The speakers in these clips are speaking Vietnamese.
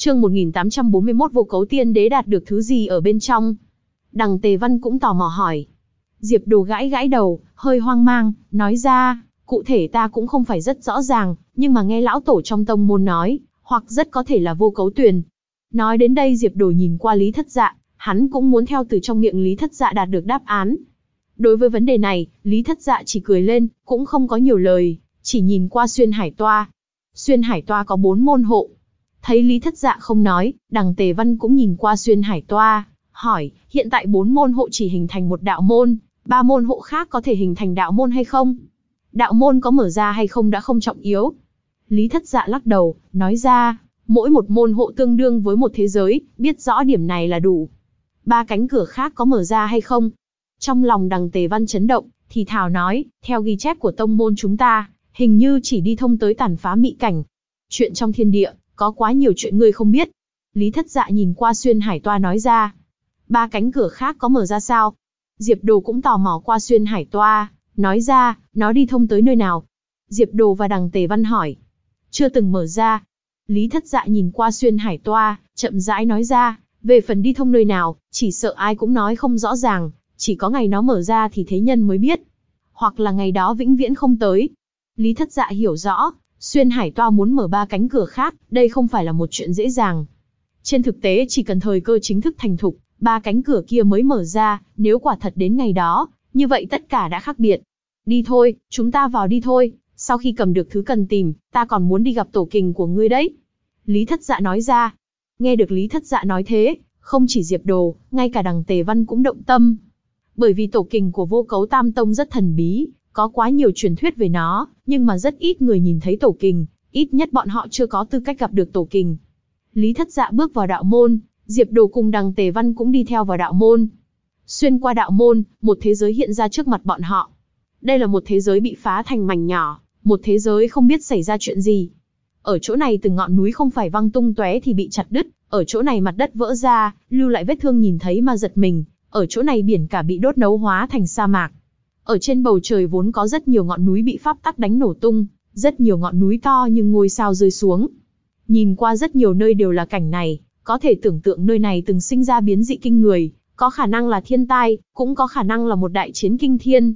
chương 1841 vô cấu tiên đế đạt được thứ gì ở bên trong? Đằng Tề Văn cũng tò mò hỏi. Diệp đồ gãi gãi đầu, hơi hoang mang, nói ra, cụ thể ta cũng không phải rất rõ ràng, nhưng mà nghe lão tổ trong tông môn nói, hoặc rất có thể là vô cấu tuyền. Nói đến đây Diệp đồ nhìn qua Lý Thất Dạ, hắn cũng muốn theo từ trong miệng Lý Thất Dạ đạt được đáp án. Đối với vấn đề này, Lý Thất Dạ chỉ cười lên, cũng không có nhiều lời, chỉ nhìn qua xuyên hải toa. Xuyên hải toa có bốn môn hộ, Thấy Lý Thất Dạ không nói, đằng Tề Văn cũng nhìn qua xuyên hải toa, hỏi, hiện tại bốn môn hộ chỉ hình thành một đạo môn, ba môn hộ khác có thể hình thành đạo môn hay không? Đạo môn có mở ra hay không đã không trọng yếu. Lý Thất Dạ lắc đầu, nói ra, mỗi một môn hộ tương đương với một thế giới, biết rõ điểm này là đủ. Ba cánh cửa khác có mở ra hay không? Trong lòng đằng Tề Văn chấn động, thì Thảo nói, theo ghi chép của tông môn chúng ta, hình như chỉ đi thông tới tàn phá mỹ cảnh. Chuyện trong thiên địa, có quá nhiều chuyện ngươi không biết. Lý thất dạ nhìn qua xuyên hải toa nói ra. Ba cánh cửa khác có mở ra sao? Diệp đồ cũng tò mò qua xuyên hải toa, nói ra, nó đi thông tới nơi nào? Diệp đồ và đằng tề văn hỏi. Chưa từng mở ra. Lý thất dạ nhìn qua xuyên hải toa, chậm rãi nói ra, về phần đi thông nơi nào, chỉ sợ ai cũng nói không rõ ràng, chỉ có ngày nó mở ra thì thế nhân mới biết. Hoặc là ngày đó vĩnh viễn không tới. Lý thất dạ hiểu rõ, Xuyên Hải Toa muốn mở ba cánh cửa khác, đây không phải là một chuyện dễ dàng. Trên thực tế chỉ cần thời cơ chính thức thành thục, ba cánh cửa kia mới mở ra, nếu quả thật đến ngày đó, như vậy tất cả đã khác biệt. Đi thôi, chúng ta vào đi thôi, sau khi cầm được thứ cần tìm, ta còn muốn đi gặp tổ kình của ngươi đấy. Lý Thất Dạ nói ra. Nghe được Lý Thất Dạ nói thế, không chỉ Diệp Đồ, ngay cả đằng Tề Văn cũng động tâm. Bởi vì tổ kình của vô cấu Tam Tông rất thần bí, có quá nhiều truyền thuyết về nó, nhưng mà rất ít người nhìn thấy tổ kình, ít nhất bọn họ chưa có tư cách gặp được tổ kình. Lý Thất Dạ bước vào đạo môn, Diệp Đồ cùng Đằng Tề Văn cũng đi theo vào đạo môn. Xuyên qua đạo môn, một thế giới hiện ra trước mặt bọn họ. Đây là một thế giới bị phá thành mảnh nhỏ, một thế giới không biết xảy ra chuyện gì. Ở chỗ này từng ngọn núi không phải văng tung tóe thì bị chặt đứt, ở chỗ này mặt đất vỡ ra, lưu lại vết thương nhìn thấy mà giật mình, ở chỗ này biển cả bị đốt nấu hóa thành sa mạc. Ở trên bầu trời vốn có rất nhiều ngọn núi bị pháp tắc đánh nổ tung, rất nhiều ngọn núi to nhưng ngôi sao rơi xuống. Nhìn qua rất nhiều nơi đều là cảnh này, có thể tưởng tượng nơi này từng sinh ra biến dị kinh người, có khả năng là thiên tai, cũng có khả năng là một đại chiến kinh thiên.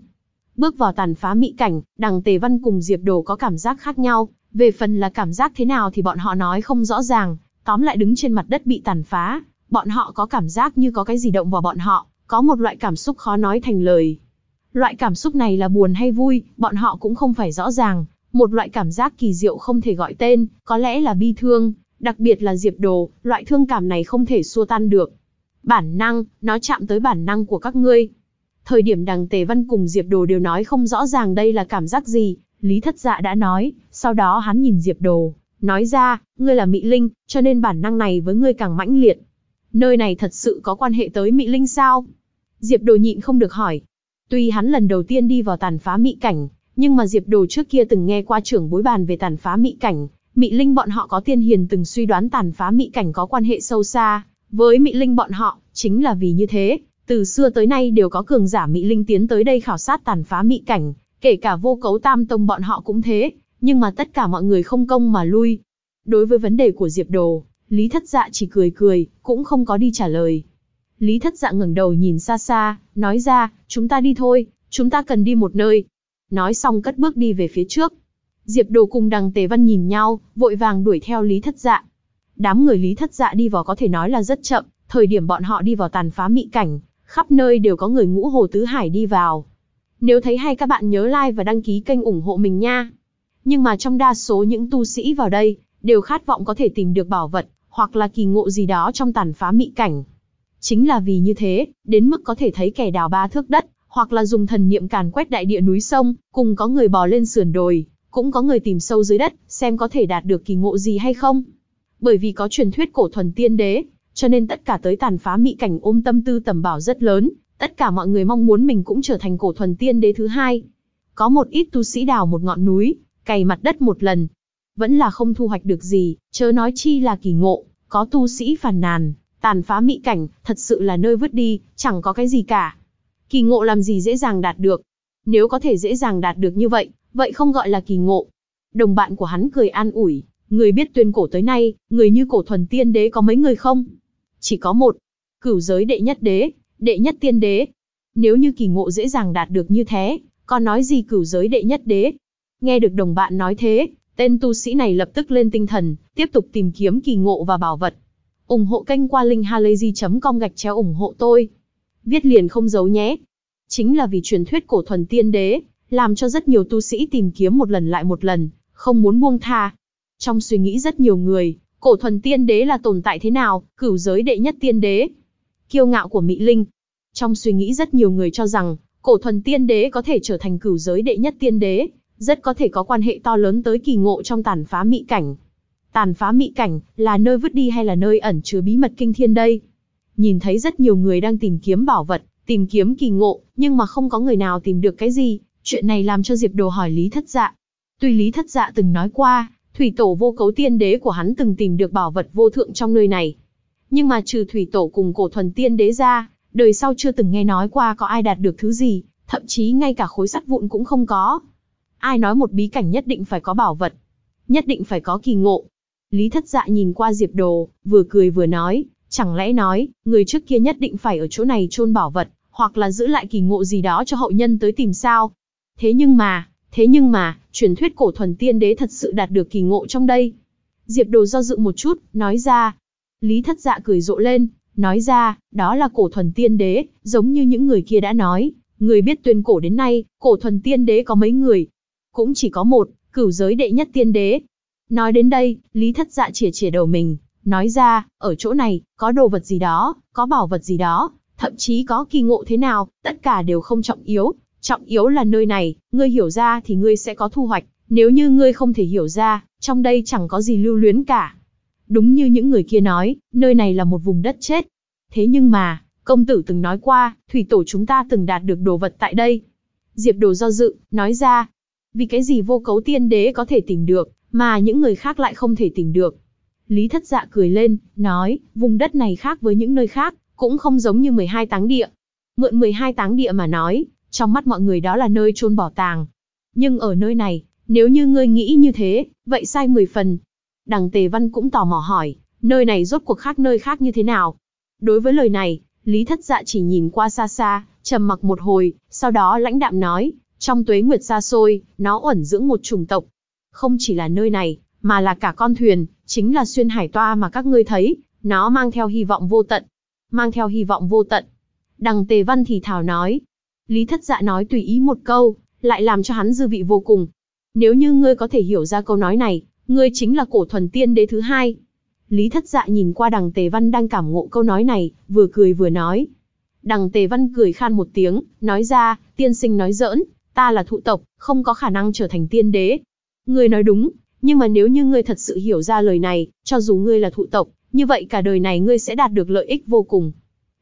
Bước vào tàn phá mỹ cảnh, đằng Tề Văn cùng Diệp Đồ có cảm giác khác nhau, về phần là cảm giác thế nào thì bọn họ nói không rõ ràng, tóm lại đứng trên mặt đất bị tàn phá, bọn họ có cảm giác như có cái gì động vào bọn họ, có một loại cảm xúc khó nói thành lời. Loại cảm xúc này là buồn hay vui, bọn họ cũng không phải rõ ràng. Một loại cảm giác kỳ diệu không thể gọi tên, có lẽ là bi thương, đặc biệt là diệp đồ, loại thương cảm này không thể xua tan được. Bản năng, nó chạm tới bản năng của các ngươi. Thời điểm đằng Tề Văn cùng Diệp Đồ đều nói không rõ ràng đây là cảm giác gì, Lý Thất Dạ đã nói, sau đó hắn nhìn Diệp Đồ, nói ra, ngươi là Mỹ Linh, cho nên bản năng này với ngươi càng mãnh liệt. Nơi này thật sự có quan hệ tới Mỹ Linh sao? Diệp Đồ nhịn không được hỏi, Tuy hắn lần đầu tiên đi vào tàn phá mị cảnh, nhưng mà Diệp Đồ trước kia từng nghe qua trưởng bối bàn về tàn phá mị cảnh, mị linh bọn họ có tiên hiền từng suy đoán tàn phá mị cảnh có quan hệ sâu xa với mị linh bọn họ, chính là vì như thế, từ xưa tới nay đều có cường giả mị linh tiến tới đây khảo sát tàn phá mị cảnh, kể cả vô cấu tam tông bọn họ cũng thế, nhưng mà tất cả mọi người không công mà lui. Đối với vấn đề của Diệp Đồ, Lý Thất Dạ chỉ cười cười, cũng không có đi trả lời. Lý Thất Dạ ngẩng đầu nhìn xa xa, nói ra, chúng ta đi thôi, chúng ta cần đi một nơi. Nói xong cất bước đi về phía trước. Diệp Đồ cùng Đằng Tề Văn nhìn nhau, vội vàng đuổi theo Lý Thất Dạ. Đám người Lý Thất Dạ đi vào có thể nói là rất chậm, thời điểm bọn họ đi vào tàn phá Mị cảnh, khắp nơi đều có người ngũ hồ tứ hải đi vào. Nếu thấy hay các bạn nhớ like và đăng ký kênh ủng hộ mình nha. Nhưng mà trong đa số những tu sĩ vào đây, đều khát vọng có thể tìm được bảo vật, hoặc là kỳ ngộ gì đó trong tàn phá Mị cảnh. Chính là vì như thế, đến mức có thể thấy kẻ đào ba thước đất, hoặc là dùng thần niệm càn quét đại địa núi sông, cùng có người bò lên sườn đồi, cũng có người tìm sâu dưới đất, xem có thể đạt được kỳ ngộ gì hay không. Bởi vì có truyền thuyết cổ thuần tiên đế, cho nên tất cả tới tàn phá mỹ cảnh ôm tâm tư tầm bảo rất lớn, tất cả mọi người mong muốn mình cũng trở thành cổ thuần tiên đế thứ hai. Có một ít tu sĩ đào một ngọn núi, cày mặt đất một lần, vẫn là không thu hoạch được gì, chớ nói chi là kỳ ngộ, có tu sĩ phàn nàn, Tàn phá mỹ cảnh, thật sự là nơi vứt đi, chẳng có cái gì cả. Kỳ ngộ làm gì dễ dàng đạt được. Nếu có thể dễ dàng đạt được như vậy, vậy không gọi là kỳ ngộ. Đồng bạn của hắn cười an ủi, người biết tuyên cổ tới nay, người như cổ thuần tiên đế có mấy người không? Chỉ có một, cửu giới đệ nhất đế, đệ nhất tiên đế. Nếu như kỳ ngộ dễ dàng đạt được như thế, còn nói gì cửu giới đệ nhất đế? Nghe được đồng bạn nói thế, tên tu sĩ này lập tức lên tinh thần, tiếp tục tìm kiếm kỳ ngộ và bảo vật ủng hộ kênh qua linkhalazy.com gạch chéo ủng hộ tôi. Viết liền không giấu nhé. Chính là vì truyền thuyết cổ thuần tiên đế, làm cho rất nhiều tu sĩ tìm kiếm một lần lại một lần, không muốn buông tha. Trong suy nghĩ rất nhiều người, cổ thuần tiên đế là tồn tại thế nào, cửu giới đệ nhất tiên đế. Kiêu ngạo của Mỹ Linh. Trong suy nghĩ rất nhiều người cho rằng, cổ thuần tiên đế có thể trở thành cửu giới đệ nhất tiên đế, rất có thể có quan hệ to lớn tới kỳ ngộ trong tàn phá mỹ cảnh, Tàn phá mỹ cảnh, là nơi vứt đi hay là nơi ẩn chứa bí mật kinh thiên đây? Nhìn thấy rất nhiều người đang tìm kiếm bảo vật, tìm kiếm kỳ ngộ, nhưng mà không có người nào tìm được cái gì, chuyện này làm cho Diệp Đồ hỏi Lý Thất Dạ. Tuy Lý Thất Dạ từng nói qua, thủy tổ vô cấu tiên đế của hắn từng tìm được bảo vật vô thượng trong nơi này. Nhưng mà trừ thủy tổ cùng cổ thuần tiên đế ra, đời sau chưa từng nghe nói qua có ai đạt được thứ gì, thậm chí ngay cả khối sắt vụn cũng không có. Ai nói một bí cảnh nhất định phải có bảo vật, nhất định phải có kỳ ngộ, Lý thất dạ nhìn qua diệp đồ, vừa cười vừa nói, chẳng lẽ nói, người trước kia nhất định phải ở chỗ này chôn bảo vật, hoặc là giữ lại kỳ ngộ gì đó cho hậu nhân tới tìm sao. Thế nhưng mà, thế nhưng mà, truyền thuyết cổ thuần tiên đế thật sự đạt được kỳ ngộ trong đây. Diệp đồ do dự một chút, nói ra. Lý thất dạ cười rộ lên, nói ra, đó là cổ thuần tiên đế, giống như những người kia đã nói. Người biết tuyên cổ đến nay, cổ thuần tiên đế có mấy người? Cũng chỉ có một, cửu giới đệ nhất tiên đế, Nói đến đây, Lý Thất Dạ chỉa chỉa đầu mình, nói ra, ở chỗ này, có đồ vật gì đó, có bảo vật gì đó, thậm chí có kỳ ngộ thế nào, tất cả đều không trọng yếu. Trọng yếu là nơi này, ngươi hiểu ra thì ngươi sẽ có thu hoạch, nếu như ngươi không thể hiểu ra, trong đây chẳng có gì lưu luyến cả. Đúng như những người kia nói, nơi này là một vùng đất chết. Thế nhưng mà, công tử từng nói qua, thủy tổ chúng ta từng đạt được đồ vật tại đây. Diệp đồ do dự, nói ra, vì cái gì vô cấu tiên đế có thể tỉnh được, mà những người khác lại không thể tỉnh được. Lý thất dạ cười lên, nói, vùng đất này khác với những nơi khác, cũng không giống như 12 táng địa. Mượn 12 táng địa mà nói, trong mắt mọi người đó là nơi chôn bỏ tàng. Nhưng ở nơi này, nếu như ngươi nghĩ như thế, vậy sai 10 phần. Đằng Tề Văn cũng tò mò hỏi, nơi này rốt cuộc khác nơi khác như thế nào? Đối với lời này, Lý Thất Dạ chỉ nhìn qua xa xa, trầm mặc một hồi, sau đó lãnh đạm nói, trong tuế nguyệt xa xôi, nó ẩn dưỡng một chủng tộc. Không chỉ là nơi này, mà là cả con thuyền, chính là xuyên hải toa mà các ngươi thấy, nó mang theo hy vọng vô tận. Mang theo hy vọng vô tận. Đằng Tề Văn thì thảo nói. Lý Thất Dạ nói tùy ý một câu, lại làm cho hắn dư vị vô cùng. Nếu như ngươi có thể hiểu ra câu nói này, ngươi chính là cổ thuần tiên đế thứ hai. Lý Thất Dạ nhìn qua đằng Tề Văn đang cảm ngộ câu nói này, vừa cười vừa nói. Đằng Tề Văn cười khan một tiếng, nói ra, tiên sinh nói giỡn, ta là thụ tộc, không có khả năng trở thành tiên đế. Ngươi nói đúng, nhưng mà nếu như ngươi thật sự hiểu ra lời này, cho dù ngươi là thụ tộc, như vậy cả đời này ngươi sẽ đạt được lợi ích vô cùng.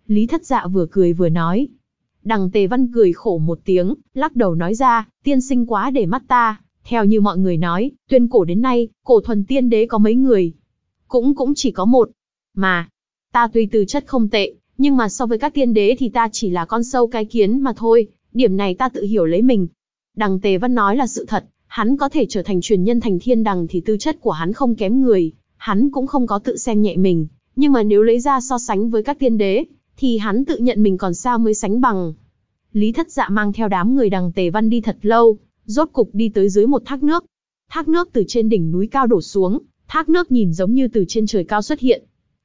Lý thất dạ vừa cười vừa nói. Đằng tề văn cười khổ một tiếng, lắc đầu nói ra, tiên sinh quá để mắt ta, theo như mọi người nói, tuyên cổ đến nay, cổ thuần tiên đế có mấy người. Cũng cũng chỉ có một. Mà, ta tuy tư chất không tệ, nhưng mà so với các tiên đế thì ta chỉ là con sâu cái kiến mà thôi, điểm này ta tự hiểu lấy mình. Đằng Tề Văn nói là sự thật, hắn có thể trở thành truyền nhân thành thiên đằng thì tư chất của hắn không kém người, hắn cũng không có tự xem nhẹ mình, nhưng mà nếu lấy ra so sánh với các tiên đế, thì hắn tự nhận mình còn xa mới sánh bằng. Lý Thất Dạ mang theo đám người đằng Tề Văn đi thật lâu, rốt cục đi tới dưới một thác nước. Thác nước từ trên đỉnh núi cao đổ xuống, thác nước nhìn giống như từ trên trời cao xuất hiện.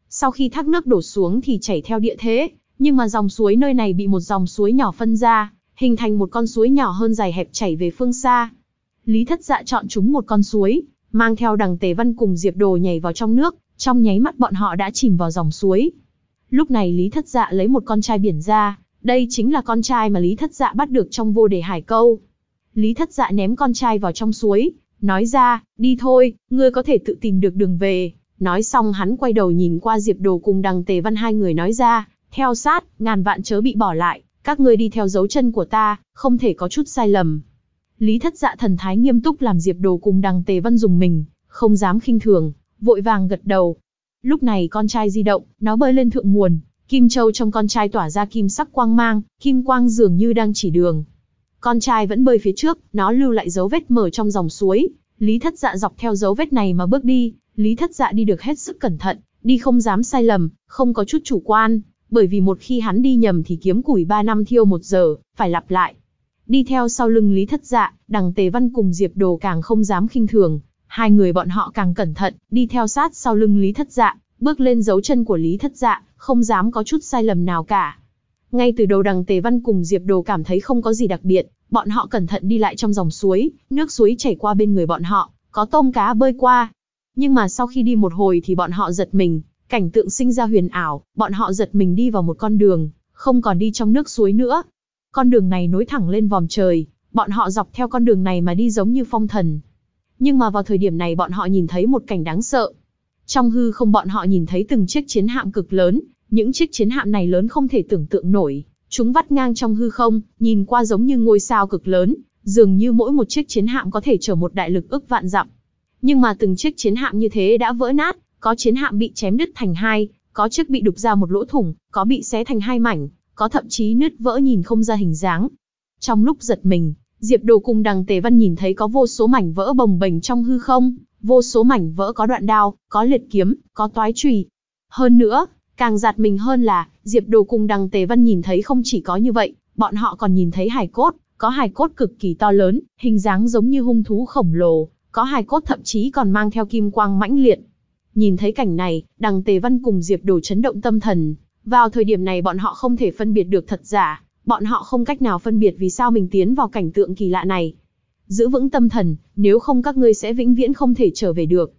Sau khi thác nước đổ xuống thì chảy theo địa thế, nhưng mà dòng suối nơi này bị một dòng suối nhỏ phân ra, hình thành một con suối nhỏ hơn dài hẹp chảy về phương xa. Lý Thất Dạ chọn chúng một con suối, mang theo đằng Tề Văn cùng Diệp Đồ nhảy vào trong nước, trong nháy mắt bọn họ đã chìm vào dòng suối. Lúc này Lý Thất Dạ lấy một con trai biển ra, đây chính là con trai mà Lý Thất Dạ bắt được trong vô đề hải câu. Lý Thất Dạ ném con trai vào trong suối, nói ra, đi thôi, ngươi có thể tự tìm được đường về. Nói xong hắn quay đầu nhìn qua Diệp Đồ cùng đằng Tề Văn hai người nói ra, theo sát, ngàn vạn chớ bị bỏ lại các ngươi đi theo dấu chân của ta, không thể có chút sai lầm. Lý thất dạ thần thái nghiêm túc làm diệp đồ cùng đằng tề văn dùng mình, không dám khinh thường, vội vàng gật đầu. Lúc này con trai di động, nó bơi lên thượng nguồn, kim châu trong con trai tỏa ra kim sắc quang mang, kim quang dường như đang chỉ đường. Con trai vẫn bơi phía trước, nó lưu lại dấu vết mở trong dòng suối, Lý Thất Dạ dọc theo dấu vết này mà bước đi, Lý Thất Dạ đi được hết sức cẩn thận, đi không dám sai lầm, không có chút chủ quan, bởi vì một khi hắn đi nhầm thì kiếm củi 3 năm thiêu 1 giờ, phải lặp lại. Đi theo sau lưng Lý Thất Dạ, đằng Tề Văn cùng Diệp Đồ càng không dám khinh thường, hai người bọn họ càng cẩn thận, đi theo sát sau lưng Lý Thất Dạ, bước lên dấu chân của Lý Thất Dạ, không dám có chút sai lầm nào cả. Ngay từ đầu đằng Tề Văn cùng Diệp Đồ cảm thấy không có gì đặc biệt, bọn họ cẩn thận đi lại trong dòng suối, nước suối chảy qua bên người bọn họ, có tôm cá bơi qua. Nhưng mà sau khi đi một hồi thì bọn họ giật mình, Cảnh tượng sinh ra huyền ảo, bọn họ giật mình đi vào một con đường, không còn đi trong nước suối nữa. Con đường này nối thẳng lên vòm trời, bọn họ dọc theo con đường này mà đi giống như phong thần. Nhưng mà vào thời điểm này bọn họ nhìn thấy một cảnh đáng sợ. Trong hư không bọn họ nhìn thấy từng chiếc chiến hạm cực lớn, những chiếc chiến hạm này lớn không thể tưởng tượng nổi, chúng vắt ngang trong hư không, nhìn qua giống như ngôi sao cực lớn, dường như mỗi một chiếc chiến hạm có thể chở một đại lực ức vạn dặm. Nhưng mà từng chiếc chiến hạm như thế đã vỡ nát, có chiến hạm bị chém đứt thành hai, có chiếc bị đục ra một lỗ thủng, có bị xé thành hai mảnh, có thậm chí nứt vỡ nhìn không ra hình dáng. Trong lúc giật mình, Diệp Đồ cùng Đằng Tề Văn nhìn thấy có vô số mảnh vỡ bồng bềnh trong hư không, vô số mảnh vỡ có đoạn đao, có liệt kiếm, có toái chùy. Hơn nữa, càng giạt mình hơn là, Diệp Đồ cùng Đằng Tề Văn nhìn thấy không chỉ có như vậy, bọn họ còn nhìn thấy hài cốt, có hài cốt cực kỳ to lớn, hình dáng giống như hung thú khổng lồ, có hài cốt thậm chí còn mang theo kim quang mãnh liệt. Nhìn thấy cảnh này, đằng Tề Văn cùng Diệp Đồ chấn động tâm thần. Vào thời điểm này bọn họ không thể phân biệt được thật giả, bọn họ không cách nào phân biệt vì sao mình tiến vào cảnh tượng kỳ lạ này. Giữ vững tâm thần, nếu không các ngươi sẽ vĩnh viễn không thể trở về được.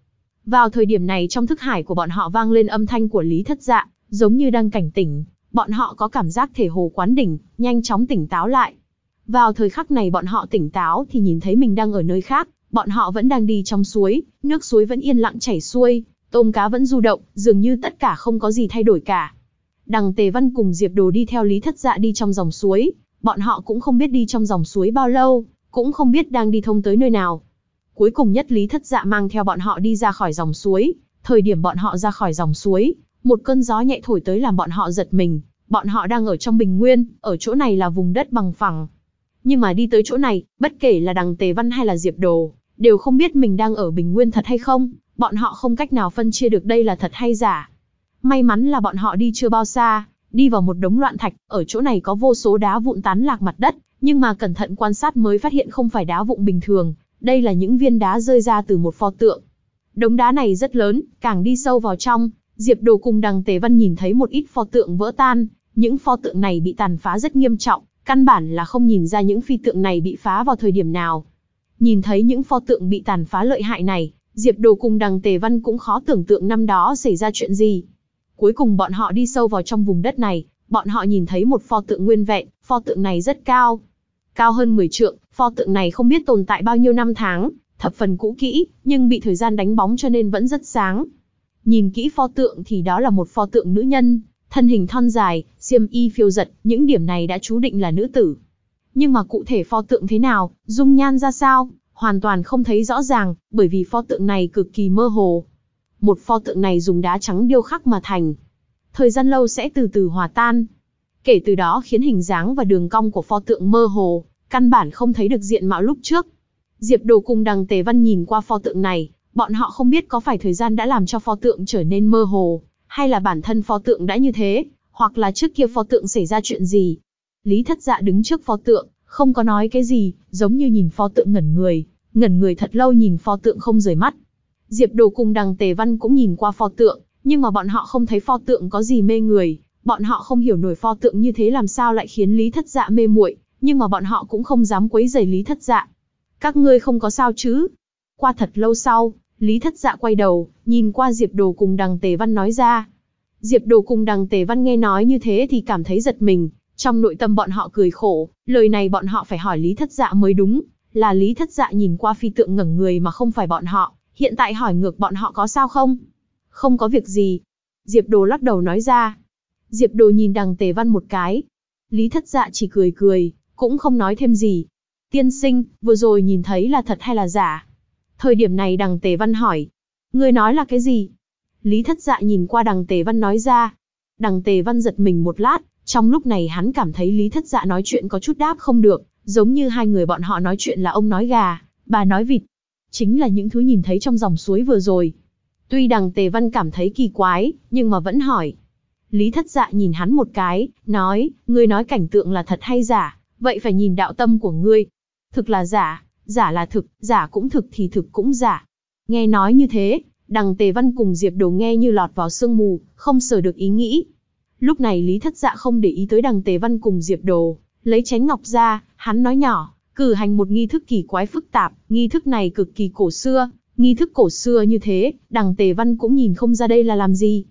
Vào thời điểm này trong thức hải của bọn họ vang lên âm thanh của Lý Thất Dạ, giống như đang cảnh tỉnh, bọn họ có cảm giác thể hồ quán đỉnh, nhanh chóng tỉnh táo lại. Vào thời khắc này bọn họ tỉnh táo thì nhìn thấy mình đang ở nơi khác, bọn họ vẫn đang đi trong suối, nước suối vẫn yên lặng chảy xuôi, Tôm cá vẫn du động, dường như tất cả không có gì thay đổi cả. Đằng Tề Văn cùng Diệp Đồ đi theo Lý Thất Dạ đi trong dòng suối, bọn họ cũng không biết đi trong dòng suối bao lâu, cũng không biết đang đi thông tới nơi nào. Cuối cùng nhất Lý Thất Dạ mang theo bọn họ đi ra khỏi dòng suối, thời điểm bọn họ ra khỏi dòng suối, một cơn gió nhẹ thổi tới làm bọn họ giật mình, bọn họ đang ở trong bình nguyên, ở chỗ này là vùng đất bằng phẳng. Nhưng mà đi tới chỗ này, bất kể là đằng Tề Văn hay là Diệp Đồ, đều không biết mình đang ở bình nguyên thật hay không, bọn họ không cách nào phân chia được đây là thật hay giả. May mắn là bọn họ đi chưa bao xa, đi vào một đống loạn thạch, ở chỗ này có vô số đá vụn tán lạc mặt đất, nhưng mà cẩn thận quan sát mới phát hiện không phải đá vụn bình thường, đây là những viên đá rơi ra từ một pho tượng. Đống đá này rất lớn, càng đi sâu vào trong, Diệp Đồ cùng Đằng Tế Văn nhìn thấy một ít pho tượng vỡ tan, những pho tượng này bị tàn phá rất nghiêm trọng, căn bản là không nhìn ra những phi tượng này bị phá vào thời điểm nào. Nhìn thấy những pho tượng bị tàn phá lợi hại này, Diệp Đồ cùng đằng Tề Văn cũng khó tưởng tượng năm đó xảy ra chuyện gì. Cuối cùng bọn họ đi sâu vào trong vùng đất này, bọn họ nhìn thấy một pho tượng nguyên vẹn, pho tượng này rất cao. Cao hơn 10 trượng, pho tượng này không biết tồn tại bao nhiêu năm tháng, thập phần cũ kỹ, nhưng bị thời gian đánh bóng cho nên vẫn rất sáng. Nhìn kỹ pho tượng thì đó là một pho tượng nữ nhân, thân hình thon dài, xiêm y phiêu giật, những điểm này đã chú định là nữ tử nhưng mà cụ thể pho tượng thế nào, dung nhan ra sao, hoàn toàn không thấy rõ ràng, bởi vì pho tượng này cực kỳ mơ hồ. Một pho tượng này dùng đá trắng điêu khắc mà thành. Thời gian lâu sẽ từ từ hòa tan. Kể từ đó khiến hình dáng và đường cong của pho tượng mơ hồ, căn bản không thấy được diện mạo lúc trước. Diệp Đồ cùng đằng Tề Văn nhìn qua pho tượng này, bọn họ không biết có phải thời gian đã làm cho pho tượng trở nên mơ hồ, hay là bản thân pho tượng đã như thế, hoặc là trước kia pho tượng xảy ra chuyện gì, Lý Thất Dạ đứng trước pho tượng, không có nói cái gì, giống như nhìn pho tượng ngẩn người, ngẩn người thật lâu nhìn pho tượng không rời mắt. Diệp Đồ cùng Đằng Tề Văn cũng nhìn qua pho tượng, nhưng mà bọn họ không thấy pho tượng có gì mê người, bọn họ không hiểu nổi pho tượng như thế làm sao lại khiến Lý Thất Dạ mê muội, nhưng mà bọn họ cũng không dám quấy rầy Lý Thất Dạ. Các ngươi không có sao chứ? Qua thật lâu sau, Lý Thất Dạ quay đầu, nhìn qua Diệp Đồ cùng Đằng Tề Văn nói ra. Diệp Đồ cùng Đằng Tề Văn nghe nói như thế thì cảm thấy giật mình, trong nội tâm bọn họ cười khổ, lời này bọn họ phải hỏi Lý Thất Dạ mới đúng, là Lý Thất Dạ nhìn qua phi tượng ngẩng người mà không phải bọn họ, hiện tại hỏi ngược bọn họ có sao không? Không có việc gì. Diệp Đồ lắc đầu nói ra. Diệp Đồ nhìn đằng Tề Văn một cái. Lý Thất Dạ chỉ cười cười, cũng không nói thêm gì. Tiên sinh, vừa rồi nhìn thấy là thật hay là giả? Thời điểm này đằng Tề Văn hỏi. người nói là cái gì? Lý Thất Dạ nhìn qua đằng Tề Văn nói ra. Đằng Tề Văn giật mình một lát, trong lúc này hắn cảm thấy Lý Thất Dạ nói chuyện có chút đáp không được, giống như hai người bọn họ nói chuyện là ông nói gà, bà nói vịt. Chính là những thứ nhìn thấy trong dòng suối vừa rồi. Tuy đằng Tề Văn cảm thấy kỳ quái, nhưng mà vẫn hỏi. Lý Thất Dạ nhìn hắn một cái, nói, ngươi nói cảnh tượng là thật hay giả, vậy phải nhìn đạo tâm của ngươi. Thực là giả, giả là thực, giả cũng thực thì thực cũng giả. Nghe nói như thế, đằng Tề Văn cùng Diệp Đồ nghe như lọt vào sương mù, không sờ được ý nghĩ, Lúc này Lý Thất Dạ không để ý tới đằng Tề Văn cùng Diệp Đồ, lấy chén ngọc ra, hắn nói nhỏ, cử hành một nghi thức kỳ quái phức tạp, nghi thức này cực kỳ cổ xưa, nghi thức cổ xưa như thế, đằng Tề Văn cũng nhìn không ra đây là làm gì.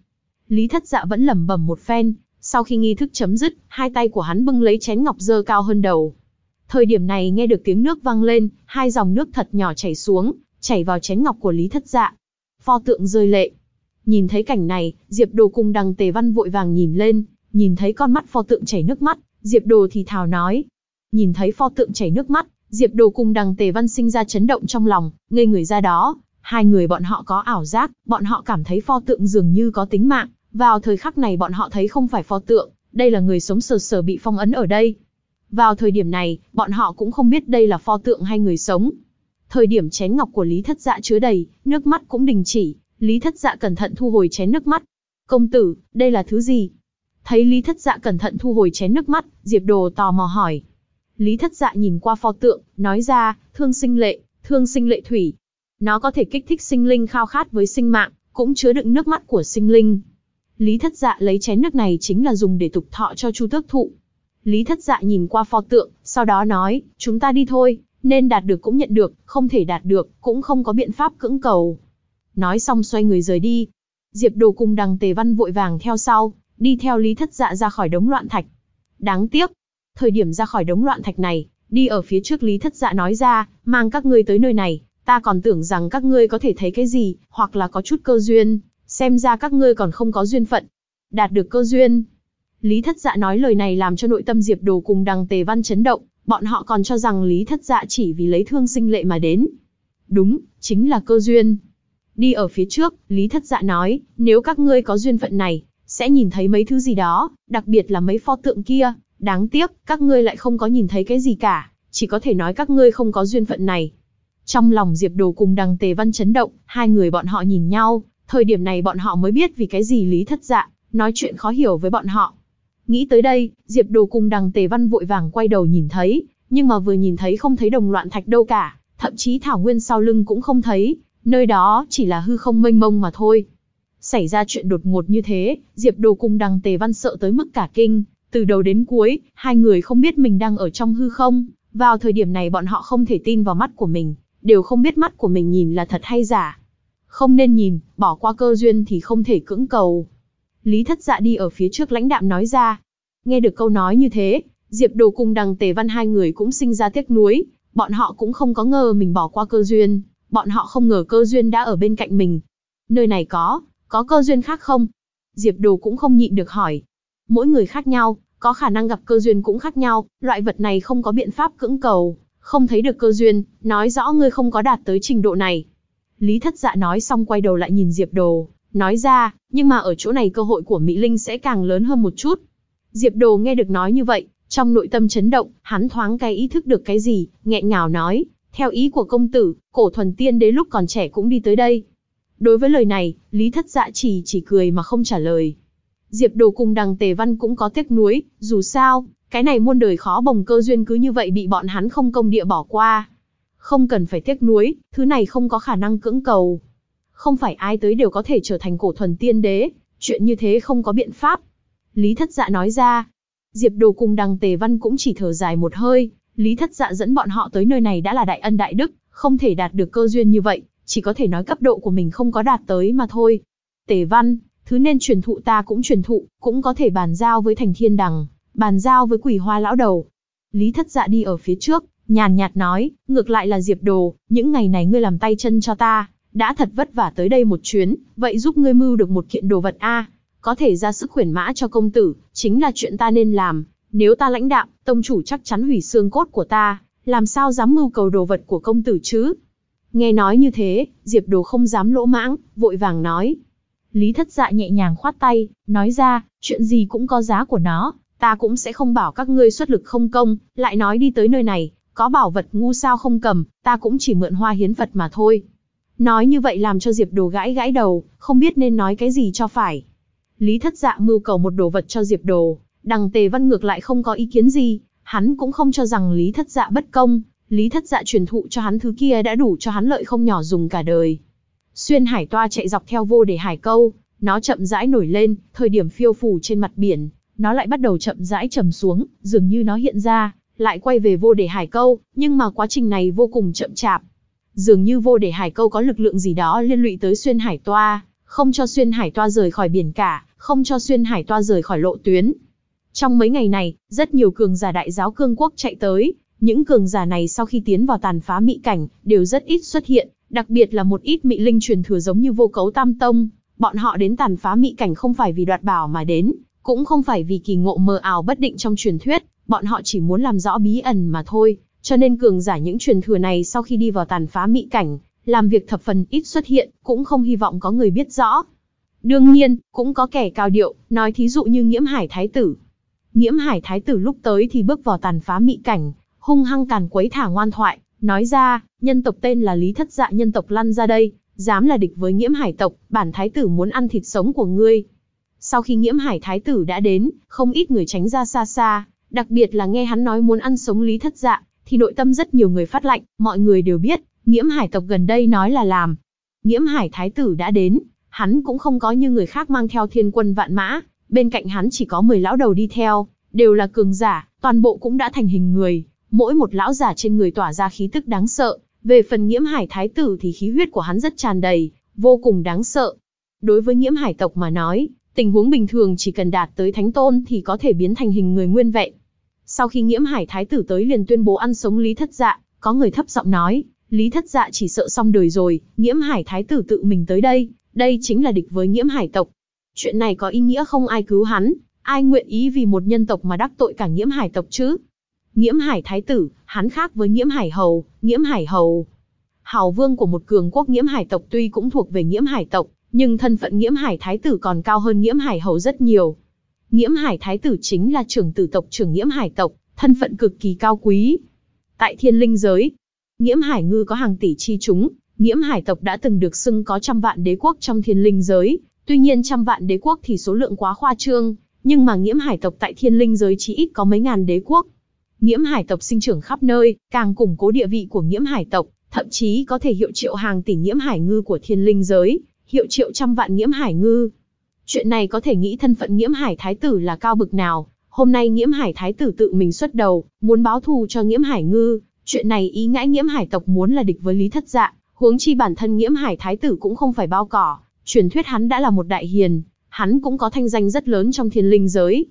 Lý Thất Dạ vẫn lẩm bẩm một phen, sau khi nghi thức chấm dứt, hai tay của hắn bưng lấy chén ngọc dơ cao hơn đầu. Thời điểm này nghe được tiếng nước văng lên, hai dòng nước thật nhỏ chảy xuống, chảy vào chén ngọc của Lý Thất Dạ. Pho tượng rơi lệ, Nhìn thấy cảnh này, Diệp Đồ cùng đằng Tề Văn vội vàng nhìn lên, nhìn thấy con mắt pho tượng chảy nước mắt, Diệp Đồ thì thào nói. Nhìn thấy pho tượng chảy nước mắt, Diệp Đồ cùng đằng Tề Văn sinh ra chấn động trong lòng, ngây người ra đó. Hai người bọn họ có ảo giác, bọn họ cảm thấy pho tượng dường như có tính mạng. Vào thời khắc này bọn họ thấy không phải pho tượng, đây là người sống sờ sờ bị phong ấn ở đây. Vào thời điểm này, bọn họ cũng không biết đây là pho tượng hay người sống. Thời điểm chén ngọc của Lý Thất Dạ chứa đầy, nước mắt cũng đình chỉ, Lý Thất Dạ cẩn thận thu hồi chén nước mắt. Công tử, đây là thứ gì? Thấy Lý Thất Dạ cẩn thận thu hồi chén nước mắt, Diệp Đồ tò mò hỏi. Lý Thất Dạ nhìn qua pho tượng, nói ra, thương sinh lệ, thương sinh lệ thủy. Nó có thể kích thích sinh linh khao khát với sinh mạng, cũng chứa đựng nước mắt của sinh linh. Lý Thất Dạ lấy chén nước này chính là dùng để tục thọ cho Chu Tước Thụ. Lý Thất Dạ nhìn qua pho tượng, sau đó nói, chúng ta đi thôi, nên đạt được cũng nhận được, không thể đạt được, cũng không có biện pháp cưỡng cầu nói xong xoay người rời đi. Diệp Đồ cùng đằng Tề Văn vội vàng theo sau, đi theo Lý Thất Dạ ra khỏi đống loạn thạch. Đáng tiếc, thời điểm ra khỏi đống loạn thạch này, đi ở phía trước Lý Thất Dạ nói ra, mang các ngươi tới nơi này, ta còn tưởng rằng các ngươi có thể thấy cái gì, hoặc là có chút cơ duyên, xem ra các ngươi còn không có duyên phận. Đạt được cơ duyên. Lý Thất Dạ nói lời này làm cho nội tâm Diệp Đồ cùng đằng Tề Văn chấn động, bọn họ còn cho rằng Lý Thất Dạ chỉ vì lấy thương sinh lệ mà đến. Đúng, chính là cơ duyên. Đi ở phía trước, Lý Thất Dạ nói, nếu các ngươi có duyên phận này, sẽ nhìn thấy mấy thứ gì đó, đặc biệt là mấy pho tượng kia. Đáng tiếc, các ngươi lại không có nhìn thấy cái gì cả, chỉ có thể nói các ngươi không có duyên phận này. Trong lòng Diệp Đồ cùng đằng Tề Văn chấn động, hai người bọn họ nhìn nhau, thời điểm này bọn họ mới biết vì cái gì Lý Thất Dạ, nói chuyện khó hiểu với bọn họ. Nghĩ tới đây, Diệp Đồ cùng đằng Tề Văn vội vàng quay đầu nhìn thấy, nhưng mà vừa nhìn thấy không thấy đồng loạn thạch đâu cả, thậm chí thảo nguyên sau lưng cũng không thấy, Nơi đó chỉ là hư không mênh mông mà thôi. Xảy ra chuyện đột ngột như thế, Diệp Đồ cùng đằng Tề Văn sợ tới mức cả kinh. Từ đầu đến cuối, hai người không biết mình đang ở trong hư không. Vào thời điểm này bọn họ không thể tin vào mắt của mình, đều không biết mắt của mình nhìn là thật hay giả. Không nên nhìn, bỏ qua cơ duyên thì không thể cưỡng cầu. Lý thất dạ đi ở phía trước lãnh đạm nói ra. Nghe được câu nói như thế, Diệp Đồ cùng đằng Tề Văn hai người cũng sinh ra tiếc nuối, bọn họ cũng không có ngờ mình bỏ qua cơ duyên, bọn họ không ngờ cơ duyên đã ở bên cạnh mình. Nơi này có, có cơ duyên khác không? Diệp Đồ cũng không nhịn được hỏi. Mỗi người khác nhau, có khả năng gặp cơ duyên cũng khác nhau, loại vật này không có biện pháp cưỡng cầu, không thấy được cơ duyên, nói rõ ngươi không có đạt tới trình độ này. Lý Thất Dạ nói xong quay đầu lại nhìn Diệp Đồ, nói ra, nhưng mà ở chỗ này cơ hội của Mỹ Linh sẽ càng lớn hơn một chút. Diệp Đồ nghe được nói như vậy, trong nội tâm chấn động, hắn thoáng cái ý thức được cái gì, nghẹn ngào nói, theo ý của công tử, cổ thuần tiên đế lúc còn trẻ cũng đi tới đây. Đối với lời này, Lý Thất Dạ chỉ chỉ cười mà không trả lời. Diệp Đồ cùng đằng Tề Văn cũng có tiếc nuối, dù sao, cái này muôn đời khó bồng cơ duyên cứ như vậy bị bọn hắn không công địa bỏ qua. Không cần phải tiếc nuối, thứ này không có khả năng cưỡng cầu. Không phải ai tới đều có thể trở thành cổ thuần tiên đế, chuyện như thế không có biện pháp. Lý Thất Dạ nói ra. Diệp Đồ cùng đằng Tề Văn cũng chỉ thở dài một hơi, Lý Thất Dạ dẫn bọn họ tới nơi này đã là đại ân đại đức, không thể đạt được cơ duyên như vậy, chỉ có thể nói cấp độ của mình không có đạt tới mà thôi. Tề Văn, thứ nên truyền thụ ta cũng truyền thụ, cũng có thể bàn giao với Thành Thiên Đằng, bàn giao với Quỷ Hoa lão đầu. Lý Thất Dạ đi ở phía trước, nhàn nhạt nói, ngược lại là Diệp Đồ, những ngày này ngươi làm tay chân cho ta, đã thật vất vả tới đây một chuyến, vậy giúp ngươi mưu được một kiện đồ vật a, có thể ra sức khuyển mã cho công tử, chính là chuyện ta nên làm, nếu ta lãnh đạm, tông chủ chắc chắn hủy xương cốt của ta, làm sao dám mưu cầu đồ vật của công tử chứ? Nghe nói như thế, Diệp Đồ không dám lỗ mãng, vội vàng nói. Lý thất dạ nhẹ nhàng khoát tay, nói ra, chuyện gì cũng có giá của nó, ta cũng sẽ không bảo các ngươi xuất lực không công, lại nói đi tới nơi này, có bảo vật ngu sao không cầm, ta cũng chỉ mượn hoa hiến vật mà thôi. Nói như vậy làm cho Diệp Đồ gãi gãi đầu, không biết nên nói cái gì cho phải. Lý thất dạ mưu cầu một đồ vật cho Diệp Đồ, Đằng Tề Văn ngược lại không có ý kiến gì, hắn cũng không cho rằng Lý Thất Dạ bất công, Lý Thất Dạ truyền thụ cho hắn thứ kia đã đủ cho hắn lợi không nhỏ dùng cả đời. Xuyên hải toa chạy dọc theo vô để hải câu, nó chậm rãi nổi lên, thời điểm phiêu phù trên mặt biển, nó lại bắt đầu chậm rãi trầm xuống, dường như nó hiện ra, lại quay về vô để hải câu, nhưng mà quá trình này vô cùng chậm chạp. Dường như vô để hải câu có lực lượng gì đó liên lụy tới xuyên hải toa, không cho xuyên hải toa rời khỏi biển cả, không cho xuyên hải toa rời khỏi lộ tuyến, trong mấy ngày này, rất nhiều cường giả đại giáo cương quốc chạy tới, những cường giả này sau khi tiến vào tàn phá mỹ cảnh, đều rất ít xuất hiện, đặc biệt là một ít mỹ linh truyền thừa giống như vô cấu tam tông. Bọn họ đến tàn phá mỹ cảnh không phải vì đoạt bảo mà đến, cũng không phải vì kỳ ngộ mờ ảo bất định trong truyền thuyết, bọn họ chỉ muốn làm rõ bí ẩn mà thôi, cho nên cường giả những truyền thừa này sau khi đi vào tàn phá mỹ cảnh, làm việc thập phần ít xuất hiện, cũng không hy vọng có người biết rõ. Đương nhiên, cũng có kẻ cao điệu, nói thí dụ như nhiễm Hải Thái Tử, Nghiễm Hải Thái tử lúc tới thì bước vào tàn phá mị cảnh, hung hăng càn quấy thả ngoan thoại, nói ra, nhân tộc tên là Lý Thất Dạ nhân tộc lăn ra đây, dám là địch với Nghiễm Hải tộc, bản thái tử muốn ăn thịt sống của ngươi. Sau khi Nghiễm Hải thái tử đã đến, không ít người tránh ra xa xa, đặc biệt là nghe hắn nói muốn ăn sống Lý Thất Dạ, thì nội tâm rất nhiều người phát lạnh, mọi người đều biết, Nghiễm Hải tộc gần đây nói là làm. Nghiễm Hải thái tử đã đến, hắn cũng không có như người khác mang theo thiên quân vạn mã, bên cạnh hắn chỉ có 10 lão đầu đi theo, đều là cường giả, toàn bộ cũng đã thành hình người, mỗi một lão giả trên người tỏa ra khí tức đáng sợ, về phần Nghiễm Hải thái tử thì khí huyết của hắn rất tràn đầy, vô cùng đáng sợ. Đối với Nghiễm Hải tộc mà nói, tình huống bình thường chỉ cần đạt tới thánh tôn thì có thể biến thành hình người nguyên vẹn. Sau khi Nghiễm Hải thái tử tới liền tuyên bố ăn sống Lý Thất Dạ, có người thấp giọng nói, Lý Thất Dạ chỉ sợ xong đời rồi, Nghiễm Hải thái tử tự mình tới đây, đây chính là địch với Nghiễm Hải tộc, Chuyện này có ý nghĩa không ai cứu hắn, ai nguyện ý vì một nhân tộc mà đắc tội cả Nghiễm Hải tộc chứ? Nghiễm Hải Thái tử, hắn khác với Nghiễm Hải Hầu, Nghiễm Hải Hầu. Hào vương của một cường quốc Nghiễm Hải tộc tuy cũng thuộc về Nghiễm Hải tộc, nhưng thân phận Nghiễm Hải Thái tử còn cao hơn Nghiễm Hải Hầu rất nhiều. Nghiễm Hải Thái tử chính là trưởng tử tộc trưởng Nghiễm Hải tộc, thân phận cực kỳ cao quý. Tại thiên linh giới, Nghiễm Hải ngư có hàng tỷ chi chúng, Nghiễm Hải tộc đã từng được xưng có trăm vạn đế quốc trong thiên linh giới, Tuy nhiên trăm vạn đế quốc thì số lượng quá khoa trương, nhưng mà nghiễm hải tộc tại thiên linh giới chỉ ít có mấy ngàn đế quốc. Nghiễm hải tộc sinh trưởng khắp nơi, càng củng cố địa vị của nghiễm hải tộc, thậm chí có thể hiệu triệu hàng tỷ nghiễm hải ngư của thiên linh giới, hiệu triệu trăm vạn nghiễm hải ngư. Chuyện này có thể nghĩ thân phận nghiễm hải thái tử là cao bực nào, hôm nay nghiễm hải thái tử tự mình xuất đầu, muốn báo thù cho nghiễm hải ngư, chuyện này ý ngãi nghiễm hải tộc muốn là địch với lý thất dạ, huống chi bản thân nghiễm hải thái tử cũng không phải bao cỏ, Truyền thuyết hắn đã là một đại hiền, hắn cũng có thanh danh rất lớn trong thiên linh giới.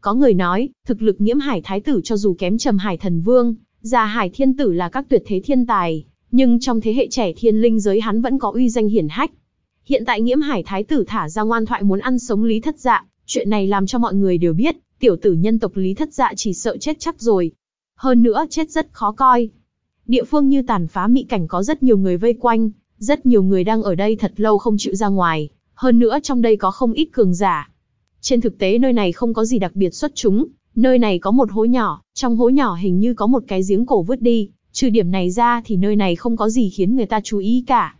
Có người nói, thực lực nghiễm hải thái tử cho dù kém trầm hải thần vương, già hải thiên tử là các tuyệt thế thiên tài, nhưng trong thế hệ trẻ thiên linh giới hắn vẫn có uy danh hiển hách. Hiện tại nghiễm hải thái tử thả ra ngoan thoại muốn ăn sống lý thất dạ, chuyện này làm cho mọi người đều biết, tiểu tử nhân tộc lý thất dạ chỉ sợ chết chắc rồi. Hơn nữa chết rất khó coi. Địa phương như tàn phá mỹ cảnh có rất nhiều người vây quanh, rất nhiều người đang ở đây thật lâu không chịu ra ngoài, hơn nữa trong đây có không ít cường giả. Trên thực tế nơi này không có gì đặc biệt xuất chúng, nơi này có một hố nhỏ, trong hố nhỏ hình như có một cái giếng cổ vứt đi, trừ điểm này ra thì nơi này không có gì khiến người ta chú ý cả.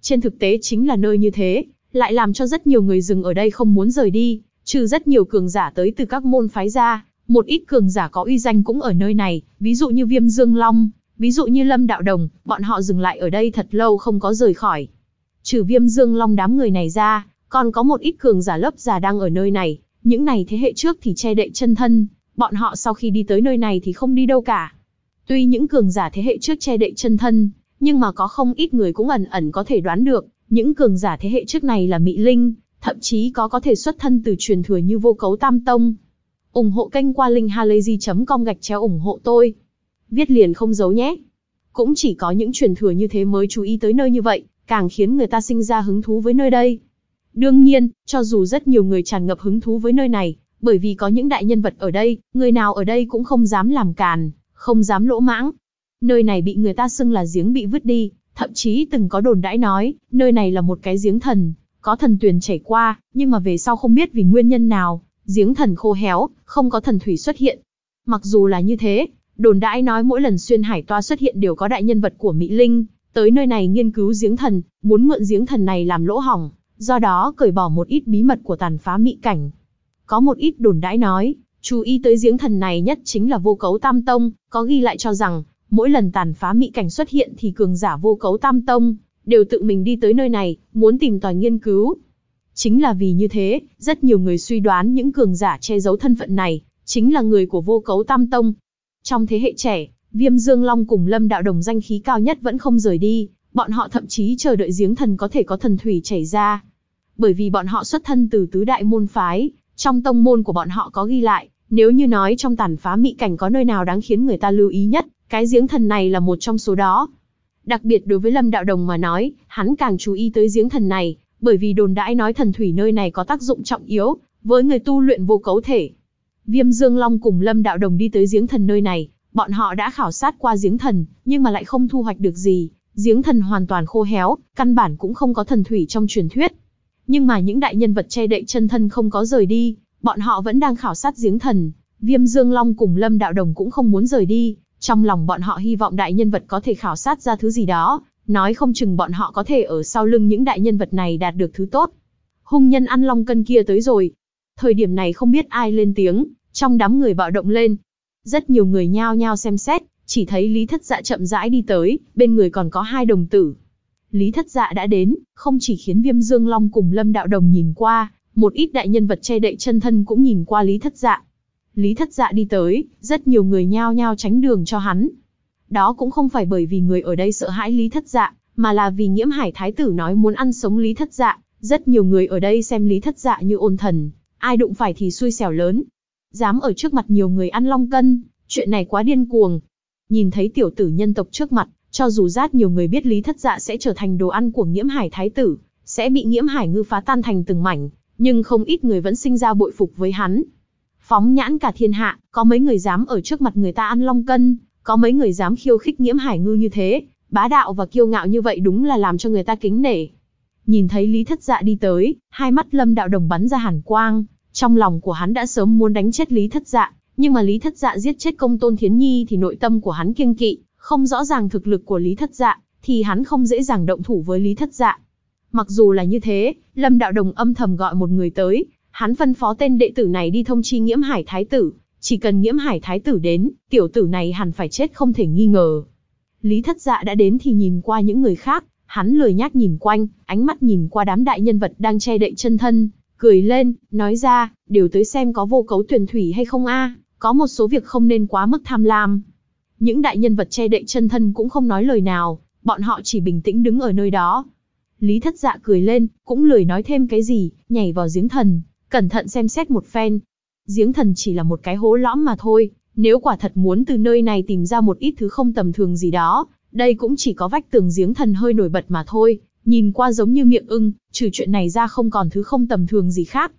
Trên thực tế chính là nơi như thế, lại làm cho rất nhiều người dừng ở đây không muốn rời đi, trừ rất nhiều cường giả tới từ các môn phái ra, một ít cường giả có uy danh cũng ở nơi này, ví dụ như Viêm Dương Long, Ví dụ như Lâm Đạo Đồng, bọn họ dừng lại ở đây thật lâu không có rời khỏi. Trừ viêm dương long đám người này ra, còn có một ít cường giả lớp già đang ở nơi này, những này thế hệ trước thì che đậy chân thân, bọn họ sau khi đi tới nơi này thì không đi đâu cả. Tuy những cường giả thế hệ trước che đậy chân thân, nhưng mà có không ít người cũng ẩn ẩn có thể đoán được, những cường giả thế hệ trước này là Mỹ Linh, thậm chí có có thể xuất thân từ truyền thừa như vô cấu tam tông. ủng hộ kênh qua linh linkhalazy.com gạch chéo ủng hộ tôi viết liền không giấu nhé. Cũng chỉ có những truyền thừa như thế mới chú ý tới nơi như vậy, càng khiến người ta sinh ra hứng thú với nơi đây. Đương nhiên, cho dù rất nhiều người tràn ngập hứng thú với nơi này, bởi vì có những đại nhân vật ở đây, người nào ở đây cũng không dám làm càn, không dám lỗ mãng. Nơi này bị người ta xưng là giếng bị vứt đi, thậm chí từng có đồn đãi nói, nơi này là một cái giếng thần, có thần tuyền chảy qua, nhưng mà về sau không biết vì nguyên nhân nào, giếng thần khô héo, không có thần thủy xuất hiện. Mặc dù là như thế, Đồn đãi nói mỗi lần xuyên hải toa xuất hiện đều có đại nhân vật của Mỹ Linh, tới nơi này nghiên cứu giếng thần, muốn mượn giếng thần này làm lỗ hỏng, do đó cởi bỏ một ít bí mật của tàn phá mỹ cảnh. Có một ít đồn đãi nói, chú ý tới giếng thần này nhất chính là vô cấu tam tông, có ghi lại cho rằng, mỗi lần tàn phá mỹ cảnh xuất hiện thì cường giả vô cấu tam tông, đều tự mình đi tới nơi này, muốn tìm tòi nghiên cứu. Chính là vì như thế, rất nhiều người suy đoán những cường giả che giấu thân phận này, chính là người của vô cấu tam tông, trong thế hệ trẻ, Viêm Dương Long cùng Lâm Đạo Đồng danh khí cao nhất vẫn không rời đi, bọn họ thậm chí chờ đợi giếng thần có thể có thần thủy chảy ra. Bởi vì bọn họ xuất thân từ tứ đại môn phái, trong tông môn của bọn họ có ghi lại, nếu như nói trong tàn phá mỹ cảnh có nơi nào đáng khiến người ta lưu ý nhất, cái giếng thần này là một trong số đó. Đặc biệt đối với Lâm Đạo Đồng mà nói, hắn càng chú ý tới giếng thần này, bởi vì đồn đãi nói thần thủy nơi này có tác dụng trọng yếu với người tu luyện vô cấu thể. Viêm Dương Long cùng Lâm Đạo Đồng đi tới giếng thần nơi này, bọn họ đã khảo sát qua giếng thần, nhưng mà lại không thu hoạch được gì, giếng thần hoàn toàn khô héo, căn bản cũng không có thần thủy trong truyền thuyết. Nhưng mà những đại nhân vật che đậy chân thân không có rời đi, bọn họ vẫn đang khảo sát giếng thần, Viêm Dương Long cùng Lâm Đạo Đồng cũng không muốn rời đi, trong lòng bọn họ hy vọng đại nhân vật có thể khảo sát ra thứ gì đó, nói không chừng bọn họ có thể ở sau lưng những đại nhân vật này đạt được thứ tốt. Hung nhân ăn long cân kia tới rồi, Thời điểm này không biết ai lên tiếng, trong đám người bạo động lên. Rất nhiều người nhao nhao xem xét, chỉ thấy Lý Thất Dạ chậm rãi đi tới, bên người còn có hai đồng tử. Lý Thất Dạ đã đến, không chỉ khiến Viêm Dương Long cùng Lâm Đạo Đồng nhìn qua, một ít đại nhân vật che đậy chân thân cũng nhìn qua Lý Thất Dạ. Lý Thất Dạ đi tới, rất nhiều người nhao nhao tránh đường cho hắn. Đó cũng không phải bởi vì người ở đây sợ hãi Lý Thất Dạ, mà là vì Nhiễm Hải Thái tử nói muốn ăn sống Lý Thất Dạ, rất nhiều người ở đây xem Lý Thất Dạ như ôn thần, ai đụng phải thì xui xẻo lớn. Dám ở trước mặt nhiều người ăn long cân, chuyện này quá điên cuồng. Nhìn thấy tiểu tử nhân tộc trước mặt, cho dù rát nhiều người biết Lý Thất Dạ sẽ trở thành đồ ăn của Nghiễm Hải Thái Tử, sẽ bị Nghiễm Hải Ngư phá tan thành từng mảnh, nhưng không ít người vẫn sinh ra bội phục với hắn. Phóng nhãn cả thiên hạ, có mấy người dám ở trước mặt người ta ăn long cân, có mấy người dám khiêu khích Nghiễm Hải Ngư như thế, bá đạo và kiêu ngạo như vậy đúng là làm cho người ta kính nể. Nhìn thấy Lý Thất Dạ đi tới, hai mắt Lâm Đạo Đồng bắn ra hàn quang, trong lòng của hắn đã sớm muốn đánh chết Lý Thất Dạ, nhưng mà Lý Thất Dạ giết chết công tôn Thiến Nhi thì nội tâm của hắn kiêng kỵ, không rõ ràng thực lực của Lý Thất Dạ, thì hắn không dễ dàng động thủ với Lý Thất Dạ. Mặc dù là như thế, Lâm Đạo Đồng âm thầm gọi một người tới, hắn phân phó tên đệ tử này đi thông chi Nghiễm Hải Thái Tử, chỉ cần Nghiễm Hải Thái Tử đến, tiểu tử này hẳn phải chết không thể nghi ngờ. Lý Thất Dạ đã đến thì nhìn qua những người khác, Hắn lười nhác nhìn quanh, ánh mắt nhìn qua đám đại nhân vật đang che đậy chân thân, cười lên, nói ra, đều tới xem có vô cấu tuyển thủy hay không a, có một số việc không nên quá mức tham lam. Những đại nhân vật che đậy chân thân cũng không nói lời nào, bọn họ chỉ bình tĩnh đứng ở nơi đó. Lý thất dạ cười lên, cũng lười nói thêm cái gì, nhảy vào giếng thần, cẩn thận xem xét một phen. Giếng thần chỉ là một cái hố lõm mà thôi, nếu quả thật muốn từ nơi này tìm ra một ít thứ không tầm thường gì đó, đây cũng chỉ có vách tường giếng thần hơi nổi bật mà thôi, nhìn qua giống như miệng ưng, trừ chuyện này ra không còn thứ không tầm thường gì khác.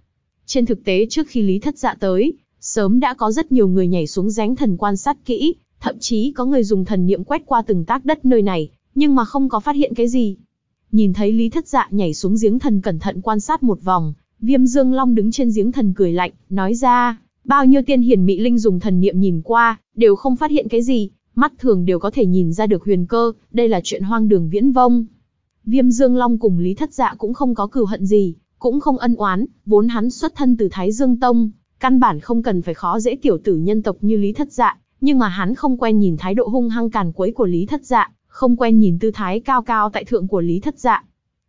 Trên thực tế trước khi Lý Thất Dạ tới, sớm đã có rất nhiều người nhảy xuống giếng thần quan sát kỹ, thậm chí có người dùng thần niệm quét qua từng tác đất nơi này, nhưng mà không có phát hiện cái gì. Nhìn thấy Lý Thất Dạ nhảy xuống giếng thần cẩn thận quan sát một vòng, Viêm Dương Long đứng trên giếng thần cười lạnh, nói ra, bao nhiêu tiên hiển mỹ linh dùng thần niệm nhìn qua, đều không phát hiện cái gì, mắt thường đều có thể nhìn ra được huyền cơ, đây là chuyện hoang đường viễn vông. Viêm Dương Long cùng Lý Thất Dạ cũng không có cừu hận gì, cũng không ân oán, vốn hắn xuất thân từ Thái Dương Tông, căn bản không cần phải khó dễ tiểu tử nhân tộc như Lý Thất Dạ, nhưng mà hắn không quen nhìn thái độ hung hăng càn quấy của Lý Thất Dạ, không quen nhìn tư thái cao cao tại thượng của Lý Thất Dạ.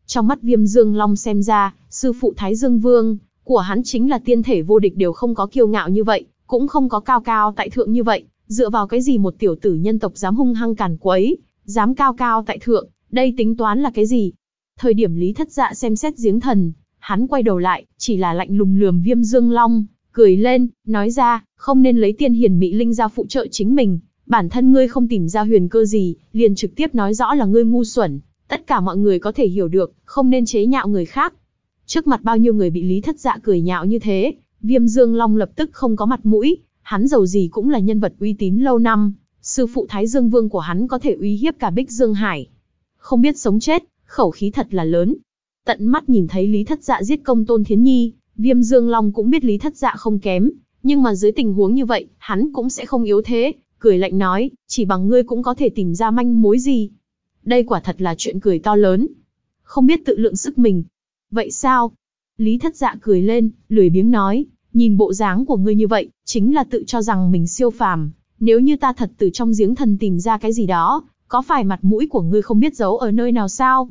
Trong mắt Viêm Dương Long xem ra, sư phụ Thái Dương Vương của hắn chính là tiên thể vô địch đều không có kiêu ngạo như vậy, cũng không có cao cao tại thượng như vậy, Dựa vào cái gì một tiểu tử nhân tộc dám hung hăng càn quấy, dám cao cao tại thượng, đây tính toán là cái gì? Thời điểm Lý Thất Dạ xem xét giếng thần, hắn quay đầu lại, chỉ là lạnh lùng lườm viêm dương long, cười lên, nói ra, không nên lấy tiên hiền mỹ linh ra phụ trợ chính mình, bản thân ngươi không tìm ra huyền cơ gì, liền trực tiếp nói rõ là ngươi ngu xuẩn, tất cả mọi người có thể hiểu được, không nên chế nhạo người khác. Trước mặt bao nhiêu người bị Lý Thất Dạ cười nhạo như thế, Viêm Dương Long lập tức không có mặt mũi, Hắn giàu gì cũng là nhân vật uy tín lâu năm, sư phụ Thái Dương Vương của hắn có thể uy hiếp cả Bích Dương Hải. Không biết sống chết, khẩu khí thật là lớn. Tận mắt nhìn thấy Lý Thất Dạ giết công Tôn Thiến Nhi, Viêm Dương Long cũng biết Lý Thất Dạ không kém, nhưng mà dưới tình huống như vậy, hắn cũng sẽ không yếu thế, cười lạnh nói, chỉ bằng ngươi cũng có thể tìm ra manh mối gì. Đây quả thật là chuyện cười to lớn. Không biết tự lượng sức mình. Vậy sao? Lý Thất Dạ cười lên, lười biếng nói, Nhìn bộ dáng của ngươi như vậy, chính là tự cho rằng mình siêu phàm. Nếu như ta thật từ trong giếng thần tìm ra cái gì đó, có phải mặt mũi của ngươi không biết giấu ở nơi nào sao?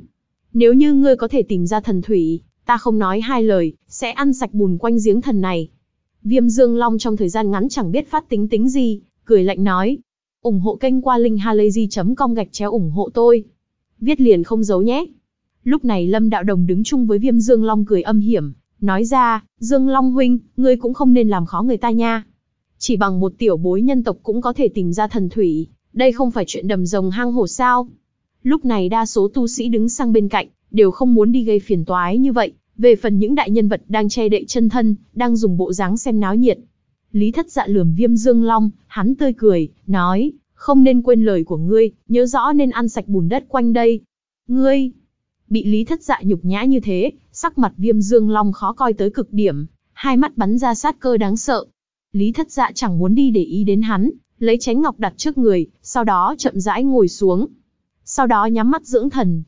Nếu như ngươi có thể tìm ra thần thủy, ta không nói hai lời, sẽ ăn sạch bùn quanh giếng thần này. Viêm Dương Long trong thời gian ngắn chẳng biết phát tính tính gì, cười lạnh nói. ủng hộ kênh qua linkhalazy.com gạch chéo ủng hộ tôi. Viết liền không giấu nhé. Lúc này Lâm Đạo Đồng đứng chung với Viêm Dương Long cười âm hiểm, nói ra, Dương Long Huynh, ngươi cũng không nên làm khó người ta nha. Chỉ bằng một tiểu bối nhân tộc cũng có thể tìm ra thần thủy, đây không phải chuyện đầm rồng hang hổ sao. Lúc này đa số tu sĩ đứng sang bên cạnh, đều không muốn đi gây phiền toái như vậy, về phần những đại nhân vật đang che đậy chân thân, đang dùng bộ dáng xem náo nhiệt. Lý thất dạ lườm viêm Dương Long, hắn tươi cười, nói, không nên quên lời của ngươi, nhớ rõ nên ăn sạch bùn đất quanh đây. Ngươi, bị Lý thất dạ nhục nhã như thế, Sắc mặt viêm dương long khó coi tới cực điểm, hai mắt bắn ra sát cơ đáng sợ. Lý thất dạ chẳng muốn đi để ý đến hắn, lấy chén ngọc đặt trước người, sau đó chậm rãi ngồi xuống. Sau đó nhắm mắt dưỡng thần.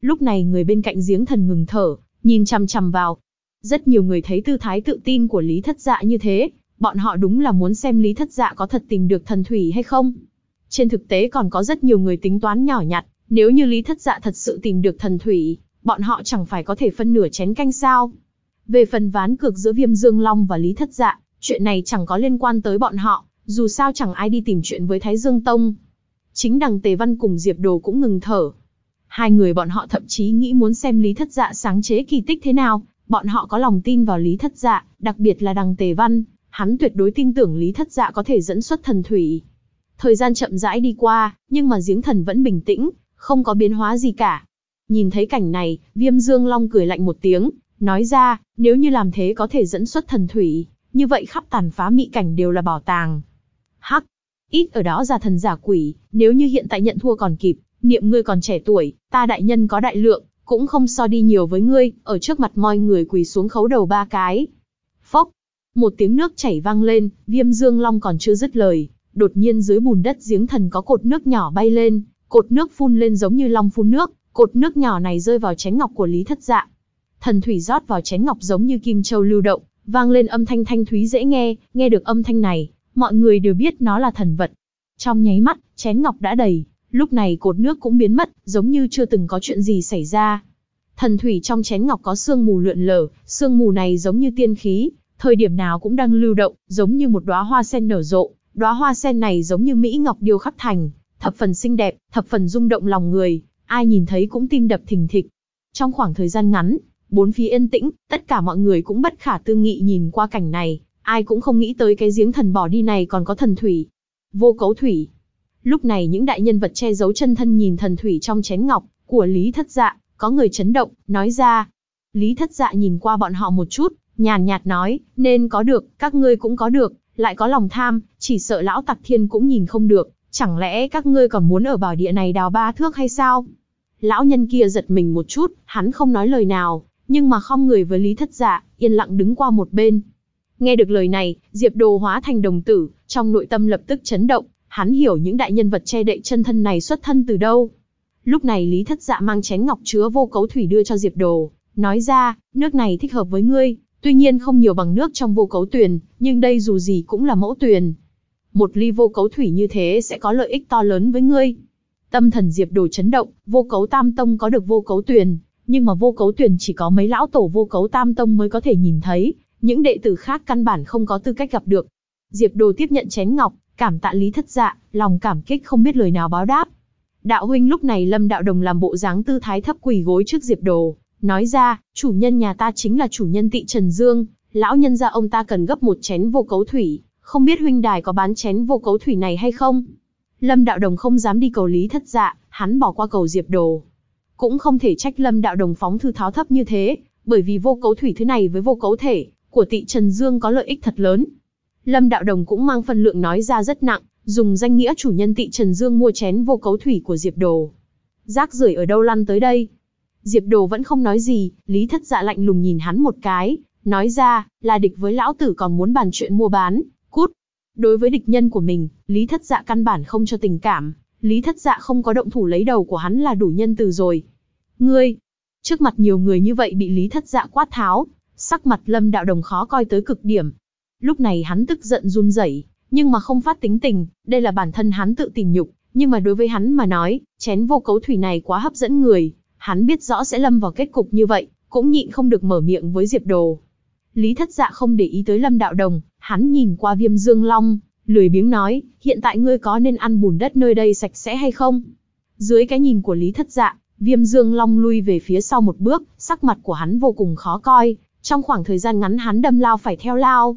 Lúc này người bên cạnh giếng thần ngừng thở, nhìn chằm chằm vào. Rất nhiều người thấy tư thái tự tin của Lý Thất Dạ như thế, bọn họ đúng là muốn xem Lý Thất Dạ có thật tìm được thần thủy hay không. Trên thực tế còn có rất nhiều người tính toán nhỏ nhặt, nếu như Lý Thất Dạ thật sự tìm được thần thủy, bọn họ chẳng phải có thể phân nửa chén canh sao. Về phần ván cược giữa Viêm Dương Long và Lý Thất Dạ, chuyện này chẳng có liên quan tới bọn họ, dù sao chẳng ai đi tìm chuyện với Thái Dương Tông. Chính đằng Tề Văn cùng Diệp Đồ cũng ngừng thở. Hai người bọn họ thậm chí nghĩ muốn xem Lý Thất Dạ sáng chế kỳ tích thế nào, bọn họ có lòng tin vào Lý Thất Dạ, đặc biệt là đằng Tề Văn, hắn tuyệt đối tin tưởng Lý Thất Dạ có thể dẫn xuất thần thủy. Thời gian chậm rãi đi qua, nhưng mà giếng thần vẫn bình tĩnh, không có biến hóa gì cả. Nhìn thấy cảnh này, viêm dương long cười lạnh một tiếng, nói ra, nếu như làm thế có thể dẫn xuất thần thủy, như vậy khắp tàn phá mỹ cảnh đều là bảo tàng. Hắc, ít ở đó giả thần giả quỷ, nếu như hiện tại nhận thua còn kịp, niệm ngươi còn trẻ tuổi, ta đại nhân có đại lượng, cũng không so đi nhiều với ngươi, ở trước mặt mọi người quỳ xuống khấu đầu ba cái. Phốc, một tiếng nước chảy vang lên, viêm dương long còn chưa dứt lời, đột nhiên dưới bùn đất giếng thần có cột nước nhỏ bay lên, cột nước phun lên giống như long phun nước, Cột nước nhỏ này rơi vào chén ngọc của Lý Thất Dạ. Thần thủy rót vào chén ngọc giống như kim châu lưu động, vang lên âm thanh thanh thúy dễ nghe, nghe được âm thanh này, mọi người đều biết nó là thần vật. Trong nháy mắt, chén ngọc đã đầy, lúc này cột nước cũng biến mất, giống như chưa từng có chuyện gì xảy ra. Thần thủy trong chén ngọc có sương mù lượn lờ, sương mù này giống như tiên khí, thời điểm nào cũng đang lưu động, giống như một đóa hoa sen nở rộ, đóa hoa sen này giống như mỹ ngọc điêu khắc thành, thập phần xinh đẹp, thập phần rung động lòng người, ai nhìn thấy cũng tim đập thình thịch. Trong khoảng thời gian ngắn, bốn phía yên tĩnh, tất cả mọi người cũng bất khả tư nghị nhìn qua cảnh này, ai cũng không nghĩ tới cái giếng thần bỏ đi này còn có thần thủy. Vô cấu thủy. Lúc này những đại nhân vật che giấu chân thân nhìn thần thủy trong chén ngọc của Lý Thất Dạ, có người chấn động, nói ra. Lý Thất Dạ nhìn qua bọn họ một chút, nhàn nhạt nói, nên có được, các ngươi cũng có được, lại có lòng tham, chỉ sợ lão tặc thiên cũng nhìn không được, chẳng lẽ các ngươi còn muốn ở bảo địa này đào ba thước hay sao? Lão nhân kia giật mình một chút, hắn không nói lời nào, nhưng mà không người với Lý Thất Dạ, yên lặng đứng qua một bên. Nghe được lời này, Diệp Đồ hóa thành đồng tử, trong nội tâm lập tức chấn động, hắn hiểu những đại nhân vật che đậy chân thân này xuất thân từ đâu. Lúc này Lý Thất Dạ mang chén ngọc chứa vô cấu thủy đưa cho Diệp Đồ, nói ra, nước này thích hợp với ngươi, tuy nhiên không nhiều bằng nước trong vô cấu tuyền, nhưng đây dù gì cũng là mẫu tuyền. Một ly vô cấu thủy như thế sẽ có lợi ích to lớn với ngươi. Tâm thần Diệp Đồ chấn động, vô cấu tam tông có được vô cấu tuyền, nhưng mà vô cấu tuyền chỉ có mấy lão tổ vô cấu tam tông mới có thể nhìn thấy, những đệ tử khác căn bản không có tư cách gặp được. Diệp Đồ tiếp nhận chén ngọc, cảm tạ Lý Thất Dạ, lòng cảm kích không biết lời nào báo đáp. Đạo huynh lúc này Lâm Đạo Đồng làm bộ dáng tư thái thấp quỳ gối trước Diệp Đồ, nói ra, chủ nhân nhà ta chính là chủ nhân Tị Trần Dương, lão nhân gia ông ta cần gấp một chén vô cấu thủy, không biết huynh đài có bán chén vô cấu thủy này hay không? Lâm Đạo Đồng không dám đi cầu Lý Thất Dạ, hắn bỏ qua cầu Diệp Đồ. Cũng không thể trách Lâm Đạo Đồng phóng thư tháo thấp như thế, bởi vì vô cấu thủy thứ này với vô cấu thể của Tị Trần Dương có lợi ích thật lớn. Lâm Đạo Đồng cũng mang phần lượng nói ra rất nặng, dùng danh nghĩa chủ nhân Tị Trần Dương mua chén vô cấu thủy của Diệp Đồ. Rác rưởi ở đâu lăn tới đây? Diệp Đồ vẫn không nói gì, Lý Thất Dạ lạnh lùng nhìn hắn một cái, nói ra, là địch với lão tử còn muốn bàn chuyện mua bán, cút, Đối với địch nhân của mình, Lý Thất Dạ căn bản không cho tình cảm, Lý Thất Dạ không có động thủ lấy đầu của hắn là đủ nhân từ rồi. Ngươi, trước mặt nhiều người như vậy bị Lý Thất Dạ quát tháo, sắc mặt Lâm Đạo Đồng khó coi tới cực điểm. Lúc này hắn tức giận run rẩy, nhưng mà không phát tính tình, đây là bản thân hắn tự tìm nhục, nhưng mà đối với hắn mà nói, chén vô cấu thủy này quá hấp dẫn người, hắn biết rõ sẽ lâm vào kết cục như vậy, cũng nhịn không được mở miệng với Diệp Đồ. Lý Thất Dạ không để ý tới Lâm Đạo Đồng, Hắn nhìn qua viêm dương long, lười biếng nói, hiện tại ngươi có nên ăn bùn đất nơi đây sạch sẽ hay không? Dưới cái nhìn của Lý Thất Dạ, viêm dương long lui về phía sau một bước, sắc mặt của hắn vô cùng khó coi, trong khoảng thời gian ngắn hắn đâm lao phải theo lao.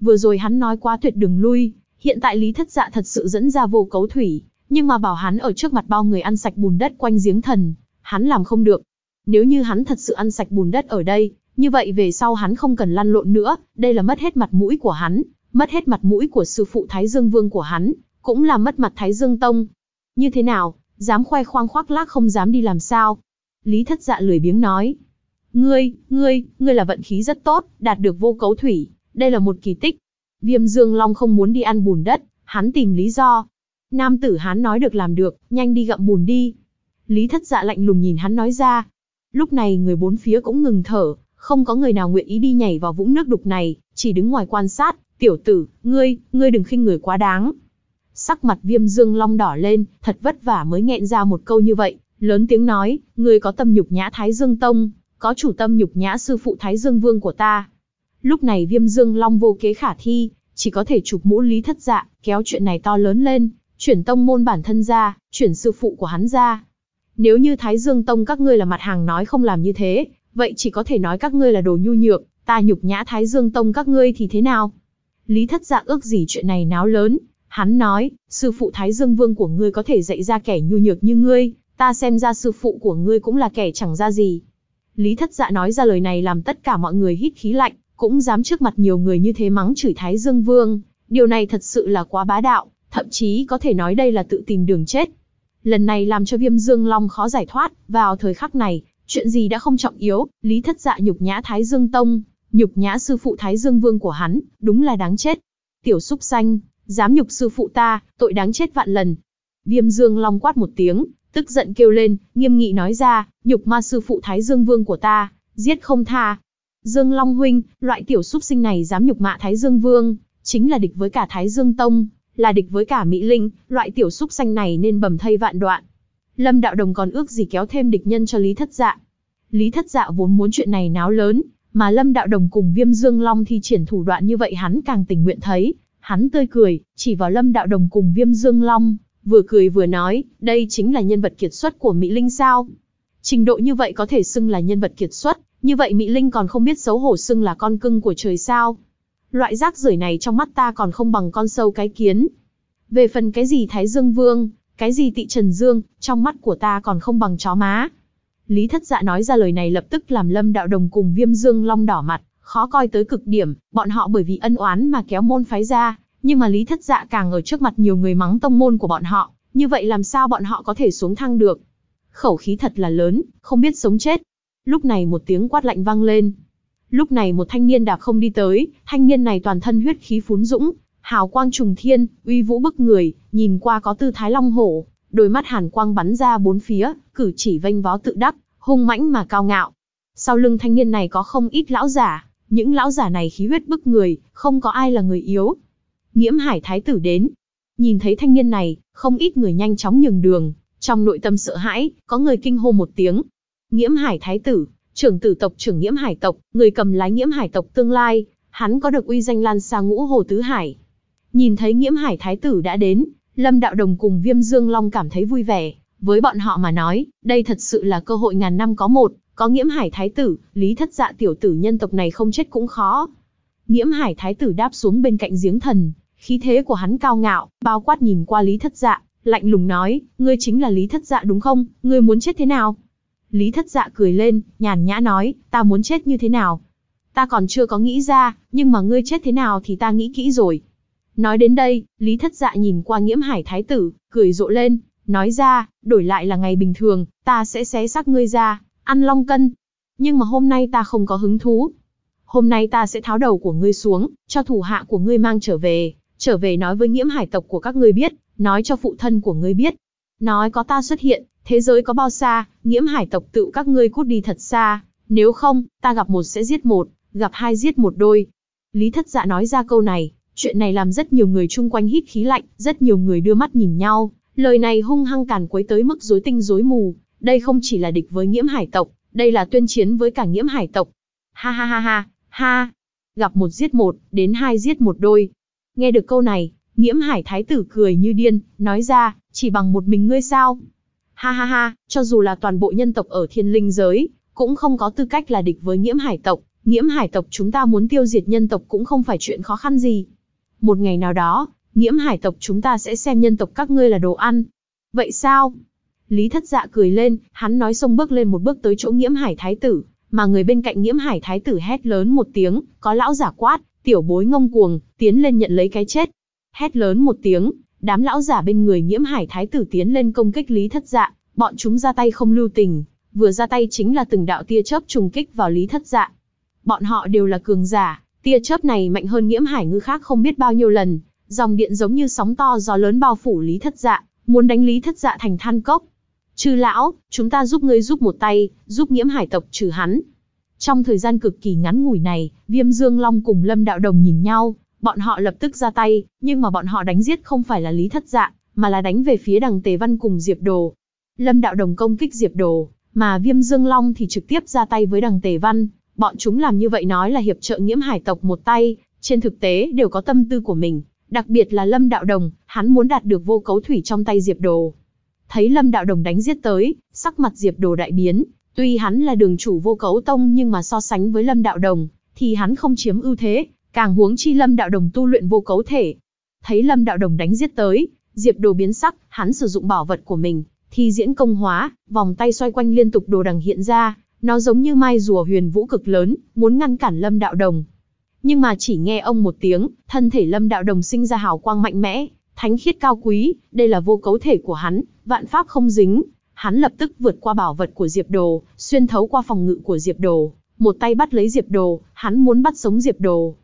Vừa rồi hắn nói quá tuyệt đừng lui, hiện tại Lý Thất Dạ thật sự dẫn ra vô cấu thủy, nhưng mà bảo hắn ở trước mặt bao người ăn sạch bùn đất quanh giếng thần, hắn làm không được. Nếu như hắn thật sự ăn sạch bùn đất ở đây, như vậy về sau hắn không cần lăn lộn nữa, đây là mất hết mặt mũi của hắn, mất hết mặt mũi của sư phụ Thái Dương Vương của hắn, cũng là mất mặt Thái Dương Tông. Như thế nào, dám khoe khoang khoác lác không dám đi làm sao? Lý thất dạ lười biếng nói. Ngươi, ngươi, ngươi là vận khí rất tốt, đạt được vô cấu thủy, đây là một kỳ tích. Viêm Dương Long không muốn đi ăn bùn đất, hắn tìm lý do. Nam tử hắn nói được làm được, nhanh đi gặm bùn đi. Lý thất dạ lạnh lùng nhìn hắn nói ra. Lúc này người bốn phía cũng ngừng thở, không có người nào nguyện ý đi nhảy vào vũng nước đục này, chỉ đứng ngoài quan sát, tiểu tử, ngươi, ngươi đừng khinh người quá đáng. Sắc mặt viêm dương long đỏ lên, thật vất vả mới nghẹn ra một câu như vậy, lớn tiếng nói, ngươi có tâm nhục nhã Thái Dương Tông, có chủ tâm nhục nhã sư phụ Thái Dương Vương của ta. Lúc này viêm dương long vô kế khả thi, chỉ có thể chụp mũ lý thất dạ, kéo chuyện này to lớn lên, chuyển tông môn bản thân ra, chuyển sư phụ của hắn ra. Nếu như Thái Dương Tông các ngươi là mặt hàng nói không làm như thế, vậy chỉ có thể nói các ngươi là đồ nhu nhược, ta nhục nhã Thái Dương Tông các ngươi thì thế nào? Lý Thất Dạ ước gì chuyện này náo lớn, hắn nói, sư phụ Thái Dương Vương của ngươi có thể dạy ra kẻ nhu nhược như ngươi, ta xem ra sư phụ của ngươi cũng là kẻ chẳng ra gì. Lý Thất Dạ nói ra lời này làm tất cả mọi người hít khí lạnh, cũng dám trước mặt nhiều người như thế mắng chửi Thái Dương Vương, điều này thật sự là quá bá đạo, thậm chí có thể nói đây là tự tìm đường chết. Lần này làm cho Viêm Dương Long khó giải thoát, vào thời khắc này, Chuyện gì đã không trọng yếu, Lý Thất Dạ nhục nhã Thái Dương Tông, nhục nhã sư phụ Thái Dương Vương của hắn, đúng là đáng chết. Tiểu Súc Xanh, dám nhục sư phụ ta, tội đáng chết vạn lần. Viêm Dương Long quát một tiếng, tức giận kêu lên, nghiêm nghị nói ra, nhục ma sư phụ Thái Dương Vương của ta, giết không tha. Dương Long huynh, loại tiểu súc sinh này dám nhục mạ Thái Dương Vương, chính là địch với cả Thái Dương Tông, là địch với cả Mỹ Linh, loại tiểu súc xanh này nên bầm thây vạn đoạn, Lâm Đạo Đồng còn ước gì kéo thêm địch nhân cho Lý Thất Dạ. Lý Thất Dạ vốn muốn chuyện này náo lớn, mà Lâm Đạo Đồng cùng Viêm Dương Long thi triển thủ đoạn như vậy hắn càng tình nguyện thấy, hắn tươi cười, chỉ vào Lâm Đạo Đồng cùng Viêm Dương Long, vừa cười vừa nói, đây chính là nhân vật kiệt xuất của Mỹ Linh sao? Trình độ như vậy có thể xưng là nhân vật kiệt xuất, như vậy Mỹ Linh còn không biết xấu hổ xưng là con cưng của trời sao? Loại rác rưởi này trong mắt ta còn không bằng con sâu cái kiến. Về phần cái gì Thái Dương Vương, cái gì tị Trần Dương, trong mắt của ta còn không bằng chó má. Lý Thất Dạ nói ra lời này lập tức làm Lâm Đạo Đồng cùng Viêm Dương Long đỏ mặt, khó coi tới cực điểm, bọn họ bởi vì ân oán mà kéo môn phái ra, nhưng mà Lý Thất Dạ càng ở trước mặt nhiều người mắng tông môn của bọn họ, như vậy làm sao bọn họ có thể xuống thang được? Khẩu khí thật là lớn, không biết sống chết. Lúc này một tiếng quát lạnh vang lên. Lúc này một thanh niên đạp không đi tới, thanh niên này toàn thân huyết khí phún dũng, hào quang trùng thiên, uy vũ bức người, nhìn qua có tư thái long hổ, đôi mắt hàn quang bắn ra bốn phía, cử chỉ vênh vó tự đắc, hung mãnh mà cao ngạo. Sau lưng thanh niên này có không ít lão giả, những lão giả này khí huyết bức người, không có ai là người yếu. Nghiễm Hải Thái tử đến. Nhìn thấy thanh niên này, không ít người nhanh chóng nhường đường, trong nội tâm sợ hãi, có người kinh hô một tiếng. Nghiễm Hải Thái tử, trưởng tử tộc trưởng Nghiễm Hải tộc, người cầm lái Nghiễm Hải tộc tương lai, hắn có được uy danh lan xa ngũ hồ tứ hải, Nhìn thấy Nghiễm Hải Thái Tử đã đến, Lâm Đạo Đồng cùng Viêm Dương Long cảm thấy vui vẻ. Với bọn họ mà nói, đây thật sự là cơ hội ngàn năm có một, có Nghiễm Hải Thái Tử, lý thất dạ tiểu tử nhân tộc này không chết cũng khó. Nghiễm Hải Thái Tử đáp xuống bên cạnh giếng thần, khí thế của hắn cao ngạo, bao quát nhìn qua lý thất dạ, lạnh lùng nói, ngươi chính là lý thất dạ đúng không, ngươi muốn chết thế nào? Lý thất dạ cười lên, nhàn nhã nói, ta muốn chết như thế nào? Ta còn chưa có nghĩ ra, nhưng mà ngươi chết thế nào thì ta nghĩ kỹ rồi. Nói đến đây, Lý Thất Dạ nhìn qua Nghiễm Hải Thái Tử, cười rộ lên, nói ra, đổi lại là ngày bình thường, ta sẽ xé xác ngươi ra, ăn long cân. Nhưng mà hôm nay ta không có hứng thú. Hôm nay ta sẽ tháo đầu của ngươi xuống, cho thủ hạ của ngươi mang trở về, trở về nói với Nghiễm Hải tộc của các ngươi biết, nói cho phụ thân của ngươi biết. Nói có ta xuất hiện, thế giới có bao xa, Nghiễm Hải tộc tự các ngươi cút đi thật xa, nếu không, ta gặp một sẽ giết một, gặp hai giết một đôi. Lý Thất Dạ nói ra câu này, Chuyện này làm rất nhiều người chung quanh hít khí lạnh, rất nhiều người đưa mắt nhìn nhau. Lời này hung hăng càn quấy tới mức rối tinh rối mù. Đây không chỉ là địch với nghiễm hải tộc, đây là tuyên chiến với cả nghiễm hải tộc. Ha ha ha ha, ha. Gặp một giết một, đến hai giết một đôi. Nghe được câu này, nghiễm hải thái tử cười như điên, nói ra, chỉ bằng một mình ngươi sao? Ha ha ha, cho dù là toàn bộ nhân tộc ở thiên linh giới, cũng không có tư cách là địch với nghiễm hải tộc. Nghiễm hải tộc chúng ta muốn tiêu diệt nhân tộc cũng không phải chuyện khó khăn gì một ngày nào đó, nhiễm hải tộc chúng ta sẽ xem nhân tộc các ngươi là đồ ăn. Vậy sao? Lý thất dạ cười lên, hắn nói xong bước lên một bước tới chỗ nhiễm hải thái tử, mà người bên cạnh nhiễm hải thái tử hét lớn một tiếng, có lão giả quát, tiểu bối ngông cuồng, tiến lên nhận lấy cái chết. Hét lớn một tiếng, đám lão giả bên người nhiễm hải thái tử tiến lên công kích lý thất dạ, bọn chúng ra tay không lưu tình, vừa ra tay chính là từng đạo tia chớp trùng kích vào lý thất dạ. Bọn họ đều là cường giả, Tia chớp này mạnh hơn nghiễm hải ngư khác không biết bao nhiêu lần, dòng điện giống như sóng to gió lớn bao phủ lý thất dạ, muốn đánh lý thất dạ thành than cốc. Trừ lão, chúng ta giúp ngươi giúp một tay, giúp nghiễm hải tộc trừ hắn. Trong thời gian cực kỳ ngắn ngủi này, viêm dương long cùng lâm đạo đồng nhìn nhau, bọn họ lập tức ra tay, nhưng mà bọn họ đánh giết không phải là lý thất dạ, mà là đánh về phía đằng tề văn cùng diệp đồ. Lâm đạo đồng công kích diệp đồ, mà viêm dương long thì trực tiếp ra tay với đằng tề văn, Bọn chúng làm như vậy nói là hiệp trợ nghiễm hải tộc một tay, trên thực tế đều có tâm tư của mình, đặc biệt là Lâm Đạo Đồng, hắn muốn đạt được vô cấu thủy trong tay Diệp Đồ. Thấy Lâm Đạo Đồng đánh giết tới, sắc mặt Diệp Đồ đại biến, tuy hắn là đường chủ vô cấu tông nhưng mà so sánh với Lâm Đạo Đồng, thì hắn không chiếm ưu thế, càng huống chi Lâm Đạo Đồng tu luyện vô cấu thể. Thấy Lâm Đạo Đồng đánh giết tới, Diệp Đồ biến sắc, hắn sử dụng bảo vật của mình, thi diễn công hóa, vòng tay xoay quanh liên tục đồ đằng hiện ra, nó giống như mai rùa huyền vũ cực lớn, muốn ngăn cản Lâm Đạo Đồng. Nhưng mà chỉ nghe ông một tiếng, thân thể Lâm Đạo Đồng sinh ra hào quang mạnh mẽ, thánh khiết cao quý, đây là vô cấu thể của hắn, vạn pháp không dính. Hắn lập tức vượt qua bảo vật của Diệp Đồ, xuyên thấu qua phòng ngự của Diệp Đồ, một tay bắt lấy Diệp Đồ, hắn muốn bắt sống Diệp Đồ.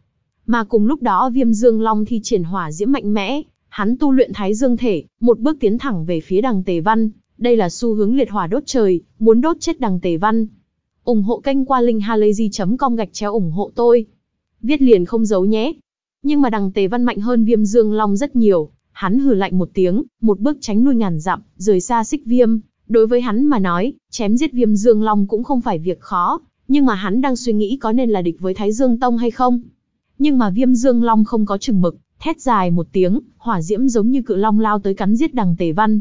Mà cùng lúc đó Viêm Dương Long thi triển hỏa diễm mạnh mẽ, hắn tu luyện Thái Dương thể, một bước tiến thẳng về phía Đằng Tề Văn, đây là xu hướng liệt hỏa đốt trời, muốn đốt chết Đằng Tề Văn ủng hộ kênh qua linkhalazy.com gạch chéo ủng hộ tôi. Viết liền không giấu nhé. Nhưng mà đằng Tề Văn mạnh hơn Viêm Dương Long rất nhiều, hắn hừ lạnh một tiếng, một bước tránh lui ngàn dặm, rời xa Xích Viêm. Đối với hắn mà nói, chém giết Viêm Dương Long cũng không phải việc khó, nhưng mà hắn đang suy nghĩ có nên là địch với Thái Dương Tông hay không. Nhưng mà Viêm Dương Long không có chừng mực, thét dài một tiếng, hỏa diễm giống như cự long lao tới cắn giết đằng Tề Văn.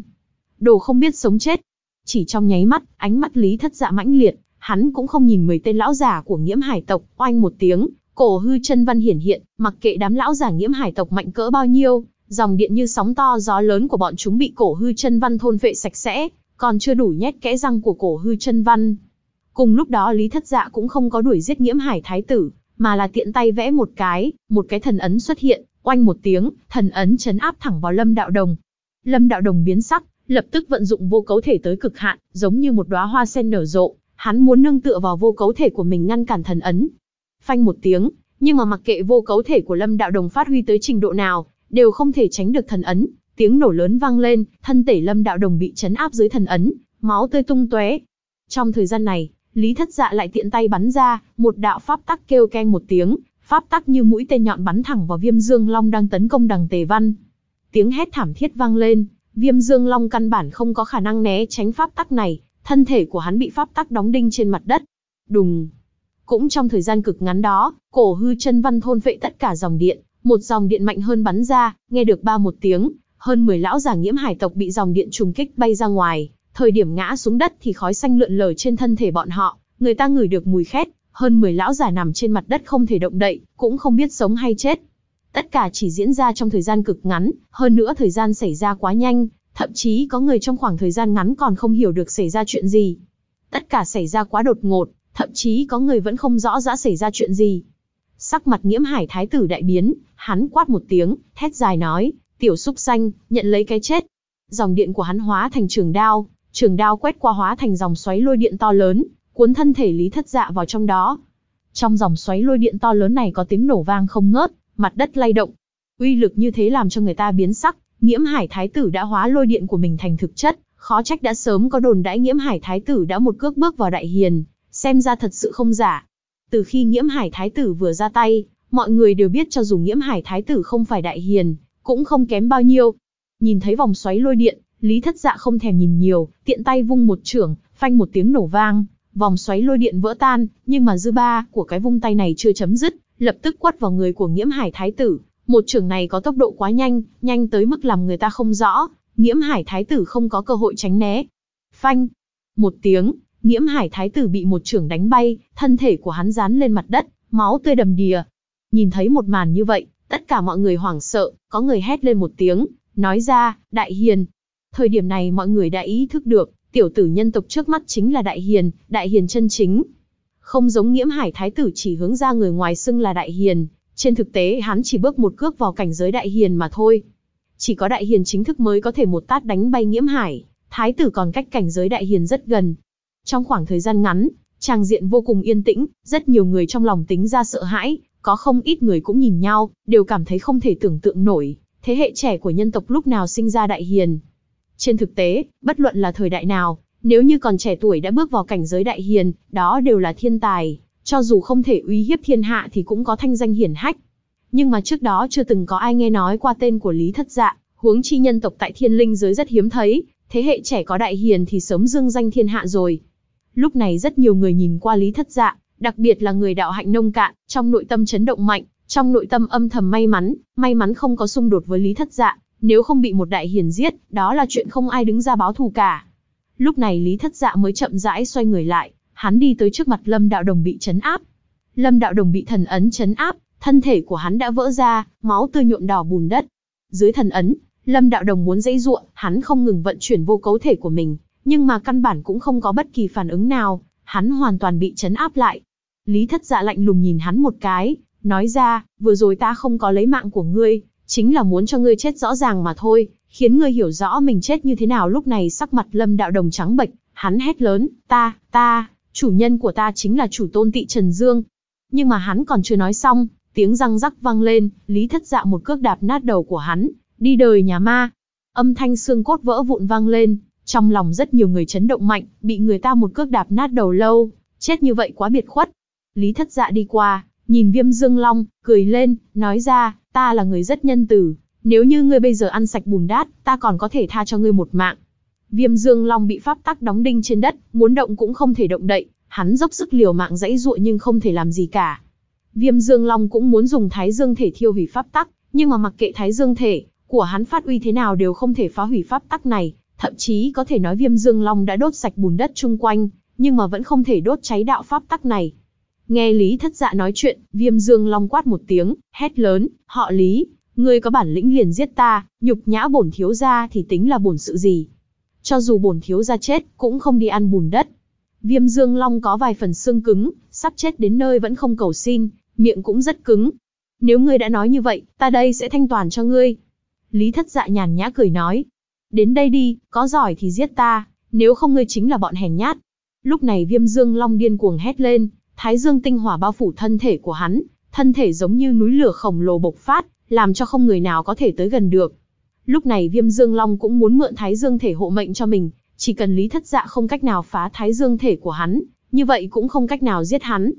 Đồ không biết sống chết. Chỉ trong nháy mắt, ánh mắt Lý Thất Dạ mãnh liệt, hắn cũng không nhìn mười tên lão giả của nghiễm hải tộc, oanh một tiếng, cổ hư chân văn hiển hiện, mặc kệ đám lão giả nghiễm hải tộc mạnh cỡ bao nhiêu, dòng điện như sóng to gió lớn của bọn chúng bị cổ hư chân văn thôn vệ sạch sẽ, còn chưa đủ nhét kẽ răng của cổ hư chân văn. Cùng lúc đó Lý Thất Dạ cũng không có đuổi giết nghiễm hải thái tử, mà là tiện tay vẽ một cái, một cái thần ấn xuất hiện, oanh một tiếng, thần ấn chấn áp thẳng vào Lâm Đạo Đồng. Lâm Đạo Đồng biến sắc, lập tức vận dụng vô cấu thể tới cực hạn, giống như một đóa hoa sen nở rộ, hắn muốn nâng tựa vào vô cấu thể của mình ngăn cản thần ấn. Phanh một tiếng, nhưng mà mặc kệ vô cấu thể của Lâm Đạo Đồng phát huy tới trình độ nào, đều không thể tránh được thần ấn, tiếng nổ lớn vang lên, thân thể Lâm Đạo Đồng bị chấn áp dưới thần ấn, máu tươi tung tóe. Trong thời gian này, Lý Thất Dạ lại tiện tay bắn ra, một đạo pháp tắc kêu keng một tiếng, pháp tắc như mũi tên nhọn bắn thẳng vào Viêm Dương Long đang tấn công Đằng Tề Văn. Tiếng hét thảm thiết vang lên, Viêm Dương Long căn bản không có khả năng né tránh pháp tắc này, Thân thể của hắn bị pháp tắc đóng đinh trên mặt đất. Đùng. Cũng trong thời gian cực ngắn đó, cổ hư chân văn thôn vệ tất cả dòng điện, một dòng điện mạnh hơn bắn ra, nghe được ba một tiếng, hơn 10 lão giả nhiễm hải tộc bị dòng điện trùng kích bay ra ngoài, thời điểm ngã xuống đất thì khói xanh lượn lờ trên thân thể bọn họ, người ta ngửi được mùi khét, hơn 10 lão giả nằm trên mặt đất không thể động đậy, cũng không biết sống hay chết. Tất cả chỉ diễn ra trong thời gian cực ngắn, hơn nữa thời gian xảy ra quá nhanh, thậm chí có người trong khoảng thời gian ngắn còn không hiểu được xảy ra chuyện gì. Tất cả xảy ra quá đột ngột, thậm chí có người vẫn không rõ rã xảy ra chuyện gì. Sắc mặt nghiễm hải thái tử đại biến, hắn quát một tiếng, thét dài nói, tiểu súc xanh, nhận lấy cái chết. Dòng điện của hắn hóa thành trường đao, trường đao quét qua hóa thành dòng xoáy lôi điện to lớn, cuốn thân thể lý thất dạ vào trong đó. Trong dòng xoáy lôi điện to lớn này có tiếng nổ vang không ngớt, mặt đất lay động. Uy lực như thế làm cho người ta biến sắc, Nghiễm Hải Thái Tử đã hóa lôi điện của mình thành thực chất, khó trách đã sớm có đồn đãi Nghiễm Hải Thái Tử đã một cước bước vào Đại Hiền, xem ra thật sự không giả. Từ khi Nghiễm Hải Thái Tử vừa ra tay, mọi người đều biết cho dù Nghiễm Hải Thái Tử không phải Đại Hiền, cũng không kém bao nhiêu. Nhìn thấy vòng xoáy lôi điện, Lý Thất Dạ không thèm nhìn nhiều, tiện tay vung một chưởng, phanh một tiếng nổ vang, vòng xoáy lôi điện vỡ tan, nhưng mà dư ba của cái vung tay này chưa chấm dứt, lập tức quất vào người của Nghiễm Hải Thái Tử, một trưởng này có tốc độ quá nhanh, nhanh tới mức làm người ta không rõ, Nghiễm Hải Thái tử không có cơ hội tránh né. Phanh! Một tiếng, Nghiễm Hải Thái tử bị một trưởng đánh bay, thân thể của hắn dán lên mặt đất, máu tươi đầm đìa. Nhìn thấy một màn như vậy, tất cả mọi người hoảng sợ, có người hét lên một tiếng, nói ra, Đại Hiền. Thời điểm này mọi người đã ý thức được, tiểu tử nhân tộc trước mắt chính là Đại Hiền, Đại Hiền chân chính. Không giống Nghiễm Hải Thái tử chỉ hướng ra người ngoài xưng là Đại Hiền, trên thực tế hắn chỉ bước một cước vào cảnh giới đại hiền mà thôi. Chỉ có đại hiền chính thức mới có thể một tát đánh bay nghiễm hải, thái tử còn cách cảnh giới đại hiền rất gần. Trong khoảng thời gian ngắn, trang diện vô cùng yên tĩnh, rất nhiều người trong lòng tính ra sợ hãi, có không ít người cũng nhìn nhau, đều cảm thấy không thể tưởng tượng nổi, thế hệ trẻ của nhân tộc lúc nào sinh ra đại hiền. Trên thực tế, bất luận là thời đại nào, nếu như còn trẻ tuổi đã bước vào cảnh giới đại hiền, đó đều là thiên tài. Cho dù không thể uy hiếp thiên hạ thì cũng có thanh danh hiển hách. Nhưng mà trước đó chưa từng có ai nghe nói qua tên của Lý Thất Dạ, huống chi nhân tộc tại thiên linh giới rất hiếm thấy, thế hệ trẻ có đại hiền thì sớm dương danh thiên hạ rồi. Lúc này rất nhiều người nhìn qua Lý Thất Dạ, đặc biệt là người đạo hạnh nông cạn, trong nội tâm chấn động mạnh, trong nội tâm âm thầm may mắn, may mắn không có xung đột với Lý Thất Dạ, nếu không bị một đại hiền giết, đó là chuyện không ai đứng ra báo thù cả. Lúc này Lý Thất Dạ mới chậm rãi xoay người lại, hắn đi tới trước mặt Lâm Đạo Đồng bị chấn áp. Lâm Đạo Đồng bị thần ấn chấn áp, thân thể của hắn đã vỡ ra, máu tươi nhuộm đỏ bùn đất. Dưới thần ấn, Lâm Đạo Đồng muốn dãy ruộng, hắn không ngừng vận chuyển vô cấu thể của mình, nhưng mà căn bản cũng không có bất kỳ phản ứng nào, hắn hoàn toàn bị chấn áp lại. Lý Thất Dạ lạnh lùng nhìn hắn một cái, nói ra, vừa rồi ta không có lấy mạng của ngươi, chính là muốn cho ngươi chết rõ ràng mà thôi, khiến ngươi hiểu rõ mình chết như thế nào lúc này sắc mặt lâm đạo đồng trắng bệch, hắn hét lớn, ta, ta, chủ nhân của ta chính là chủ tôn tị Trần Dương. Nhưng mà hắn còn chưa nói xong, tiếng răng rắc vang lên, Lý Thất Dạ một cước đạp nát đầu của hắn, đi đời nhà ma. Âm thanh xương cốt vỡ vụn vang lên, trong lòng rất nhiều người chấn động mạnh, bị người ta một cước đạp nát đầu lâu, chết như vậy quá biệt khuất. Lý Thất Dạ đi qua, nhìn Viêm Dương Long, cười lên, nói ra, ta là người rất nhân từ, nếu như ngươi bây giờ ăn sạch bùn đát, ta còn có thể tha cho ngươi một mạng, Viêm Dương Long bị pháp tắc đóng đinh trên đất, muốn động cũng không thể động đậy, hắn dốc sức liều mạng dãy dụa nhưng không thể làm gì cả. Viêm Dương Long cũng muốn dùng Thái Dương thể thiêu hủy pháp tắc, nhưng mà mặc kệ Thái Dương thể của hắn phát uy thế nào đều không thể phá hủy pháp tắc này, thậm chí có thể nói Viêm Dương Long đã đốt sạch bùn đất chung quanh, nhưng mà vẫn không thể đốt cháy đạo pháp tắc này. Nghe Lý Thất Dạ nói chuyện, Viêm Dương Long quát một tiếng, hét lớn, "Họ Lý, ngươi có bản lĩnh liền giết ta, nhục nhã bổn thiếu gia thì tính là bổn sự gì?" Cho dù bổn thiếu ra chết, cũng không đi ăn bùn đất. Viêm dương long có vài phần xương cứng, sắp chết đến nơi vẫn không cầu xin, miệng cũng rất cứng. Nếu ngươi đã nói như vậy, ta đây sẽ thanh toàn cho ngươi. Lý thất dạ nhàn nhã cười nói. Đến đây đi, có giỏi thì giết ta, nếu không ngươi chính là bọn hèn nhát. Lúc này viêm dương long điên cuồng hét lên, thái dương tinh hỏa bao phủ thân thể của hắn, thân thể giống như núi lửa khổng lồ bộc phát, làm cho không người nào có thể tới gần được. Lúc này Viêm Dương Long cũng muốn mượn Thái Dương thể hộ mệnh cho mình, chỉ cần Lý Thất Dạ không cách nào phá Thái Dương thể của hắn, như vậy cũng không cách nào giết hắn.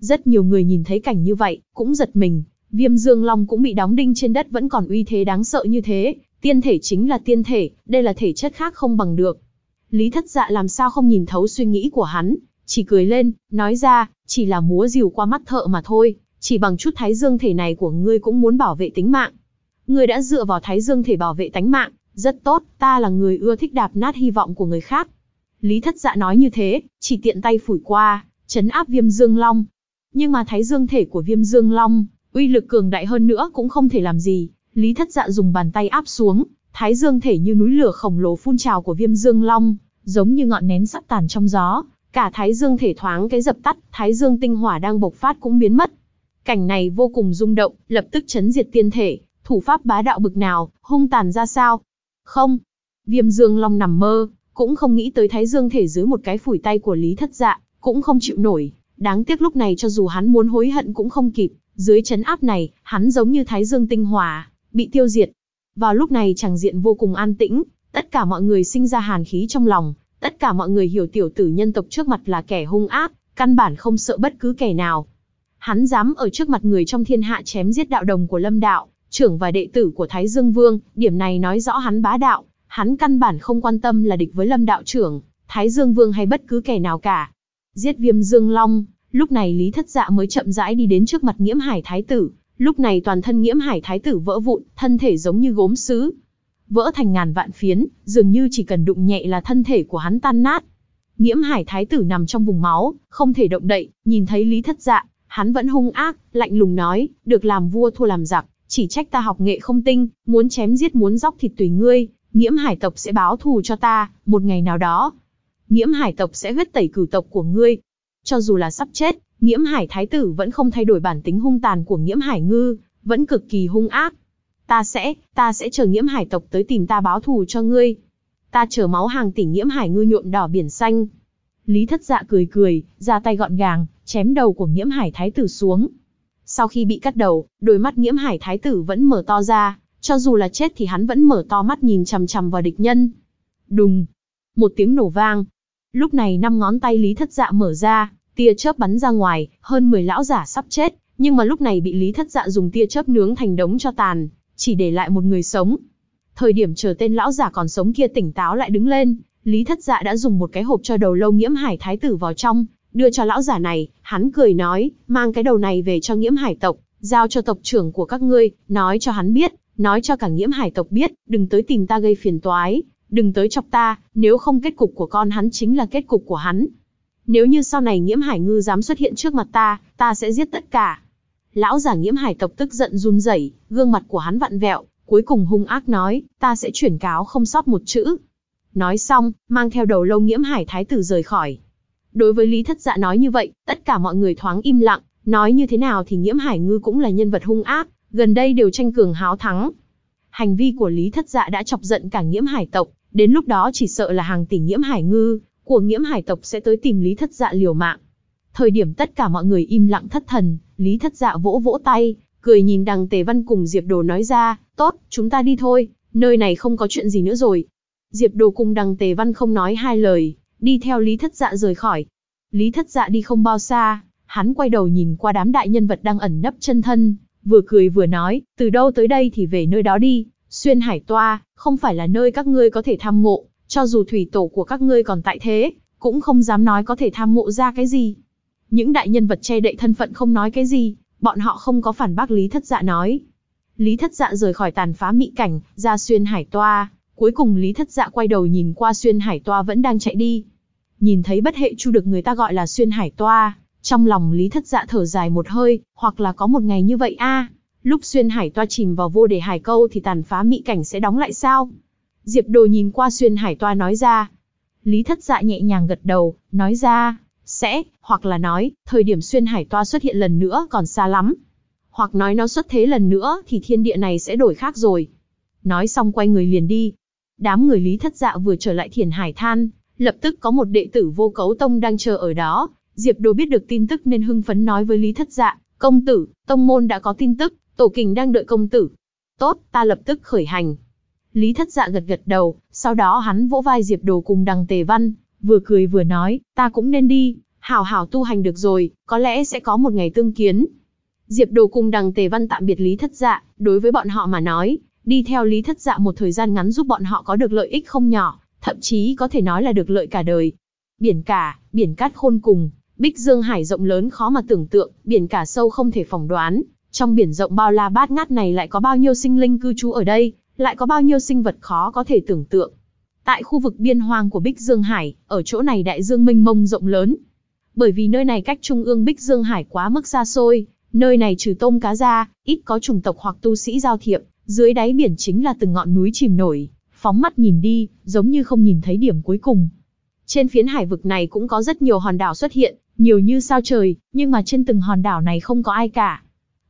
Rất nhiều người nhìn thấy cảnh như vậy, cũng giật mình, Viêm Dương Long cũng bị đóng đinh trên đất vẫn còn uy thế đáng sợ như thế, tiên thể chính là tiên thể, đây là thể chất khác không bằng được. Lý Thất Dạ làm sao không nhìn thấu suy nghĩ của hắn, chỉ cười lên, nói ra, chỉ là múa rìu qua mắt thợ mà thôi, chỉ bằng chút thái dương thể này của ngươi cũng muốn bảo vệ tính mạng, Ngươi đã dựa vào thái dương thể bảo vệ tánh mạng, rất tốt, ta là người ưa thích đạp nát hy vọng của người khác. Lý thất dạ nói như thế, chỉ tiện tay phủi qua, chấn áp viêm dương long. Nhưng mà thái dương thể của viêm dương long, uy lực cường đại hơn nữa cũng không thể làm gì. Lý thất dạ dùng bàn tay áp xuống, thái dương thể như núi lửa khổng lồ phun trào của viêm dương long, giống như ngọn nén sắp tàn trong gió. Cả thái dương thể thoáng cái dập tắt, thái dương tinh hỏa đang bộc phát cũng biến mất. Cảnh này vô cùng rung động, lập tức chấn diệt tiên thể, thủ pháp bá đạo bực nào, hung tàn ra sao? Không. Viêm Dương Long nằm mơ, cũng không nghĩ tới Thái Dương thể dưới một cái phủi tay của Lý Thất Dạ, cũng không chịu nổi. Đáng tiếc lúc này cho dù hắn muốn hối hận cũng không kịp, dưới chấn áp này, hắn giống như Thái Dương tinh hỏa, bị tiêu diệt. Vào lúc này chẳng diện vô cùng an tĩnh, tất cả mọi người sinh ra hàn khí trong lòng, tất cả mọi người hiểu tiểu tử nhân tộc trước mặt là kẻ hung ác, căn bản không sợ bất cứ kẻ nào. Hắn dám ở trước mặt người trong thiên hạ chém giết đạo đồng của Lâm Đạo, trưởng và đệ tử của Thái Dương Vương, điểm này nói rõ hắn bá đạo, hắn căn bản không quan tâm là địch với Lâm đạo trưởng, Thái Dương Vương hay bất cứ kẻ nào cả. Giết Viêm Dương Long, lúc này Lý Thất Dạ mới chậm rãi đi đến trước mặt Nghiễm Hải Thái tử, lúc này toàn thân Nghiễm Hải Thái tử vỡ vụn, thân thể giống như gốm sứ, vỡ thành ngàn vạn phiến, dường như chỉ cần đụng nhẹ là thân thể của hắn tan nát. Nghiễm Hải Thái tử nằm trong vùng máu, không thể động đậy, nhìn thấy Lý Thất Dạ, hắn vẫn hung ác, lạnh lùng nói, được làm vua thua làm giặc, chỉ trách ta học nghệ không tinh, muốn chém giết muốn dốc thịt tùy ngươi, nghiễm hải tộc sẽ báo thù cho ta, một ngày nào đó. Nghiễm hải tộc sẽ huyết tẩy cửu tộc của ngươi. Cho dù là sắp chết, nghiễm hải thái tử vẫn không thay đổi bản tính hung tàn của nghiễm hải ngư, vẫn cực kỳ hung ác. Ta sẽ, ta sẽ chờ nghiễm hải tộc tới tìm ta báo thù cho ngươi. Ta chờ máu hàng tỷ nghiễm hải ngư nhuộm đỏ biển xanh. Lý thất dạ cười cười, ra tay gọn gàng, chém đầu của nghiễm hải thái tử xuống, sau khi bị cắt đầu, đôi mắt nghiễm hải thái tử vẫn mở to ra, cho dù là chết thì hắn vẫn mở to mắt nhìn chằm chằm vào địch nhân. Đùng! Một tiếng nổ vang. Lúc này năm ngón tay Lý Thất Dạ mở ra, tia chớp bắn ra ngoài, hơn 10 lão giả sắp chết, nhưng mà lúc này bị Lý Thất Dạ dùng tia chớp nướng thành đống cho tàn, chỉ để lại một người sống. Thời điểm chờ tên lão giả còn sống kia tỉnh táo lại đứng lên, Lý Thất Dạ đã dùng một cái hộp cho đầu lâu nghiễm hải thái tử vào trong, đưa cho lão giả này, Hắn cười nói, mang cái đầu này về cho nghiễm hải tộc, giao cho tộc trưởng của các ngươi, nói cho hắn biết, nói cho cả nghiễm hải tộc biết, đừng tới tìm ta gây phiền toái, đừng tới chọc ta, nếu không kết cục của con hắn chính là kết cục của hắn. Nếu như sau này nghiễm hải ngư dám xuất hiện trước mặt ta, ta sẽ giết tất cả. Lão giả nghiễm hải tộc tức giận run rẩy, gương mặt của hắn vặn vẹo, cuối cùng hung ác nói, ta sẽ chuyển cáo không sót một chữ. Nói xong, mang theo đầu lâu nghiễm hải thái tử rời khỏi. Đối với Lý Thất Dạ nói như vậy, tất cả mọi người thoáng im lặng, nói như thế nào thì Nhiễm Hải Ngư cũng là nhân vật hung ác, gần đây đều tranh cường háo thắng. Hành vi của Lý Thất Dạ đã chọc giận cả Nhiễm Hải tộc, đến lúc đó chỉ sợ là hàng tỷ Nhiễm Hải Ngư của Nhiễm Hải tộc sẽ tới tìm Lý Thất Dạ liều mạng. Thời điểm tất cả mọi người im lặng thất thần, Lý Thất Dạ vỗ vỗ tay, cười nhìn Đằng Tề Văn cùng Diệp Đồ nói ra, "Tốt, chúng ta đi thôi, nơi này không có chuyện gì nữa rồi." Diệp Đồ cùng Đằng Tề Văn không nói hai lời, đi theo Lý Thất Dạ rời khỏi. Lý Thất Dạ đi không bao xa, hắn quay đầu nhìn qua đám đại nhân vật đang ẩn nấp chân thân, vừa cười vừa nói, từ đâu tới đây thì về nơi đó đi, xuyên hải toa, không phải là nơi các ngươi có thể tham ngộ, cho dù thủy tổ của các ngươi còn tại thế, cũng không dám nói có thể tham ngộ ra cái gì. Những đại nhân vật che đậy thân phận không nói cái gì, bọn họ không có phản bác Lý Thất Dạ nói. Lý Thất Dạ rời khỏi tàn phá mỹ cảnh, ra xuyên hải toa, Cuối cùng Lý Thất Dạ quay đầu nhìn qua xuyên hải toa vẫn đang chạy đi. Nhìn thấy bất hệ chu được người ta gọi là xuyên hải toa, trong lòng Lý Thất Dạ thở dài một hơi, hoặc là có một ngày như vậy a. Lúc xuyên hải toa chìm vào vô để hải câu thì tàn phá mỹ cảnh sẽ đóng lại sao? Diệp Đồ nhìn qua xuyên hải toa nói ra. Lý Thất Dạ nhẹ nhàng gật đầu, nói ra, sẽ, hoặc là nói, thời điểm xuyên hải toa xuất hiện lần nữa còn xa lắm. Hoặc nói nó xuất thế lần nữa thì thiên địa này sẽ đổi khác rồi. Nói xong quay người liền đi, Đám người Lý Thất Dạ vừa trở lại Thiền Hải Than, lập tức có một đệ tử vô cấu tông đang chờ ở đó. Diệp Đồ biết được tin tức nên hưng phấn nói với Lý Thất Dạ, công tử, tông môn đã có tin tức, tổ kình đang đợi công tử. Tốt, ta lập tức khởi hành. Lý Thất Dạ gật gật đầu, sau đó hắn vỗ vai Diệp Đồ cùng đằng Tề Văn, vừa cười vừa nói, ta cũng nên đi, hảo hảo tu hành được rồi, có lẽ sẽ có một ngày tương kiến. Diệp Đồ cùng đằng Tề Văn tạm biệt Lý Thất Dạ, đối với bọn họ mà nói, Đi theo Lý Thất Dạ một thời gian ngắn giúp bọn họ có được lợi ích không nhỏ, thậm chí có thể nói là được lợi cả đời. Biển cả, biển cát khôn cùng, bích dương hải rộng lớn khó mà tưởng tượng, biển cả sâu không thể phỏng đoán, trong biển rộng bao la bát ngát này lại có bao nhiêu sinh linh cư trú ở đây, lại có bao nhiêu sinh vật khó có thể tưởng tượng. Tại khu vực biên hoang của Bích Dương Hải, ở chỗ này đại dương mênh mông rộng lớn. Bởi vì nơi này cách trung ương Bích Dương Hải quá mức xa xôi, nơi này trừ tôm cá ra, ít có chủng tộc hoặc tu sĩ giao thiệp, dưới đáy biển chính là từng ngọn núi chìm nổi, phóng mắt nhìn đi, giống như không nhìn thấy điểm cuối cùng. Trên phiến hải vực này cũng có rất nhiều hòn đảo xuất hiện, nhiều như sao trời, nhưng mà trên từng hòn đảo này không có ai cả.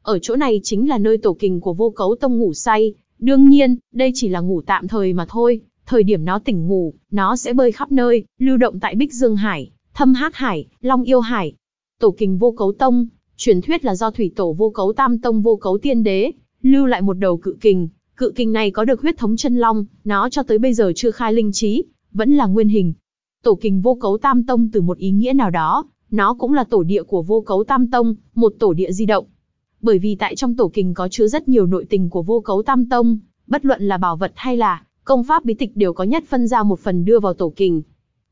Ở chỗ này chính là nơi tổ kình của vô cấu tông ngủ say, đương nhiên, đây chỉ là ngủ tạm thời mà thôi, thời điểm nó tỉnh ngủ, nó sẽ bơi khắp nơi, lưu động tại Bích Dương Hải, Thâm Hắc Hải, Long Yêu Hải. Tổ kình vô cấu tông, truyền thuyết là do thủy tổ vô cấu tam tông vô cấu tiên đế, lưu lại một đầu cự kình. Cự kình này có được huyết thống chân long, nó cho tới bây giờ chưa khai linh trí, vẫn là nguyên hình. Tổ kình vô cấu tam tông từ một ý nghĩa nào đó, nó cũng là tổ địa của vô cấu tam tông, một tổ địa di động. Bởi vì tại trong tổ kình có chứa rất nhiều nội tình của vô cấu tam tông, bất luận là bảo vật hay là công pháp bí tịch đều có nhất phân ra một phần đưa vào tổ kình.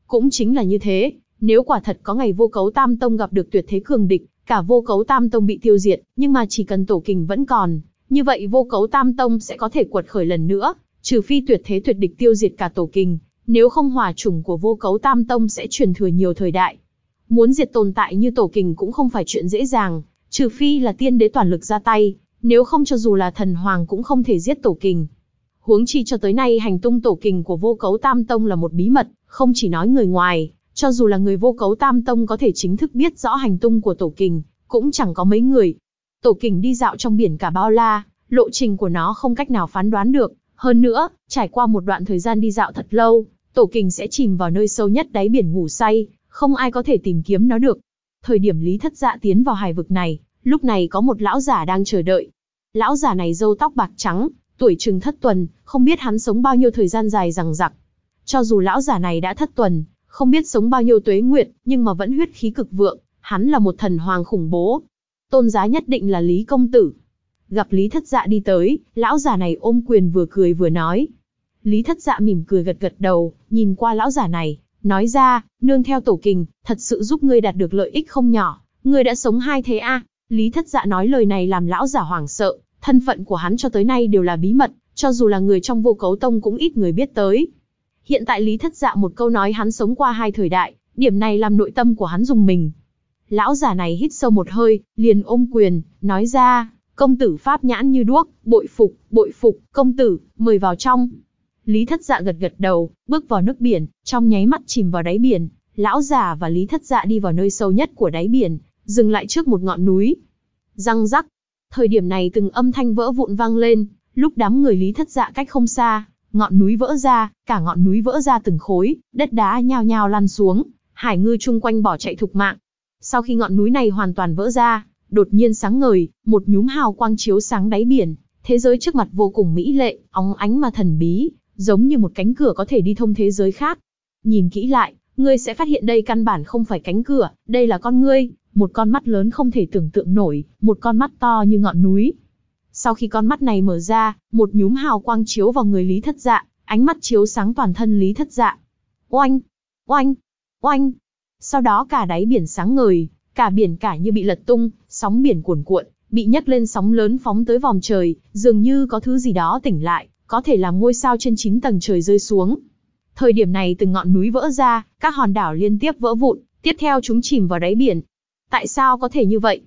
Cũng chính là như thế, nếu quả thật có ngày vô cấu tam tông gặp được tuyệt thế cường địch, cả vô cấu tam tông bị tiêu diệt, nhưng mà chỉ cần tổ kình vẫn còn, như vậy vô cấu tam tông sẽ có thể quật khởi lần nữa, trừ phi tuyệt thế tuyệt địch tiêu diệt cả tổ kình, nếu không hòa chủng của vô cấu tam tông sẽ truyền thừa nhiều thời đại. Muốn diệt tồn tại như tổ kình cũng không phải chuyện dễ dàng, trừ phi là tiên đế toàn lực ra tay, nếu không cho dù là thần hoàng cũng không thể giết tổ kình. Huống chi cho tới nay hành tung tổ kình của vô cấu tam tông là một bí mật, không chỉ nói người ngoài, cho dù là người vô cấu tam tông có thể chính thức biết rõ hành tung của tổ kình, cũng chẳng có mấy người, Tổ kình đi dạo trong biển cả bao la, lộ trình của nó không cách nào phán đoán được. Hơn nữa, trải qua một đoạn thời gian đi dạo thật lâu, tổ kình sẽ chìm vào nơi sâu nhất đáy biển ngủ say, không ai có thể tìm kiếm nó được. Thời điểm Lý Thất Dạ tiến vào hải vực này, lúc này có một lão giả đang chờ đợi. Lão giả này râu tóc bạc trắng, tuổi chừng thất tuần, không biết hắn sống bao nhiêu thời gian dài rằng rặc. Cho dù lão giả này đã thất tuần, không biết sống bao nhiêu tuế nguyệt, nhưng mà vẫn huyết khí cực vượng, hắn là một thần hoàng khủng bố, tôn giá nhất định là Lý Công Tử. Gặp Lý Thất Dạ đi tới, lão giả này ôm quyền vừa cười vừa nói. Lý Thất Dạ mỉm cười gật gật đầu, nhìn qua lão giả này, nói ra, nương theo tổ kình, thật sự giúp ngươi đạt được lợi ích không nhỏ, ngươi đã sống hai thế a à? Lý Thất Dạ nói lời này làm lão giả hoảng sợ, thân phận của hắn cho tới nay đều là bí mật, cho dù là người trong vô cấu tông cũng ít người biết tới. Hiện tại Lý Thất Dạ một câu nói hắn sống qua hai thời đại, điểm này làm nội tâm của hắn dùng mình, Lão giả này hít sâu một hơi, liền ôm quyền, nói ra, công tử pháp nhãn như đuốc, bội phục, bội phục, công tử, mời vào trong. Lý thất dạ gật gật đầu, bước vào nước biển, trong nháy mắt chìm vào đáy biển. Lão giả và Lý thất dạ đi vào nơi sâu nhất của đáy biển, dừng lại trước một ngọn núi. Răng rắc, thời điểm này từng âm thanh vỡ vụn vang lên, lúc đám người Lý thất dạ cách không xa, ngọn núi vỡ ra, cả ngọn núi vỡ ra từng khối, đất đá nhao nhao lăn xuống, hải ngư chung quanh bỏ chạy thục mạng, sau khi ngọn núi này hoàn toàn vỡ ra, đột nhiên sáng ngời, một nhúm hào quang chiếu sáng đáy biển, thế giới trước mặt vô cùng mỹ lệ, óng ánh mà thần bí, giống như một cánh cửa có thể đi thông thế giới khác. Nhìn kỹ lại, ngươi sẽ phát hiện đây căn bản không phải cánh cửa, đây là con ngươi, một con mắt lớn không thể tưởng tượng nổi, một con mắt to như ngọn núi. Sau khi con mắt này mở ra, một nhúm hào quang chiếu vào người Lý Thất Dạ, ánh mắt chiếu sáng toàn thân Lý Thất Dạ. Oanh, oanh, oanh, sau đó cả đáy biển sáng ngời, cả biển cả như bị lật tung, sóng biển cuồn cuộn, bị nhấc lên sóng lớn phóng tới vòng trời, dường như có thứ gì đó tỉnh lại, có thể là ngôi sao trên chín tầng trời rơi xuống. Thời điểm này từng ngọn núi vỡ ra, các hòn đảo liên tiếp vỡ vụn, tiếp theo chúng chìm vào đáy biển. Tại sao có thể như vậy?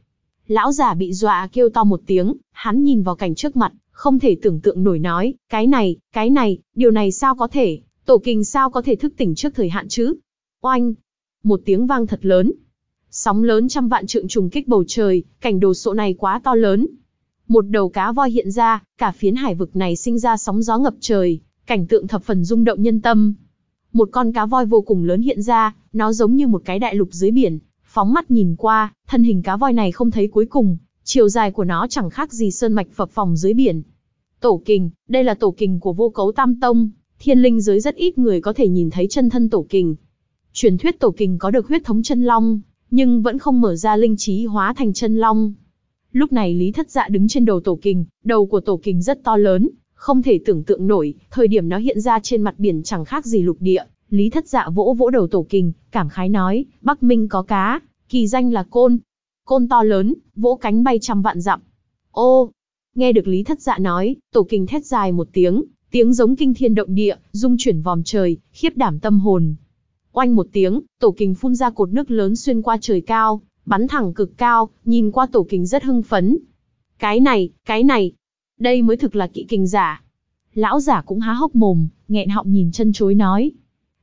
Lão già bị dọa kêu to một tiếng, hắn nhìn vào cảnh trước mặt, không thể tưởng tượng nổi nói, cái này, cái này, điều này sao có thể, tổ kinh sao có thể thức tỉnh trước thời hạn chứ? Oanh, một tiếng vang thật lớn. Sóng lớn trăm vạn trượng trùng kích bầu trời, cảnh đồ sộ này quá to lớn. Một đầu cá voi hiện ra, cả phiến hải vực này sinh ra sóng gió ngập trời, cảnh tượng thập phần rung động nhân tâm. Một con cá voi vô cùng lớn hiện ra, nó giống như một cái đại lục dưới biển, phóng mắt nhìn qua, thân hình cá voi này không thấy cuối cùng, chiều dài của nó chẳng khác gì sơn mạch phập phòng dưới biển. Tổ kình, đây là tổ kình của vô cấu tam tông, thiên linh giới rất ít người có thể nhìn thấy chân thân tổ kình, Truyền thuyết tổ kình có được huyết thống chân long, nhưng vẫn không mở ra linh trí hóa thành chân long. Lúc này Lý Thất Dạ đứng trên đầu tổ kình, đầu của tổ kình rất to lớn, không thể tưởng tượng nổi, thời điểm nó hiện ra trên mặt biển chẳng khác gì lục địa. Lý Thất Dạ vỗ vỗ đầu tổ kình, cảm khái nói, Bắc Minh có cá, kỳ danh là côn. Côn to lớn, vỗ cánh bay trăm vạn dặm. Ô, nghe được Lý Thất Dạ nói, tổ kình thét dài một tiếng, tiếng giống kinh thiên động địa, rung chuyển vòm trời, khiếp đảm tâm hồn, Oanh một tiếng, tổ kình phun ra cột nước lớn xuyên qua trời cao, bắn thẳng cực cao, nhìn qua tổ kình rất hưng phấn. Cái này, cái này, đây mới thực là kỵ kình giả. Lão giả cũng há hốc mồm, nghẹn họng nhìn chân chối nói.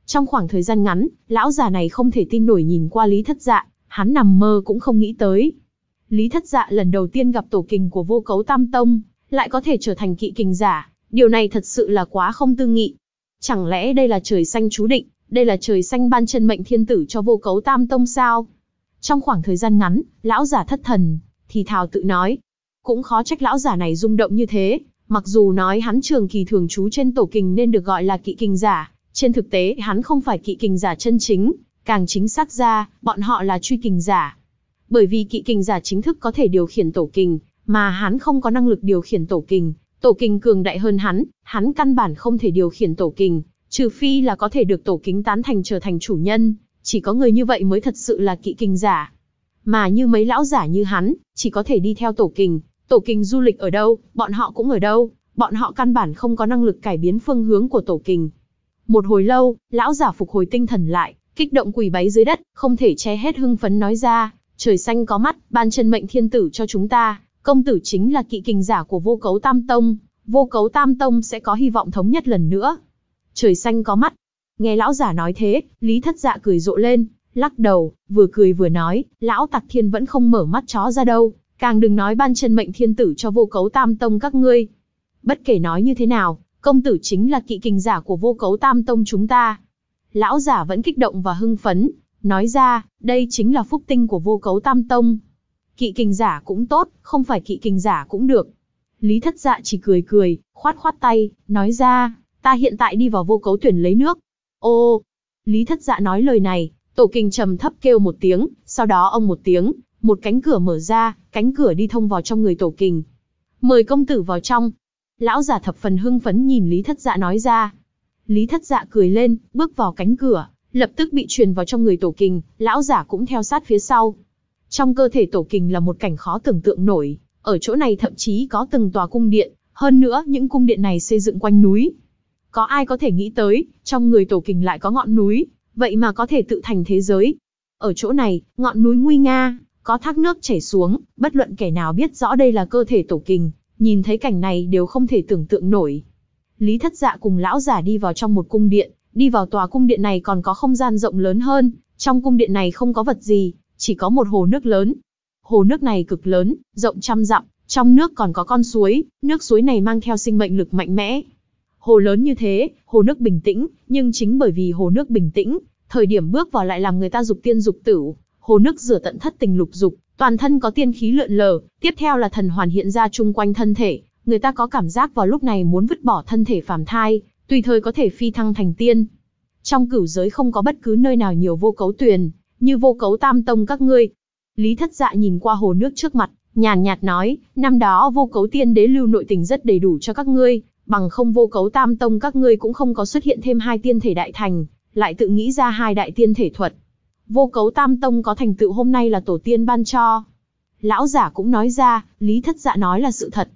Trong khoảng thời gian ngắn, lão giả này không thể tin nổi nhìn qua Lý Thất Dạ, hắn nằm mơ cũng không nghĩ tới. Lý Thất Dạ lần đầu tiên gặp tổ kình của vô cấu Tam Tông, lại có thể trở thành kỵ kình giả, điều này thật sự là quá không tư nghị. Chẳng lẽ đây là trời xanh chú định, đây là trời xanh ban chân mệnh thiên tử cho vô cấu tam tông sao? Trong khoảng thời gian ngắn, lão giả thất thần, thì thào tự nói. Cũng khó trách lão giả này rung động như thế, mặc dù nói hắn trường kỳ thường trú trên tổ kình nên được gọi là kỵ kình giả, trên thực tế hắn không phải kỵ kình giả chân chính, càng chính xác ra, bọn họ là truy kình giả. Bởi vì kỵ kình giả chính thức có thể điều khiển tổ kình, mà hắn không có năng lực điều khiển tổ kình, tổ kình cường đại hơn hắn, hắn căn bản không thể điều khiển tổ kình, Trừ phi là có thể được tổ kính tán thành trở thành chủ nhân, chỉ có người như vậy mới thật sự là kỵ kình giả. Mà như mấy lão giả như hắn, chỉ có thể đi theo tổ kình, tổ kình du lịch ở đâu, bọn họ cũng ở đâu, bọn họ căn bản không có năng lực cải biến phương hướng của tổ kình. Một hồi lâu, lão giả phục hồi tinh thần lại, kích động quỳ báy dưới đất, không thể che hết hưng phấn nói ra, trời xanh có mắt, ban chân mệnh thiên tử cho chúng ta, công tử chính là kỵ kình giả của vô cấu tam tông, vô cấu tam tông sẽ có hy vọng thống nhất lần nữa trời xanh có mắt. Nghe lão giả nói thế, Lý Thất Dạ cười rộ lên, lắc đầu, vừa cười vừa nói, lão tặc thiên vẫn không mở mắt chó ra đâu, càng đừng nói ban chân mệnh thiên tử cho vô cấu tam tông các ngươi. Bất kể nói như thế nào, công tử chính là kỵ kình giả của vô cấu tam tông chúng ta. Lão giả vẫn kích động và hưng phấn, nói ra, đây chính là phúc tinh của vô cấu tam tông. Kỵ kình giả cũng tốt, không phải kỵ kình giả cũng được. Lý thất dạ chỉ cười cười, khoát khoát tay, nói ra, ta hiện tại đi vào vô cấu tuyển lấy nước. Ô, Lý Thất Dạ nói lời này, Tổ Kình trầm thấp kêu một tiếng, sau đó ông một tiếng, một cánh cửa mở ra, cánh cửa đi thông vào trong người Tổ Kình. Mời công tử vào trong. Lão giả thập phần hưng phấn nhìn Lý Thất Dạ nói ra. Lý Thất Dạ cười lên, bước vào cánh cửa, lập tức bị truyền vào trong người Tổ Kình, lão giả cũng theo sát phía sau. Trong cơ thể Tổ Kình là một cảnh khó tưởng tượng nổi, ở chỗ này thậm chí có từng tòa cung điện, hơn nữa những cung điện này xây dựng quanh núi, có ai có thể nghĩ tới, trong người tổ kình lại có ngọn núi, vậy mà có thể tự thành thế giới. Ở chỗ này, ngọn núi nguy nga, có thác nước chảy xuống, bất luận kẻ nào biết rõ đây là cơ thể tổ kình, nhìn thấy cảnh này đều không thể tưởng tượng nổi. Lý thất dạ cùng lão giả đi vào trong một cung điện, đi vào tòa cung điện này còn có không gian rộng lớn hơn, trong cung điện này không có vật gì, chỉ có một hồ nước lớn. Hồ nước này cực lớn, rộng trăm dặm, trong nước còn có con suối, nước suối này mang theo sinh mệnh lực mạnh mẽ, Hồ lớn như thế, hồ nước bình tĩnh, nhưng chính bởi vì hồ nước bình tĩnh, thời điểm bước vào lại làm người ta dục tiên dục tử. Hồ nước rửa tận thất tình lục dục, toàn thân có tiên khí lượn lờ, tiếp theo là thần hoàn hiện ra chung quanh thân thể, người ta có cảm giác vào lúc này muốn vứt bỏ thân thể phàm thai, tùy thời có thể phi thăng thành tiên. Trong cửu giới không có bất cứ nơi nào nhiều vô cấu tuyền, như vô cấu tam tông các ngươi. Lý thất dạ nhìn qua hồ nước trước mặt, nhàn nhạt nói, năm đó vô cấu tiên đế lưu nội tình rất đầy đủ cho các ngươi, bằng không vô cấu tam tông các ngươi cũng không có xuất hiện thêm hai tiên thể đại thành, lại tự nghĩ ra hai đại tiên thể thuật. Vô cấu tam tông có thành tựu hôm nay là tổ tiên ban cho. Lão giả cũng nói ra, lý thất dạ nói là sự thật.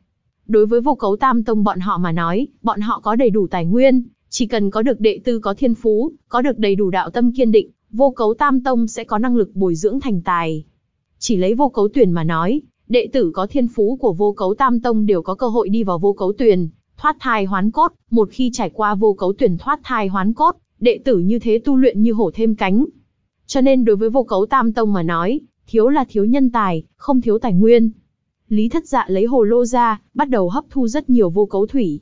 Đối với vô cấu tam tông bọn họ mà nói, bọn họ có đầy đủ tài nguyên, chỉ cần có được đệ tư có thiên phú, có được đầy đủ đạo tâm kiên định, vô cấu tam tông sẽ có năng lực bồi dưỡng thành tài. Chỉ lấy vô cấu tuyển mà nói, đệ tử có thiên phú của vô cấu tam tông đều có cơ hội đi vào vô cấu tuyển, thoát thai hoán cốt, một khi trải qua vô cấu tuyển thoát thai hoán cốt, đệ tử như thế tu luyện như hổ thêm cánh. Cho nên đối với vô cấu tam tông mà nói, thiếu là thiếu nhân tài, không thiếu tài nguyên. Lý thất dạ lấy hồ lô ra, bắt đầu hấp thu rất nhiều vô cấu thủy.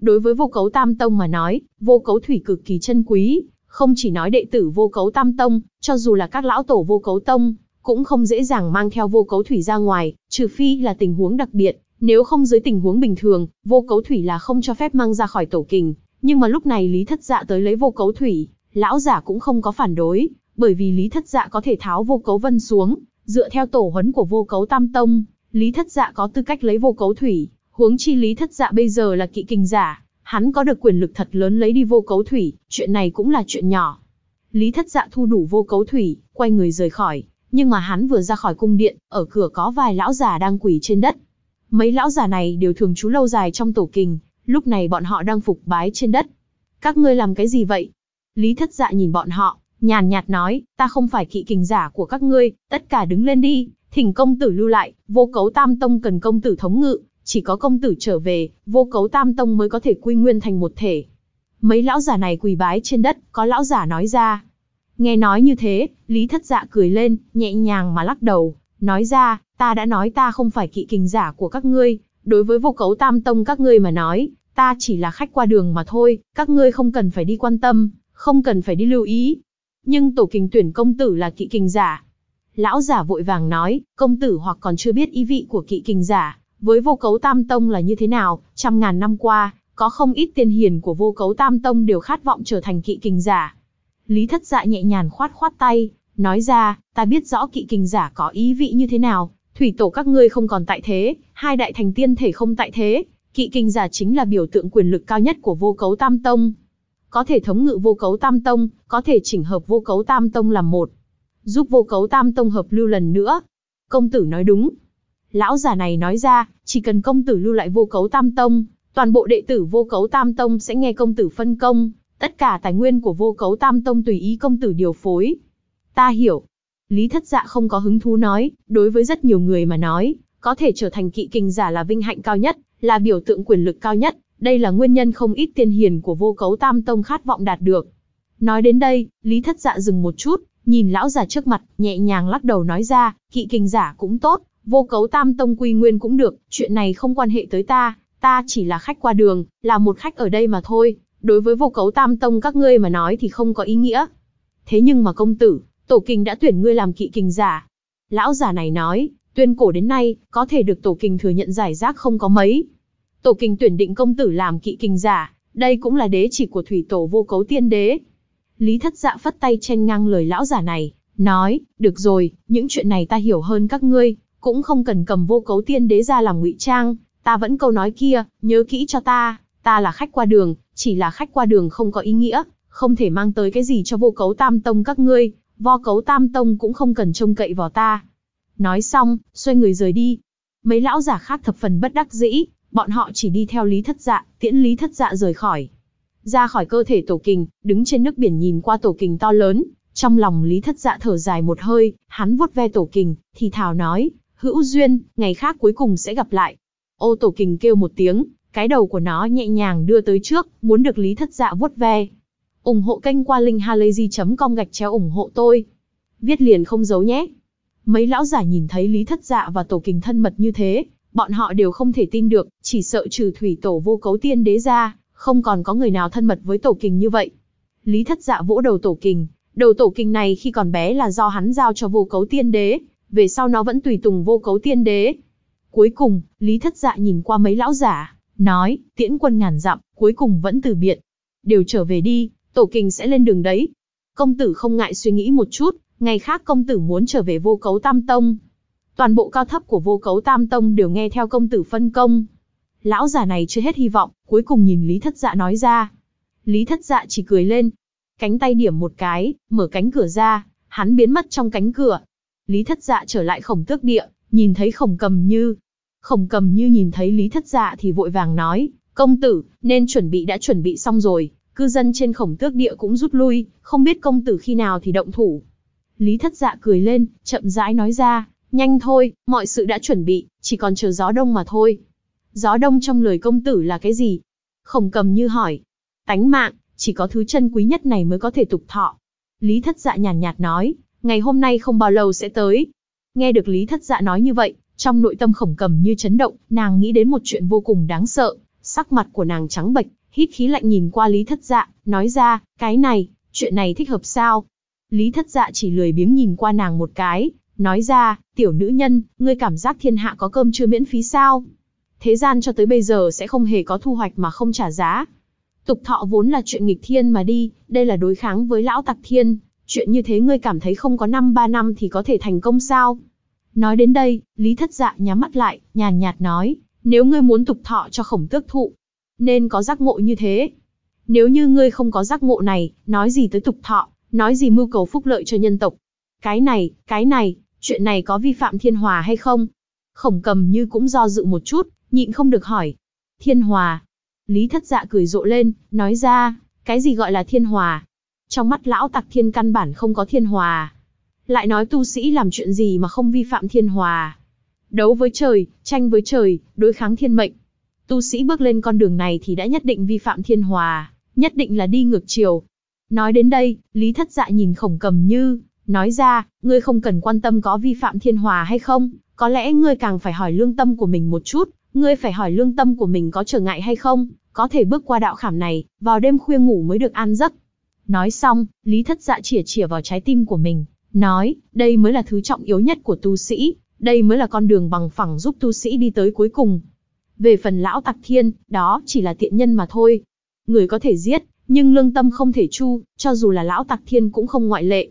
Đối với vô cấu tam tông mà nói, vô cấu thủy cực kỳ chân quý, không chỉ nói đệ tử vô cấu tam tông, cho dù là các lão tổ vô cấu tông, cũng không dễ dàng mang theo vô cấu thủy ra ngoài, trừ phi là tình huống đặc biệt, nếu không dưới tình huống bình thường, vô cấu thủy là không cho phép mang ra khỏi tổ kình, nhưng mà lúc này Lý Thất Dạ tới lấy vô cấu thủy, lão giả cũng không có phản đối, bởi vì Lý Thất Dạ có thể tháo vô cấu vân xuống, dựa theo tổ huấn của vô cấu tam tông, Lý Thất Dạ có tư cách lấy vô cấu thủy, huống chi Lý Thất Dạ bây giờ là kỵ kình giả, hắn có được quyền lực thật lớn lấy đi vô cấu thủy, chuyện này cũng là chuyện nhỏ. Lý Thất Dạ thu đủ vô cấu thủy, quay người rời khỏi, nhưng mà hắn vừa ra khỏi cung điện, ở cửa có vài lão giả đang quỳ trên đất. Mấy lão giả này đều thường trú lâu dài trong tổ kình, lúc này bọn họ đang phục bái trên đất. Các ngươi làm cái gì vậy? Lý thất dạ nhìn bọn họ, nhàn nhạt nói, ta không phải kỵ kình giả của các ngươi, tất cả đứng lên đi, thỉnh công tử lưu lại, vô cấu tam tông cần công tử thống ngự, chỉ có công tử trở về, vô cấu tam tông mới có thể quy nguyên thành một thể. Mấy lão giả này quỳ bái trên đất, có lão giả nói ra. Nghe nói như thế, Lý thất dạ cười lên, nhẹ nhàng mà lắc đầu, nói ra, Ta đã nói ta không phải kỵ kình giả của các ngươi, đối với vô cấu tam tông các ngươi mà nói, ta chỉ là khách qua đường mà thôi, các ngươi không cần phải đi quan tâm, không cần phải đi lưu ý. Nhưng tổ kình tuyển công tử là kỵ kình giả. Lão giả vội vàng nói, công tử hoặc còn chưa biết ý vị của kỵ kình giả, với vô cấu tam tông là như thế nào, trăm ngàn năm qua, có không ít tiên hiền của vô cấu tam tông đều khát vọng trở thành kỵ kình giả. Lý thất dạ nhẹ nhàng khoát khoát tay, nói ra, ta biết rõ kỵ kình giả có ý vị như thế nào, Thủy tổ các ngươi không còn tại thế, hai đại thành tiên thể không tại thế, kỵ kinh giả chính là biểu tượng quyền lực cao nhất của vô cấu tam tông. Có thể thống ngự vô cấu tam tông, có thể chỉnh hợp vô cấu tam tông làm một. Giúp vô cấu tam tông hợp lưu lần nữa. Công tử nói đúng. Lão giả này nói ra, chỉ cần công tử lưu lại vô cấu tam tông, toàn bộ đệ tử vô cấu tam tông sẽ nghe công tử phân công, tất cả tài nguyên của vô cấu tam tông tùy ý công tử điều phối. Ta hiểu, Lý thất dạ không có hứng thú nói, đối với rất nhiều người mà nói, có thể trở thành kỵ kình giả là vinh hạnh cao nhất, là biểu tượng quyền lực cao nhất, đây là nguyên nhân không ít tiên hiền của vô cấu tam tông khát vọng đạt được. Nói đến đây, Lý thất dạ dừng một chút, nhìn lão già trước mặt, nhẹ nhàng lắc đầu nói ra, kỵ kình giả cũng tốt, vô cấu tam tông quy nguyên cũng được, chuyện này không quan hệ tới ta, ta chỉ là khách qua đường, là một khách ở đây mà thôi, đối với vô cấu tam tông các ngươi mà nói thì không có ý nghĩa. Thế nhưng mà công tử, tổ kình đã tuyển ngươi làm kỵ kình giả. Lão giả này nói, tuyên cổ đến nay, có thể được tổ kình thừa nhận giải rác không có mấy. Tổ kình tuyển định công tử làm kỵ kình giả, đây cũng là đế chỉ của thủy tổ vô cấu tiên đế. Lý thất dạ phất tay chen ngang lời lão giả này, nói, được rồi, những chuyện này ta hiểu hơn các ngươi, cũng không cần cầm vô cấu tiên đế ra làm ngụy trang, ta vẫn câu nói kia, nhớ kỹ cho ta, ta là khách qua đường, chỉ là khách qua đường không có ý nghĩa, không thể mang tới cái gì cho vô cấu tam tông các ngươi, vo cấu tam tông cũng không cần trông cậy vào ta. Nói xong, xoay người rời đi. Mấy lão giả khác thập phần bất đắc dĩ, bọn họ chỉ đi theo lý thất dạ, tiễn lý thất dạ rời khỏi. Ra khỏi cơ thể tổ kình, đứng trên nước biển nhìn qua tổ kình to lớn, trong lòng lý thất dạ thở dài một hơi, hắn vuốt ve tổ kình, thì thào nói, hữu duyên, ngày khác cuối cùng sẽ gặp lại. Ô tổ kình kêu một tiếng, cái đầu của nó nhẹ nhàng đưa tới trước, muốn được lý thất dạ vuốt ve ủng hộ kênh qua linkhalazy.com gạch chéo ủng hộ tôi. Viết liền không giấu nhé. Mấy lão giả nhìn thấy Lý Thất Dạ và Tổ Kình thân mật như thế, bọn họ đều không thể tin được, chỉ sợ trừ thủy tổ vô cấu tiên đế ra, không còn có người nào thân mật với Tổ Kình như vậy. Lý Thất Dạ vỗ đầu Tổ Kình, đầu Tổ Kình này khi còn bé là do hắn giao cho vô cấu tiên đế, về sau nó vẫn tùy tùng vô cấu tiên đế. Cuối cùng, Lý Thất Dạ nhìn qua mấy lão giả, nói, tiễn quân ngàn dặm, cuối cùng vẫn từ biệt Đều trở về đi, tổ kình sẽ lên đường đấy. Công tử không ngại suy nghĩ một chút, ngày khác công tử muốn trở về vô cấu tam tông. Toàn bộ cao thấp của vô cấu tam tông đều nghe theo công tử phân công. Lão già này chưa hết hy vọng, cuối cùng nhìn Lý Thất Dạ nói ra. Lý Thất Dạ chỉ cười lên. Cánh tay điểm một cái, mở cánh cửa ra, hắn biến mất trong cánh cửa. Lý Thất Dạ trở lại khổng tước địa, nhìn thấy khổng cầm như. Khổng cầm như nhìn thấy Lý Thất Dạ thì vội vàng nói, công tử, nên chuẩn bị đã chuẩn bị xong rồi, cư dân trên khổng tước địa cũng rút lui, không biết công tử khi nào thì động thủ. Lý thất dạ cười lên, chậm rãi nói ra, nhanh thôi, mọi sự đã chuẩn bị, chỉ còn chờ gió đông mà thôi. Gió đông trong lời công tử là cái gì? Khổng cầm như hỏi. Tánh mạng, chỉ có thứ chân quý nhất này mới có thể tục thọ. Lý thất dạ nhàn nhạt, nói, ngày hôm nay không bao lâu sẽ tới. Nghe được Lý thất dạ nói như vậy, trong nội tâm khổng cầm như chấn động, nàng nghĩ đến một chuyện vô cùng đáng sợ, sắc mặt của nàng trắng bệch, hít khí lạnh nhìn qua Lý Thất Dạ, nói ra, cái này, chuyện này thích hợp sao? Lý Thất Dạ chỉ lười biếng nhìn qua nàng một cái, nói ra, tiểu nữ nhân, ngươi cảm giác thiên hạ có cơm chưa miễn phí sao? Thế gian cho tới bây giờ sẽ không hề có thu hoạch mà không trả giá. Tục thọ vốn là chuyện nghịch thiên mà đi, đây là đối kháng với lão tặc thiên, chuyện như thế ngươi cảm thấy không có năm ba năm thì có thể thành công sao? Nói đến đây, Lý Thất Dạ nhắm mắt lại, nhàn nhạt nói, nếu ngươi muốn tục thọ cho khổng tước thụ, nên có giác ngộ như thế. Nếu như ngươi không có giác ngộ này, nói gì tới tục thọ, nói gì mưu cầu phúc lợi cho nhân tộc. Cái này, cái này, chuyện này có vi phạm thiên hòa hay không? Khổng cầm như cũng do dự một chút, nhịn không được hỏi. Thiên hòa. Lý thất dạ cười rộ lên, nói ra, cái gì gọi là thiên hòa? Trong mắt lão tặc thiên căn bản không có thiên hòa. Lại nói tu sĩ làm chuyện gì mà không vi phạm thiên hòa? Đấu với trời, tranh với trời, đối kháng thiên mệnh, Tu sĩ bước lên con đường này thì đã nhất định vi phạm thiên hòa, nhất định là đi ngược chiều. Nói đến đây, Lý Thất Dạ nhìn Khổng Cầm Như, nói ra, ngươi không cần quan tâm có vi phạm thiên hòa hay không, có lẽ ngươi càng phải hỏi lương tâm của mình một chút, ngươi phải hỏi lương tâm của mình có trở ngại hay không, có thể bước qua đạo khảm này, vào đêm khuya ngủ mới được an giấc. Nói xong, Lý Thất Dạ chỉa chỉa vào trái tim của mình, nói, đây mới là thứ trọng yếu nhất của tu sĩ, đây mới là con đường bằng phẳng giúp tu sĩ đi tới cuối cùng. Về phần lão tặc thiên, đó chỉ là tiện nhân mà thôi. Người có thể giết, nhưng lương tâm không thể chu, cho dù là lão tặc thiên cũng không ngoại lệ.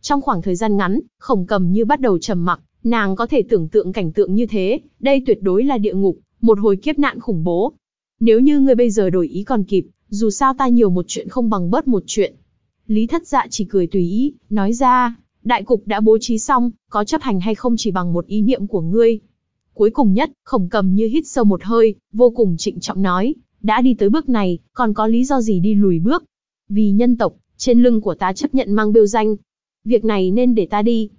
Trong khoảng thời gian ngắn, khổng cầm như bắt đầu trầm mặc, nàng có thể tưởng tượng cảnh tượng như thế, đây tuyệt đối là địa ngục, một hồi kiếp nạn khủng bố. Nếu như người bây giờ đổi ý còn kịp, dù sao ta nhiều một chuyện không bằng bớt một chuyện. Lý thất dạ chỉ cười tùy ý, nói ra, đại cục đã bố trí xong, có chấp hành hay không chỉ bằng một ý niệm của ngươi. Cuối cùng nhất, khổng cầm như hít sâu một hơi, vô cùng trịnh trọng nói, đã đi tới bước này, còn có lý do gì đi lùi bước. Vì nhân tộc, trên lưng của ta chấp nhận mang biêu danh. Việc này nên để ta đi.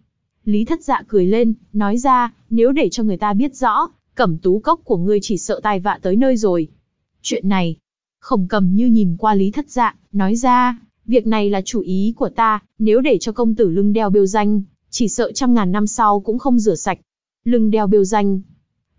Lý thất dạ cười lên, nói ra, nếu để cho người ta biết rõ, cẩm tú cốc của ngươi chỉ sợ tai vạ tới nơi rồi. Chuyện này, khổng cầm như nhìn qua lý thất dạ, nói ra, việc này là chủ ý của ta, nếu để cho công tử lưng đeo biêu danh, chỉ sợ trăm ngàn năm sau cũng không rửa sạch lưng đeo bêu danh.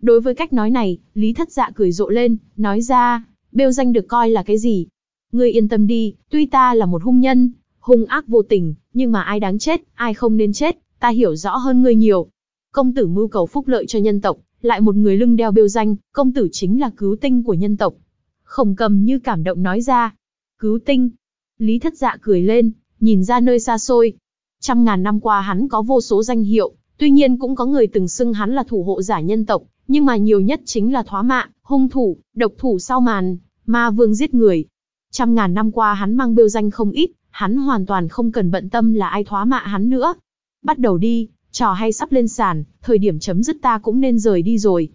Đối với cách nói này, Lý Thất Dạ cười rộ lên, nói ra, bêu danh được coi là cái gì? Ngươi yên tâm đi, tuy ta là một hung nhân, hung ác vô tình, nhưng mà ai đáng chết, ai không nên chết, ta hiểu rõ hơn ngươi nhiều. Công tử mưu cầu phúc lợi cho nhân tộc, lại một người lưng đeo bêu danh, công tử chính là cứu tinh của nhân tộc. Khổng cầm như cảm động nói ra, cứu tinh. Lý thất dạ cười lên, nhìn ra nơi xa xôi. Trăm ngàn năm qua hắn có vô số danh hiệu, Tuy nhiên cũng có người từng xưng hắn là thủ hộ giả nhân tộc, nhưng mà nhiều nhất chính là thoá mạ, hung thủ, độc thủ sau màn, ma vương giết người. Trăm ngàn năm qua hắn mang bêu danh không ít, hắn hoàn toàn không cần bận tâm là ai thoá mạ hắn nữa. Bắt đầu đi, trò hay sắp lên sàn, thời điểm chấm dứt ta cũng nên rời đi rồi.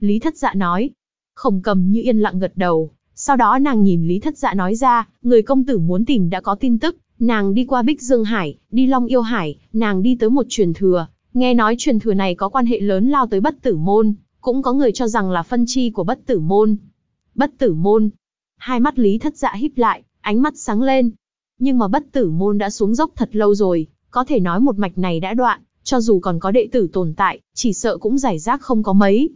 Lý thất dạ nói. Khổng cầm như yên lặng gật đầu, sau đó nàng nhìn Lý thất dạ nói ra, người công tử muốn tìm đã có tin tức, nàng đi qua Bích Dương Hải, đi Long Yêu Hải, nàng đi tới một truyền thừa, Nghe nói truyền thừa này có quan hệ lớn lao tới bất tử môn, cũng có người cho rằng là phân chi của bất tử môn. Bất tử môn. Hai mắt Lý Thất Dạ híp lại, ánh mắt sáng lên. Nhưng mà bất tử môn đã xuống dốc thật lâu rồi, có thể nói một mạch này đã đoạn, cho dù còn có đệ tử tồn tại, chỉ sợ cũng giải rác không có mấy.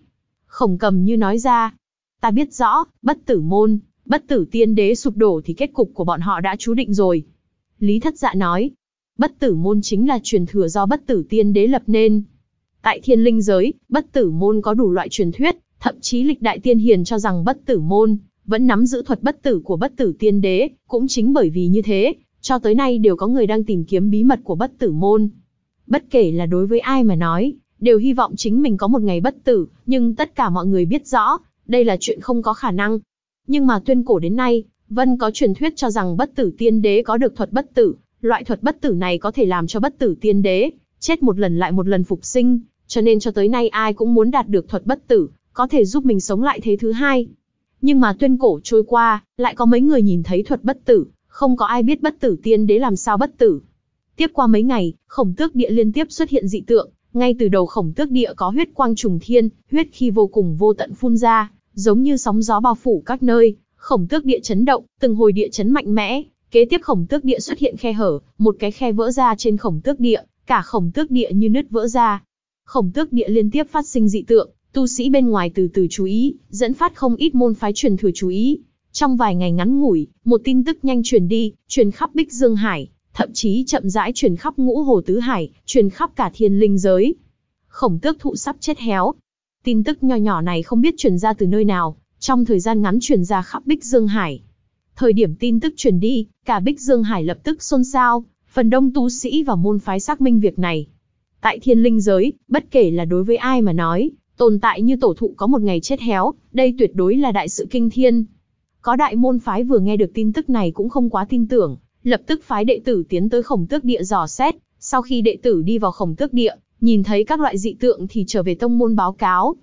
Khổng cầm như nói ra, ta biết rõ, bất tử môn, bất tử tiên đế sụp đổ thì kết cục của bọn họ đã chú định rồi. Lý thất dạ nói, Bất tử môn chính là truyền thừa do bất tử tiên đế lập nên. Tại thiên linh giới, bất tử môn có đủ loại truyền thuyết, thậm chí lịch đại tiên hiền cho rằng bất tử môn vẫn nắm giữ thuật bất tử của bất tử tiên đế, cũng chính bởi vì như thế, cho tới nay đều có người đang tìm kiếm bí mật của bất tử môn. Bất kể là đối với ai mà nói, đều hy vọng chính mình có một ngày bất tử, nhưng tất cả mọi người biết rõ, đây là chuyện không có khả năng. Nhưng mà tuyên cổ đến nay, vẫn có truyền thuyết cho rằng bất tử tiên đế có được thuật bất tử, Loại thuật bất tử này có thể làm cho bất tử tiên đế, chết một lần lại một lần phục sinh, cho nên cho tới nay ai cũng muốn đạt được thuật bất tử, có thể giúp mình sống lại thế thứ hai. Nhưng mà tuyên cổ trôi qua, lại có mấy người nhìn thấy thuật bất tử, không có ai biết bất tử tiên đế làm sao bất tử. Tiếp qua mấy ngày, khổng tước địa liên tiếp xuất hiện dị tượng, ngay từ đầu khổng tước địa có huyết quang trùng thiên, huyết khi vô cùng vô tận phun ra, giống như sóng gió bao phủ các nơi, khổng tước địa chấn động, từng hồi địa chấn mạnh mẽ, Kế tiếp khổng tước địa xuất hiện khe hở, một cái khe vỡ ra trên khổng tước địa, cả khổng tước địa như nứt vỡ ra. Khổng tước địa liên tiếp phát sinh dị tượng, tu sĩ bên ngoài từ từ chú ý, dẫn phát không ít môn phái truyền thừa chú ý. Trong vài ngày ngắn ngủi, một tin tức nhanh truyền đi, truyền khắp Bích Dương Hải, thậm chí chậm rãi truyền khắp Ngũ Hồ Tứ Hải, truyền khắp cả thiên linh giới. Khổng tước thụ sắp chết héo. Tin tức nho nhỏ này không biết truyền ra từ nơi nào, trong thời gian ngắn truyền ra khắp Bích Dương Hải, Thời điểm tin tức truyền đi, cả Bích Dương Hải lập tức xôn xao, phần đông tu sĩ và môn phái xác minh việc này. Tại thiên linh giới, bất kể là đối với ai mà nói, tồn tại như tổ thụ có một ngày chết héo, đây tuyệt đối là đại sự kinh thiên. Có đại môn phái vừa nghe được tin tức này cũng không quá tin tưởng, lập tức phái đệ tử tiến tới khổng tước địa dò xét, sau khi đệ tử đi vào khổng tước địa, nhìn thấy các loại dị tượng thì trở về tông môn báo cáo.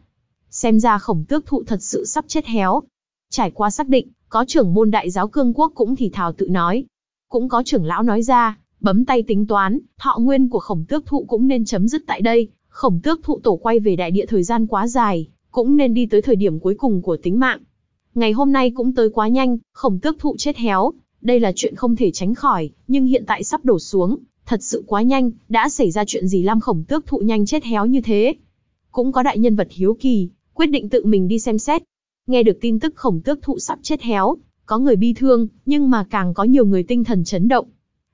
Xem ra khổng tước thụ thật sự sắp chết héo. Trải qua xác định, có trưởng môn đại giáo cương quốc cũng thì thào tự nói. Cũng có trưởng lão nói ra, bấm tay tính toán, thọ nguyên của khổng tước thụ cũng nên chấm dứt tại đây. Khổng tước thụ tổ quay về đại địa thời gian quá dài, cũng nên đi tới thời điểm cuối cùng của tính mạng. Ngày hôm nay cũng tới quá nhanh, khổng tước thụ chết héo. Đây là chuyện không thể tránh khỏi, nhưng hiện tại sắp đổ xuống, thật sự quá nhanh, đã xảy ra chuyện gì Lam Khổng Tước thụ nhanh chết héo như thế. Cũng có đại nhân vật hiếu kỳ, quyết định tự mình đi xem xét, Nghe được tin tức khổng tước thụ sắp chết héo, có người bi thương, nhưng mà càng có nhiều người tinh thần chấn động.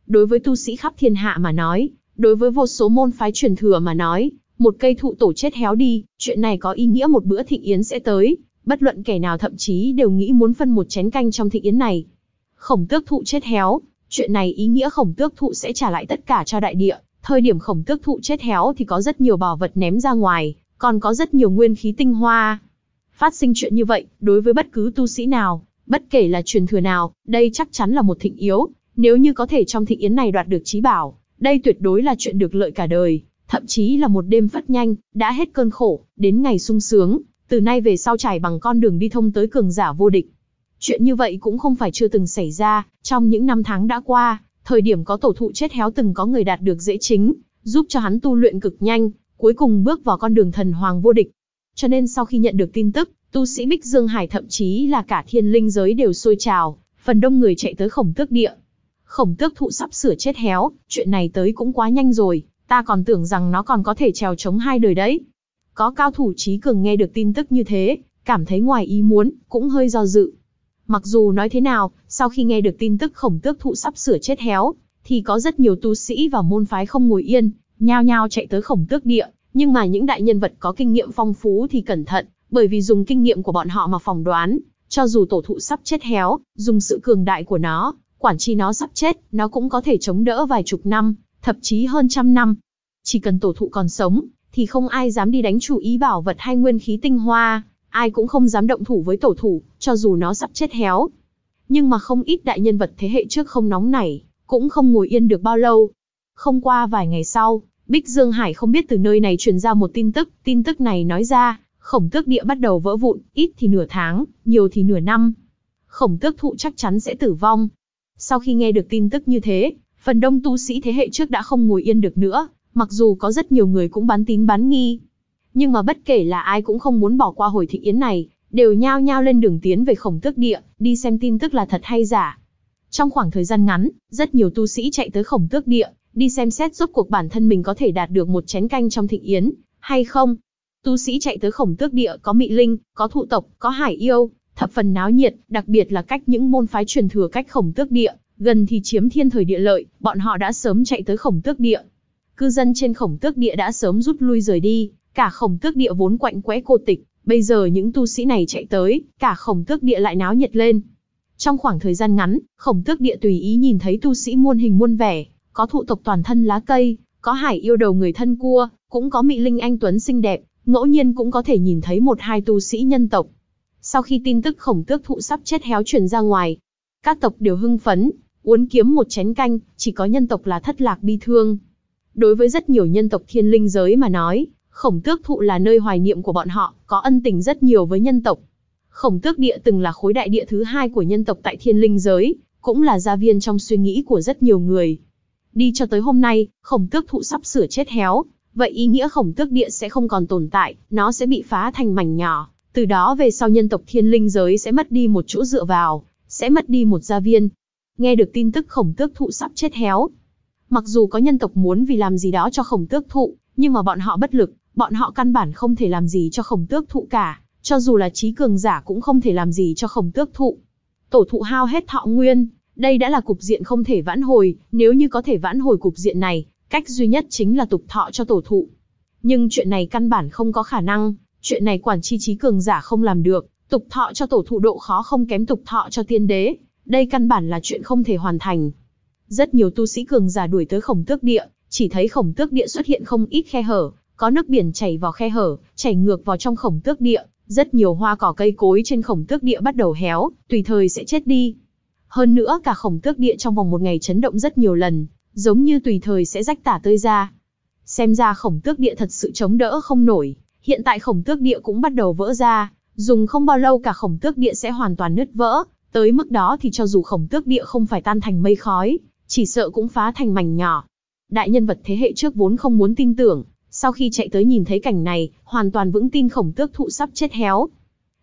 Đối với tu sĩ khắp thiên hạ mà nói, đối với vô số môn phái truyền thừa mà nói, một cây thụ tổ chết héo đi, chuyện này có ý nghĩa một bữa thịnh yến sẽ tới, bất luận kẻ nào thậm chí đều nghĩ muốn phân một chén canh trong thịnh yến này. Khổng tước thụ chết héo, chuyện này ý nghĩa khổng tước thụ sẽ trả lại tất cả cho đại địa, thời điểm khổng tước thụ chết héo thì có rất nhiều bảo vật ném ra ngoài, còn có rất nhiều nguyên khí tinh hoa, Phát sinh chuyện như vậy, đối với bất cứ tu sĩ nào, bất kể là truyền thừa nào, đây chắc chắn là một thịnh yếu, nếu như có thể trong thịnh yến này đoạt được trí bảo, đây tuyệt đối là chuyện được lợi cả đời, thậm chí là một đêm phát nhanh, đã hết cơn khổ, đến ngày sung sướng, từ nay về sau trải bằng con đường đi thông tới cường giả vô địch. Chuyện như vậy cũng không phải chưa từng xảy ra, trong những năm tháng đã qua, thời điểm có tổ thụ chết héo từng có người đạt được dễ chính, giúp cho hắn tu luyện cực nhanh, cuối cùng bước vào con đường thần hoàng vô địch, cho nên sau khi nhận được tin tức, tu sĩ Bích Dương Hải thậm chí là cả thiên linh giới đều sôi trào, phần đông người chạy tới khổng tước địa. Khổng tước thụ sắp sửa chết héo, chuyện này tới cũng quá nhanh rồi, ta còn tưởng rằng nó còn có thể trèo chống hai đời đấy. Có cao thủ trí cường nghe được tin tức như thế, cảm thấy ngoài ý muốn, cũng hơi do dự. Mặc dù nói thế nào, sau khi nghe được tin tức khổng tước thụ sắp sửa chết héo, thì có rất nhiều tu sĩ và môn phái không ngồi yên, nhao nhao chạy tới khổng tước địa, nhưng mà những đại nhân vật có kinh nghiệm phong phú thì cẩn thận, bởi vì dùng kinh nghiệm của bọn họ mà phỏng đoán, cho dù tổ thụ sắp chết héo, dùng sự cường đại của nó, quản chi nó sắp chết, nó cũng có thể chống đỡ vài chục năm, thậm chí hơn trăm năm. Chỉ cần tổ thụ còn sống, thì không ai dám đi đánh chủ ý bảo vật hay nguyên khí tinh hoa, ai cũng không dám động thủ với tổ thụ, cho dù nó sắp chết héo. Nhưng mà không ít đại nhân vật thế hệ trước không nóng nảy, cũng không ngồi yên được bao lâu. Không qua vài ngày sau, Bích Dương Hải không biết từ nơi này truyền ra một tin tức, tin tức này nói ra, khổng tước địa bắt đầu vỡ vụn, ít thì nửa tháng, nhiều thì nửa năm. Khổng tước thụ chắc chắn sẽ tử vong. Sau khi nghe được tin tức như thế, phần đông tu sĩ thế hệ trước đã không ngồi yên được nữa, mặc dù có rất nhiều người cũng bán tín bán nghi. Nhưng mà bất kể là ai cũng không muốn bỏ qua hồi thị yến này, đều nhao nhao lên đường tiến về khổng tước địa, đi xem tin tức là thật hay giả. Trong khoảng thời gian ngắn, rất nhiều tu sĩ chạy tới khổng tước địa, đi xem xét rốt cuộc bản thân mình có thể đạt được một chén canh trong thịnh yến, hay không. Tu sĩ chạy tới khổng tước địa có mị linh, có thụ tộc, có hải yêu, thập phần náo nhiệt, đặc biệt là cách những môn phái truyền thừa cách khổng tước địa, gần thì chiếm thiên thời địa lợi, bọn họ đã sớm chạy tới khổng tước địa. Cư dân trên khổng tước địa đã sớm rút lui rời đi, cả khổng tước địa vốn quạnh quẽ cô tịch, bây giờ những tu sĩ này chạy tới, cả khổng tước địa lại náo nhiệt lên. Trong khoảng thời gian ngắn, khổng tước địa tùy ý nhìn thấy tu sĩ muôn hình muôn vẻ, có thụ tộc toàn thân lá cây, có hải yêu đầu người thân cua, cũng có mỹ linh anh tuấn xinh đẹp, ngẫu nhiên cũng có thể nhìn thấy một hai tu sĩ nhân tộc. Sau khi tin tức khổng tước thụ sắp chết héo truyền ra ngoài, các tộc đều hưng phấn, uốn kiếm một chén canh, chỉ có nhân tộc là thất lạc bi thương. Đối với rất nhiều nhân tộc thiên linh giới mà nói, khổng tước thụ là nơi hoài niệm của bọn họ, có ân tình rất nhiều với nhân tộc. Khổng tước địa từng là khối đại địa thứ hai của nhân tộc tại thiên linh giới, cũng là gia viên trong suy nghĩ của rất nhiều người đi cho tới hôm nay, khổng tước thụ sắp sửa chết héo, vậy ý nghĩa khổng tước địa sẽ không còn tồn tại, nó sẽ bị phá thành mảnh nhỏ, từ đó về sau nhân tộc thiên linh giới sẽ mất đi một chỗ dựa vào, sẽ mất đi một gia viên. Nghe được tin tức khổng tước thụ sắp chết héo. Mặc dù có nhân tộc muốn vì làm gì đó cho khổng tước thụ, nhưng mà bọn họ bất lực, bọn họ căn bản không thể làm gì cho khổng tước thụ cả, cho dù là trí cường giả cũng không thể làm gì cho khổng tước thụ. Tổ thụ hao hết thọ nguyên, đây đã là cục diện không thể vãn hồi, nếu như có thể vãn hồi cục diện này, cách duy nhất chính là tục thọ cho tổ thụ. Nhưng chuyện này căn bản không có khả năng, chuyện này quản chi trí cường giả không làm được, tục thọ cho tổ thụ độ khó không kém tục thọ cho tiên đế, đây căn bản là chuyện không thể hoàn thành. Rất nhiều tu sĩ cường giả đuổi tới khổng tước địa, chỉ thấy khổng tước địa xuất hiện không ít khe hở, có nước biển chảy vào khe hở, chảy ngược vào trong khổng tước địa, rất nhiều hoa cỏ cây cối trên khổng tước địa bắt đầu héo, tùy thời sẽ chết đi. Hơn nữa cả khổng tước địa trong vòng một ngày chấn động rất nhiều lần, giống như tùy thời sẽ rách tả tơi ra. Xem ra khổng tước địa thật sự chống đỡ không nổi, hiện tại khổng tước địa cũng bắt đầu vỡ ra, dùng không bao lâu cả khổng tước địa sẽ hoàn toàn nứt vỡ, tới mức đó thì cho dù khổng tước địa không phải tan thành mây khói, chỉ sợ cũng phá thành mảnh nhỏ. Đại nhân vật thế hệ trước vốn không muốn tin tưởng, sau khi chạy tới nhìn thấy cảnh này, hoàn toàn vững tin khổng tước thụ sắp chết héo.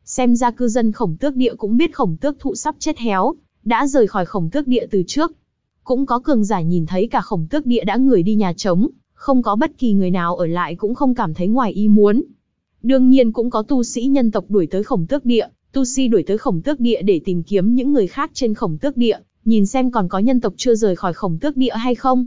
Xem ra cư dân khổng tước địa cũng biết khổng tước thụ sắp chết héo, đã rời khỏi khổng tước địa từ trước. Cũng có cường giả nhìn thấy cả khổng tước địa đã người đi nhà trống, không có bất kỳ người nào ở lại cũng không cảm thấy ngoài ý muốn. Đương nhiên cũng có tu sĩ nhân tộc đuổi tới khổng tước địa, tu sĩ đuổi tới khổng tước địa để tìm kiếm những người khác trên khổng tước địa, nhìn xem còn có nhân tộc chưa rời khỏi khổng tước địa hay không.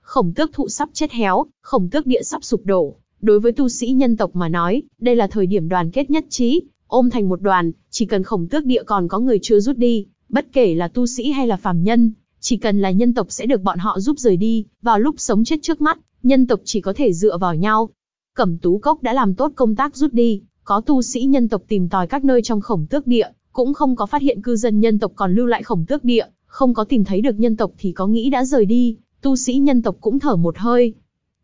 Khổng tước thụ sắp chết héo, khổng tước địa sắp sụp đổ. Đối với tu sĩ nhân tộc mà nói, đây là thời điểm đoàn kết nhất trí, ôm thành một đoàn, chỉ cần khổng tước địa còn có người chưa rút đi, Bất kể là tu sĩ hay là phàm nhân, chỉ cần là nhân tộc sẽ được bọn họ giúp rời đi, vào lúc sống chết trước mắt, nhân tộc chỉ có thể dựa vào nhau. Cẩm Tú Cốc đã làm tốt công tác rút đi, có tu sĩ nhân tộc tìm tòi các nơi trong khổng tước địa, cũng không có phát hiện cư dân nhân tộc còn lưu lại khổng tước địa, không có tìm thấy được nhân tộc thì có nghĩ đã rời đi, tu sĩ nhân tộc cũng thở một hơi.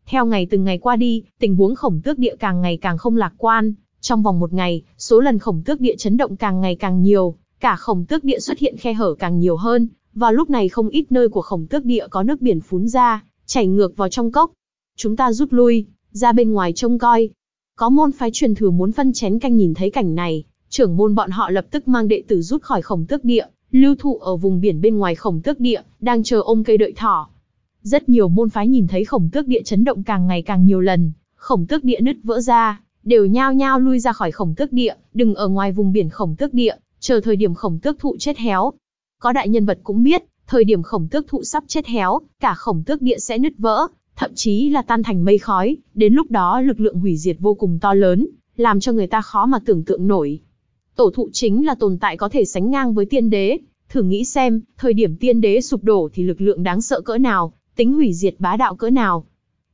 Theo ngày từng ngày qua đi, tình huống khổng tước địa càng ngày càng không lạc quan, trong vòng một ngày, số lần khổng tước địa chấn động càng ngày càng nhiều, Cả khổng tước địa xuất hiện khe hở càng nhiều hơn, vào lúc này không ít nơi của khổng tước địa có nước biển phún ra, chảy ngược vào trong cốc. Chúng ta rút lui, ra bên ngoài trông coi. Có môn phái truyền thừa muốn phân chén canh nhìn thấy cảnh này, trưởng môn bọn họ lập tức mang đệ tử rút khỏi khổng tước địa, lưu thụ ở vùng biển bên ngoài khổng tước địa, đang chờ ôm cây đợi thỏ. Rất nhiều môn phái nhìn thấy khổng tước địa chấn động càng ngày càng nhiều lần, khổng tước địa nứt vỡ ra, đều nhao nhao lui ra khỏi khổng tước địa, đừng ở ngoài vùng biển khổng tước địa, chờ thời điểm khổng tước thụ chết héo. Có đại nhân vật cũng biết, thời điểm khổng tước thụ sắp chết héo, cả khổng tước địa sẽ nứt vỡ, thậm chí là tan thành mây khói, đến lúc đó lực lượng hủy diệt vô cùng to lớn, làm cho người ta khó mà tưởng tượng nổi. Tổ thụ chính là tồn tại có thể sánh ngang với tiên đế, thử nghĩ xem, thời điểm tiên đế sụp đổ thì lực lượng đáng sợ cỡ nào, tính hủy diệt bá đạo cỡ nào.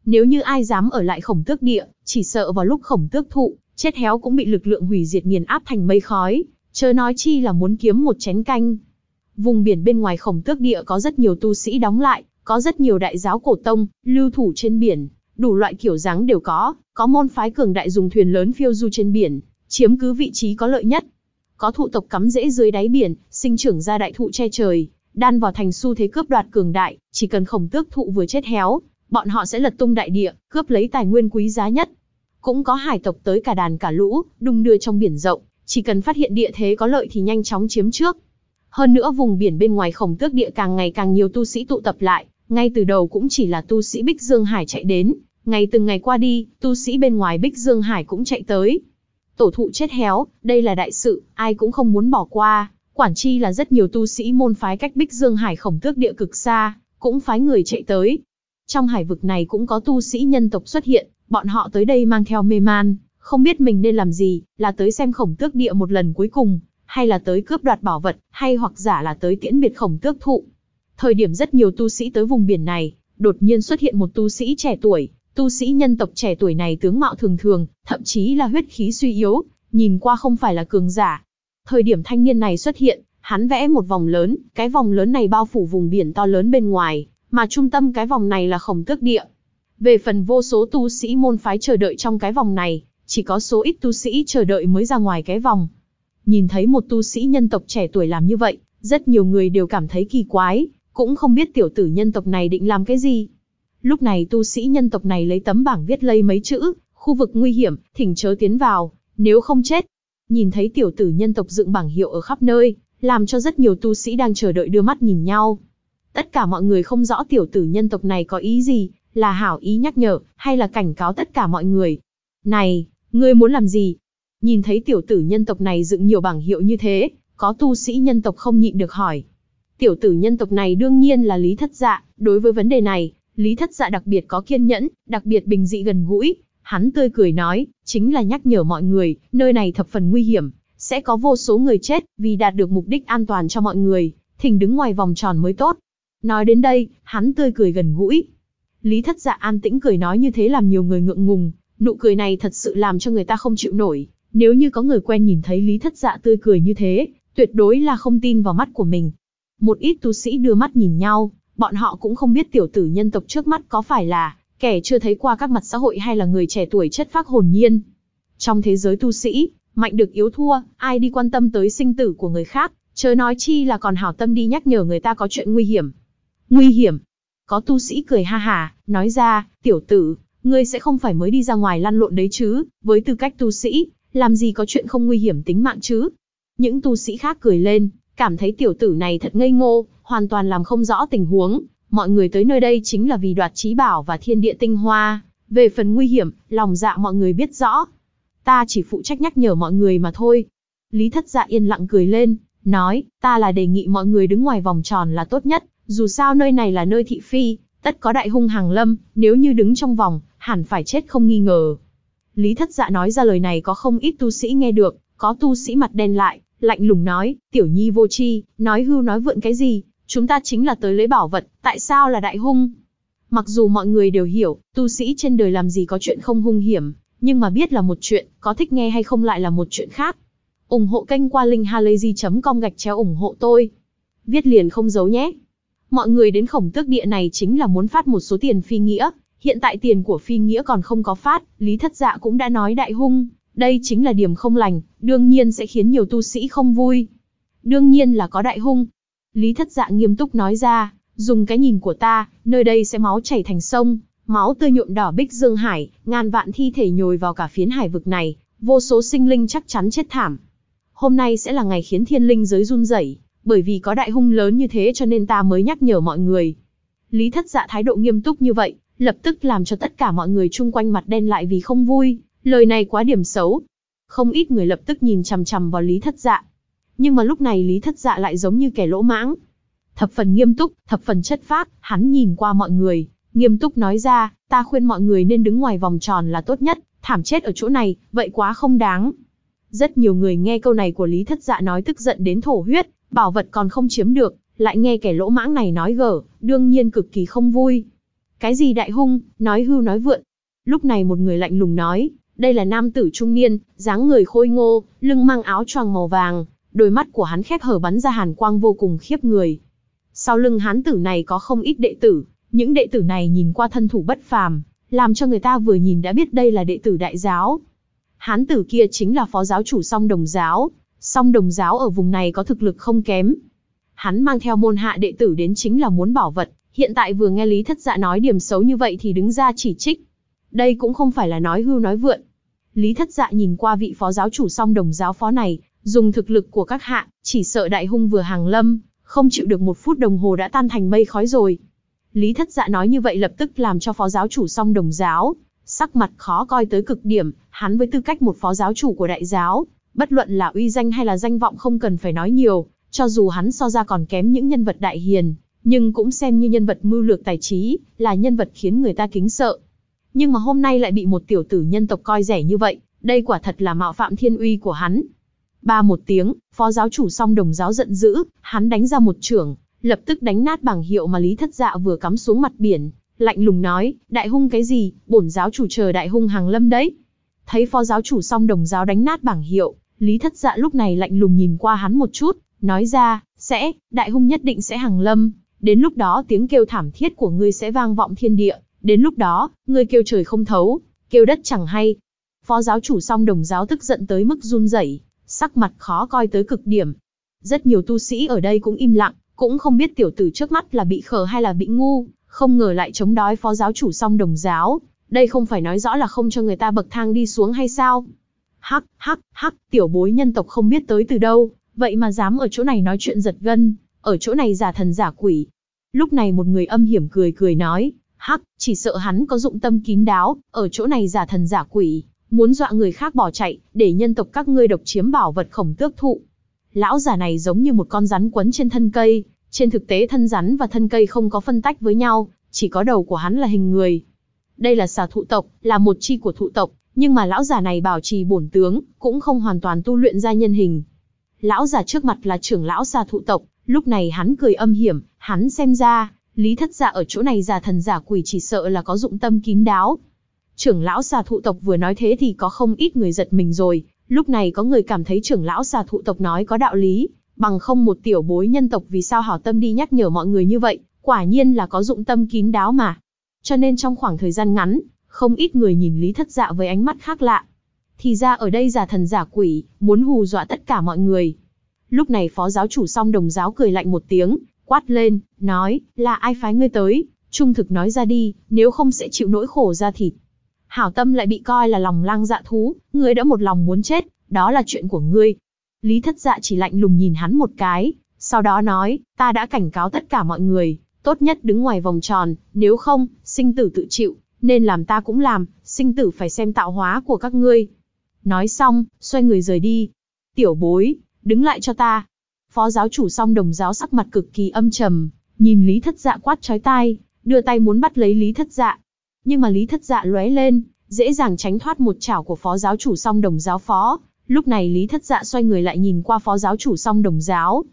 Nếu như ai dám ở lại khổng tước địa, chỉ sợ vào lúc khổng tước thụ, chết héo cũng bị lực lượng hủy diệt nghiền áp thành mây khói, Chớ nói chi là muốn kiếm một chén canh. Vùng biển bên ngoài khổng tước địa có rất nhiều tu sĩ đóng lại, có rất nhiều đại giáo cổ tông, lưu thủ trên biển, đủ loại kiểu dáng đều có, có môn phái cường đại dùng thuyền lớn phiêu du trên biển, chiếm cứ vị trí có lợi nhất. Có thụ tộc cắm rễ dưới đáy biển, sinh trưởng ra đại thụ che trời, đan vào thành su thế cướp đoạt cường đại, chỉ cần khổng tước thụ vừa chết héo, bọn họ sẽ lật tung đại địa, cướp lấy tài nguyên quý giá nhất. Cũng có hải tộc tới cả đàn cả lũ, đung đưa trong biển rộng, chỉ cần phát hiện địa thế có lợi thì nhanh chóng chiếm trước. Hơn nữa vùng biển bên ngoài khổng tước địa càng ngày càng nhiều tu sĩ tụ tập lại, ngay từ đầu cũng chỉ là tu sĩ Bích Dương Hải chạy đến, ngày từng ngày qua đi, tu sĩ bên ngoài Bích Dương Hải cũng chạy tới. Tổ thụ chết héo, đây là đại sự, ai cũng không muốn bỏ qua, quản chi là rất nhiều tu sĩ môn phái cách Bích Dương Hải khổng tước địa cực xa, cũng phái người chạy tới. Trong hải vực này cũng có tu sĩ nhân tộc xuất hiện, bọn họ tới đây mang theo mê man, không biết mình nên làm gì, là tới xem khổng tước địa một lần cuối cùng, hay là tới cướp đoạt bảo vật, hay hoặc giả là tới tiễn biệt khổng tước thụ. Thời điểm rất nhiều tu sĩ tới vùng biển này, đột nhiên xuất hiện một tu sĩ trẻ tuổi, tu sĩ nhân tộc trẻ tuổi này tướng mạo thường thường, thậm chí là huyết khí suy yếu, nhìn qua không phải là cường giả. Thời điểm thanh niên này xuất hiện, hắn vẽ một vòng lớn, cái vòng lớn này bao phủ vùng biển to lớn bên ngoài, mà trung tâm cái vòng này là khổng tước địa. Về phần vô số tu sĩ môn phái chờ đợi trong cái vòng này, chỉ có số ít tu sĩ chờ đợi mới ra ngoài cái vòng. Nhìn thấy một tu sĩ nhân tộc trẻ tuổi làm như vậy, rất nhiều người đều cảm thấy kỳ quái, cũng không biết tiểu tử nhân tộc này định làm cái gì. Lúc này tu sĩ nhân tộc này lấy tấm bảng viết lây mấy chữ, khu vực nguy hiểm, thỉnh chớ tiến vào, nếu không chết. Nhìn thấy tiểu tử nhân tộc dựng bảng hiệu ở khắp nơi, làm cho rất nhiều tu sĩ đang chờ đợi đưa mắt nhìn nhau. Tất cả mọi người không rõ tiểu tử nhân tộc này có ý gì, là hảo ý nhắc nhở, hay là cảnh cáo tất cả mọi người. Này, Ngươi muốn làm gì? Nhìn thấy tiểu tử nhân tộc này dựng nhiều bảng hiệu như thế, có tu sĩ nhân tộc không nhịn được hỏi. Tiểu tử nhân tộc này đương nhiên là Lý Thất Dạ, đối với vấn đề này, Lý Thất Dạ đặc biệt có kiên nhẫn, đặc biệt bình dị gần gũi, hắn tươi cười nói, chính là nhắc nhở mọi người, nơi này thập phần nguy hiểm, sẽ có vô số người chết, vì đạt được mục đích an toàn cho mọi người, thỉnh đứng ngoài vòng tròn mới tốt. Nói đến đây, hắn tươi cười gần gũi. Lý Thất Dạ an tĩnh cười nói như thế làm nhiều người ngượng ngùng, Nụ cười này thật sự làm cho người ta không chịu nổi, nếu như có người quen nhìn thấy Lý Thất Dạ tươi cười như thế, tuyệt đối là không tin vào mắt của mình. Một ít tu sĩ đưa mắt nhìn nhau, bọn họ cũng không biết tiểu tử nhân tộc trước mắt có phải là kẻ chưa thấy qua các mặt xã hội hay là người trẻ tuổi chất phác hồn nhiên. Trong thế giới tu sĩ, mạnh được yếu thua, ai đi quan tâm tới sinh tử của người khác, chớ nói chi là còn hảo tâm đi nhắc nhở người ta có chuyện nguy hiểm. Nguy hiểm. Có tu sĩ cười ha hà, nói ra, tiểu tử, ngươi sẽ không phải mới đi ra ngoài lăn lộn đấy chứ, với tư cách tu sĩ, làm gì có chuyện không nguy hiểm tính mạng chứ. Những tu sĩ khác cười lên, cảm thấy tiểu tử này thật ngây ngô, hoàn toàn làm không rõ tình huống, mọi người tới nơi đây chính là vì đoạt trí bảo và thiên địa tinh hoa, về phần nguy hiểm, lòng dạ mọi người biết rõ. Ta chỉ phụ trách nhắc nhở mọi người mà thôi. Lý thất dạ yên lặng cười lên, nói, ta là đề nghị mọi người đứng ngoài vòng tròn là tốt nhất, dù sao nơi này là nơi thị phi, tất có đại hung hàng lâm, nếu như đứng trong vòng, hẳn phải chết không nghi ngờ. Lý Thất Dạ nói ra lời này có không ít tu sĩ nghe được, có tu sĩ mặt đen lại, lạnh lùng nói, tiểu nhi vô chi, nói hưu nói vượn cái gì, chúng ta chính là tới lấy bảo vật, tại sao là đại hung? Mặc dù mọi người đều hiểu, tu sĩ trên đời làm gì có chuyện không hung hiểm, nhưng mà biết là một chuyện, có thích nghe hay không lại là một chuyện khác. ủng hộ kênh qua linkhalazy.com gạch chéo ủng hộ tôi. Viết liền không giấu nhé Mọi người đến khổng tước địa này chính là muốn phát một số tiền phi nghĩa, hiện tại tiền của phi nghĩa còn không có phát, Lý Thất Dạ cũng đã nói đại hung, đây chính là điểm không lành, đương nhiên sẽ khiến nhiều tu sĩ không vui. Đương nhiên là có đại hung. Lý Thất Dạ nghiêm túc nói ra, dùng cái nhìn của ta, nơi đây sẽ máu chảy thành sông, máu tươi nhuộm đỏ bích dương hải, ngàn vạn thi thể nhồi vào cả phiến hải vực này, vô số sinh linh chắc chắn chết thảm. Hôm nay sẽ là ngày khiến thiên linh giới run rẩy, bởi vì có đại hung lớn như thế cho nên ta mới nhắc nhở mọi người. Lý thất dạ thái độ nghiêm túc như vậy, lập tức làm cho tất cả mọi người chung quanh mặt đen lại vì không vui, lời này quá điểm xấu. Không ít người lập tức nhìn chằm chằm vào Lý thất dạ. Nhưng mà lúc này Lý thất dạ lại giống như kẻ lỗ mãng. Thập phần nghiêm túc, thập phần chất phác, hắn nhìn qua mọi người, nghiêm túc nói ra, ta khuyên mọi người nên đứng ngoài vòng tròn là tốt nhất, thảm chết ở chỗ này, vậy quá không đáng. Rất nhiều người nghe câu này của Lý Thất Dạ nói tức giận đến thổ huyết, bảo vật còn không chiếm được, lại nghe kẻ lỗ mãng này nói gở, đương nhiên cực kỳ không vui. Cái gì đại hung, nói hưu nói vượn. Lúc này một người lạnh lùng nói, đây là nam tử trung niên, dáng người khôi ngô, lưng mang áo choàng màu vàng, đôi mắt của hắn khép hở bắn ra hàn quang vô cùng khiếp người. Sau lưng hán tử này có không ít đệ tử, những đệ tử này nhìn qua thân thủ bất phàm, làm cho người ta vừa nhìn đã biết đây là đệ tử đại giáo. Hán tử kia chính là phó giáo chủ song đồng giáo, song đồng giáo ở vùng này có thực lực không kém. Hắn mang theo môn hạ đệ tử đến chính là muốn bảo vật, hiện tại vừa nghe Lý Thất Dạ nói điểm xấu như vậy thì đứng ra chỉ trích. Đây cũng không phải là nói hưu nói vượn. Lý Thất Dạ nhìn qua vị phó giáo chủ song đồng giáo phó này, dùng thực lực của các hạ, chỉ sợ đại hung vừa hàng lâm, không chịu được một phút đồng hồ đã tan thành mây khói rồi. Lý Thất Dạ nói như vậy lập tức làm cho phó giáo chủ song đồng giáo, sắc mặt khó coi tới cực điểm, hắn với tư cách một phó giáo chủ của đại giáo, Bất luận là uy danh hay là danh vọng không cần phải nói nhiều, cho dù hắn so ra còn kém những nhân vật đại hiền, nhưng cũng xem như nhân vật mưu lược tài trí, là nhân vật khiến người ta kính sợ. Nhưng mà hôm nay lại bị một tiểu tử nhân tộc coi rẻ như vậy, đây quả thật là mạo phạm thiên uy của hắn. Ba một tiếng, phó giáo chủ song đồng giáo giận dữ, hắn đánh ra một trưởng, lập tức đánh nát bảng hiệu mà Lý Thất Dạ vừa cắm xuống mặt biển, lạnh lùng nói, đại hung cái gì, bổn giáo chủ chờ đại hung hàng lâm đấy. Thấy phó giáo chủ song đồng giáo đánh nát bảng hiệu, Lý thất dạ lúc này lạnh lùng nhìn qua hắn một chút, nói ra, sẽ, đại hung nhất định sẽ hàng lâm, đến lúc đó tiếng kêu thảm thiết của ngươi sẽ vang vọng thiên địa, đến lúc đó, ngươi kêu trời không thấu, kêu đất chẳng hay. Phó giáo chủ song đồng giáo tức giận tới mức run rẩy, sắc mặt khó coi tới cực điểm. Rất nhiều tu sĩ ở đây cũng im lặng, cũng không biết tiểu tử trước mắt là bị khờ hay là bị ngu, không ngờ lại chống đói phó giáo chủ song đồng giáo, đây không phải nói rõ là không cho người ta bậc thang đi xuống hay sao? hắc, hắc, hắc, tiểu bối nhân tộc không biết tới từ đâu, vậy mà dám ở chỗ này nói chuyện giật gân, ở chỗ này giả thần giả quỷ. Lúc này một người âm hiểm cười cười nói, hắc, chỉ sợ hắn có dụng tâm kín đáo, ở chỗ này giả thần giả quỷ, muốn dọa người khác bỏ chạy, để nhân tộc các ngươi độc chiếm bảo vật khổng tước thụ. Lão giả này giống như một con rắn quấn trên thân cây, trên thực tế thân rắn và thân cây không có phân tách với nhau, chỉ có đầu của hắn là hình người. Đây là xà thụ tộc, là một chi của thụ tộc, nhưng mà lão giả này bảo trì bổn tướng, cũng không hoàn toàn tu luyện ra nhân hình. Lão giả trước mặt là trưởng lão xà thụ tộc, lúc này hắn cười âm hiểm, hắn xem ra, lý thất giả ở chỗ này giả thần giả quỷ chỉ sợ là có dụng tâm kín đáo. Trưởng lão xà thụ tộc vừa nói thế thì có không ít người giật mình rồi, lúc này có người cảm thấy trưởng lão xà thụ tộc nói có đạo lý, bằng không một tiểu bối nhân tộc vì sao hảo tâm đi nhắc nhở mọi người như vậy, quả nhiên là có dụng tâm kín đáo mà. Cho nên trong khoảng thời gian ngắn, không ít người nhìn Lý Thất Dạ với ánh mắt khác lạ. Thì ra ở đây giả thần giả quỷ, muốn hù dọa tất cả mọi người. Lúc này phó giáo chủ song đồng giáo cười lạnh một tiếng, quát lên, nói, là ai phái ngươi tới, trung thực nói ra đi, nếu không sẽ chịu nỗi khổ ra thịt. Hảo tâm lại bị coi là lòng lang dạ thú, ngươi đã một lòng muốn chết, đó là chuyện của ngươi. Lý thất dạ chỉ lạnh lùng nhìn hắn một cái, sau đó nói, ta đã cảnh cáo tất cả mọi người, tốt nhất đứng ngoài vòng tròn, nếu không, sinh tử tự chịu nên làm ta cũng làm, sinh tử phải xem tạo hóa của các ngươi. Nói xong, xoay người rời đi. Tiểu bối, đứng lại cho ta. Phó giáo chủ song đồng giáo sắc mặt cực kỳ âm trầm, nhìn Lý Thất Dạ quát chói tai, đưa tay muốn bắt lấy Lý Thất Dạ. Nhưng mà Lý Thất Dạ lóe lên, dễ dàng tránh thoát một chảo của phó giáo chủ song đồng giáo phó. Lúc này Lý Thất Dạ xoay người lại nhìn qua phó giáo chủ song đồng giáo.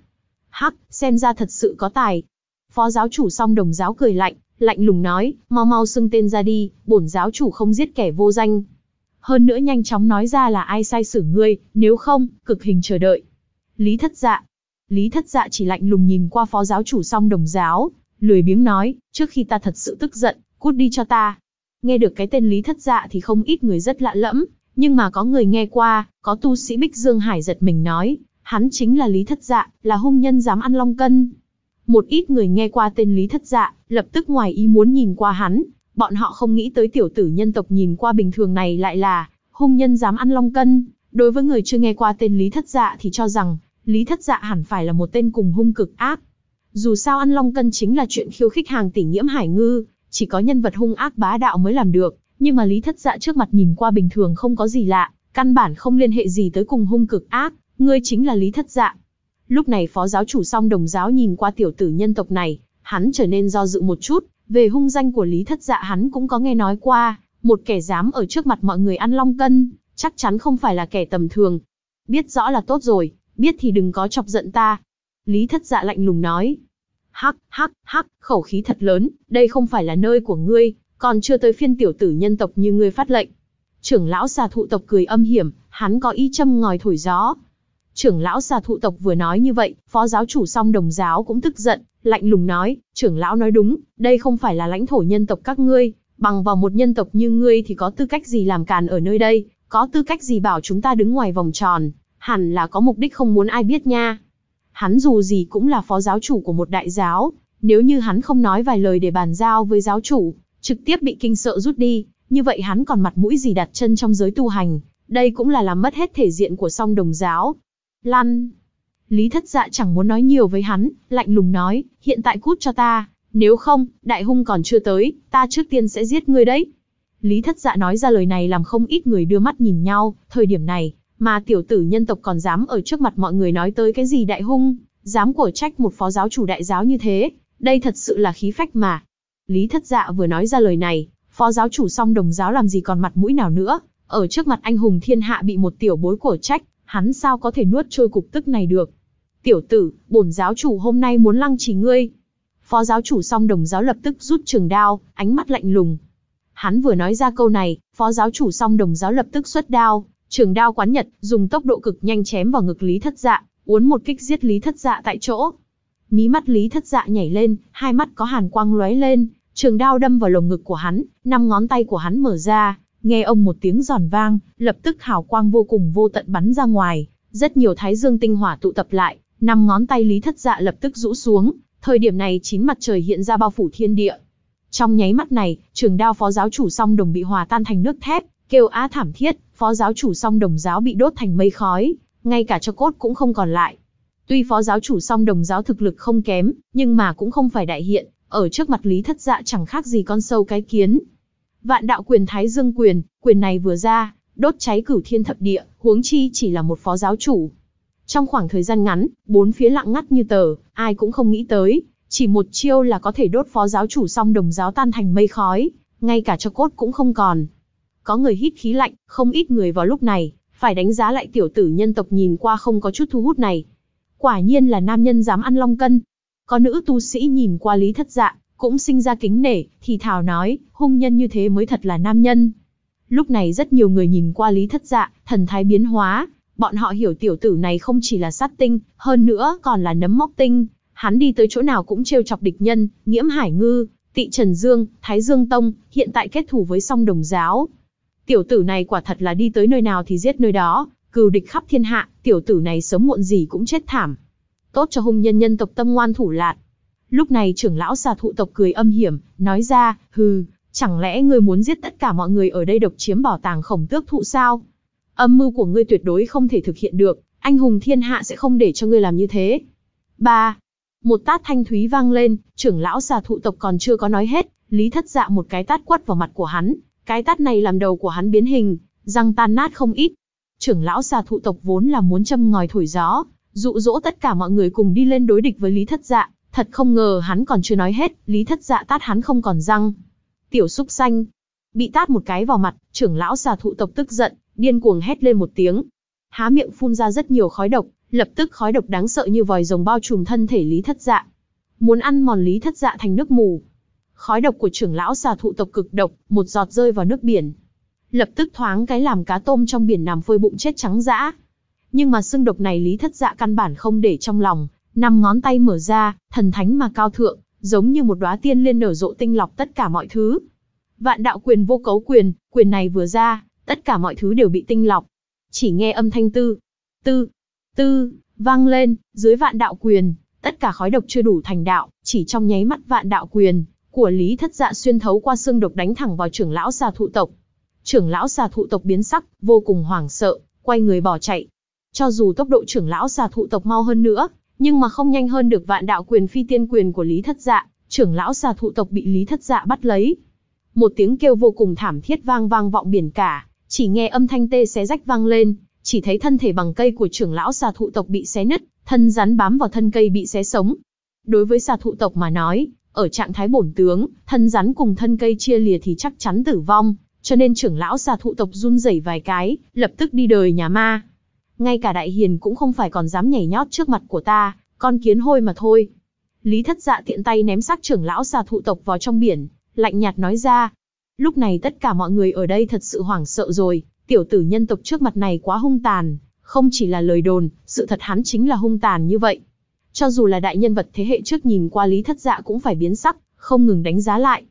Hắc, xem ra thật sự có tài, Phó giáo chủ song đồng giáo cười lạnh, lạnh lùng nói, mau mau xưng tên ra đi, bổn giáo chủ không giết kẻ vô danh. Hơn nữa nhanh chóng nói ra là ai sai xử ngươi, nếu không, cực hình chờ đợi. Lý thất dạ. Lý thất dạ chỉ lạnh lùng nhìn qua phó giáo chủ song đồng giáo, lười biếng nói, trước khi ta thật sự tức giận, cút đi cho ta. Nghe được cái tên Lý thất dạ thì không ít người rất lạ lẫm, nhưng mà có người nghe qua, có tu sĩ Bích Dương Hải giật mình nói, hắn chính là Lý thất dạ, là hung nhân dám ăn long cân. Một ít người nghe qua tên Lý Thất Dạ, lập tức ngoài ý muốn nhìn qua hắn, bọn họ không nghĩ tới tiểu tử nhân tộc nhìn qua bình thường này lại là hung nhân dám ăn long cân. Đối với người chưa nghe qua tên Lý Thất Dạ thì cho rằng Lý Thất Dạ hẳn phải là một tên cùng hung cực ác. Dù sao ăn long cân chính là chuyện khiêu khích hàng tỷ nhiễm hải ngư, chỉ có nhân vật hung ác bá đạo mới làm được, nhưng mà Lý Thất Dạ trước mặt nhìn qua bình thường không có gì lạ, căn bản không liên hệ gì tới cùng hung cực ác, ngươi chính là Lý Thất Dạ. Lúc này phó giáo chủ song đồng giáo nhìn qua tiểu tử nhân tộc này, hắn trở nên do dự một chút, về hung danh của Lý Thất Dạ hắn cũng có nghe nói qua, một kẻ dám ở trước mặt mọi người ăn long cân, chắc chắn không phải là kẻ tầm thường. Biết rõ là tốt rồi, biết thì đừng có chọc giận ta. Lý Thất Dạ lạnh lùng nói. Hắc, hắc, hắc, khẩu khí thật lớn, đây không phải là nơi của ngươi, còn chưa tới phiên tiểu tử nhân tộc như ngươi phát lệnh. Trưởng lão xà thụ tộc cười âm hiểm, hắn có ý châm ngòi thổi gió, Trưởng lão xà thụ tộc vừa nói như vậy, phó giáo chủ song đồng giáo cũng tức giận, lạnh lùng nói, trưởng lão nói đúng, đây không phải là lãnh thổ nhân tộc các ngươi, bằng vào một nhân tộc như ngươi thì có tư cách gì làm càn ở nơi đây, có tư cách gì bảo chúng ta đứng ngoài vòng tròn, hẳn là có mục đích không muốn ai biết nha. Hắn dù gì cũng là phó giáo chủ của một đại giáo, nếu như hắn không nói vài lời để bàn giao với giáo chủ, trực tiếp bị kinh sợ rút đi, như vậy hắn còn mặt mũi gì đặt chân trong giới tu hành, đây cũng là làm mất hết thể diện của song đồng giáo, Lăn. Lý thất dạ chẳng muốn nói nhiều với hắn, lạnh lùng nói, hiện tại cút cho ta, nếu không, đại hung còn chưa tới, ta trước tiên sẽ giết ngươi đấy. Lý thất dạ nói ra lời này làm không ít người đưa mắt nhìn nhau, thời điểm này, mà tiểu tử nhân tộc còn dám ở trước mặt mọi người nói tới cái gì đại hung, dám cổ trách một phó giáo chủ đại giáo như thế, đây thật sự là khí phách mà. Lý thất dạ vừa nói ra lời này, phó giáo chủ song đồng giáo làm gì còn mặt mũi nào nữa, ở trước mặt anh hùng thiên hạ bị một tiểu bối cổ trách, hắn sao có thể nuốt trôi cục tức này được. Tiểu tử, bổn giáo chủ hôm nay muốn lăng trì ngươi. Phó giáo chủ song đồng giáo lập tức rút trường đao, ánh mắt lạnh lùng. Hắn vừa nói ra câu này, phó giáo chủ song đồng giáo lập tức xuất đao, trường đao quán nhật, dùng tốc độ cực nhanh chém vào ngực Lý Thất Dạ, uốn một kích giết Lý Thất Dạ tại chỗ. Mí mắt Lý Thất Dạ nhảy lên, hai mắt có hàn quang lóe lên, trường đao đâm vào lồng ngực của hắn, năm ngón tay của hắn mở ra, Nghe ông một tiếng giòn vang, lập tức hào quang vô cùng vô tận bắn ra ngoài, rất nhiều thái dương tinh hỏa tụ tập lại, năm ngón tay Lý Thất Dạ lập tức rũ xuống, thời điểm này chín mặt trời hiện ra bao phủ thiên địa. Trong nháy mắt này, trường đao phó giáo chủ song đồng bị hòa tan thành nước thép, kêu á thảm thiết, phó giáo chủ song đồng giáo bị đốt thành mây khói, ngay cả cho cốt cũng không còn lại. Tuy phó giáo chủ song đồng giáo thực lực không kém, nhưng mà cũng không phải đại hiện, ở trước mặt Lý Thất Dạ chẳng khác gì con sâu cái kiến, Vạn đạo quyền Thái Dương quyền, quyền này vừa ra, đốt cháy cửu thiên thập địa, huống chi chỉ là một phó giáo chủ. Trong khoảng thời gian ngắn, bốn phía lặng ngắt như tờ, ai cũng không nghĩ tới, chỉ một chiêu là có thể đốt phó giáo chủ xong đồng giáo tan thành mây khói, ngay cả cho cốt cũng không còn. Có người hít khí lạnh, không ít người vào lúc này, phải đánh giá lại tiểu tử nhân tộc nhìn qua không có chút thu hút này. Quả nhiên là nam nhân dám ăn long cân. Có nữ tu sĩ nhìn qua lý thất dạ, cũng sinh ra kính nể, thì thào nói, hung nhân như thế mới thật là nam nhân. Lúc này rất nhiều người nhìn qua Lý Thất Dạ, thần thái biến hóa, bọn họ hiểu tiểu tử này không chỉ là sát tinh, hơn nữa còn là nấm móc tinh, hắn đi tới chỗ nào cũng trêu chọc địch nhân, Nghiễm Hải Ngư, Tị Trần Dương, Thái Dương Tông, hiện tại kết thù với song đồng giáo. Tiểu tử này quả thật là đi tới nơi nào thì giết nơi đó, cừu địch khắp thiên hạ, tiểu tử này sớm muộn gì cũng chết thảm. Tốt cho hung nhân nhân tộc tâm ngoan thủ lạn, Lúc này trưởng lão xà thụ tộc cười âm hiểm, nói ra, hừ, chẳng lẽ ngươi muốn giết tất cả mọi người ở đây độc chiếm bảo tàng khổng tước thụ sao? Âm mưu của ngươi tuyệt đối không thể thực hiện được, anh hùng thiên hạ sẽ không để cho ngươi làm như thế. 3. Một tát thanh thúy vang lên, trưởng lão xà thụ tộc còn chưa có nói hết, lý thất dạ một cái tát quất vào mặt của hắn, cái tát này làm đầu của hắn biến hình, răng tan nát không ít. Trưởng lão xà thụ tộc vốn là muốn châm ngòi thổi gió, dụ dỗ tất cả mọi người cùng đi lên đối địch với lý thất dạ, Thật không ngờ hắn còn chưa nói hết, Lý Thất Dạ tát hắn không còn răng. Tiểu súc xanh, bị tát một cái vào mặt, trưởng lão xà thụ tộc tức giận, điên cuồng hét lên một tiếng. Há miệng phun ra rất nhiều khói độc, lập tức khói độc đáng sợ như vòi rồng bao trùm thân thể Lý Thất Dạ. Muốn ăn mòn Lý Thất Dạ thành nước mù. Khói độc của trưởng lão xà thụ tộc cực độc, một giọt rơi vào nước biển. Lập tức thoáng cái làm cá tôm trong biển nằm phơi bụng chết trắng dã. Nhưng mà xương độc này Lý Thất Dạ căn bản không để trong lòng, Năm ngón tay mở ra, thần thánh mà cao thượng, giống như một đóa tiên liên nở rộ tinh lọc tất cả mọi thứ. Vạn đạo quyền vô cấu quyền, quyền này vừa ra, tất cả mọi thứ đều bị tinh lọc. Chỉ nghe âm thanh tư, tư, tư, vang lên, dưới vạn đạo quyền, tất cả khói độc chưa đủ thành đạo, chỉ trong nháy mắt vạn đạo quyền của Lý Thất Dạ xuyên thấu qua xương độc đánh thẳng vào trưởng lão xà thụ tộc. Trưởng lão xà thụ tộc biến sắc, vô cùng hoảng sợ, quay người bỏ chạy. Cho dù tốc độ trưởng lão xà thụ tộc mau hơn nữa, nhưng mà không nhanh hơn được vạn đạo quyền phi tiên quyền của Lý Thất Dạ, trưởng lão xà thụ tộc bị Lý Thất Dạ bắt lấy. Một tiếng kêu vô cùng thảm thiết vang vang vọng biển cả, chỉ nghe âm thanh tê xé rách vang lên, chỉ thấy thân thể bằng cây của trưởng lão xà thụ tộc bị xé nứt, thân rắn bám vào thân cây bị xé sống. Đối với xà thụ tộc mà nói, ở trạng thái bổn tướng, thân rắn cùng thân cây chia lìa thì chắc chắn tử vong, cho nên trưởng lão xà thụ tộc run rẩy vài cái, lập tức đi đời nhà ma ngay cả đại hiền cũng không phải còn dám nhảy nhót trước mặt của ta, con kiến hôi mà thôi. Lý thất dạ tiện tay ném xác trưởng lão xà thụ tộc vào trong biển, lạnh nhạt nói ra. Lúc này tất cả mọi người ở đây thật sự hoảng sợ rồi, tiểu tử nhân tộc trước mặt này quá hung tàn, không chỉ là lời đồn, sự thật hắn chính là hung tàn như vậy. Cho dù là đại nhân vật thế hệ trước nhìn qua Lý Thất Dạ cũng phải biến sắc, không ngừng đánh giá lại.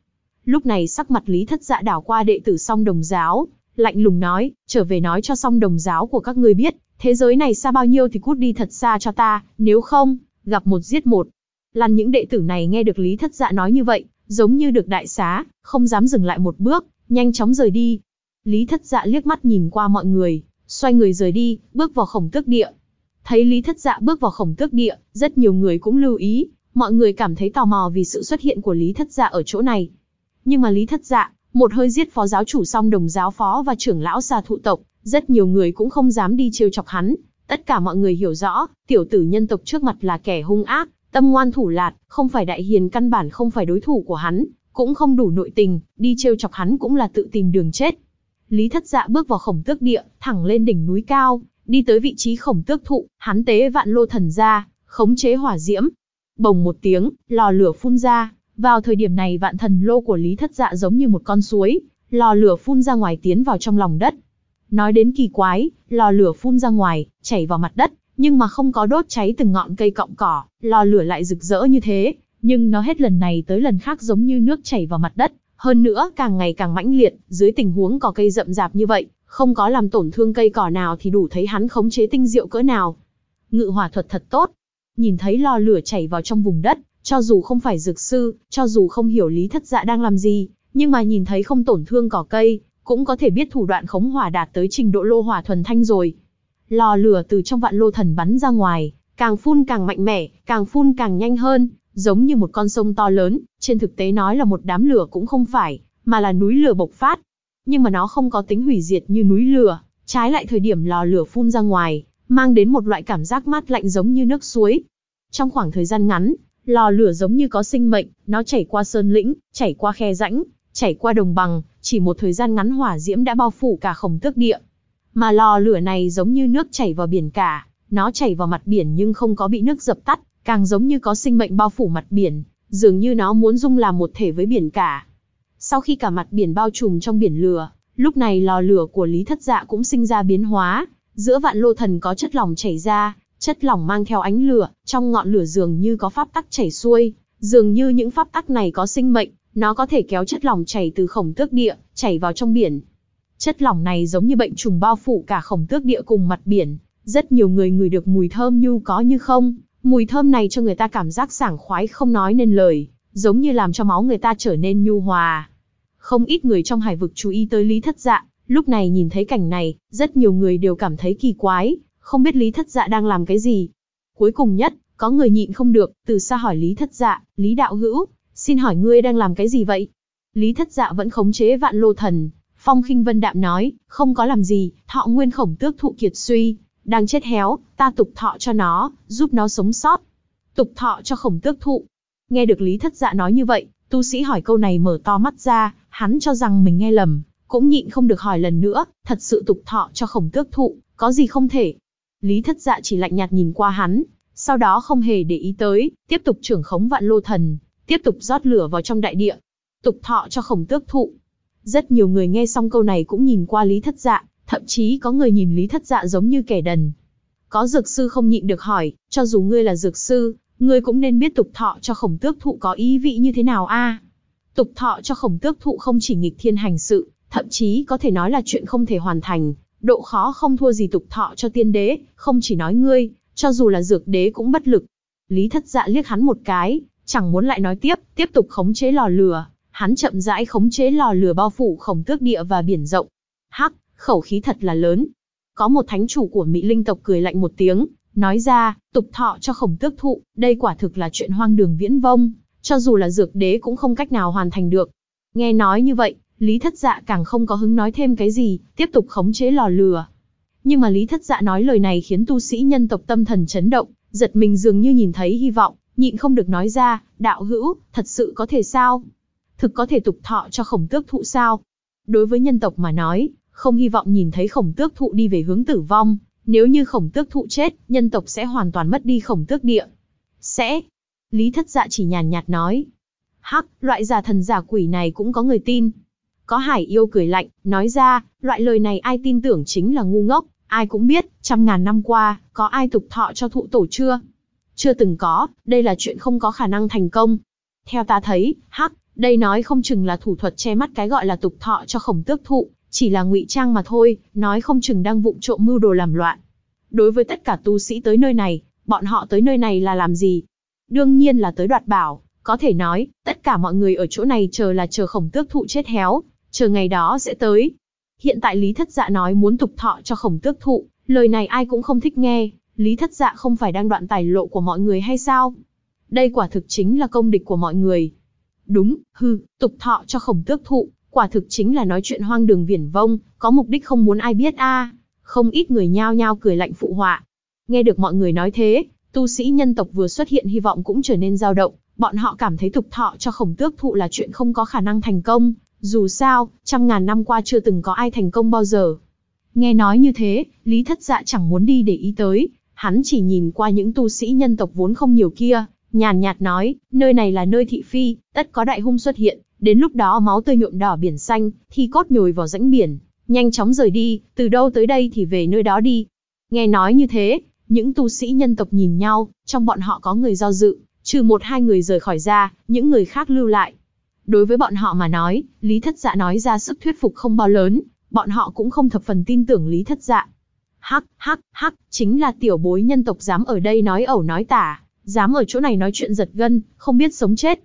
Lúc này sắc mặt Lý Thất Dạ đảo qua đệ tử song đồng giáo, lạnh lùng nói, trở về nói cho song đồng giáo của các ngươi biết, Thế giới này xa bao nhiêu thì cút đi thật xa cho ta, nếu không, gặp một giết một. Lăn những đệ tử này nghe được Lý Thất Dạ nói như vậy, giống như được đại xá, không dám dừng lại một bước, nhanh chóng rời đi. Lý Thất Dạ liếc mắt nhìn qua mọi người, xoay người rời đi, bước vào khổng tước địa. Thấy Lý Thất Dạ bước vào khổng tước địa, rất nhiều người cũng lưu ý, mọi người cảm thấy tò mò vì sự xuất hiện của Lý Thất Dạ ở chỗ này. Nhưng mà Lý Thất Dạ, một hơi giết phó giáo chủ xong đồng giáo phó và trưởng lão xà thụ tộc, rất nhiều người cũng không dám đi trêu chọc hắn, tất cả mọi người hiểu rõ, tiểu tử nhân tộc trước mặt là kẻ hung ác, tâm ngoan thủ lạt, không phải đại hiền căn bản không phải đối thủ của hắn, cũng không đủ nội tình, đi trêu chọc hắn cũng là tự tìm đường chết. Lý Thất Dạ bước vào khổng tước địa, thẳng lên đỉnh núi cao, đi tới vị trí khổng tước thụ, hắn tế vạn lô thần ra, khống chế hỏa diễm. Bồng một tiếng, lò lửa phun ra, vào thời điểm này vạn thần lô của Lý Thất Dạ giống như một con suối, lò lửa phun ra ngoài tiến vào trong lòng đất, Nói đến kỳ quái, lò lửa phun ra ngoài, chảy vào mặt đất, nhưng mà không có đốt cháy từng ngọn cây cọng cỏ, lò lửa lại rực rỡ như thế, nhưng nó hết lần này tới lần khác giống như nước chảy vào mặt đất, hơn nữa càng ngày càng mãnh liệt, dưới tình huống cỏ cây rậm rạp như vậy, không có làm tổn thương cây cỏ nào thì đủ thấy hắn khống chế tinh diệu cỡ nào. Ngự hỏa thuật thật tốt. Nhìn thấy lò lửa chảy vào trong vùng đất, cho dù không phải dược sư, cho dù không hiểu lý thất dạ đang làm gì, nhưng mà nhìn thấy không tổn thương cỏ cây, cũng có thể biết thủ đoạn khống hỏa đạt tới trình độ lô hỏa thuần thanh rồi. Lò lửa từ trong vạn lô thần bắn ra ngoài, càng phun càng mạnh mẽ, càng phun càng nhanh hơn, giống như một con sông to lớn, trên thực tế nói là một đám lửa cũng không phải, mà là núi lửa bộc phát. Nhưng mà nó không có tính hủy diệt như núi lửa, trái lại thời điểm lò lửa phun ra ngoài, mang đến một loại cảm giác mát lạnh giống như nước suối. Trong khoảng thời gian ngắn, lò lửa giống như có sinh mệnh, nó chảy qua sơn lĩnh, chảy qua khe rãnh, chảy qua đồng bằng, chỉ một thời gian ngắn hỏa diễm đã bao phủ cả khổng tước địa. Mà lò lửa này giống như nước chảy vào biển cả, nó chảy vào mặt biển nhưng không có bị nước dập tắt, càng giống như có sinh mệnh bao phủ mặt biển, dường như nó muốn dung làm một thể với biển cả. Sau khi cả mặt biển bao trùm trong biển lửa, lúc này lò lửa của Lý Thất Dạ cũng sinh ra biến hóa, giữa vạn lô thần có chất lỏng chảy ra, chất lỏng mang theo ánh lửa, trong ngọn lửa dường như có pháp tắc chảy xuôi, dường như những pháp tắc này có sinh mệnh, nó có thể kéo chất lỏng chảy từ khổng tước địa, chảy vào trong biển. Chất lỏng này giống như bệnh trùng bao phủ cả khổng tước địa cùng mặt biển. Rất nhiều người ngửi được mùi thơm như có như không. Mùi thơm này cho người ta cảm giác sảng khoái không nói nên lời, giống như làm cho máu người ta trở nên nhu hòa. Không ít người trong hải vực chú ý tới Lý Thất Dạ, lúc này nhìn thấy cảnh này, rất nhiều người đều cảm thấy kỳ quái, không biết Lý Thất Dạ đang làm cái gì. Cuối cùng nhất, có người nhịn không được, từ xa hỏi Lý Thất Dạ, Lý Đạo Hữu, Xin hỏi ngươi đang làm cái gì vậy? Lý thất dạ vẫn khống chế vạn lô thần. Phong khinh vân đạm nói, không có làm gì, thọ nguyên khổng tước thụ kiệt suy, đang chết héo, ta tục thọ cho nó, giúp nó sống sót. Tục thọ cho khổng tước thụ. Nghe được Lý Thất Dạ nói như vậy, tu sĩ hỏi câu này mở to mắt ra, hắn cho rằng mình nghe lầm, cũng nhịn không được hỏi lần nữa, thật sự tục thọ cho khổng tước thụ, có gì không thể. Lý Thất Dạ chỉ lạnh nhạt nhìn qua hắn, sau đó không hề để ý tới, tiếp tục trưởng khống vạn lô thần, tiếp tục rót lửa vào trong đại địa, tục thọ cho khổng tước thụ. Rất nhiều người nghe xong câu này cũng nhìn qua Lý Thất Dạ, thậm chí có người nhìn Lý Thất Dạ giống như kẻ đần. Có dược sư không nhịn được hỏi, cho dù ngươi là dược sư, ngươi cũng nên biết tục thọ cho khổng tước thụ có ý vị như thế nào a? Tục thọ cho khổng tước thụ không chỉ nghịch thiên hành sự, thậm chí có thể nói là chuyện không thể hoàn thành, độ khó không thua gì tục thọ cho tiên đế, không chỉ nói ngươi, cho dù là dược đế cũng bất lực. Lý thất dạ liếc hắn một cái, chẳng muốn lại nói tiếp, tiếp tục khống chế lò lửa, hắn chậm rãi khống chế lò lửa bao phủ khổng tước địa và biển rộng. Hắc, khẩu khí thật là lớn. Có một thánh chủ của Mỹ Linh tộc cười lạnh một tiếng, nói ra, tục thọ cho khổng tước thụ, đây quả thực là chuyện hoang đường viễn vông, cho dù là dược đế cũng không cách nào hoàn thành được. Nghe nói như vậy, Lý Thất Dạ càng không có hứng nói thêm cái gì, tiếp tục khống chế lò lửa. Nhưng mà Lý Thất Dạ nói lời này khiến tu sĩ nhân tộc tâm thần chấn động, giật mình dường như nhìn thấy hy vọng nhịn không được nói ra, đạo hữu, thật sự có thể sao? Thực có thể tục thọ cho khổng tước thụ sao? Đối với nhân tộc mà nói, không hy vọng nhìn thấy khổng tước thụ đi về hướng tử vong, nếu như khổng tước thụ chết, nhân tộc sẽ hoàn toàn mất đi khổng tước địa. Sẽ. Lý thất dạ chỉ nhàn nhạt nói. Hắc, loại giả thần giả quỷ này cũng có người tin. Có hải yêu cười lạnh, nói ra, loại lời này ai tin tưởng chính là ngu ngốc, ai cũng biết, trăm ngàn năm qua, có ai tục thọ cho thụ tổ chưa? Chưa từng có, đây là chuyện không có khả năng thành công. Theo ta thấy, hắc, đây nói không chừng là thủ thuật che mắt cái gọi là tục thọ cho khổng tước thụ, chỉ là ngụy trang mà thôi, nói không chừng đang vụng trộm mưu đồ làm loạn. Đối với tất cả tu sĩ tới nơi này, bọn họ tới nơi này là làm gì? Đương nhiên là tới đoạt bảo, có thể nói, tất cả mọi người ở chỗ này chờ là chờ khổng tước thụ chết héo, chờ ngày đó sẽ tới. Hiện tại Lý Thất Dạ nói muốn tục thọ cho khổng tước thụ, lời này ai cũng không thích nghe, Lý Thất Dạ không phải đang đoạn tài lộ của mọi người hay sao? Đây quả thực chính là công địch của mọi người. Đúng, hư, tục thọ cho khổng tước thụ, quả thực chính là nói chuyện hoang đường viển vông, có mục đích không muốn ai biết a. Không ít người nhao nhao cười lạnh phụ họa. Nghe được mọi người nói thế, tu sĩ nhân tộc vừa xuất hiện hy vọng cũng trở nên dao động, bọn họ cảm thấy tục thọ cho khổng tước thụ là chuyện không có khả năng thành công, dù sao, trăm ngàn năm qua chưa từng có ai thành công bao giờ. Nghe nói như thế, Lý Thất Dạ chẳng muốn đi để ý tới, Hắn chỉ nhìn qua những tu sĩ nhân tộc vốn không nhiều kia, nhàn nhạt nói, nơi này là nơi thị phi, tất có đại hung xuất hiện, đến lúc đó máu tươi nhuộm đỏ biển xanh, thi cốt nhồi vào rãnh biển, nhanh chóng rời đi, từ đâu tới đây thì về nơi đó đi. Nghe nói như thế, những tu sĩ nhân tộc nhìn nhau, trong bọn họ có người do dự, trừ một hai người rời khỏi ra, những người khác lưu lại. Đối với bọn họ mà nói, Lý Thất Dạ nói ra sức thuyết phục không bao lớn, bọn họ cũng không thập phần tin tưởng Lý Thất Dạ. Hắc, hắc, hắc, chính là tiểu bối nhân tộc dám ở đây nói ẩu nói tả, dám ở chỗ này nói chuyện giật gân, không biết sống chết.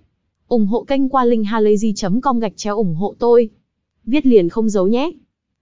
ủng hộ kênh qua linkhalazy.com gạch chéo ủng hộ tôi. Viết liền không giấu nhé.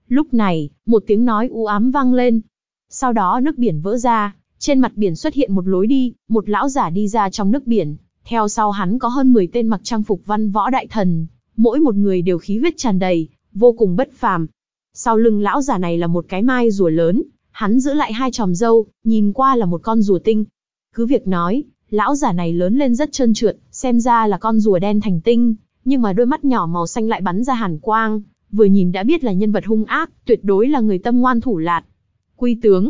Lúc này, một tiếng nói u ám vang lên. Sau đó nước biển vỡ ra, trên mặt biển xuất hiện một lối đi, một lão giả đi ra trong nước biển, theo sau hắn có hơn 10 tên mặc trang phục văn võ đại thần, mỗi một người đều khí huyết tràn đầy, vô cùng bất phàm. Sau lưng lão giả này là một cái mai rùa lớn, Hắn giữ lại hai chòm dâu, nhìn qua là một con rùa tinh. Cứ việc nói, lão giả này lớn lên rất trơn trượt, xem ra là con rùa đen thành tinh, nhưng mà đôi mắt nhỏ màu xanh lại bắn ra hàn quang, vừa nhìn đã biết là nhân vật hung ác, tuyệt đối là người tâm ngoan thủ lạt. Quy tướng,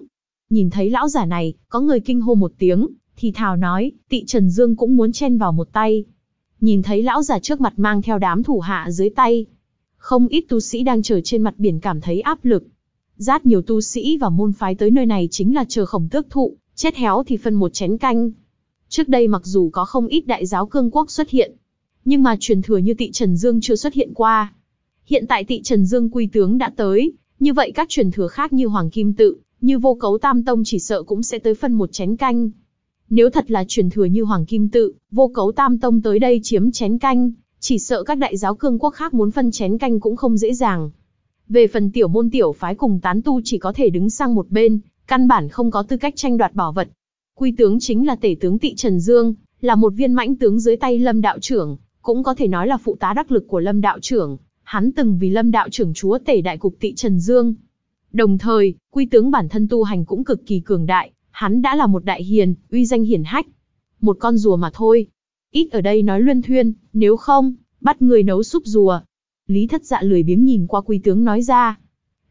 nhìn thấy lão giả này, có người kinh hô một tiếng, thì thào nói, tị Trần Dương cũng muốn chen vào một tay. Nhìn thấy lão giả trước mặt mang theo đám thủ hạ dưới tay. Không ít tu sĩ đang chờ trên mặt biển cảm thấy áp lực, Rát nhiều tu sĩ và môn phái tới nơi này chính là chờ khổng tước thụ, chết héo thì phân một chén canh. Trước đây mặc dù có không ít đại giáo cương quốc xuất hiện, nhưng mà truyền thừa như tị Trần Dương chưa xuất hiện qua. Hiện tại tị Trần Dương quy tướng đã tới, như vậy các truyền thừa khác như Hoàng Kim Tự, như vô cấu Tam Tông chỉ sợ cũng sẽ tới phân một chén canh. Nếu thật là truyền thừa như Hoàng Kim Tự, vô cấu Tam Tông tới đây chiếm chén canh, chỉ sợ các đại giáo cương quốc khác muốn phân chén canh cũng không dễ dàng. Về phần tiểu môn tiểu phái cùng tán tu chỉ có thể đứng sang một bên, căn bản không có tư cách tranh đoạt bảo vật. Quy tướng chính là tể tướng Tị Trần Dương, là một viên mãnh tướng dưới tay Lâm đạo trưởng, cũng có thể nói là phụ tá đắc lực của Lâm đạo trưởng, hắn từng vì Lâm đạo trưởng chúa tể đại cục Tị Trần Dương. Đồng thời, quy tướng bản thân tu hành cũng cực kỳ cường đại, hắn đã là một đại hiền, uy danh hiển hách. Một con rùa mà thôi. Ít ở đây nói luân thuyên, nếu không, bắt người nấu súp rùa, Lý thất dạ lười biếng nhìn qua quý tướng nói ra.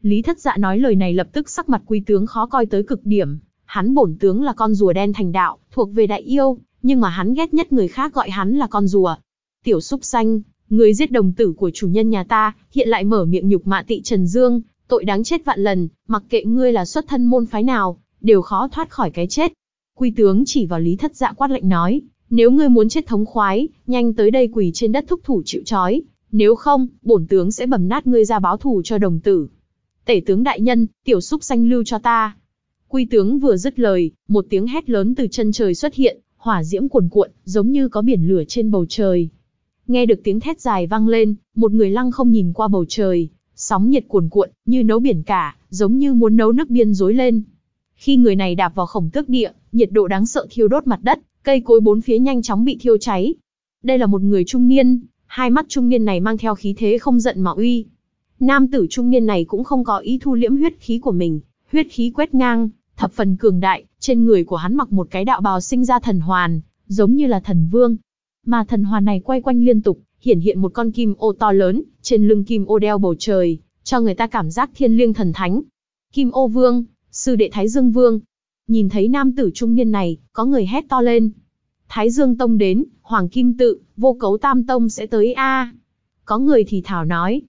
Lý thất dạ nói lời này lập tức sắc mặt quý tướng khó coi tới cực điểm. Hắn bổn tướng là con rùa đen thành đạo, thuộc về đại yêu, nhưng mà hắn ghét nhất người khác gọi hắn là con rùa. Tiểu súc xanh, người giết đồng tử của chủ nhân nhà ta, hiện lại mở miệng nhục mạ tị Trần Dương, tội đáng chết vạn lần, mặc kệ ngươi là xuất thân môn phái nào, đều khó thoát khỏi cái chết. Quy tướng chỉ vào lý thất dạ quát lệnh nói, nếu ngươi muốn chết thống khoái, nhanh tới đây quỳ trên đất thúc thủ chịu trói, nếu không, bổn tướng sẽ bầm nát ngươi ra báo thù cho đồng tử. Tể tướng đại nhân, tiểu xúc sanh lưu cho ta. Quy tướng vừa dứt lời, một tiếng hét lớn từ chân trời xuất hiện, hỏa diễm cuồn cuộn, giống như có biển lửa trên bầu trời. Nghe được tiếng thét dài vang lên, một người lăng không nhìn qua bầu trời, sóng nhiệt cuồn cuộn, như nấu biển cả, giống như muốn nấu nước biên dối lên. Khi người này đạp vào khổng tước địa, nhiệt độ đáng sợ thiêu đốt mặt đất, cây cối bốn phía nhanh chóng bị thiêu cháy. Đây là một người trung niên, hai mắt trung niên này mang theo khí thế không giận mà uy. Nam tử trung niên này cũng không có ý thu liễm huyết khí của mình, huyết khí quét ngang, thập phần cường đại, trên người của hắn mặc một cái đạo bào sinh ra thần hoàn, giống như là thần vương. Mà thần hoàn này quay quanh liên tục, hiển hiện một con kim ô to lớn, trên lưng kim ô đeo bầu trời, cho người ta cảm giác thiên liêng thần thánh. Kim ô vương, sư đệ Thái Dương vương. Nhìn thấy nam tử trung niên này, có người hét to lên. Thái Dương tông đến, Hoàng Kim tự, vô cấu tam tông sẽ tới a. Có người thì thảo nói.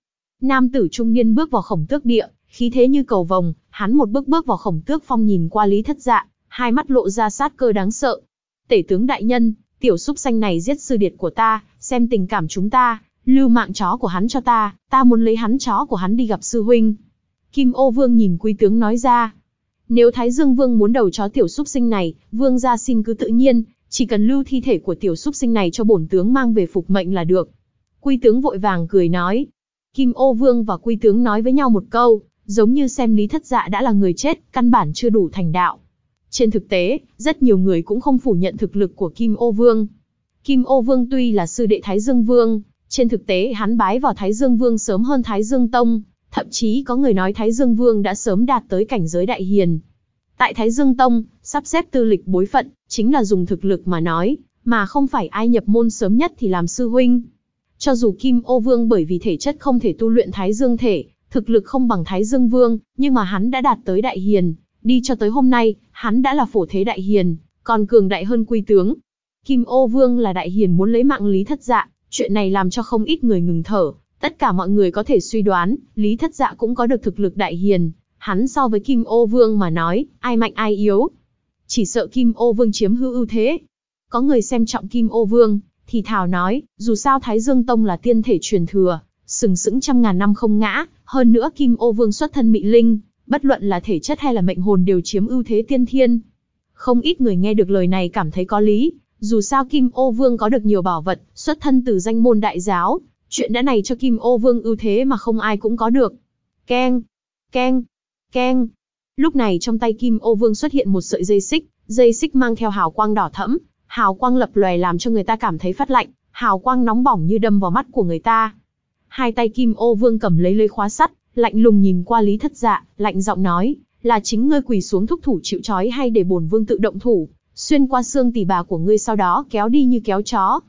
Nam tử trung niên bước vào khổng tước địa, khí thế như cầu vồng, hắn một bước bước vào khổng tước phong nhìn qua lý thất dạ, hai mắt lộ ra sát cơ đáng sợ. Tể tướng đại nhân, tiểu xúc xanh này giết sư điệt của ta, xem tình cảm chúng ta, lưu mạng chó của hắn cho ta, ta muốn lấy hắn chó của hắn đi gặp sư huynh. Kim ô vương nhìn quý tướng nói ra. Nếu Thái Dương Vương muốn đầu chó tiểu xúc sinh này, vương gia xin cứ tự nhiên, chỉ cần lưu thi thể của tiểu súc sinh này cho bổn tướng mang về phục mệnh là được. Quy tướng vội vàng cười nói. Kim ô vương và quy tướng nói với nhau một câu, giống như xem lý thất dạ đã là người chết, căn bản chưa đủ thành đạo. Trên thực tế, rất nhiều người cũng không phủ nhận thực lực của Kim ô vương. Kim ô vương tuy là sư đệ Thái Dương vương, trên thực tế hắn bái vào Thái Dương vương sớm hơn Thái Dương tông, thậm chí có người nói Thái Dương Vương đã sớm đạt tới cảnh giới đại hiền. Tại Thái Dương Tông, sắp xếp tư lịch bối phận, chính là dùng thực lực mà nói, mà không phải ai nhập môn sớm nhất thì làm sư huynh. Cho dù Kim Ô Vương bởi vì thể chất không thể tu luyện Thái Dương thể, thực lực không bằng Thái Dương Vương, nhưng mà hắn đã đạt tới đại hiền, đi cho tới hôm nay, hắn đã là phổ thế đại hiền, còn cường đại hơn quy tướng. Kim Ô Vương là đại hiền muốn lấy mạng Lý Thất Dạ, chuyện này làm cho không ít người ngừng thở, tất cả mọi người có thể suy đoán, Lý Thất Dạ cũng có được thực lực đại hiền, hắn so với Kim Ô Vương mà nói, ai mạnh ai yếu, chỉ sợ Kim Ô Vương chiếm hữu ưu thế. Có người xem trọng Kim Ô Vương, thì thảo nói, dù sao Thái Dương Tông là tiên thể truyền thừa, sừng sững trăm ngàn năm không ngã, hơn nữa Kim Ô Vương xuất thân mị linh, bất luận là thể chất hay là mệnh hồn đều chiếm ưu thế tiên thiên. Không ít người nghe được lời này cảm thấy có lý, dù sao Kim Ô Vương có được nhiều bảo vật, xuất thân từ danh môn đại giáo, chuyện đã này cho Kim Ô Vương ưu thế mà không ai cũng có được. Keng, keng, keng, Lúc này trong tay Kim Ô Vương xuất hiện một sợi dây xích, dây xích mang theo hào quang đỏ thẫm, hào quang lập lòe làm cho người ta cảm thấy phát lạnh, hào quang nóng bỏng như đâm vào mắt của người ta. Hai tay Kim Ô Vương cầm lấy lưỡi khóa sắt, lạnh lùng nhìn qua Lý Thất Dạ, lạnh giọng nói, là chính ngươi quỳ xuống thúc thủ chịu trói hay để bổn vương tự động thủ, xuyên qua xương tỉ bà của ngươi sau đó kéo đi như kéo chó.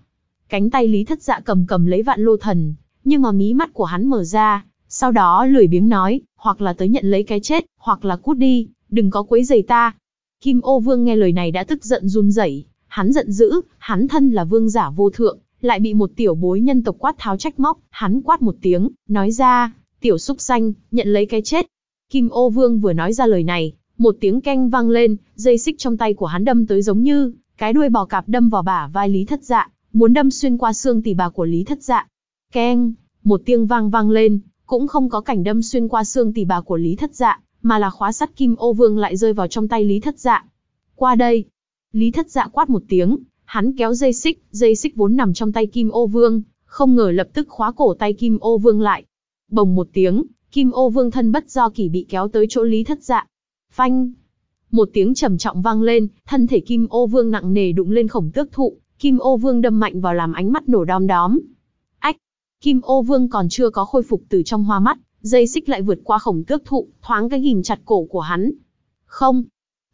Cánh tay Lý Thất Dạ cầm cầm lấy vạn lô thần, nhưng mà mí mắt của hắn mở ra, sau đó lười biếng nói, hoặc là tới nhận lấy cái chết, hoặc là cút đi, đừng có quấy giày ta. Kim Ô Vương nghe lời này đã tức giận run rẩy, hắn giận dữ, hắn thân là vương giả vô thượng, lại bị một tiểu bối nhân tộc quát tháo trách móc, hắn quát một tiếng, nói ra, tiểu súc xanh, nhận lấy cái chết. Kim Ô Vương vừa nói ra lời này, một tiếng keng vang lên, dây xích trong tay của hắn đâm tới giống như, cái đuôi bò cạp đâm vào bả vai Lý Thất Dạ, muốn đâm xuyên qua xương tỳ bà của Lý Thất Dạ. Keng, một tiếng vang vang lên, cũng không có cảnh đâm xuyên qua xương tỳ bà của Lý Thất Dạ, mà là khóa sắt Kim Ô Vương lại rơi vào trong tay Lý Thất Dạ. Qua đây, Lý Thất Dạ quát một tiếng, hắn kéo dây xích, dây xích vốn nằm trong tay Kim Ô Vương, không ngờ lập tức khóa cổ tay Kim Ô Vương lại. Bồng một tiếng, Kim Ô Vương thân bất do kỷ bị kéo tới chỗ Lý Thất Dạ. Phanh! Một tiếng trầm trọng vang lên, thân thể Kim Ô Vương nặng nề đụng lên khổng tước thụ, Kim Ô Vương đâm mạnh vào làm ánh mắt nổ đom đóm. Kim Ô Vương còn chưa có khôi phục từ trong hoa mắt, dây xích lại vượt qua khổng tước thụ, thoáng cái ghim chặt cổ của hắn. Không.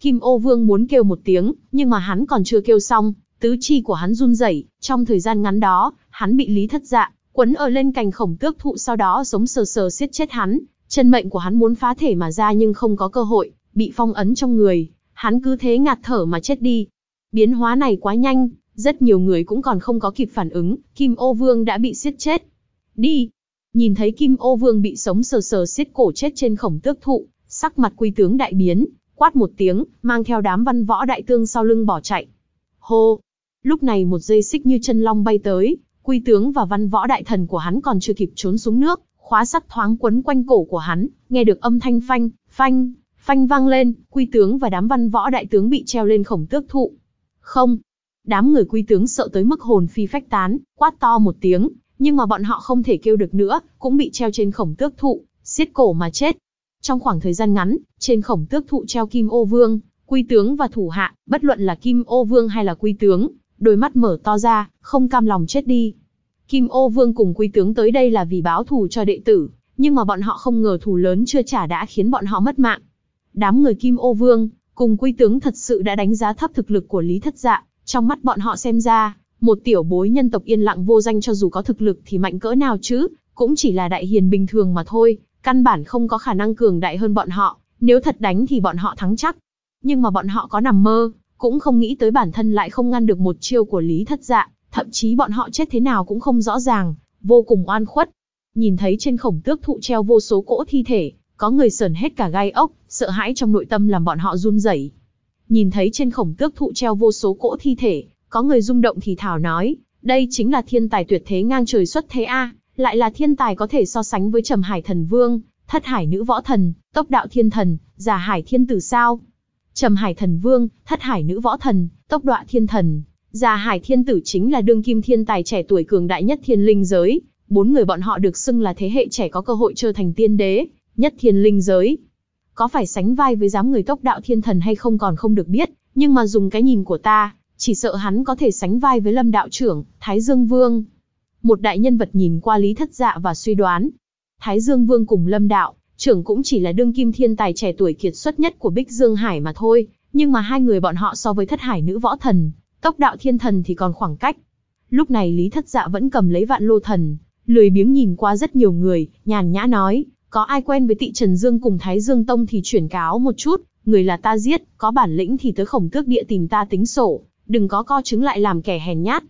Kim Ô Vương muốn kêu một tiếng, nhưng mà hắn còn chưa kêu xong, tứ chi của hắn run rẩy, trong thời gian ngắn đó, hắn bị lý thất dạ, quấn ở lên cành khổng tước thụ sau đó sống sờ sờ siết chết hắn, chân mệnh của hắn muốn phá thể mà ra nhưng không có cơ hội, bị phong ấn trong người, hắn cứ thế ngạt thở mà chết đi. Biến hóa này quá nhanh, rất nhiều người cũng còn không có kịp phản ứng, Kim Ô Vương đã bị siết chết, Đi! Nhìn thấy Kim Ô Vương bị sống sờ sờ xiết cổ chết trên khổng tước thụ, sắc mặt quy tướng đại biến, quát một tiếng, mang theo đám văn võ đại tương sau lưng bỏ chạy. Hô! Lúc này một dây xích như chân long bay tới, quy tướng và văn võ đại thần của hắn còn chưa kịp trốn xuống nước, khóa sắt thoáng quấn quanh cổ của hắn, nghe được âm thanh phanh, phanh, phanh vang lên, quy tướng và đám văn võ đại tướng bị treo lên khổng tước thụ. Không! Đám người quy tướng sợ tới mức hồn phi phách tán, quát to một tiếng, nhưng mà bọn họ không thể kêu được nữa, cũng bị treo trên khổng tước thụ, xiết cổ mà chết. Trong khoảng thời gian ngắn, trên khổng tước thụ treo Kim Ô Vương, Quy tướng và thủ hạ, bất luận là Kim Ô Vương hay là Quy tướng, đôi mắt mở to ra, không cam lòng chết đi. Kim Ô Vương cùng Quy tướng tới đây là vì báo thù cho đệ tử, nhưng mà bọn họ không ngờ thù lớn chưa trả đã khiến bọn họ mất mạng. Đám người Kim Ô Vương cùng Quy tướng thật sự đã đánh giá thấp thực lực của Lý Thất Dạ, trong mắt bọn họ xem ra, một tiểu bối nhân tộc yên lặng vô danh cho dù có thực lực thì mạnh cỡ nào chứ, cũng chỉ là đại hiền bình thường mà thôi, căn bản không có khả năng cường đại hơn bọn họ, nếu thật đánh thì bọn họ thắng chắc. Nhưng mà bọn họ có nằm mơ, cũng không nghĩ tới bản thân lại không ngăn được một chiêu của Lý Thất Dạ, thậm chí bọn họ chết thế nào cũng không rõ ràng, vô cùng oan khuất. Nhìn thấy trên khổng tước thụ treo vô số cỗ thi thể, có người sờn hết cả gai ốc, sợ hãi trong nội tâm làm bọn họ run rẩy. Nhìn thấy trên khổng tước thụ treo vô số cỗ thi thể, có người rung động thì thảo nói, đây chính là thiên tài tuyệt thế ngang trời xuất thế A, lại là thiên tài có thể so sánh với trầm hải thần vương, thất hải nữ võ thần, tốc đạo thiên thần, giả hải thiên tử sao. Trầm hải thần vương, thất hải nữ võ thần, tốc đoạ thiên thần, giả hải thiên tử chính là đương kim thiên tài trẻ tuổi cường đại nhất thiên linh giới. Bốn người bọn họ được xưng là thế hệ trẻ có cơ hội trở thành tiên đế, nhất thiên linh giới. Có phải sánh vai với giám người tốc đạo thiên thần hay không còn không được biết, nhưng mà dùng cái nhìn của ta, chỉ sợ hắn có thể sánh vai với Lâm Đạo trưởng, Thái Dương Vương. Một đại nhân vật nhìn qua Lý Thất Dạ và suy đoán. Thái Dương Vương cùng Lâm Đạo, trưởng cũng chỉ là đương kim thiên tài trẻ tuổi kiệt xuất nhất của Bích Dương Hải mà thôi. Nhưng mà hai người bọn họ so với thất hải nữ võ thần, tốc đạo thiên thần thì còn khoảng cách. Lúc này Lý Thất Dạ vẫn cầm lấy vạn lô thần, lười biếng nhìn qua rất nhiều người, nhàn nhã nói, có ai quen với tị Trần Dương cùng Thái Dương Tông thì chuyển cáo một chút, người là ta giết, có bản lĩnh thì tới khổng tước địa tìm ta tính sổ, đừng có co chứng lại làm kẻ hèn nhát.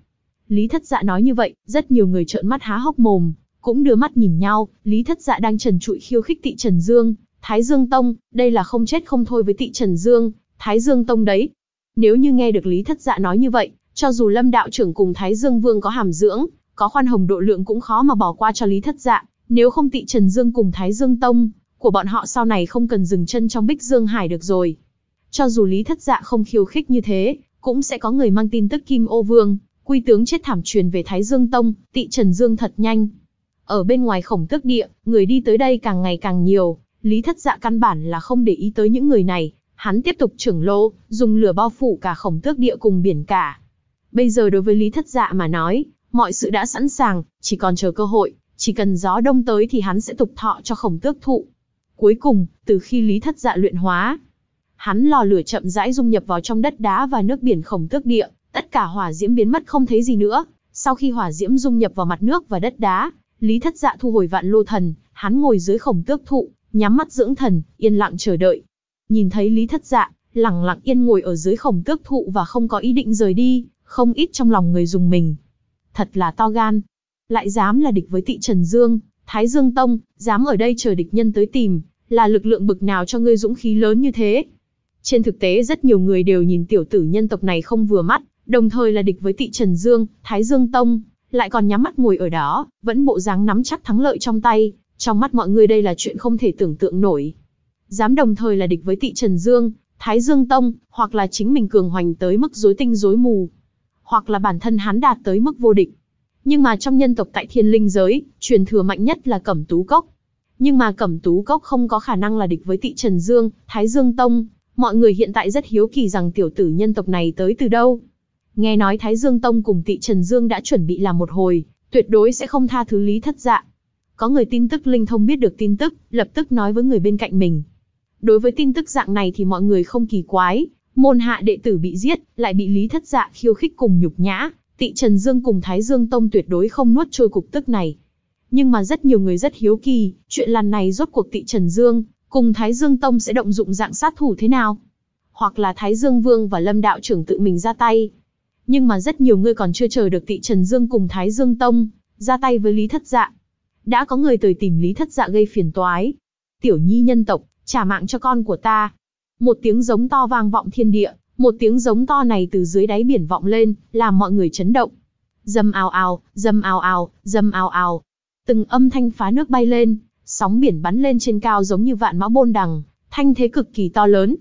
Lý thất dạ nói như vậy, rất nhiều người trợn mắt há hốc mồm, cũng đưa mắt nhìn nhau, Lý thất dạ đang trần trụi khiêu khích tị Trần Dương, Thái Dương Tông, đây là không chết không thôi với tị Trần Dương, Thái Dương Tông đấy. Nếu như nghe được Lý thất dạ nói như vậy, cho dù lâm đạo trưởng cùng Thái Dương Vương có hàm dưỡng, có khoan hồng độ lượng cũng khó mà bỏ qua cho Lý thất dạ, nếu không tị Trần Dương cùng Thái Dương Tông, của bọn họ sau này không cần dừng chân trong Bích Dương Hải được rồi. Cho dù Lý Thất Dạ không khiêu khích như thế, cũng sẽ có người mang tin tức Kim Ô Vương, quy tướng chết thảm truyền về Thái Dương Tông, tị Trần Dương thật nhanh. Ở bên ngoài khổng tước địa, người đi tới đây càng ngày càng nhiều, Lý Thất Dạ căn bản là không để ý tới những người này, hắn tiếp tục trưởng lô, dùng lửa bao phủ cả khổng tước địa cùng biển cả. Bây giờ đối với Lý Thất Dạ mà nói, mọi sự đã sẵn sàng, chỉ còn chờ cơ hội, chỉ cần gió đông tới thì hắn sẽ tục thọ cho khổng tước thụ. Cuối cùng, từ khi Lý Thất Dạ luyện hóa, Hắn lò lửa chậm rãi dung nhập vào trong đất đá và nước biển khổng tước địa, tất cả hỏa diễm biến mất không thấy gì nữa. Sau khi hỏa diễm dung nhập vào mặt nước và đất đá, Lý Thất Dạ thu hồi vạn lô thần, hắn ngồi dưới khổng tước thụ, nhắm mắt dưỡng thần, yên lặng chờ đợi. Nhìn thấy Lý Thất Dạ, lặng lặng yên ngồi ở dưới khổng tước thụ và không có ý định rời đi, không ít trong lòng người dùng mình. Thật là to gan, lại dám là địch với Tị Trần Dương, Thái Dương Tông, dám ở đây chờ địch nhân tới tìm, là lực lượng bực nào cho ngươi dũng khí lớn như thế? Trên thực tế rất nhiều người đều nhìn tiểu tử nhân tộc này không vừa mắt, đồng thời là địch với tị Trần Dương, Thái Dương Tông, lại còn nhắm mắt ngồi ở đó, vẫn bộ dáng nắm chắc thắng lợi trong tay, trong mắt mọi người đây là chuyện không thể tưởng tượng nổi. Dám đồng thời là địch với tị Trần Dương, Thái Dương Tông, hoặc là chính mình cường hoành tới mức rối tinh rối mù, hoặc là bản thân hắn đạt tới mức vô địch. Nhưng mà trong nhân tộc tại thiên linh giới, truyền thừa mạnh nhất là Cẩm Tú Cốc. Nhưng mà Cẩm Tú Cốc không có khả năng là địch với tị Trần Dương, Thái Dương Tông, Mọi người hiện tại rất hiếu kỳ rằng tiểu tử nhân tộc này tới từ đâu. Nghe nói Thái Dương Tông cùng tị Trần Dương đã chuẩn bị làm một hồi, tuyệt đối sẽ không tha thứ lý thất dạ. Có người tin tức linh thông biết được tin tức, lập tức nói với người bên cạnh mình. Đối với tin tức dạng này thì mọi người không kỳ quái, môn hạ đệ tử bị giết, lại bị lý thất dạ khiêu khích cùng nhục nhã, tị Trần Dương cùng Thái Dương Tông tuyệt đối không nuốt trôi cục tức này. Nhưng mà rất nhiều người rất hiếu kỳ, chuyện lần này rốt cuộc tị Trần Dương cùng Thái Dương Tông sẽ động dụng dạng sát thủ thế nào? Hoặc là Thái Dương Vương và Lâm Đạo trưởng tự mình ra tay? Nhưng mà rất nhiều người còn chưa chờ được tị Trần Dương cùng Thái Dương Tông, ra tay với Lý Thất Dạ. Đã có người tới tìm Lý Thất Dạ gây phiền toái. Tiểu nhi nhân tộc, trả mạng cho con của ta. Một tiếng giống to vang vọng thiên địa, một tiếng giống to này từ dưới đáy biển vọng lên, làm mọi người chấn động. Dâm ào ào, dâm ào ào, dâm ào ào. Từng âm thanh phá nước bay lên, sóng biển bắn lên trên cao giống như vạn mão bôn đằng, thanh thế cực kỳ to lớn.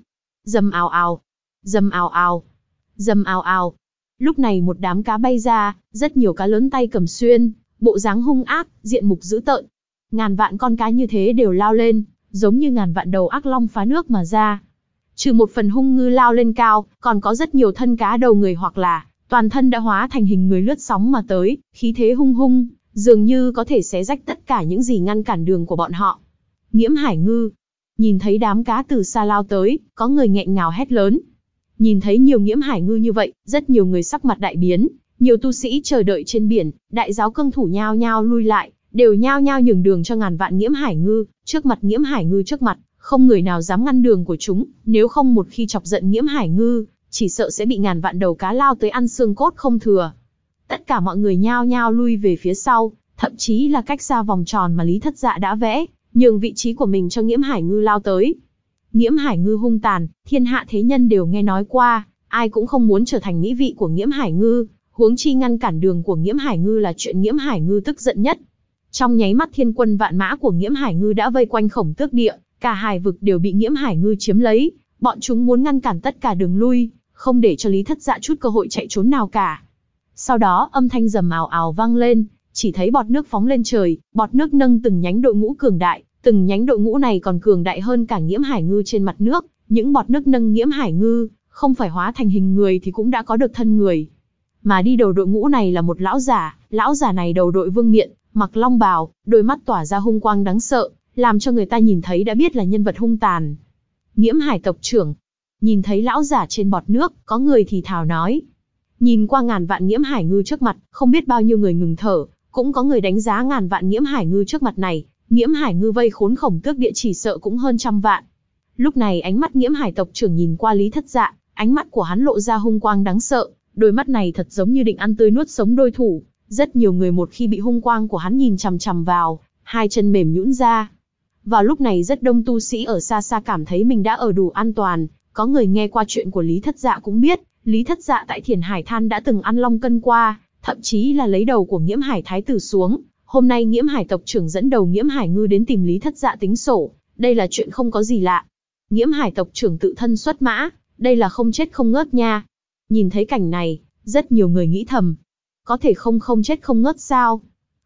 Dầm ào ào, dầm ào ào, dầm ào ào. Lúc này một đám cá bay ra, rất nhiều cá lớn tay cầm xuyên, bộ dáng hung ác, diện mục dữ tợn. Ngàn vạn con cá như thế đều lao lên, giống như ngàn vạn đầu ác long phá nước mà ra. Trừ một phần hung ngư lao lên cao, còn có rất nhiều thân cá đầu người hoặc là toàn thân đã hóa thành hình người lướt sóng mà tới, khí thế hung hung, dường như có thể xé rách tất cả những gì ngăn cản đường của bọn họ. Nghiễm Hải Ngư, nhìn thấy đám cá từ xa lao tới, có người nghẹn ngào hét lớn. Nhìn thấy nhiều Nghiễm Hải Ngư như vậy, rất nhiều người sắc mặt đại biến, nhiều tu sĩ chờ đợi trên biển, đại giáo cương thủ nhao nhao lui lại, đều nhao nhao nhường đường cho ngàn vạn Nghiễm Hải Ngư, trước mặt Nghiễm Hải Ngư trước mặt, không người nào dám ngăn đường của chúng, nếu không một khi chọc giận Nghiễm Hải Ngư, chỉ sợ sẽ bị ngàn vạn đầu cá lao tới ăn xương cốt không thừa. Tất cả mọi người nhao nhao lui về phía sau, thậm chí là cách ra vòng tròn mà Lý Thất Dạ đã vẽ, nhường vị trí của mình cho Nghiễm Hải Ngư lao tới. Nghiễm Hải Ngư hung tàn, thiên hạ thế nhân đều nghe nói qua, ai cũng không muốn trở thành nghĩ vị của Nghiễm Hải Ngư, huống chi ngăn cản đường của Nghiễm Hải Ngư là chuyện Nghiễm Hải Ngư tức giận nhất. Trong nháy mắt thiên quân vạn mã của Nghiễm Hải Ngư đã vây quanh khổng tước địa, cả hải vực đều bị Nghiễm Hải Ngư chiếm lấy, bọn chúng muốn ngăn cản tất cả đường lui, không để cho Lý Thất Dạ chút cơ hội chạy trốn nào cả. Sau đó, âm thanh rầm ào ào vang lên, chỉ thấy bọt nước phóng lên trời, bọt nước nâng từng nhánh đội ngũ cường đại, từng nhánh đội ngũ này còn cường đại hơn cả Nghiễm Hải Ngư trên mặt nước, những bọt nước nâng Nghiễm Hải Ngư, không phải hóa thành hình người thì cũng đã có được thân người. Mà đi đầu đội ngũ này là một lão giả, lão giả này đầu đội vương miện, mặc long bào, đôi mắt tỏa ra hung quang đáng sợ, làm cho người ta nhìn thấy đã biết là nhân vật hung tàn. Nghiễm Hải tộc trưởng, nhìn thấy lão giả trên bọt nước, có người thì thào nói, Nhìn qua ngàn vạn nhiễm hải ngư trước mặt, không biết bao nhiêu người ngừng thở, cũng có người đánh giá ngàn vạn nhiễm hải ngư trước mặt này, nhiễm hải ngư vây khốn khổng tước địa chỉ sợ cũng hơn trăm vạn. Lúc này ánh mắt nhiễm hải tộc trưởng nhìn qua Lý Thất Dạ, ánh mắt của hắn lộ ra hung quang đáng sợ, đôi mắt này thật giống như định ăn tươi nuốt sống đôi thủ, rất nhiều người một khi bị hung quang của hắn nhìn chằm chằm vào, hai chân mềm nhũn ra. Vào lúc này rất đông tu sĩ ở xa xa cảm thấy mình đã ở đủ an toàn, có người nghe qua chuyện của Lý Thất Dạ cũng biết, Lý Thất Dạ tại Thiền Hải Than đã từng ăn long cân qua, thậm chí là lấy đầu của Nghiễm Hải Thái tử xuống. Hôm nay Nghiễm Hải tộc trưởng dẫn đầu Nghiễm Hải ngư đến tìm Lý Thất Dạ tính sổ, đây là chuyện không có gì lạ. Nghiễm Hải tộc trưởng tự thân xuất mã, đây là không chết không ngớt nha. Nhìn thấy cảnh này, rất nhiều người nghĩ thầm, có thể không không chết không ngớt sao?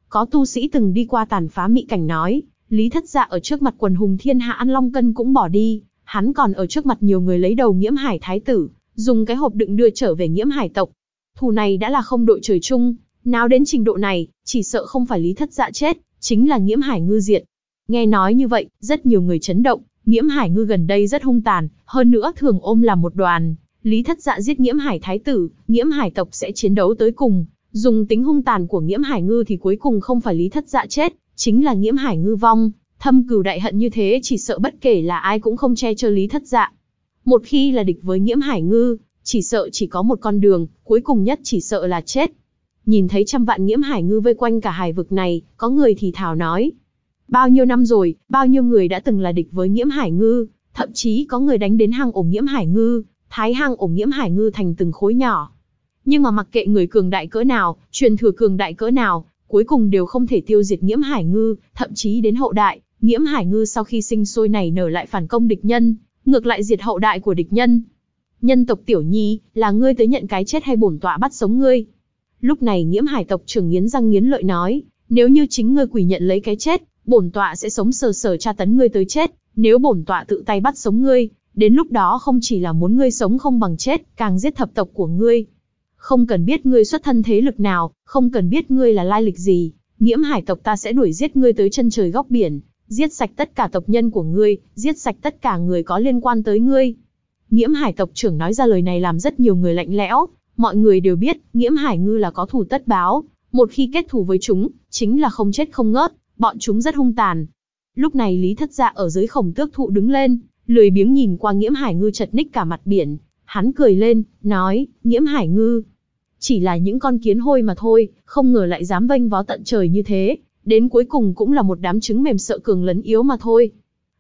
Có tu sĩ từng đi qua tàn phá Mị cảnh nói, Lý Thất Dạ ở trước mặt quần hùng thiên hạ ăn long cân cũng bỏ đi, hắn còn ở trước mặt nhiều người lấy đầu Nghiễm Hải thái tử, dùng cái hộp đựng đưa trở về nghiễm hải tộc. Thù này đã là không đội trời chung, nào đến trình độ này, chỉ sợ không phải lý thất dạ chết, chính là nghiễm hải ngư diệt. Nghe nói như vậy, rất nhiều người chấn động, nghiễm hải ngư gần đây rất hung tàn, hơn nữa thường ôm làm một đoàn. Lý thất dạ giết nghiễm hải thái tử, nghiễm hải tộc sẽ chiến đấu tới cùng. Dùng tính hung tàn của nghiễm hải ngư thì cuối cùng không phải lý thất dạ chết, chính là nghiễm hải ngư vong. Thâm cửu đại hận như thế chỉ sợ bất kể là ai cũng không che cho lý thất dạ. Một khi là địch với nhiễm Hải Ngư, chỉ sợ chỉ có một con đường, cuối cùng nhất chỉ sợ là chết. Nhìn thấy trăm vạn nhiễm Hải Ngư vây quanh cả hải vực này, có người thì thào nói. Bao nhiêu năm rồi, bao nhiêu người đã từng là địch với nhiễm Hải Ngư, thậm chí có người đánh đến hang ổ nhiễm Hải Ngư, thái hang ổ nhiễm Hải Ngư thành từng khối nhỏ. Nhưng mà mặc kệ người cường đại cỡ nào, truyền thừa cường đại cỡ nào, cuối cùng đều không thể tiêu diệt nhiễm Hải Ngư, thậm chí đến hậu đại, nhiễm Hải Ngư sau khi sinh sôi này nở lại phản công địch nhân, ngược lại diệt hậu đại của địch nhân. Nhân tộc tiểu nhi, là ngươi tới nhận cái chết hay bổn tọa bắt sống ngươi? Lúc này nghiễm hải tộc trưởng nghiến răng nghiến lợi nói, nếu như chính ngươi quỷ nhận lấy cái chết, bổn tọa sẽ sống sờ sờ tra tấn ngươi tới chết, nếu bổn tọa tự tay bắt sống ngươi, đến lúc đó không chỉ là muốn ngươi sống không bằng chết, càng giết thập tộc của ngươi. Không cần biết ngươi xuất thân thế lực nào, không cần biết ngươi là lai lịch gì, nghiễm hải tộc ta sẽ đuổi giết ngươi tới chân trời góc biển, giết sạch tất cả tộc nhân của ngươi, giết sạch tất cả người có liên quan tới ngươi. Nghiễm Hải tộc trưởng nói ra lời này làm rất nhiều người lạnh lẽo, mọi người đều biết, Nghiễm Hải ngư là có thù tất báo, một khi kết thù với chúng, chính là không chết không ngớt, bọn chúng rất hung tàn. Lúc này Lý Thất Gia ở dưới khổng tước thụ đứng lên, lười biếng nhìn qua Nghiễm Hải ngư chật ních cả mặt biển, hắn cười lên, nói, Nghiễm Hải ngư, chỉ là những con kiến hôi mà thôi, không ngờ lại dám vênh vó tận trời như thế, Đến cuối cùng cũng là một đám trứng mềm sợ cường lấn yếu mà thôi.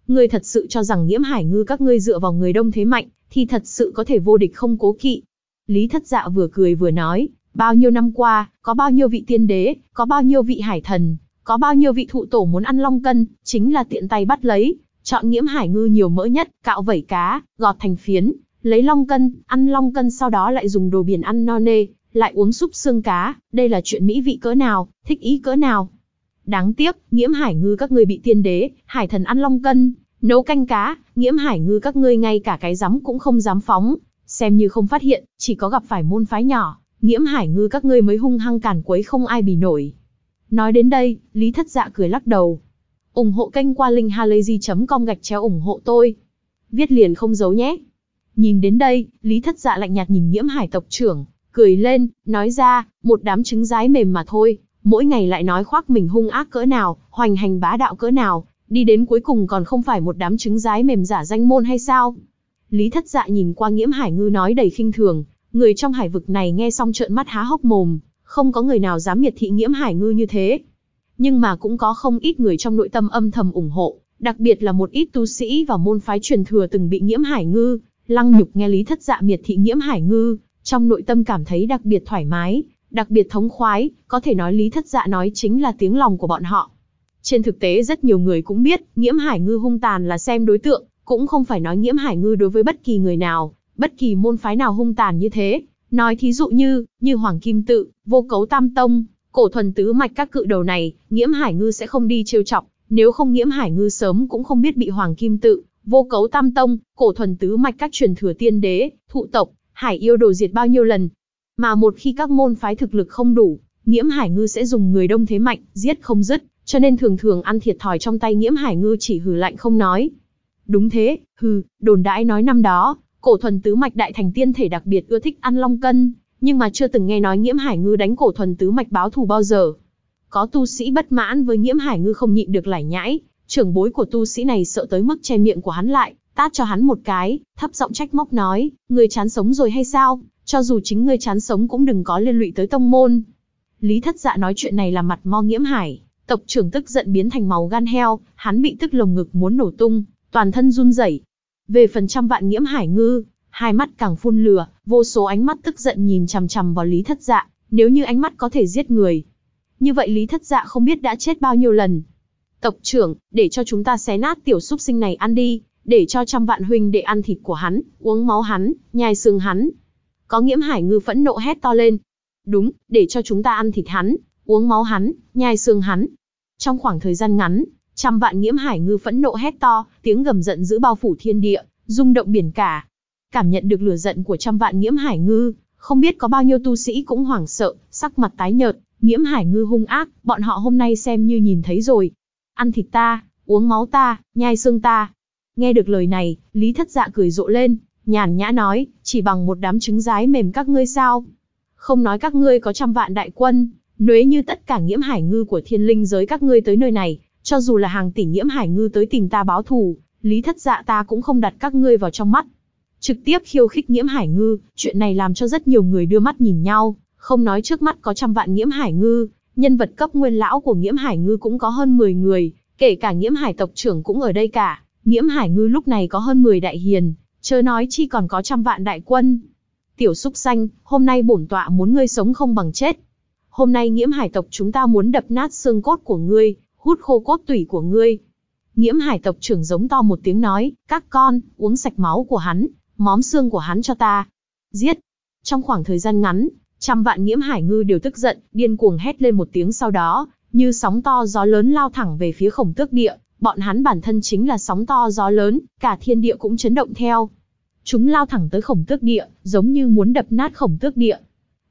Ngươi thật sự cho rằng nhiễm hải ngư các ngươi dựa vào người đông thế mạnh, thì thật sự có thể vô địch không cố kỵ. Lý thất dạ vừa cười vừa nói, bao nhiêu năm qua, có bao nhiêu vị tiên đế, có bao nhiêu vị hải thần, có bao nhiêu vị thụ tổ muốn ăn long cân, chính là tiện tay bắt lấy, chọn nghiễm hải ngư nhiều mỡ nhất, cạo vẩy cá, gọt thành phiến, lấy long cân, ăn long cân sau đó lại dùng đồ biển ăn no nê, lại uống súp xương cá, đây là chuyện mỹ vị cỡ nào, thích ý cỡ nào. Đáng tiếc, nghiễm hải ngư các ngươi bị tiên đế, hải thần ăn long cân, nấu canh cá, nghiễm hải ngư các ngươi ngay cả cái rắm cũng không dám phóng, xem như không phát hiện, chỉ có gặp phải môn phái nhỏ, nghiễm hải ngư các ngươi mới hung hăng càn quấy không ai bì nổi. Nói đến đây, Lý Thất Dạ cười lắc đầu. ủng hộ kênh qua linh linkhalazy.com gạch chéo ủng hộ tôi. Viết liền không giấu nhé. Nhìn đến đây, Lý Thất Dạ lạnh nhạt nhìn Nhiễm Hải tộc trưởng, cười lên, nói ra, một đám trứng rái mềm mà thôi, mỗi ngày lại nói khoác mình hung ác cỡ nào, hoành hành bá đạo cỡ nào, đi đến cuối cùng còn không phải một đám trứng rái mềm giả danh môn hay sao? Lý Thất Dạ nhìn qua Nghiễm Hải Ngư nói đầy khinh thường, người trong hải vực này nghe xong trợn mắt há hốc mồm, không có người nào dám miệt thị Nghiễm Hải Ngư như thế. Nhưng mà cũng có không ít người trong nội tâm âm thầm ủng hộ, đặc biệt là một ít tu sĩ và môn phái truyền thừa từng bị Nghiễm Hải Ngư lăng nhục nghe Lý Thất Dạ miệt thị Nghiễm Hải Ngư, trong nội tâm cảm thấy đặc biệt thoải mái, đặc biệt thống khoái, có thể nói Lý Thất Dạ nói chính là tiếng lòng của bọn họ. Trên thực tế rất nhiều người cũng biết, Nghiễm Hải Ngư hung tàn là xem đối tượng, cũng không phải nói Nghiễm Hải Ngư đối với bất kỳ người nào, bất kỳ môn phái nào hung tàn như thế. Nói thí dụ như, như Hoàng Kim Tự, Vô Cấu Tam Tông, cổ thuần tứ mạch các cự đầu này, Nghiễm Hải Ngư sẽ không đi trêu chọc, nếu không Nghiễm Hải Ngư sớm cũng không biết bị Hoàng Kim Tự, Vô Cấu Tam Tông, cổ thuần tứ mạch các truyền thừa tiên đế, thụ tộc, Hải yêu đồ diệt bao nhiêu lần, mà một khi các môn phái thực lực không đủ, Nghiễm Hải Ngư sẽ dùng người đông thế mạnh, giết không dứt, cho nên thường thường ăn thiệt thòi trong tay Nghiễm Hải Ngư chỉ hừ lạnh không nói. Đúng thế, hừ, đồn đãi nói năm đó, cổ thuần tứ mạch đại thành tiên thể đặc biệt ưa thích ăn long cân, nhưng mà chưa từng nghe nói Nghiễm Hải Ngư đánh cổ thuần tứ mạch báo thù bao giờ. Có tu sĩ bất mãn với Nghiễm Hải Ngư không nhịn được lải nhãi, trưởng bối của tu sĩ này sợ tới mức che miệng của hắn lại, tát cho hắn một cái, thấp giọng trách móc nói, người chán sống rồi hay sao, cho dù chính ngươi chán sống cũng đừng có liên lụy tới tông môn. Lý thất dạ nói chuyện này là mặt mo nghiễm hải, tộc trưởng tức giận biến thành màu gan heo, hắn bị tức lồng ngực muốn nổ tung, toàn thân run rẩy. Về phần trăm vạn nghiễm hải ngư, hai mắt càng phun lửa, vô số ánh mắt tức giận nhìn chằm chằm vào Lý Thất Dạ, nếu như ánh mắt có thể giết người. Như vậy Lý Thất Dạ không biết đã chết bao nhiêu lần. Tộc trưởng, để cho chúng ta xé nát tiểu súc sinh này ăn đi, để cho trăm vạn huynh để ăn thịt của hắn, uống máu hắn, nhai xương hắn, có nghiễm hải ngư phẫn nộ hét to lên. Đúng, để cho chúng ta ăn thịt hắn, uống máu hắn, nhai xương hắn. Trong khoảng thời gian ngắn, trăm vạn nghiễm hải ngư phẫn nộ hét to, tiếng gầm giận dữ bao phủ thiên địa, rung động biển cả. Cảm nhận được lửa giận của trăm vạn nghiễm hải ngư, không biết có bao nhiêu tu sĩ cũng hoảng sợ, sắc mặt tái nhợt, nghiễm hải ngư hung ác, bọn họ hôm nay xem như nhìn thấy rồi. Ăn thịt ta, uống máu ta, nhai xương ta. Nghe được lời này, Lý Thất Dạ cười rộ lên, nhàn nhã nói, chỉ bằng một đám trứng rái mềm các ngươi sao? Không nói các ngươi có trăm vạn đại quân, nếu như tất cả nhiễm hải ngư của thiên linh giới các ngươi tới nơi này, cho dù là hàng tỷ nhiễm hải ngư tới tìm ta báo thù, lý thất dạ ta cũng không đặt các ngươi vào trong mắt. Trực tiếp khiêu khích nhiễm hải ngư, chuyện này làm cho rất nhiều người đưa mắt nhìn nhau, không nói trước mắt có trăm vạn nhiễm hải ngư, nhân vật cấp nguyên lão của nhiễm hải ngư cũng có hơn 10 người, kể cả nhiễm hải tộc trưởng cũng ở đây cả. nhiễm hải ngư lúc này có hơn 10 đại hiền, chớ nói chi còn có trăm vạn đại quân. Tiểu súc xanh, hôm nay bổn tọa muốn ngươi sống không bằng chết. Hôm nay nghiễm hải tộc chúng ta muốn đập nát xương cốt của ngươi, hút khô cốt tủy của ngươi. Nghiễm hải tộc trưởng giống to một tiếng nói, các con, uống sạch máu của hắn, móm xương của hắn cho ta. Giết! Trong khoảng thời gian ngắn, trăm vạn nghiễm hải ngư đều tức giận, điên cuồng hét lên một tiếng sau đó, như sóng to gió lớn lao thẳng về phía khổng tước địa, bọn hắn bản thân chính là sóng to gió lớn, cả thiên địa cũng chấn động theo. Chúng lao thẳng tới khổng tước địa, giống như muốn đập nát khổng tước địa.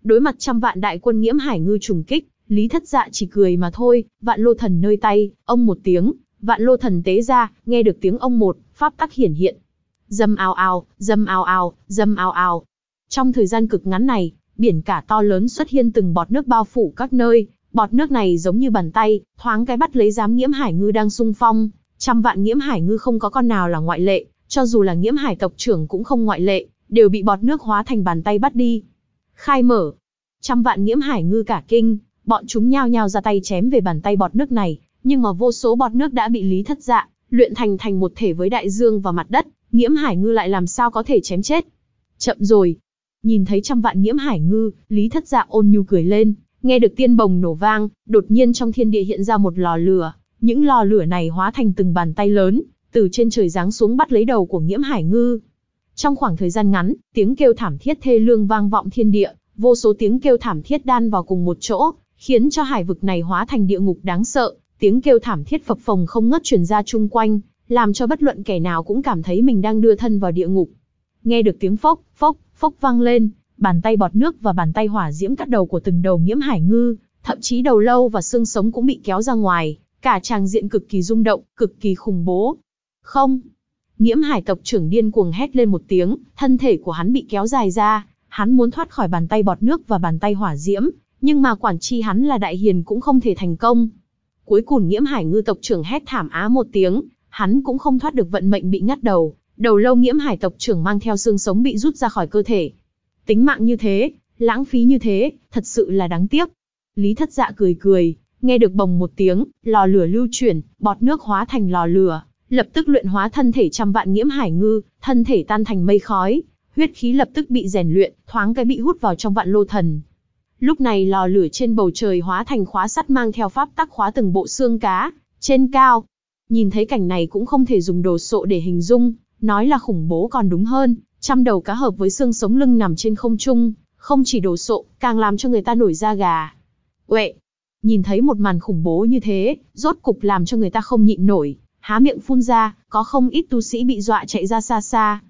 Đối mặt trăm vạn đại quân nghiễm hải ngư trùng kích, Lý Thất Dạ chỉ cười mà thôi, vạn lô thần nơi tay, ông một tiếng, vạn lô thần tế ra, nghe được tiếng ông một, pháp tắc hiển hiện. Dâm ao ao, dâm ao ao, dâm ao ao. Trong thời gian cực ngắn này, biển cả to lớn xuất hiện từng bọt nước bao phủ các nơi, bọt nước này giống như bàn tay, thoáng cái bắt lấy giám nghiễm hải ngư đang sung phong, trăm vạn nghiễm hải ngư không có con nào là ngoại lệ, cho dù là nghiễm hải tộc trưởng cũng không ngoại lệ, đều bị bọt nước hóa thành bàn tay bắt đi. Khai mở, trăm vạn nghiễm hải ngư cả kinh, bọn chúng nhao nhao ra tay chém về bàn tay bọt nước này, nhưng mà vô số bọt nước đã bị lý thất dạ, luyện thành thành một thể với đại dương và mặt đất, nghiễm hải ngư lại làm sao có thể chém chết. Chậm rồi, nhìn thấy trăm vạn nhiễm hải ngư, Lý Thất Dạ ôn nhu cười lên, nghe được tiên bồng nổ vang, đột nhiên trong thiên địa hiện ra một lò lửa, những lò lửa này hóa thành từng bàn tay lớn, từ trên trời giáng xuống bắt lấy đầu của nhiễm Hải Ngư. Trong khoảng thời gian ngắn, tiếng kêu thảm thiết thê lương vang vọng thiên địa, vô số tiếng kêu thảm thiết đan vào cùng một chỗ, khiến cho hải vực này hóa thành địa ngục đáng sợ, tiếng kêu thảm thiết phập phồng không ngớt truyền ra chung quanh, làm cho bất luận kẻ nào cũng cảm thấy mình đang đưa thân vào địa ngục. Nghe được tiếng phốc, phốc, phốc vang lên, bàn tay bọt nước và bàn tay hỏa diễm cắt đầu của từng đầu nhiễm Hải Ngư, thậm chí đầu lâu và xương sống cũng bị kéo ra ngoài, cả tràng diện cực kỳ rung động, cực kỳ khủng bố, không. Nghiễm hải tộc trưởng điên cuồng hét lên một tiếng, thân thể của hắn bị kéo dài ra, hắn muốn thoát khỏi bàn tay bọt nước và bàn tay hỏa diễm, nhưng mà quản tri hắn là đại hiền cũng không thể thành công. Cuối cùng nghiễm hải ngư tộc trưởng hét thảm á một tiếng, hắn cũng không thoát được vận mệnh bị ngắt đầu, đầu lâu nghiễm hải tộc trưởng mang theo xương sống bị rút ra khỏi cơ thể. Tính mạng như thế, lãng phí như thế, thật sự là đáng tiếc. Lý thất dạ cười cười, nghe được bồng một tiếng, lò lửa lưu chuyển, bọt nước hóa thành lò lửa, lập tức luyện hóa thân thể trăm vạn nghiễm hải ngư, thân thể tan thành mây khói, huyết khí lập tức bị rèn luyện, thoáng cái bị hút vào trong vạn lô thần. Lúc này lò lửa trên bầu trời hóa thành khóa sắt mang theo pháp tắc khóa từng bộ xương cá, trên cao. Nhìn thấy cảnh này cũng không thể dùng đồ sộ để hình dung, nói là khủng bố còn đúng hơn, trăm đầu cá hợp với xương sống lưng nằm trên không trung, không chỉ đồ sộ, càng làm cho người ta nổi da gà. Uệ! Nhìn thấy một màn khủng bố như thế, rốt cục làm cho người ta không nhịn nổi, há miệng phun ra, có không ít tu sĩ bị dọa chạy ra xa xa.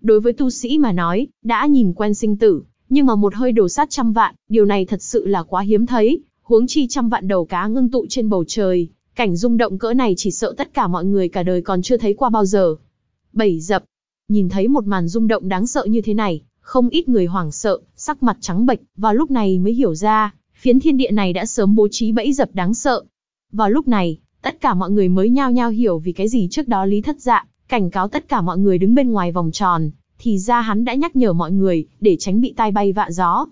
Đối với tu sĩ mà nói, đã nhìn quen sinh tử, nhưng mà một hơi đổ sát trăm vạn, điều này thật sự là quá hiếm thấy, huống chi trăm vạn đầu cá ngưng tụ trên bầu trời, cảnh rung động cỡ này chỉ sợ tất cả mọi người cả đời còn chưa thấy qua bao giờ. Bảy dập, nhìn thấy một màn rung động đáng sợ như thế này, không ít người hoảng sợ, sắc mặt trắng bệch, vào lúc này mới hiểu ra, phiến thiên địa này đã sớm bố trí bẫy dập đáng sợ. Vào lúc này, Tất cả mọi người mới nhao nhao hiểu vì cái gì trước đó Lý Thất Dạ cảnh cáo tất cả mọi người đứng bên ngoài vòng tròn, thì ra hắn đã nhắc nhở mọi người để tránh bị tai bay vạ gió.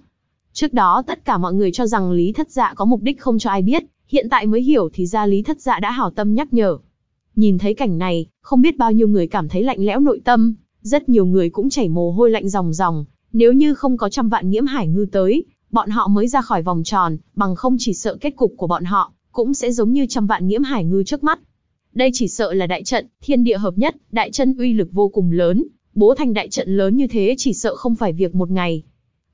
Trước đó tất cả mọi người cho rằng Lý Thất Dạ có mục đích không cho ai biết, hiện tại mới hiểu thì ra Lý Thất Dạ đã hảo tâm nhắc nhở. Nhìn thấy cảnh này, không biết bao nhiêu người cảm thấy lạnh lẽo nội tâm, rất nhiều người cũng chảy mồ hôi lạnh ròng ròng, nếu như không có trăm vạn nhiễm hải ngư tới, bọn họ mới ra khỏi vòng tròn, bằng không chỉ sợ kết cục của bọn họ cũng sẽ giống như trăm vạn nhiễm hải ngư trước mắt. Đây chỉ sợ là đại trận, thiên địa hợp nhất, đại chân uy lực vô cùng lớn, bố thành đại trận lớn như thế chỉ sợ không phải việc một ngày.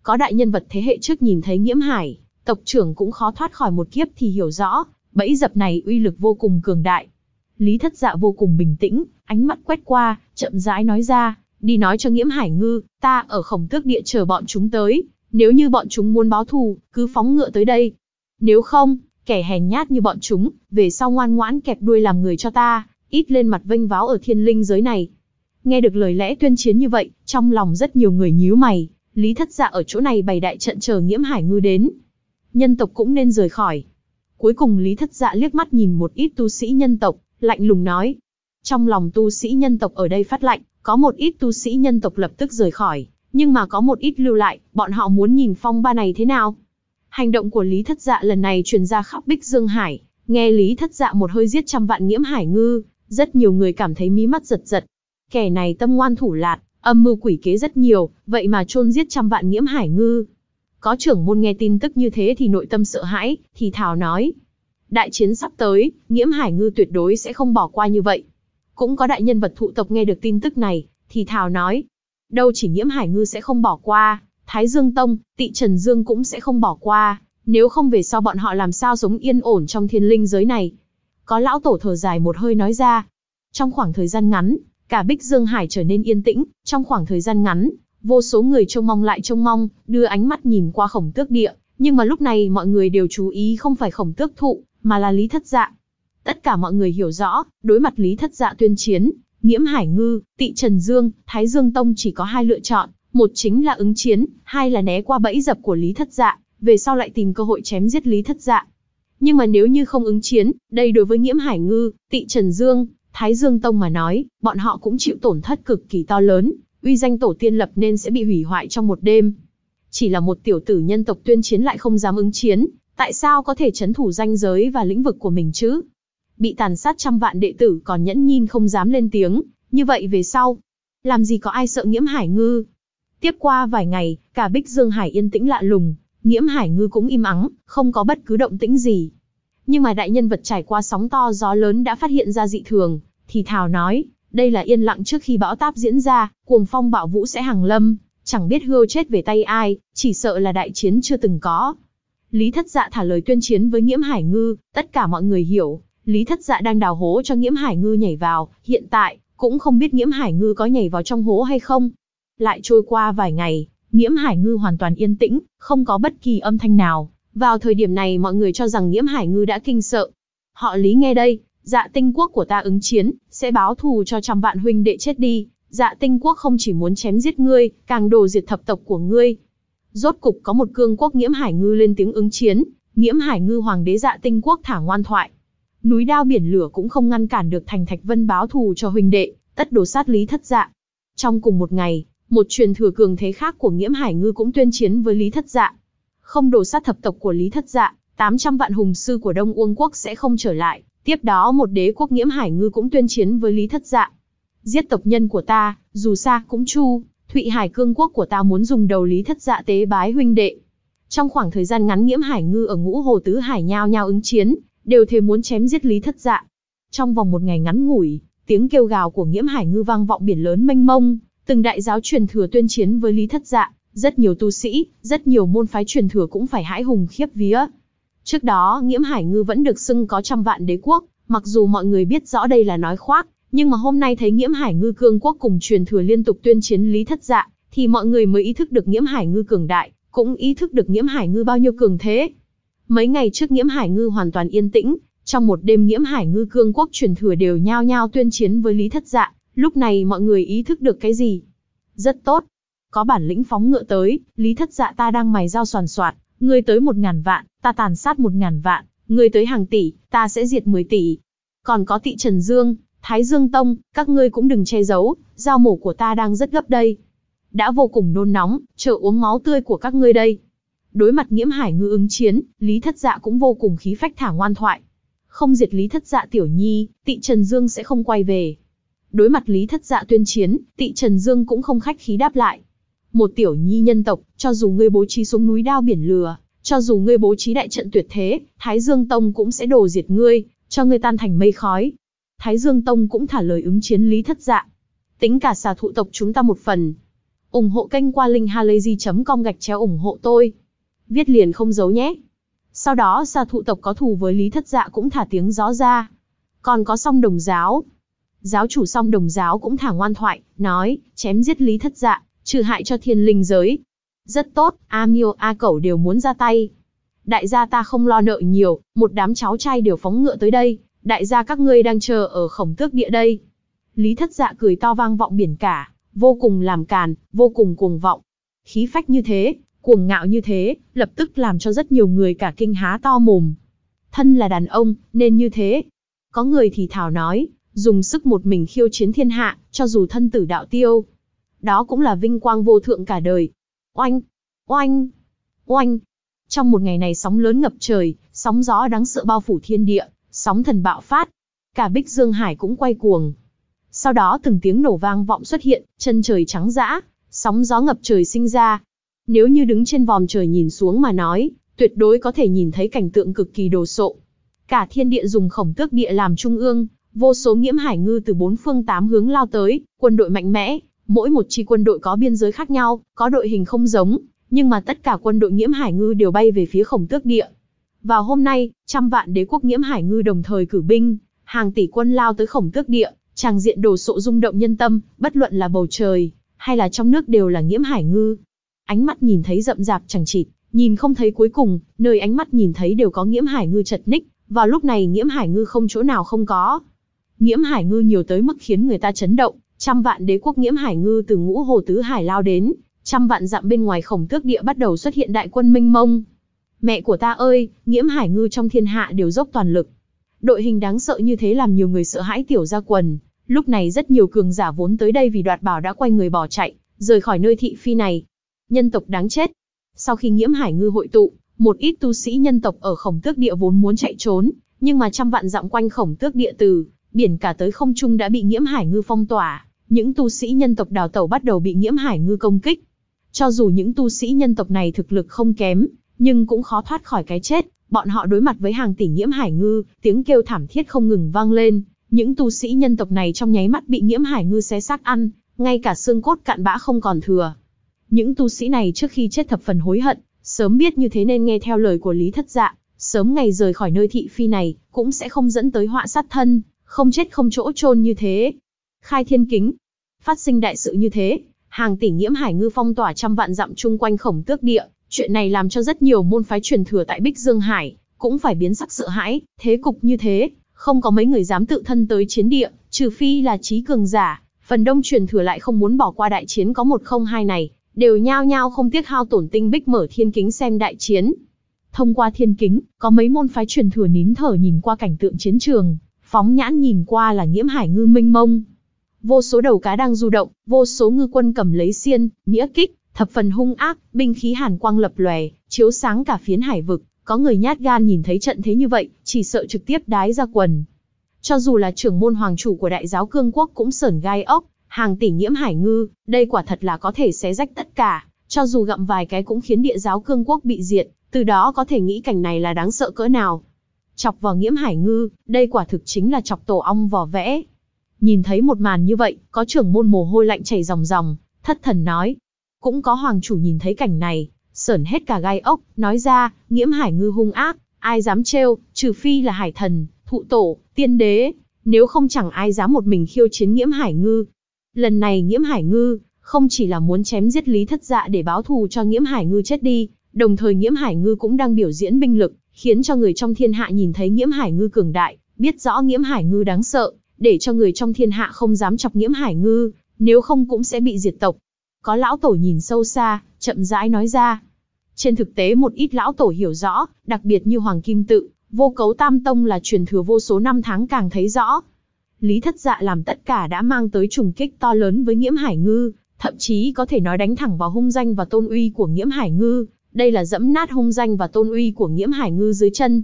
Có đại nhân vật thế hệ trước nhìn thấy nhiễm hải, tộc trưởng cũng khó thoát khỏi một kiếp thì hiểu rõ, bẫy dập này uy lực vô cùng cường đại. Lý thất dạ vô cùng bình tĩnh, ánh mắt quét qua, chậm rãi nói ra, đi nói cho nhiễm hải ngư, ta ở khổng tước địa chờ bọn chúng tới, nếu như bọn chúng muốn báo thù, cứ phóng ngựa tới đây. Nếu không, Kẻ hèn nhát như bọn chúng, về sau ngoan ngoãn kẹp đuôi làm người cho ta, ít lên mặt vênh váo ở thiên linh giới này. Nghe được lời lẽ tuyên chiến như vậy, trong lòng rất nhiều người nhíu mày, Lý Thất Dạ ở chỗ này bày đại trận chờ Nghiễm Hải Ngư đến. Nhân tộc cũng nên rời khỏi. Cuối cùng Lý Thất Dạ liếc mắt nhìn một ít tu sĩ nhân tộc, lạnh lùng nói. Trong lòng tu sĩ nhân tộc ở đây phát lạnh, có một ít tu sĩ nhân tộc lập tức rời khỏi, nhưng mà có một ít lưu lại, bọn họ muốn nhìn phong ba này thế nào. Hành động của Lý Thất Dạ lần này truyền ra khắp Bích Dương Hải, nghe Lý Thất Dạ một hơi giết trăm vạn nhiễm hải ngư, rất nhiều người cảm thấy mí mắt giật giật. Kẻ này tâm ngoan thủ lạt, âm mưu quỷ kế rất nhiều, vậy mà chôn giết trăm vạn nhiễm hải ngư. Có trưởng môn nghe tin tức như thế thì nội tâm sợ hãi, thì thào nói. Đại chiến sắp tới, nhiễm hải ngư tuyệt đối sẽ không bỏ qua như vậy. Cũng có đại nhân vật thụ tộc nghe được tin tức này, thì thào nói. Đâu chỉ nhiễm hải ngư sẽ không bỏ qua, Thái Dương Tông, Tị Trần Dương cũng sẽ không bỏ qua, nếu không về sau bọn họ làm sao sống yên ổn trong thiên linh giới này. Có lão tổ thở dài một hơi nói ra. Trong khoảng thời gian ngắn, cả Bích Dương Hải trở nên yên tĩnh, trong khoảng thời gian ngắn, vô số người trông mong lại trông mong, đưa ánh mắt nhìn qua khổng tước địa, nhưng mà lúc này mọi người đều chú ý không phải khổng tước thụ, mà là lý thất dạ. Tất cả mọi người hiểu rõ, đối mặt lý thất dạ tuyên chiến, Nghiễm Hải Ngư, Tị Trần Dương, Thái Dương Tông chỉ có hai lựa chọn, một chính là ứng chiến, hai là né qua bẫy dập của Lý Thất Dạ, về sau lại tìm cơ hội chém giết Lý Thất Dạ. Nhưng mà nếu như không ứng chiến, đây đối với Nghiễm Hải Ngư, Tị Trần Dương, Thái Dương Tông mà nói, bọn họ cũng chịu tổn thất cực kỳ to lớn, uy danh tổ tiên lập nên sẽ bị hủy hoại trong một đêm. Chỉ là một tiểu tử nhân tộc tuyên chiến lại không dám ứng chiến, tại sao có thể chấn thủ danh giới và lĩnh vực của mình chứ? Bị tàn sát trăm vạn đệ tử còn nhẫn nhìn không dám lên tiếng, như vậy về sau, làm gì có ai sợ Nghiễm Hải Ngư? Tiếp qua vài ngày, cả Bích Dương Hải yên tĩnh lạ lùng, Nghiễm Hải Ngư cũng im ắng, không có bất cứ động tĩnh gì. Nhưng mà đại nhân vật trải qua sóng to gió lớn đã phát hiện ra dị thường, thì thảo nói, đây là yên lặng trước khi bão táp diễn ra, cuồng phong bạo vũ sẽ hàng lâm, chẳng biết hươu chết về tay ai, chỉ sợ là đại chiến chưa từng có. Lý Thất Dạ thả lời tuyên chiến với Nghiễm Hải Ngư, tất cả mọi người hiểu, Lý Thất Dạ đang đào hố cho Nghiễm Hải Ngư nhảy vào, hiện tại, cũng không biết Nghiễm Hải Ngư có nhảy vào trong hố hay không, lại trôi qua vài ngày, Nghiễm Hải Ngư hoàn toàn yên tĩnh, không có bất kỳ âm thanh nào. Vào thời điểm này mọi người cho rằng Nghiễm Hải Ngư đã kinh sợ. Họ lý nghe đây, dạ tinh quốc của ta ứng chiến, sẽ báo thù cho trăm vạn huynh đệ chết đi. Dạ tinh quốc không chỉ muốn chém giết ngươi, càng đồ diệt thập tộc của ngươi. Rốt cục có một cương quốc Nghiễm Hải Ngư lên tiếng ứng chiến, Nghiễm Hải Ngư hoàng đế dạ tinh quốc thả ngoan thoại. Núi đao biển lửa cũng không ngăn cản được thành thạch vân báo thù cho huynh đệ, tất đồ sát lý thất dạ. Trong cùng một ngày, một truyền thừa cường thế khác của Nghiễm Hải Ngư cũng tuyên chiến với Lý Thất Dạ. Không đổ sát thập tộc của Lý Thất Dạ, 800 vạn hùng sư của Đông Uông quốc sẽ không trở lại. Tiếp đó một đế quốc Nghiễm Hải Ngư cũng tuyên chiến với Lý Thất Dạ. Giết tộc nhân của ta, dù xa cũng chu, Thụy Hải cương quốc của ta muốn dùng đầu Lý Thất Dạ tế bái huynh đệ. Trong khoảng thời gian ngắn Nghiễm Hải Ngư ở Ngũ Hồ Tứ Hải nhao nhau ứng chiến, đều thề muốn chém giết Lý Thất Dạ. Trong vòng một ngày ngắn ngủi, tiếng kêu gào của Nghiễm Hải Ngư vang vọng biển lớn mênh mông, Từng đại giáo truyền thừa tuyên chiến với Lý Thất Dạ, rất nhiều tu sĩ, rất nhiều môn phái truyền thừa cũng phải hãi hùng khiếp vía. Trước đó, Nghiễm Hải Ngư vẫn được xưng có trăm vạn đế quốc, mặc dù mọi người biết rõ đây là nói khoác, nhưng mà hôm nay thấy Nghiễm Hải Ngư cương quốc cùng truyền thừa liên tục tuyên chiến Lý Thất Dạ, thì mọi người mới ý thức được Nghiễm Hải Ngư cường đại, cũng ý thức được Nghiễm Hải Ngư bao nhiêu cường thế. Mấy ngày trước Nghiễm Hải Ngư hoàn toàn yên tĩnh, trong một đêm Nghiễm Hải Ngư cương quốc truyền thừa đều nhao nhao tuyên chiến với Lý Thất Dạ, Lúc này mọi người ý thức được cái gì? Rất tốt. Có bản lĩnh phóng ngựa tới, lý thất dạ ta đang mày dao soàn soạt, ngươi tới một ngàn vạn, ta tàn sát một ngàn vạn, ngươi tới hàng tỷ, ta sẽ diệt mười tỷ. Còn có tị Trần Dương, Thái Dương Tông, các ngươi cũng đừng che giấu, dao mổ của ta đang rất gấp đây. Đã vô cùng nôn nóng, chờ uống máu tươi của các ngươi đây. Đối mặt nghiễm hải ngư ứng chiến, Lý Thất Dạ cũng vô cùng khí phách thả ngoan thoại. Không diệt Lý Thất Dạ tiểu nhi, tị Trần Dương sẽ không quay về, Đối mặt Lý Thất Dạ tuyên chiến, Tị Trần Dương cũng không khách khí đáp lại. Một tiểu nhi nhân tộc, cho dù ngươi bố trí xuống núi đao biển lửa, cho dù ngươi bố trí đại trận tuyệt thế, Thái Dương Tông cũng sẽ đổ diệt ngươi, cho ngươi tan thành mây khói. Thái Dương Tông cũng thả lời ứng chiến Lý Thất Dạ. Tính cả xà thụ tộc chúng ta một phần. ủng hộ kênh qua linkhalazy.com gạch chéo ủng hộ tôi. Viết liền không giấu nhé. Sau đó xà thụ tộc có thù với Lý Thất Dạ cũng thả tiếng gió ra. Còn có song đồng giáo, Giáo chủ song đồng giáo cũng thả ngoan thoại, nói, chém giết lý thất dạ, trừ hại cho thiên linh giới. Rất tốt, A Miêu A Cẩu đều muốn ra tay. Đại gia ta không lo nợ nhiều, một đám cháu trai đều phóng ngựa tới đây, đại gia các ngươi đang chờ ở khổng tước địa đây. Lý thất dạ cười to vang vọng biển cả, vô cùng làm càn, vô cùng cuồng vọng. Khí phách như thế, cuồng ngạo như thế, lập tức làm cho rất nhiều người cả kinh há to mồm. Thân là đàn ông, nên như thế. Có người thì thảo nói, dùng sức một mình khiêu chiến thiên hạ, cho dù thân tử đạo tiêu. Đó cũng là vinh quang vô thượng cả đời. Oanh! Oanh! Oanh! Trong một ngày này sóng lớn ngập trời, sóng gió đáng sợ bao phủ thiên địa, sóng thần bạo phát. Cả Bích Dương Hải cũng quay cuồng. Sau đó từng tiếng nổ vang vọng xuất hiện, chân trời trắng dã, sóng gió ngập trời sinh ra. Nếu như đứng trên vòm trời nhìn xuống mà nói, tuyệt đối có thể nhìn thấy cảnh tượng cực kỳ đồ sộ. Cả thiên địa dùng khổng tước địa làm trung ương, Vô số nghiễm hải ngư từ bốn phương tám hướng lao tới, quân đội mạnh mẽ, mỗi một chi quân đội có biên giới khác nhau, có đội hình không giống, nhưng mà tất cả quân đội nghiễm hải ngư đều bay về phía khổng tước địa. Vào hôm nay, trăm vạn đế quốc nghiễm hải ngư đồng thời cử binh, hàng tỷ quân lao tới khổng tước địa, tràng diện đồ sộ rung động nhân tâm, bất luận là bầu trời, hay là trong nước đều là nghiễm hải ngư. Ánh mắt nhìn thấy rậm rạp chẳng chịt, nhìn không thấy cuối cùng, nơi ánh mắt nhìn thấy đều có nghiễm hải ngư chật ních, vào lúc này nghiễm hải ngư không chỗ nào không có, Nghiễm Hải Ngư nhiều tới mức khiến người ta chấn động, trăm vạn đế quốc Nghiễm Hải Ngư từ ngũ hồ tứ hải lao đến, trăm vạn dặm bên ngoài khổng tước địa bắt đầu xuất hiện đại quân minh mông. Mẹ của ta ơi, Nghiễm Hải Ngư trong thiên hạ đều dốc toàn lực. Đội hình đáng sợ như thế làm nhiều người sợ hãi tiểu ra quần, lúc này rất nhiều cường giả vốn tới đây vì đoạt bảo đã quay người bỏ chạy, rời khỏi nơi thị phi này. Nhân tộc đáng chết. Sau khi Nghiễm Hải Ngư hội tụ, một ít tu sĩ nhân tộc ở khổng tước địa vốn muốn chạy trốn, nhưng mà trăm vạn dặm quanh khổng tước địa từ, biển cả tới không trung đã bị nhiễm hải ngư phong tỏa, những tu sĩ nhân tộc đào tẩu bắt đầu bị nhiễm hải ngư công kích. Cho dù những tu sĩ nhân tộc này thực lực không kém, nhưng cũng khó thoát khỏi cái chết, bọn họ đối mặt với hàng tỷ nhiễm hải ngư, tiếng kêu thảm thiết không ngừng vang lên, những tu sĩ nhân tộc này trong nháy mắt bị nhiễm hải ngư xé xác ăn, ngay cả xương cốt cạn bã không còn thừa. Những tu sĩ này trước khi chết thập phần hối hận, sớm biết như thế nên nghe theo lời của Lý Thất Dạ, sớm ngày rời khỏi nơi thị phi này, cũng sẽ không dẫn tới họa sát thân, không chết không chỗ chôn như thế. Khai thiên kính, phát sinh đại sự như thế, hàng tỷ nhiễm hải ngư phong tỏa trăm vạn dặm chung quanh khổng tước địa, chuyện này làm cho rất nhiều môn phái truyền thừa tại Bích Dương Hải, cũng phải biến sắc sợ hãi, thế cục như thế, không có mấy người dám tự thân tới chiến địa, trừ phi là trí cường giả, phần đông truyền thừa lại không muốn bỏ qua đại chiến có một không hai này, đều nhao nhao không tiếc hao tổn tinh bích mở thiên kính xem đại chiến. Thông qua thiên kính, có mấy môn phái truyền thừa nín thở nhìn qua cảnh tượng chiến trường, phóng nhãn nhìn qua là nhiễm hải ngư mênh mông. Vô số đầu cá đang du động, vô số ngư quân cầm lấy xiên, nghĩa kích, thập phần hung ác, binh khí hàn quang lập lòe, chiếu sáng cả phiến hải vực, có người nhát gan nhìn thấy trận thế như vậy, chỉ sợ trực tiếp đái ra quần. Cho dù là trưởng môn hoàng chủ của đại giáo cương quốc cũng sởn gai ốc, hàng tỷ nhiễm hải ngư, đây quả thật là có thể xé rách tất cả, cho dù gặm vài cái cũng khiến địa giáo cương quốc bị diệt, từ đó có thể nghĩ cảnh này là đáng sợ cỡ nào. Chọc vào nghiễm hải ngư, đây quả thực chính là chọc tổ ong vò vẽ. Nhìn thấy một màn như vậy, có trưởng môn mồ hôi lạnh chảy ròng ròng, thất thần nói. Cũng có hoàng chủ nhìn thấy cảnh này, sởn hết cả gai ốc, nói ra, nghiễm hải ngư hung ác, ai dám trêu, trừ phi là hải thần, thụ tổ, tiên đế, nếu không chẳng ai dám một mình khiêu chiến nghiễm hải ngư. Lần này nghiễm hải ngư, không chỉ là muốn chém giết lý thất dạ để báo thù cho nghiễm hải ngư chết đi, đồng thời nghiễm hải ngư cũng đang biểu diễn binh lực, khiến cho người trong thiên hạ nhìn thấy Nghiễm Hải Ngư cường đại, biết rõ Nghiễm Hải Ngư đáng sợ, để cho người trong thiên hạ không dám chọc Nghiễm Hải Ngư, nếu không cũng sẽ bị diệt tộc. Có lão tổ nhìn sâu xa, chậm rãi nói ra. Trên thực tế một ít lão tổ hiểu rõ, đặc biệt như Hoàng Kim Tự, vô cấu Tam Tông là truyền thừa vô số năm tháng càng thấy rõ. Lý Thất Dạ làm tất cả đã mang tới trùng kích to lớn với Nghiễm Hải Ngư, thậm chí có thể nói đánh thẳng vào hung danh và tôn uy của Nghiễm Hải Ngư, đây là dẫm nát hung danh và tôn uy của Nghiễm Hải Ngư dưới chân.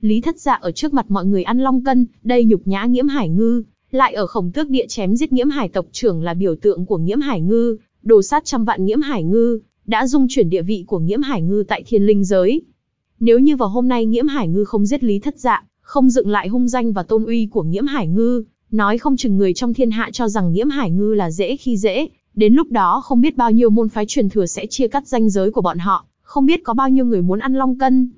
Lý Thất Dạ ở trước mặt mọi người ăn long cân, đây nhục nhã Nghiễm Hải Ngư, lại ở khổng tước địa chém giết Nghiễm Hải tộc trưởng là biểu tượng của Nghiễm Hải Ngư, đồ sát trăm vạn Nghiễm Hải Ngư, đã dung chuyển địa vị của Nghiễm Hải Ngư tại Thiên Linh giới. Nếu như vào hôm nay Nghiễm Hải Ngư không giết Lý Thất Dạ, không dựng lại hung danh và tôn uy của Nghiễm Hải Ngư, nói không chừng người trong thiên hạ cho rằng Nghiễm Hải Ngư là dễ khi dễ, đến lúc đó không biết bao nhiêu môn phái truyền thừa sẽ chia cắt danh giới của bọn họ, không biết có bao nhiêu người muốn ăn long cân.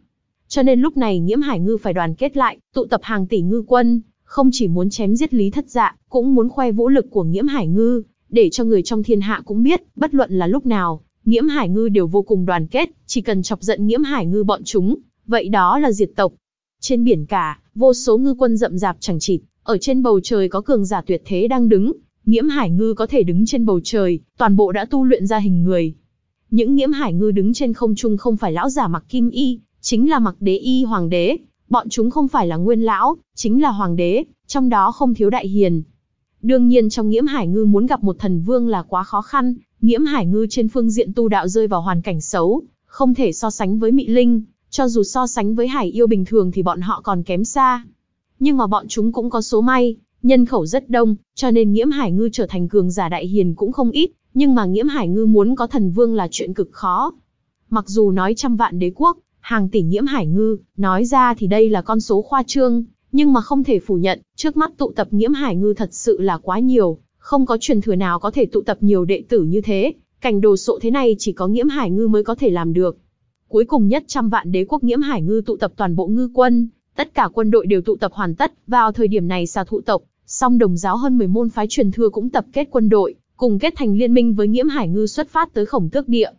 Cho nên lúc này Nhiễm Hải Ngư phải đoàn kết lại, tụ tập hàng tỷ ngư quân, không chỉ muốn chém giết Lý Thất Dạ, cũng muốn khoe vũ lực của Nhiễm Hải Ngư, để cho người trong thiên hạ cũng biết, bất luận là lúc nào, Nhiễm Hải Ngư đều vô cùng đoàn kết, chỉ cần chọc giận Nhiễm Hải Ngư bọn chúng, vậy đó là diệt tộc. Trên biển cả, vô số ngư quân rậm rạp chẳng chịt, ở trên bầu trời có cường giả tuyệt thế đang đứng, Nhiễm Hải Ngư có thể đứng trên bầu trời, toàn bộ đã tu luyện ra hình người, những nghiễm hải ngư đứng trên không trung không phải lão giả mặc kim y, chính là mặc đế y hoàng đế. Bọn chúng không phải là nguyên lão, chính là hoàng đế, trong đó không thiếu đại hiền. Đương nhiên trong nghiễm hải ngư muốn gặp một thần vương là quá khó khăn, nghiễm hải ngư trên phương diện tu đạo rơi vào hoàn cảnh xấu, không thể so sánh với mị linh, cho dù so sánh với hải yêu bình thường thì bọn họ còn kém xa. Nhưng mà bọn chúng cũng có số may, nhân khẩu rất đông, cho nên nghiễm hải ngư trở thành cường giả đại hiền cũng không ít, nhưng mà Nghiễm Hải Ngư muốn có thần vương là chuyện cực khó. Mặc dù nói trăm vạn đế quốc, hàng tỷ Nghiễm Hải Ngư, nói ra thì đây là con số khoa trương, nhưng mà không thể phủ nhận, trước mắt tụ tập Nghiễm Hải Ngư thật sự là quá nhiều, không có truyền thừa nào có thể tụ tập nhiều đệ tử như thế, cảnh đồ sộ thế này chỉ có Nghiễm Hải Ngư mới có thể làm được. Cuối cùng nhất trăm vạn đế quốc Nghiễm Hải Ngư tụ tập toàn bộ ngư quân, tất cả quân đội đều tụ tập hoàn tất, vào thời điểm này xà thụ tộc, song đồng giáo hơn 10 môn phái truyền thừa cũng tập kết quân đội, cùng kết thành liên minh với nhiễm Hải Ngư xuất phát tới khổng tước địa.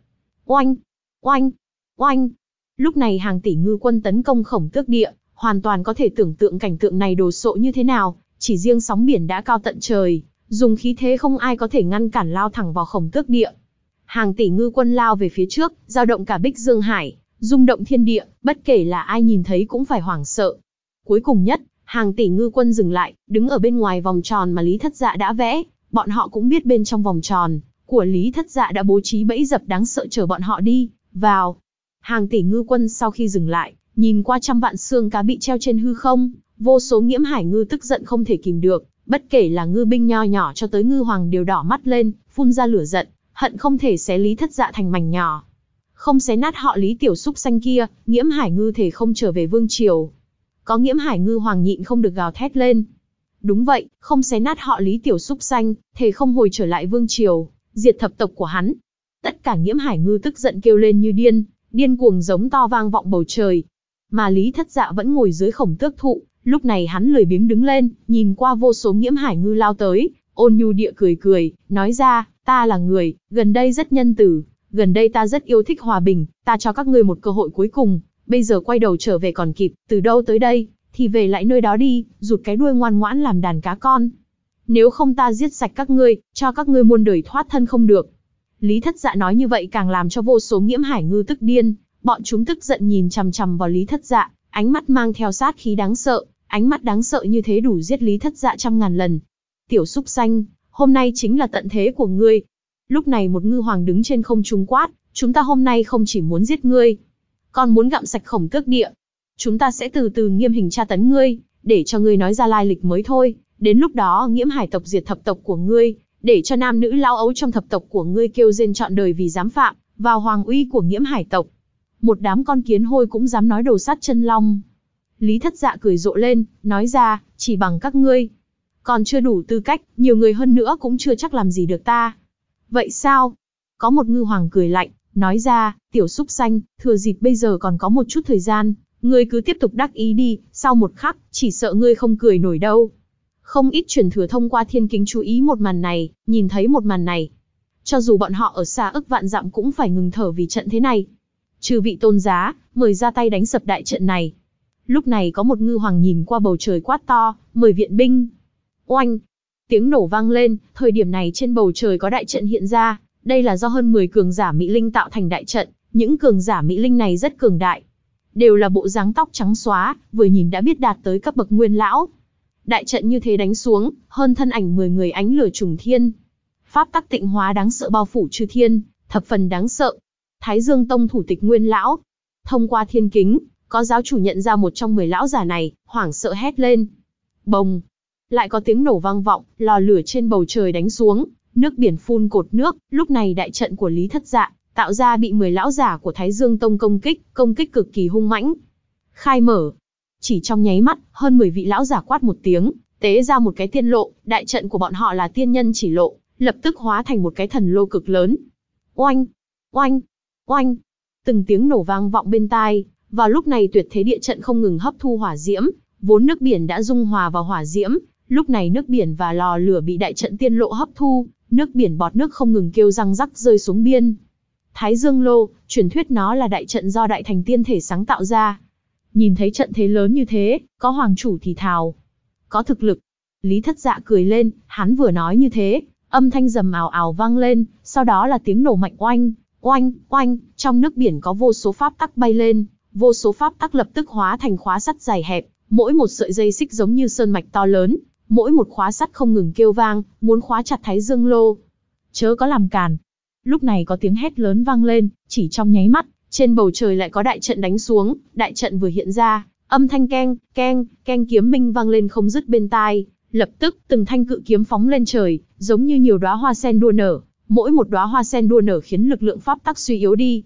Oanh! Oanh! Oanh! Lúc này hàng tỷ ngư quân tấn công khổng tước địa, hoàn toàn có thể tưởng tượng cảnh tượng này đồ sộ như thế nào, chỉ riêng sóng biển đã cao tận trời, dùng khí thế không ai có thể ngăn cản lao thẳng vào khổng tước địa. Hàng tỷ ngư quân lao về phía trước, giao động cả bích dương hải, rung động thiên địa, bất kể là ai nhìn thấy cũng phải hoảng sợ. Cuối cùng nhất, hàng tỷ ngư quân dừng lại, đứng ở bên ngoài vòng tròn mà Lý Thất Dạ đã vẽ, bọn họ cũng biết bên trong vòng tròn của Lý Thất Dạ đã bố trí bẫy dập đáng sợ chờ bọn họ đi vào. Hàng tỷ ngư quân sau khi dừng lại, nhìn qua trăm vạn xương cá bị treo trên hư không, vô số nghiễm hải ngư tức giận không thể kìm được, bất kể là ngư binh nho nhỏ cho tới ngư hoàng đều đỏ mắt lên, phun ra lửa giận, hận không thể xé Lý Thất Dạ thành mảnh nhỏ. Không xé nát họ Lý tiểu xúc xanh kia, nghiễm hải ngư thể không trở về vương triều. Có nghiễm hải ngư hoàng nhịn không được gào thét lên, Đúng vậy, không xé nát họ Lý Tiểu Súc Xanh, thề không hồi trở lại vương triều, diệt thập tộc của hắn. Tất cả Nghiễm Hải Ngư tức giận kêu lên như điên, điên cuồng giống to vang vọng bầu trời. Mà Lý Thất Dạ vẫn ngồi dưới khổng tước thụ, lúc này hắn lười biếng đứng lên, nhìn qua vô số Nghiễm Hải Ngư lao tới, ôn nhu địa cười cười, nói ra, ta là người, gần đây rất nhân tử, gần đây ta rất yêu thích hòa bình, ta cho các ngươi một cơ hội cuối cùng, bây giờ quay đầu trở về còn kịp, từ đâu tới đây, thì về lại nơi đó đi, rụt cái đuôi ngoan ngoãn làm đàn cá con. Nếu không ta giết sạch các ngươi, cho các ngươi muôn đời thoát thân không được. Lý Thất Dạ nói như vậy càng làm cho vô số nghiễm hải ngư tức điên, bọn chúng tức giận nhìn chằm chằm vào Lý Thất Dạ, ánh mắt mang theo sát khí đáng sợ, ánh mắt đáng sợ như thế đủ giết Lý Thất Dạ trăm ngàn lần. Tiểu Súc Xanh, hôm nay chính là tận thế của ngươi. Lúc này một ngư hoàng đứng trên không trung quát, chúng ta hôm nay không chỉ muốn giết ngươi, còn muốn gặm sạch khổng tước địa, chúng ta sẽ từ từ nghiêm hình tra tấn ngươi, để cho ngươi nói ra lai lịch mới thôi, đến lúc đó nghiễm hải tộc diệt thập tộc của ngươi, để cho nam nữ lão ấu trong thập tộc của ngươi kêu rên trọn đời vì dám phạm, vào hoàng uy của nghiễm hải tộc. Một đám con kiến hôi cũng dám nói đầu sát chân long. Lý thất dạ cười rộ lên, nói ra, chỉ bằng các ngươi. Còn chưa đủ tư cách, nhiều người hơn nữa cũng chưa chắc làm gì được ta. Vậy sao? Có một ngư hoàng cười lạnh, nói ra, tiểu súc xanh, thừa dịp bây giờ còn có một chút thời gian, Ngươi cứ tiếp tục đắc ý đi, sau một khắc, chỉ sợ ngươi không cười nổi đâu. Không ít truyền thừa thông qua thiên kính chú ý một màn này, nhìn thấy một màn này. Cho dù bọn họ ở xa ức vạn dặm cũng phải ngừng thở vì trận thế này. Trừ vị tôn giá, mời ra tay đánh sập đại trận này. Lúc này có một ngư hoàng nhìn qua bầu trời quát to, mời viện binh. Oanh! Tiếng nổ vang lên, thời điểm này trên bầu trời có đại trận hiện ra, đây là do hơn 10 cường giả Mỹ Linh tạo thành đại trận, những cường giả Mỹ Linh này rất cường đại, đều là bộ dáng tóc trắng xóa, vừa nhìn đã biết đạt tới cấp bậc nguyên lão. Đại trận như thế đánh xuống, hơn thân ảnh 10 người ánh lửa trùng thiên. Pháp tắc tịnh hóa đáng sợ bao phủ chư thiên, thập phần đáng sợ. Thái Dương Tông thủ tịch nguyên lão, thông qua thiên kính, có giáo chủ nhận ra một trong 10 lão giả này, hoảng sợ hét lên. Bồng! Lại có tiếng nổ vang vọng, lò lửa trên bầu trời đánh xuống, nước biển phun cột nước, lúc này đại trận của Lý Thất Dạ tạo ra bị 10 lão giả của Thái Dương Tông công kích, công kích cực kỳ hung mãnh. Khai mở. Chỉ trong nháy mắt, hơn 10 vị lão giả quát một tiếng, tế ra một cái tiên lộ, đại trận của bọn họ là tiên nhân chỉ lộ, lập tức hóa thành một cái thần lô cực lớn. Oanh, oanh, oanh. Từng tiếng nổ vang vọng bên tai, vào lúc này tuyệt thế địa trận không ngừng hấp thu hỏa diễm, vốn nước biển đã dung hòa vào hỏa diễm, lúc này nước biển và lò lửa bị đại trận tiên lộ hấp thu, nước biển bọt nước không ngừng kêu răng rắc rơi xuống biên, Thái Dương Lô, truyền thuyết nó là đại trận do đại thành tiên thể sáng tạo ra. Nhìn thấy trận thế lớn như thế, có hoàng chủ thì thào. Có thực lực. Lý thất dạ cười lên, hắn vừa nói như thế, âm thanh rầm ảo ảo vang lên, sau đó là tiếng nổ mạnh oanh, oanh, oanh, trong nước biển có vô số pháp tắc bay lên, vô số pháp tắc lập tức hóa thành khóa sắt dài hẹp, mỗi một sợi dây xích giống như sơn mạch to lớn, mỗi một khóa sắt không ngừng kêu vang, muốn khóa chặt Thái Dương Lô. Chớ có làm càn, Lúc này có tiếng hét lớn vang lên, chỉ trong nháy mắt, trên bầu trời lại có đại trận đánh xuống, đại trận vừa hiện ra, âm thanh keng, keng, keng kiếm minh vang lên không dứt bên tai, lập tức từng thanh cự kiếm phóng lên trời, giống như nhiều đóa hoa sen đua nở, mỗi một đóa hoa sen đua nở khiến lực lượng pháp tắc suy yếu đi.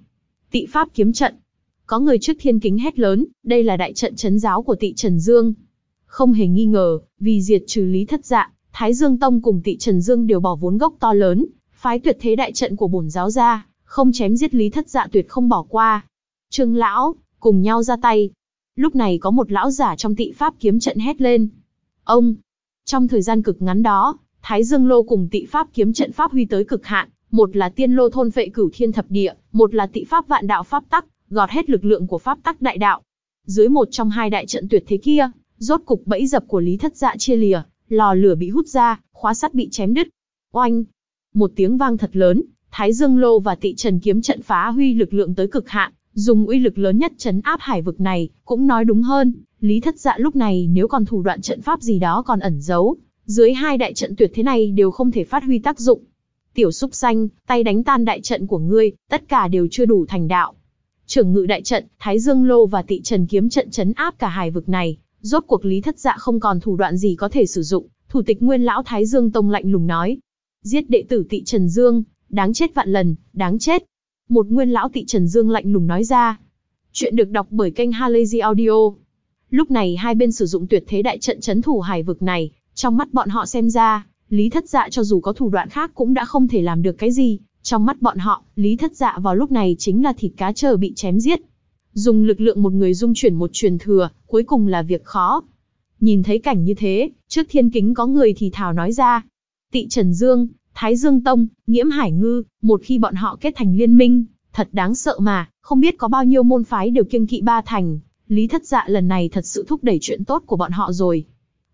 Tị pháp kiếm trận. Có người trước thiên kính hét lớn, đây là đại trận chấn giáo của Tị Trần Dương. Không hề nghi ngờ, vì diệt trừ lý thất dạ, Thái Dương Tông cùng Tị Trần Dương đều bỏ vốn gốc to lớn, phái tuyệt thế đại trận của bổn giáo ra, không chém giết lý thất dạ tuyệt không bỏ qua. Trương lão, cùng nhau ra tay. Lúc này có một lão giả trong tị pháp kiếm trận hét lên. Ông! Trong thời gian cực ngắn đó, Thái Dương Lô cùng tị pháp kiếm trận pháp huy tới cực hạn, một là tiên lô thôn phệ cửu thiên thập địa, một là tị pháp vạn đạo pháp tắc, gọt hết lực lượng của pháp tắc đại đạo. Dưới một trong hai đại trận tuyệt thế kia, rốt cục bẫy dập của Lý Thất Dạ chia lìa, lò lửa bị hút ra, khóa sắt bị chém đứt. Oanh! một tiếng vang thật lớn, Thái Dương Lô và Tị Trần kiếm trận phá huy lực lượng tới cực hạn, dùng uy lực lớn nhất chấn áp hải vực này, cũng nói đúng hơn, Lý Thất Dạ lúc này nếu còn thủ đoạn trận pháp gì đó còn ẩn giấu, dưới hai đại trận tuyệt thế này đều không thể phát huy tác dụng. Tiểu Súc Xanh, tay đánh tan đại trận của ngươi, tất cả đều chưa đủ thành đạo. Trưởng ngự đại trận, Thái Dương Lô và Tị Trần kiếm trận chấn áp cả hải vực này, rốt cuộc Lý Thất Dạ không còn thủ đoạn gì có thể sử dụng, thủ tịch Nguyên lão Thái Dương Tông lạnh lùng nói, giết đệ tử tị Trần Dương, đáng chết vạn lần, đáng chết. Một nguyên lão tị Trần Dương lạnh lùng nói ra. Chuyện được đọc bởi kênh Halazy Audio. Lúc này hai bên sử dụng tuyệt thế đại trận chấn thủ hải vực này, trong mắt bọn họ xem ra, Lý Thất Dạ cho dù có thủ đoạn khác cũng đã không thể làm được cái gì. Trong mắt bọn họ, Lý Thất Dạ vào lúc này chính là thịt cá chờ bị chém giết. Dùng lực lượng một người dung chuyển một truyền thừa, cuối cùng là việc khó. Nhìn thấy cảnh như thế, trước thiên kính có người thì thào nói ra. Tị Trần Dương, Thái Dương Tông, Nghiễm Hải Ngư, một khi bọn họ kết thành liên minh, thật đáng sợ mà, không biết có bao nhiêu môn phái đều kiêng kỵ ba thành, Lý Thất Dạ lần này thật sự thúc đẩy chuyện tốt của bọn họ rồi.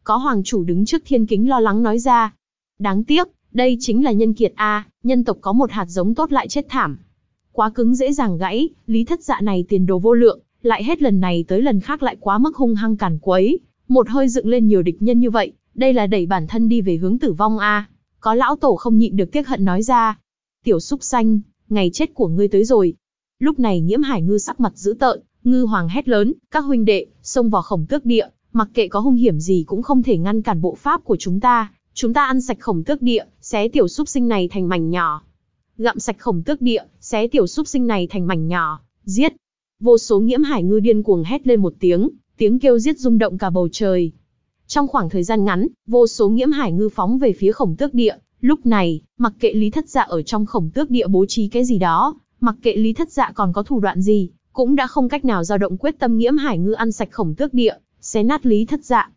Có hoàng chủ đứng trước thiên kính lo lắng nói ra. Đáng tiếc, đây chính là nhân kiệt A, nhân tộc có một hạt giống tốt lại chết thảm. Quá cứng dễ dàng gãy, Lý Thất Dạ này tiền đồ vô lượng, lại hết lần này tới lần khác lại quá mức hung hăng càn quấy, một hơi dựng lên nhiều địch nhân như vậy, đây là đẩy bản thân đi về hướng tử vong a. Có lão tổ không nhịn được tiếc hận nói ra. Tiểu súc xanh, ngày chết của ngươi tới rồi. Lúc này nhiễm hải ngư sắc mặt dữ tợn, ngư hoàng hét lớn, các huynh đệ, xông vào khổng tước địa, mặc kệ có hung hiểm gì cũng không thể ngăn cản bộ pháp của chúng ta. Chúng ta ăn sạch khổng tước địa, xé tiểu súc sinh này thành mảnh nhỏ. Gặm sạch khổng tước địa, xé tiểu súc sinh này thành mảnh nhỏ, giết. Vô số nhiễm hải ngư điên cuồng hét lên một tiếng, tiếng kêu giết rung động cả bầu trời. Trong khoảng thời gian ngắn, vô số nghiễm hải ngư phóng về phía khổng tước địa, lúc này, mặc kệ Lý Thất Dạ ở trong khổng tước địa bố trí cái gì đó, mặc kệ Lý Thất Dạ còn có thủ đoạn gì, cũng đã không cách nào dao động quyết tâm nghiễm hải ngư ăn sạch khổng tước địa, xé nát Lý Thất Dạ.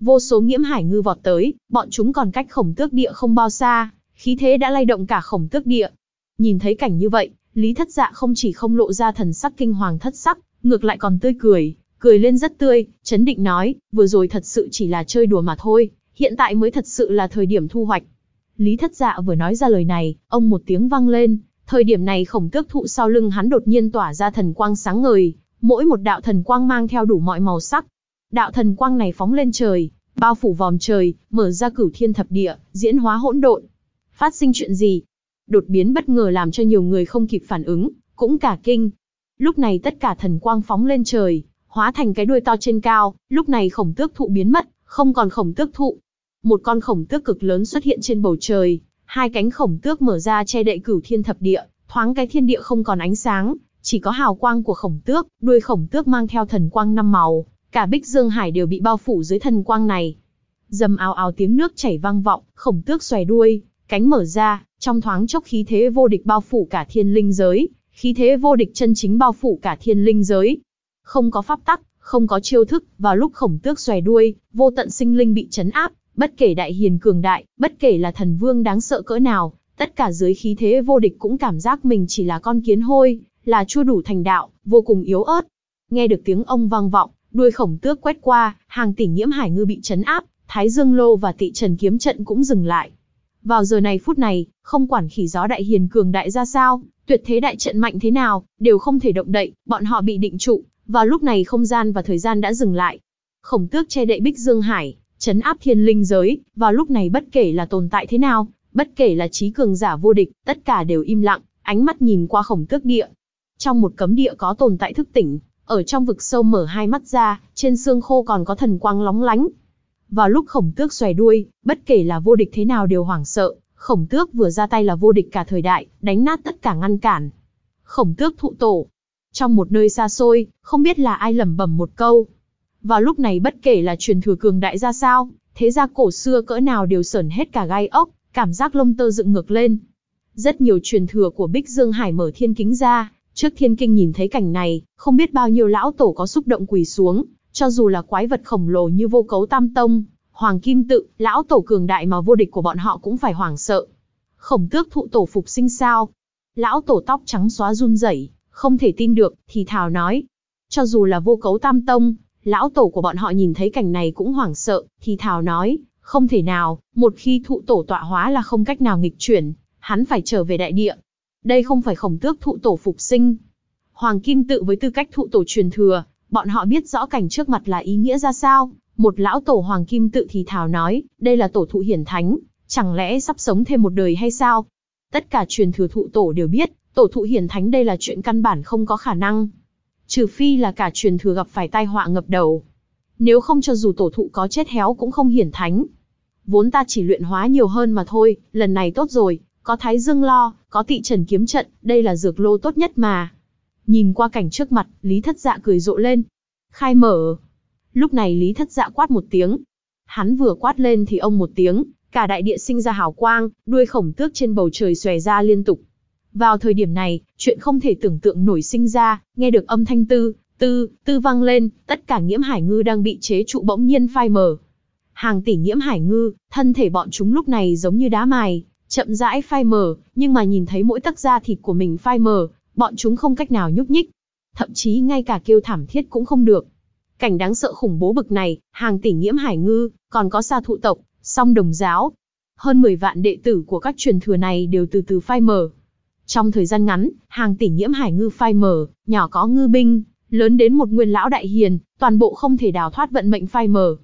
Vô số nghiễm hải ngư vọt tới, bọn chúng còn cách khổng tước địa không bao xa, khí thế đã lay động cả khổng tước địa. Nhìn thấy cảnh như vậy, Lý Thất Dạ không chỉ không lộ ra thần sắc kinh hoàng thất sắc, ngược lại còn tươi cười, cười lên rất tươi, chấn định nói, vừa rồi thật sự chỉ là chơi đùa mà thôi, hiện tại mới thật sự là thời điểm thu hoạch. Lý thất dạ vừa nói ra lời này, ông một tiếng vang lên, thời điểm này khổng tước thụ sau lưng hắn đột nhiên tỏa ra thần quang sáng ngời, mỗi một đạo thần quang mang theo đủ mọi màu sắc. Đạo thần quang này phóng lên trời, bao phủ vòm trời, mở ra cửu thiên thập địa, diễn hóa hỗn độn. Phát sinh chuyện gì? Đột biến bất ngờ làm cho nhiều người không kịp phản ứng, cũng cả kinh. Lúc này tất cả thần quang phóng lên trời, hóa thành cái đuôi to trên cao, lúc này khổng tước thụ biến mất, không còn khổng tước thụ. Một con khổng tước cực lớn xuất hiện trên bầu trời, hai cánh khổng tước mở ra che đậy cửu thiên thập địa, thoáng cái thiên địa không còn ánh sáng, chỉ có hào quang của khổng tước, đuôi khổng tước mang theo thần quang năm màu, cả Bích Dương Hải đều bị bao phủ dưới thần quang này. Dầm ào ào tiếng nước chảy vang vọng, khổng tước xòe đuôi, cánh mở ra, trong thoáng chốc khí thế vô địch bao phủ cả thiên linh giới, khí thế vô địch chân chính bao phủ cả thiên linh giới, không có pháp tắc, không có chiêu thức, vào lúc khổng tước xòe đuôi, vô tận sinh linh bị chấn áp, bất kể đại hiền cường đại, bất kể là thần vương đáng sợ cỡ nào, tất cả dưới khí thế vô địch cũng cảm giác mình chỉ là con kiến hôi, là chưa đủ thành đạo, vô cùng yếu ớt. Nghe được tiếng ông vang vọng, đuôi khổng tước quét qua, hàng tỷ nhiễm hải ngư bị chấn áp, thái dương lô và tị trần kiếm trận cũng dừng lại. Vào giờ này phút này, không quản khỉ gió đại hiền cường đại ra sao, tuyệt thế đại trận mạnh thế nào, đều không thể động đậy, bọn họ bị định trụ, vào lúc này không gian và thời gian đã dừng lại. Khổng tước che đậy Bích Dương Hải, chấn áp thiên linh giới, vào lúc này bất kể là tồn tại thế nào, bất kể là trí cường giả vô địch, tất cả đều im lặng, ánh mắt nhìn qua khổng tước địa. Trong một cấm địa có tồn tại thức tỉnh, ở trong vực sâu mở hai mắt ra, trên xương khô còn có thần quang lóng lánh. Vào lúc khổng tước xòe đuôi, bất kể là vô địch thế nào đều hoảng sợ, khổng tước vừa ra tay là vô địch cả thời đại, đánh nát tất cả ngăn cản. Khổng tước thụ tổ, trong một nơi xa xôi, không biết là ai lẩm bẩm một câu. Vào lúc này bất kể là truyền thừa cường đại ra sao, thế gia cổ xưa cỡ nào đều sởn hết cả gai ốc, cảm giác lông tơ dựng ngược lên. Rất nhiều truyền thừa của Bích Dương Hải mở thiên kính ra, trước thiên kinh nhìn thấy cảnh này, không biết bao nhiêu lão tổ có xúc động quỳ xuống, cho dù là quái vật khổng lồ như vô cấu tam tông, hoàng kim tự, lão tổ cường đại mà vô địch của bọn họ cũng phải hoảng sợ. Khổng tước thụ tổ phục sinh sao? Lão tổ tóc trắng xóa run rẩy, không thể tin được, thì thào nói. Cho dù là vô cấu tam tông, lão tổ của bọn họ nhìn thấy cảnh này cũng hoảng sợ, thì thào nói, không thể nào, một khi thụ tổ tọa hóa là không cách nào nghịch chuyển, hắn phải trở về đại địa. Đây không phải khổng tước thụ tổ phục sinh. Hoàng Kim tự với tư cách thụ tổ truyền thừa, bọn họ biết rõ cảnh trước mặt là ý nghĩa ra sao. Một lão tổ Hoàng Kim tự thì thào nói, đây là tổ thụ hiển thánh, chẳng lẽ sắp sống thêm một đời hay sao? Tất cả truyền thừa thụ tổ đều biết, Tổ thụ hiển thánh đây là chuyện căn bản không có khả năng. Trừ phi là cả truyền thừa gặp phải tai họa ngập đầu. Nếu không cho dù tổ thụ có chết héo cũng không hiển thánh. Vốn ta chỉ luyện hóa nhiều hơn mà thôi, lần này tốt rồi, có thái dương lo, có tị trần kiếm trận, đây là dược lô tốt nhất mà. Nhìn qua cảnh trước mặt, Lý Thất Dạ cười rộ lên. Khai mở. Lúc này Lý Thất Dạ quát một tiếng. Hắn vừa quát lên thì ông một tiếng, cả đại địa sinh ra hào quang, đuôi khổng tước trên bầu trời xòe ra liên tục. Vào thời điểm này, chuyện không thể tưởng tượng nổi sinh ra, nghe được âm thanh tư, tư, tư vang lên, tất cả nhiễm hải ngư đang bị chế trụ bỗng nhiên phai mờ. Hàng tỷ nhiễm hải ngư, thân thể bọn chúng lúc này giống như đá mài, chậm rãi phai mờ, nhưng mà nhìn thấy mỗi tấc da thịt của mình phai mờ, bọn chúng không cách nào nhúc nhích. Thậm chí ngay cả kêu thảm thiết cũng không được. Cảnh đáng sợ khủng bố bực này, hàng tỷ nhiễm hải ngư, còn có xa thụ tộc, song đồng giáo. Hơn 10 vạn đệ tử của các truyền thừa này đều từ từ phai mờ, trong thời gian ngắn, hàng tỷ nhiễm hải ngư phai mờ, nhỏ có ngư binh, lớn đến một nguyên lão đại hiền, toàn bộ không thể đào thoát vận mệnh phai mờ.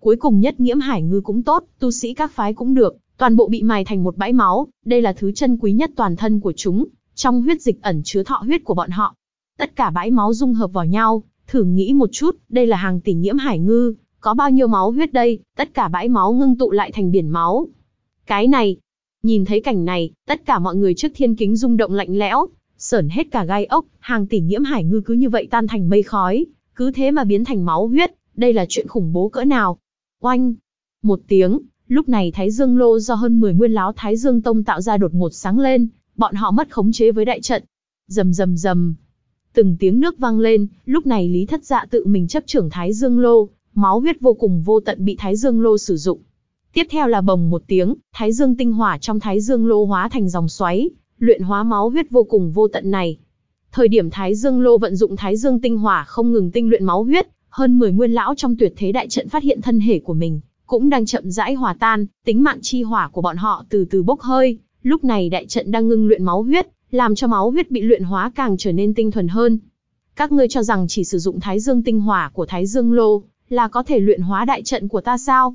Cuối cùng nhất nhiễm hải ngư cũng tốt, tu sĩ các phái cũng được, toàn bộ bị mài thành một bãi máu, đây là thứ chân quý nhất toàn thân của chúng, trong huyết dịch ẩn chứa thọ huyết của bọn họ. Tất cả bãi máu dung hợp vào nhau, thử nghĩ một chút, đây là hàng tỷ nhiễm hải ngư, có bao nhiêu máu huyết đây, tất cả bãi máu ngưng tụ lại thành biển máu. Cái này, Nhìn thấy cảnh này, tất cả mọi người trước thiên kính rung động lạnh lẽo, sởn hết cả gai ốc, hàng tỷ nhiễm hải ngư cứ như vậy tan thành mây khói, cứ thế mà biến thành máu huyết, đây là chuyện khủng bố cỡ nào. Oanh! Một tiếng, lúc này Thái Dương Lô do hơn 10 nguyên láo Thái Dương Tông tạo ra đột ngột sáng lên, bọn họ mất khống chế với đại trận. dầm dầm dầm Từng tiếng nước vang lên, lúc này Lý Thất Dạ tự mình chấp trưởng Thái Dương Lô, máu huyết vô cùng vô tận bị Thái Dương Lô sử dụng. Tiếp theo là bồng một tiếng, thái dương tinh hỏa trong thái dương lô hóa thành dòng xoáy, luyện hóa máu huyết vô cùng vô tận này. Thời điểm thái dương lô vận dụng thái dương tinh hỏa không ngừng tinh luyện máu huyết, hơn 10 nguyên lão trong tuyệt thế đại trận phát hiện thân thể của mình, cũng đang chậm rãi hòa tan, tính mạng chi hỏa của bọn họ từ từ bốc hơi. Lúc này đại trận đang ngưng luyện máu huyết, làm cho máu huyết bị luyện hóa càng trở nên tinh thuần hơn. Các ngươi cho rằng chỉ sử dụng thái dương tinh hỏa của thái dương lô là có thể luyện hóa đại trận của ta sao?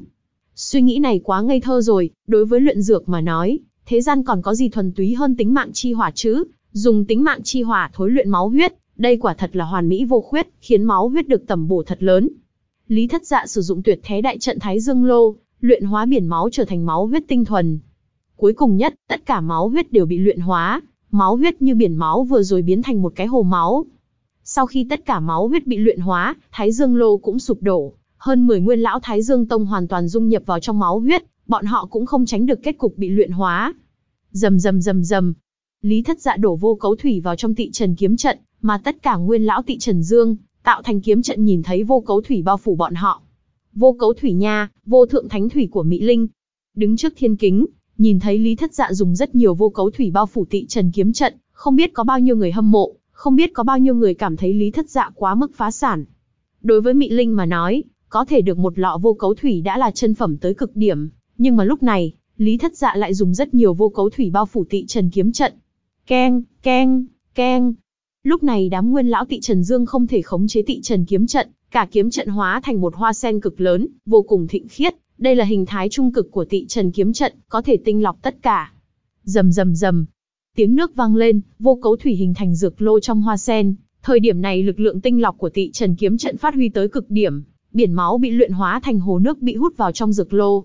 Suy nghĩ này quá ngây thơ rồi, đối với luyện dược mà nói, thế gian còn có gì thuần túy hơn tính mạng chi hỏa chứ? Dùng tính mạng chi hỏa thối luyện máu huyết, đây quả thật là hoàn mỹ vô khuyết, khiến máu huyết được tầm bổ thật lớn. Lý Thất Dạ sử dụng tuyệt thế đại trận Thái Dương Lô, luyện hóa biển máu trở thành máu huyết tinh thuần. Cuối cùng nhất, tất cả máu huyết đều bị luyện hóa, máu huyết như biển máu vừa rồi biến thành một cái hồ máu. Sau khi tất cả máu huyết bị luyện hóa, Thái Dương Lô cũng sụp đổ, hơn 10 nguyên lão Thái Dương Tông hoàn toàn dung nhập vào trong máu huyết, bọn họ cũng không tránh được kết cục bị luyện hóa. Dầm dầm dầm dầm. Lý Thất Dạ đổ vô cấu thủy vào trong tị trần kiếm trận, mà tất cả nguyên lão tị trần dương, tạo thành kiếm trận nhìn thấy vô cấu thủy bao phủ bọn họ. Vô cấu thủy nha, vô thượng thánh thủy của Mỹ Linh. Đứng trước thiên kính, nhìn thấy Lý Thất Dạ dùng rất nhiều vô cấu thủy bao phủ tị trần kiếm trận, không biết có bao nhiêu người hâm mộ, không biết có bao nhiêu người cảm thấy Lý Thất Dạ quá mức phá sản. Đối với Mỹ Linh mà nói, có thể được một lọ vô cấu thủy đã là chân phẩm tới cực điểm, nhưng mà lúc này, Lý Thất Dạ lại dùng rất nhiều vô cấu thủy bao phủ tị trần kiếm trận. Keng, keng, keng. Lúc này đám nguyên lão tị trần dương không thể khống chế tị trần kiếm trận, cả kiếm trận hóa thành một hoa sen cực lớn, vô cùng thịnh khiết. Đây là hình thái trung cực của tị trần kiếm trận, có thể tinh lọc tất cả. Rầm rầm rầm. Tiếng nước vang lên, vô cấu thủy hình thành dược lô trong hoa sen. Thời điểm này lực lượng tinh lọc của tị trần kiếm trận phát huy tới cực điểm, biển máu bị luyện hóa thành hồ nước bị hút vào trong dược lô.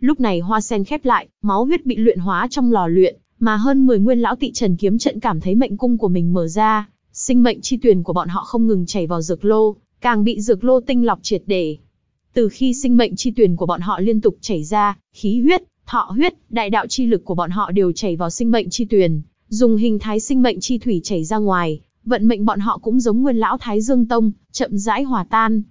Lúc này hoa sen khép lại, máu huyết bị luyện hóa trong lò luyện, mà hơn 10 nguyên lão tị trần kiếm trận cảm thấy mệnh cung của mình mở ra, sinh mệnh chi tuyền của bọn họ không ngừng chảy vào dược lô, càng bị dược lô tinh lọc triệt để. Từ khi sinh mệnh chi tuyền của bọn họ liên tục chảy ra, khí huyết, thọ huyết, đại đạo chi lực của bọn họ đều chảy vào sinh mệnh chi tuyền, dùng hình thái sinh mệnh chi thủy chảy ra ngoài, vận mệnh bọn họ cũng giống nguyên lão Thái Dương Tông, chậm rãi hòa tan.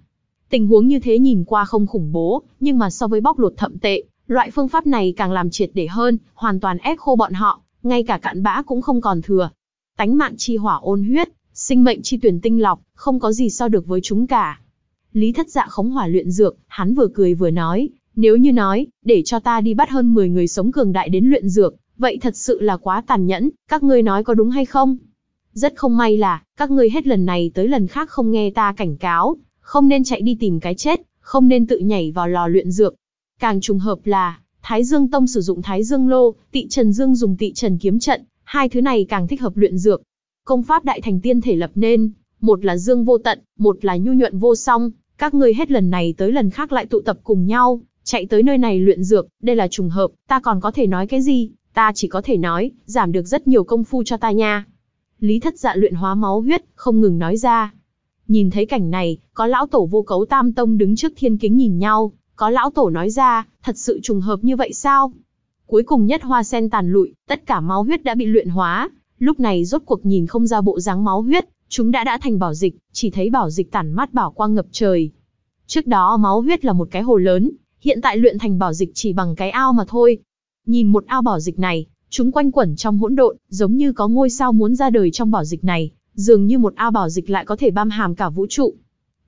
Tình huống như thế nhìn qua không khủng bố, nhưng mà so với bóc lột thậm tệ, loại phương pháp này càng làm triệt để hơn, hoàn toàn ép khô bọn họ, ngay cả cạn bã cũng không còn thừa. Tánh mạng chi hỏa ôn huyết, sinh mệnh chi tuyển tinh lọc, không có gì so được với chúng cả. Lý thất dạ khống hỏa luyện dược, hắn vừa cười vừa nói, nếu như nói, để cho ta đi bắt hơn 10 người sống cường đại đến luyện dược, vậy thật sự là quá tàn nhẫn, các ngươi nói có đúng hay không? Rất không may là, các ngươi hết lần này tới lần khác không nghe ta cảnh cáo, không nên chạy đi tìm cái chết, không nên tự nhảy vào lò luyện dược. Càng trùng hợp là, Thái Dương Tông sử dụng Thái Dương Lô, Tị Trần Dương dùng Tị Trần Kiếm Trận, hai thứ này càng thích hợp luyện dược. Công pháp đại thành tiên thể lập nên, một là dương vô tận, một là nhu nhuận vô song, các ngươi hết lần này tới lần khác lại tụ tập cùng nhau, chạy tới nơi này luyện dược, đây là trùng hợp, ta còn có thể nói cái gì, ta chỉ có thể nói, giảm được rất nhiều công phu cho ta nha. Lý thất dạ luyện hóa máu huyết, không ngừng nói ra. Nhìn thấy cảnh này, có lão tổ vô cấu tam tông đứng trước thiên kính nhìn nhau, có lão tổ nói ra, thật sự trùng hợp như vậy sao? Cuối cùng nhất hoa sen tàn lụi, tất cả máu huyết đã bị luyện hóa, lúc này rốt cuộc nhìn không ra bộ dáng máu huyết, chúng đã đã thành bảo dịch, chỉ thấy bảo dịch tản mát bảo quang ngập trời. Trước đó máu huyết là một cái hồ lớn, hiện tại luyện thành bảo dịch chỉ bằng cái ao mà thôi. Nhìn một ao bảo dịch này, chúng quanh quẩn trong hỗn độn, giống như có ngôi sao muốn ra đời trong bảo dịch này, dường như một ao bảo dịch lại có thể băm hàm cả vũ trụ.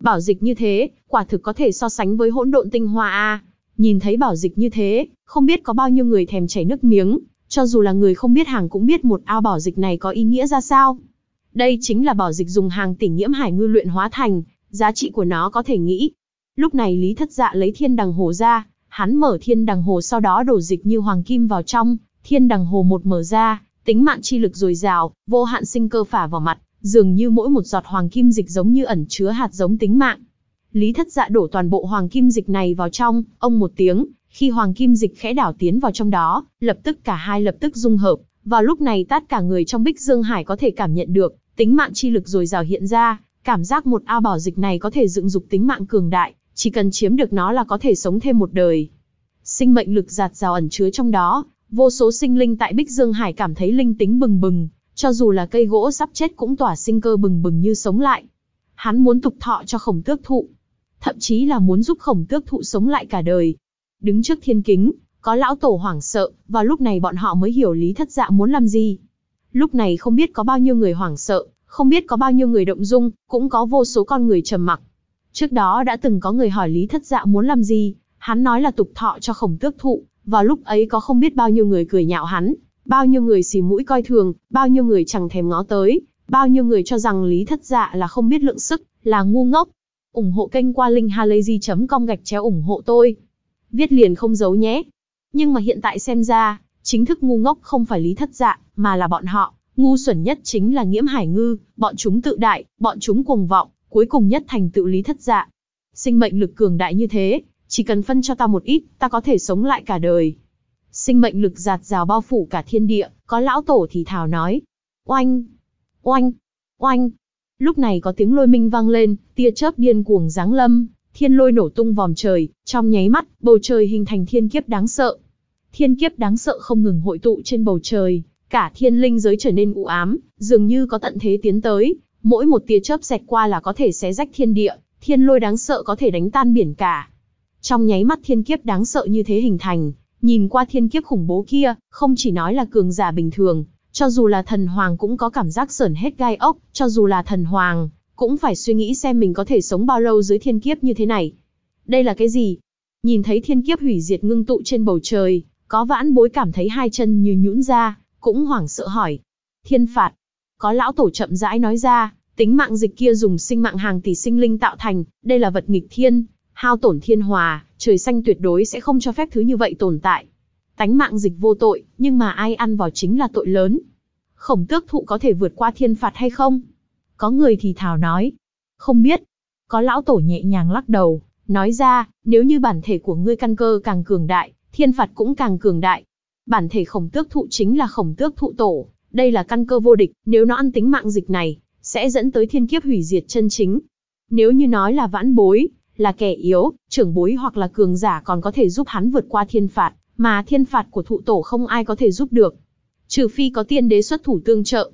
Bảo dịch như thế, quả thực có thể so sánh với hỗn độn tinh hoa a. Nhìn thấy bảo dịch như thế, không biết có bao nhiêu người thèm chảy nước miếng, cho dù là người không biết hàng cũng biết một ao bảo dịch này có ý nghĩa ra sao. Đây chính là bảo dịch dùng hàng tỉnh nhiễm hải ngư luyện hóa thành, giá trị của nó có thể nghĩ. Lúc này Lý Thất Dạ lấy thiên đằng hồ ra, hắn mở thiên đằng hồ sau đó đổ dịch như hoàng kim vào trong, thiên đằng hồ một mở ra, tính mạng chi lực dồi dào, vô hạn sinh cơ phả vào mặt, Dường như mỗi một giọt hoàng kim dịch giống như ẩn chứa hạt giống tính mạng. Lý thất dạ đổ toàn bộ hoàng kim dịch này vào trong, ông một tiếng, khi hoàng kim dịch khẽ đảo tiến vào trong đó, lập tức cả hai lập tức dung hợp, vào lúc này tất cả người trong bích dương hải có thể cảm nhận được, tính mạng chi lực dồi rào hiện ra, cảm giác một ao bảo dịch này có thể dựng dục tính mạng cường đại, chỉ cần chiếm được nó là có thể sống thêm một đời. Sinh mệnh lực giạt rào ẩn chứa trong đó, vô số sinh linh tại Bích Dương Hải cảm thấy linh tính bừng bừng, cho dù là cây gỗ sắp chết cũng tỏa sinh cơ bừng bừng như sống lại. Hắn muốn tục thọ cho khổng tước thụ. Thậm chí là muốn giúp khổng tước thụ sống lại cả đời. Đứng trước thiên kính, có lão tổ hoảng sợ, vào lúc này bọn họ mới hiểu lý thất dạ muốn làm gì. Lúc này không biết có bao nhiêu người hoảng sợ, không biết có bao nhiêu người động dung, cũng có vô số con người trầm mặc. Trước đó đã từng có người hỏi Lý Thất Dạ muốn làm gì, hắn nói là tục thọ cho khổng tước thụ, vào lúc ấy có không biết bao nhiêu người cười nhạo hắn, bao nhiêu người xì mũi coi thường, bao nhiêu người chẳng thèm ngó tới, bao nhiêu người cho rằng Lý Thất Dạ là không biết lượng sức, là ngu ngốc. ủng hộ kênh qua linkhalazy.com gạch chéo ủng hộ tôi. Viết liền không giấu nhé. Nhưng mà hiện tại xem ra, chính thức ngu ngốc không phải Lý Thất Dạ, mà là bọn họ. Ngu xuẩn nhất chính là Nghiễm Hải Ngư, bọn chúng tự đại, bọn chúng cuồng vọng, cuối cùng nhất thành tựu Lý Thất Dạ. Sinh mệnh lực cường đại như thế, chỉ cần phân cho ta một ít, ta có thể sống lại cả đời. Sinh mệnh lực giạt rào bao phủ cả thiên địa, có lão tổ thì thào nói. Oanh! Oanh! Oanh! Lúc này có tiếng lôi minh vang lên, tia chớp điên cuồng giáng lâm, thiên lôi nổ tung vòm trời, trong nháy mắt, bầu trời hình thành thiên kiếp đáng sợ. Thiên kiếp đáng sợ không ngừng hội tụ trên bầu trời, cả thiên linh giới trở nên u ám, dường như có tận thế tiến tới, mỗi một tia chớp xẹt qua là có thể xé rách thiên địa, thiên lôi đáng sợ có thể đánh tan biển cả. Trong nháy mắt thiên kiếp đáng sợ như thế hình thành, Nhìn qua thiên kiếp khủng bố kia, không chỉ nói là cường giả bình thường, cho dù là thần hoàng cũng có cảm giác sởn hết gai ốc, cho dù là thần hoàng, cũng phải suy nghĩ xem mình có thể sống bao lâu dưới thiên kiếp như thế này. Đây là cái gì? Nhìn thấy thiên kiếp hủy diệt ngưng tụ trên bầu trời, có vãn bối cảm thấy hai chân như nhũn ra, cũng hoảng sợ hỏi. Thiên phạt. Có lão tổ chậm rãi nói ra, tính mạng dịch kia dùng sinh mạng hàng tỷ sinh linh tạo thành, đây là vật nghịch thiên, hao tổn thiên hòa, trời xanh tuyệt đối sẽ không cho phép thứ như vậy tồn tại. Tánh mạng dịch vô tội, nhưng mà ai ăn vào chính là tội lớn. Khổng tước thụ có thể vượt qua thiên phạt hay không? Có người thì thào nói. Không biết. Có lão tổ nhẹ nhàng lắc đầu, nói ra, nếu như bản thể của ngươi căn cơ càng cường đại, thiên phạt cũng càng cường đại. Bản thể khổng tước thụ chính là khổng tước thụ tổ, đây là căn cơ vô địch, nếu nó ăn tính mạng dịch này, sẽ dẫn tới thiên kiếp hủy diệt chân chính. Nếu như nói là vãn bối, là kẻ yếu, trưởng bối hoặc là cường giả còn có thể giúp hắn vượt qua thiên phạt, mà thiên phạt của thụ tổ không ai có thể giúp được. Trừ phi có tiên đế xuất thủ tương trợ.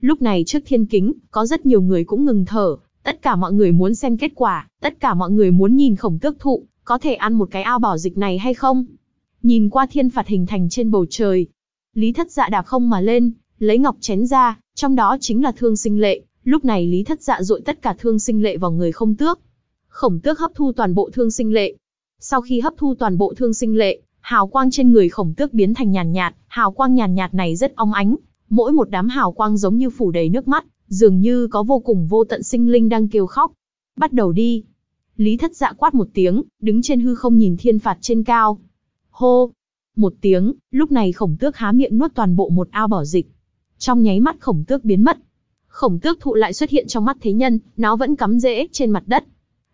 Lúc này trước thiên kính, có rất nhiều người cũng ngừng thở, tất cả mọi người muốn xem kết quả, tất cả mọi người muốn nhìn khổng tước thụ, có thể ăn một cái ao bảo dịch này hay không. Nhìn qua thiên phạt hình thành trên bầu trời, Lý Thất Dạ đạp không mà lên, lấy ngọc chén ra, trong đó chính là thương sinh lệ. Lúc này Lý Thất Dạ dội tất cả thương sinh lệ vào người không tước, khổng tước hấp thu toàn bộ thương sinh lệ. Sau khi hấp thu toàn bộ thương sinh lệ, hào quang trên người khổng tước biến thành nhàn nhạt, hào quang nhàn nhạt này rất óng ánh, mỗi một đám hào quang giống như phủ đầy nước mắt, dường như có vô cùng vô tận sinh linh đang kêu khóc. Bắt đầu đi. Lý thất dạ quát một tiếng, đứng trên hư không nhìn thiên phạt trên cao. Hô! Một tiếng, lúc này khổng tước há miệng nuốt toàn bộ một ao bỏ dịch. Trong nháy mắt khổng tước biến mất. Khổng tước thụ lại xuất hiện trong mắt thế nhân, nó vẫn cắm rễ trên mặt đất.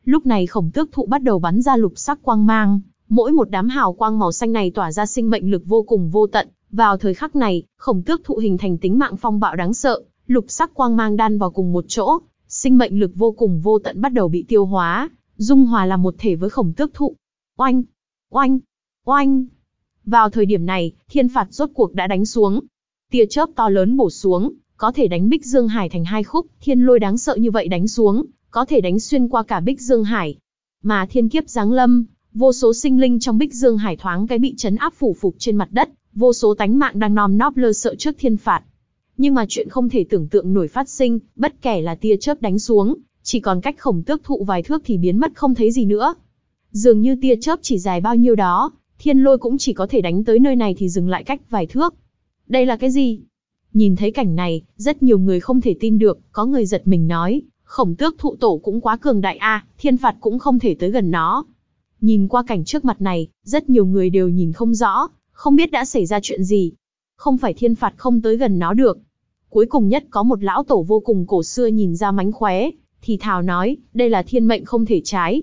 Lúc này khổng tước thụ bắt đầu bắn ra lục sắc quang mang, mỗi một đám hào quang màu xanh này tỏa ra sinh mệnh lực vô cùng vô tận. Vào thời khắc này, khổng tước thụ hình thành tính mạng phong bạo đáng sợ, lục sắc quang mang đan vào cùng một chỗ, sinh mệnh lực vô cùng vô tận bắt đầu bị tiêu hóa, dung hòa là một thể với khổng tước thụ. Oanh, oanh, oanh. Vào thời điểm này, thiên phạt rốt cuộc đã đánh xuống. Tia chớp to lớn bổ xuống, có thể đánh Bích Dương Hải thành hai khúc, thiên lôi đáng sợ như vậy đánh xuống, có thể đánh xuyên qua cả Bích Dương Hải. Mà thiên kiếp giáng lâm, vô số sinh linh trong Bích Dương Hải thoáng cái bị chấn áp phủ phục trên mặt đất, vô số tánh mạng đang nòm nóp lơ sợ trước thiên phạt. Nhưng mà chuyện không thể tưởng tượng nổi phát sinh, bất kể là tia chớp đánh xuống, chỉ còn cách khổng tước thụ vài thước thì biến mất không thấy gì nữa. Dường như tia chớp chỉ dài bao nhiêu đó, thiên lôi cũng chỉ có thể đánh tới nơi này thì dừng lại cách vài thước. Đây là cái gì? Nhìn thấy cảnh này, rất nhiều người không thể tin được, có người giật mình nói, khổng tước thụ tổ cũng quá cường đại a, thiên phạt cũng không thể tới gần nó. Nhìn qua cảnh trước mặt này, rất nhiều người đều nhìn không rõ, không biết đã xảy ra chuyện gì. Không phải thiên phạt không tới gần nó được. Cuối cùng nhất có một lão tổ vô cùng cổ xưa nhìn ra mánh khóe, thì thào nói, đây là thiên mệnh không thể trái.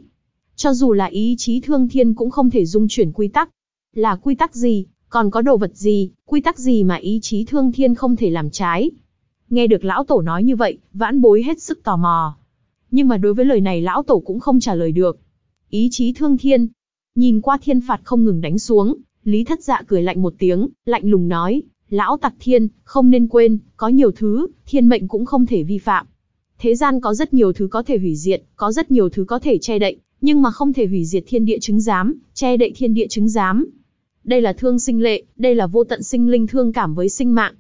Cho dù là ý chí thương thiên cũng không thể dung chuyển quy tắc. Là quy tắc gì, còn có đồ vật gì, quy tắc gì mà ý chí thương thiên không thể làm trái. Nghe được lão tổ nói như vậy, vãn bối hết sức tò mò. Nhưng mà đối với lời này lão tổ cũng không trả lời được. Ý chí thương thiên. Nhìn qua thiên phạt không ngừng đánh xuống, Lý Thất Dạ cười lạnh một tiếng, lạnh lùng nói, lão tặc thiên, không nên quên, có nhiều thứ, thiên mệnh cũng không thể vi phạm. Thế gian có rất nhiều thứ có thể hủy diệt, có rất nhiều thứ có thể che đậy, nhưng mà không thể hủy diệt thiên địa chứng giám, che đậy thiên địa chứng giám. Đây là thương sinh lệ, đây là vô tận sinh linh thương cảm với sinh mạng,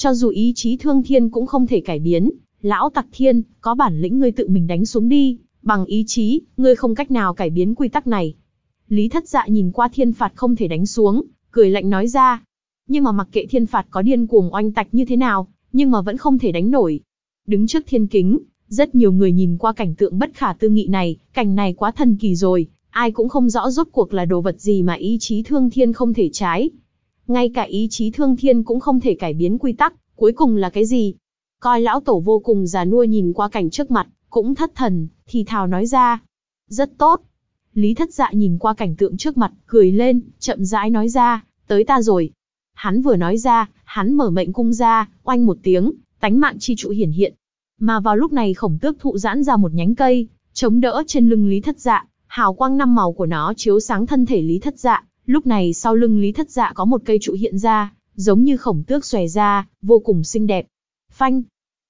cho dù ý chí thương thiên cũng không thể cải biến, lão tặc thiên, có bản lĩnh ngươi tự mình đánh xuống đi, bằng ý chí, ngươi không cách nào cải biến quy tắc này. Lý thất dạ nhìn qua thiên phạt không thể đánh xuống, cười lạnh nói ra. Nhưng mà mặc kệ thiên phạt có điên cuồng oanh tạch như thế nào, nhưng mà vẫn không thể đánh nổi. Đứng trước thiên kính, rất nhiều người nhìn qua cảnh tượng bất khả tư nghị này, cảnh này quá thần kỳ rồi, ai cũng không rõ rốt cuộc là đồ vật gì mà ý chí thương thiên không thể trái. Ngay cả ý chí thương thiên cũng không thể cải biến quy tắc, cuối cùng là cái gì? Coi lão tổ vô cùng già nua nhìn qua cảnh trước mặt, cũng thất thần, thì thào nói ra. Rất tốt. Lý thất dạ nhìn qua cảnh tượng trước mặt, cười lên, chậm rãi nói ra, tới ta rồi. Hắn vừa nói ra, hắn mở mệnh cung ra, oanh một tiếng, tánh mạng chi trụ hiển hiện. Mà vào lúc này khổng tước thụ giãn ra một nhánh cây, chống đỡ trên lưng Lý thất dạ, hào quang năm màu của nó chiếu sáng thân thể Lý thất dạ, Lúc này sau lưng Lý Thất Dạ có một cây trụ hiện ra, giống như khổng tước xòe ra, vô cùng xinh đẹp. Phanh!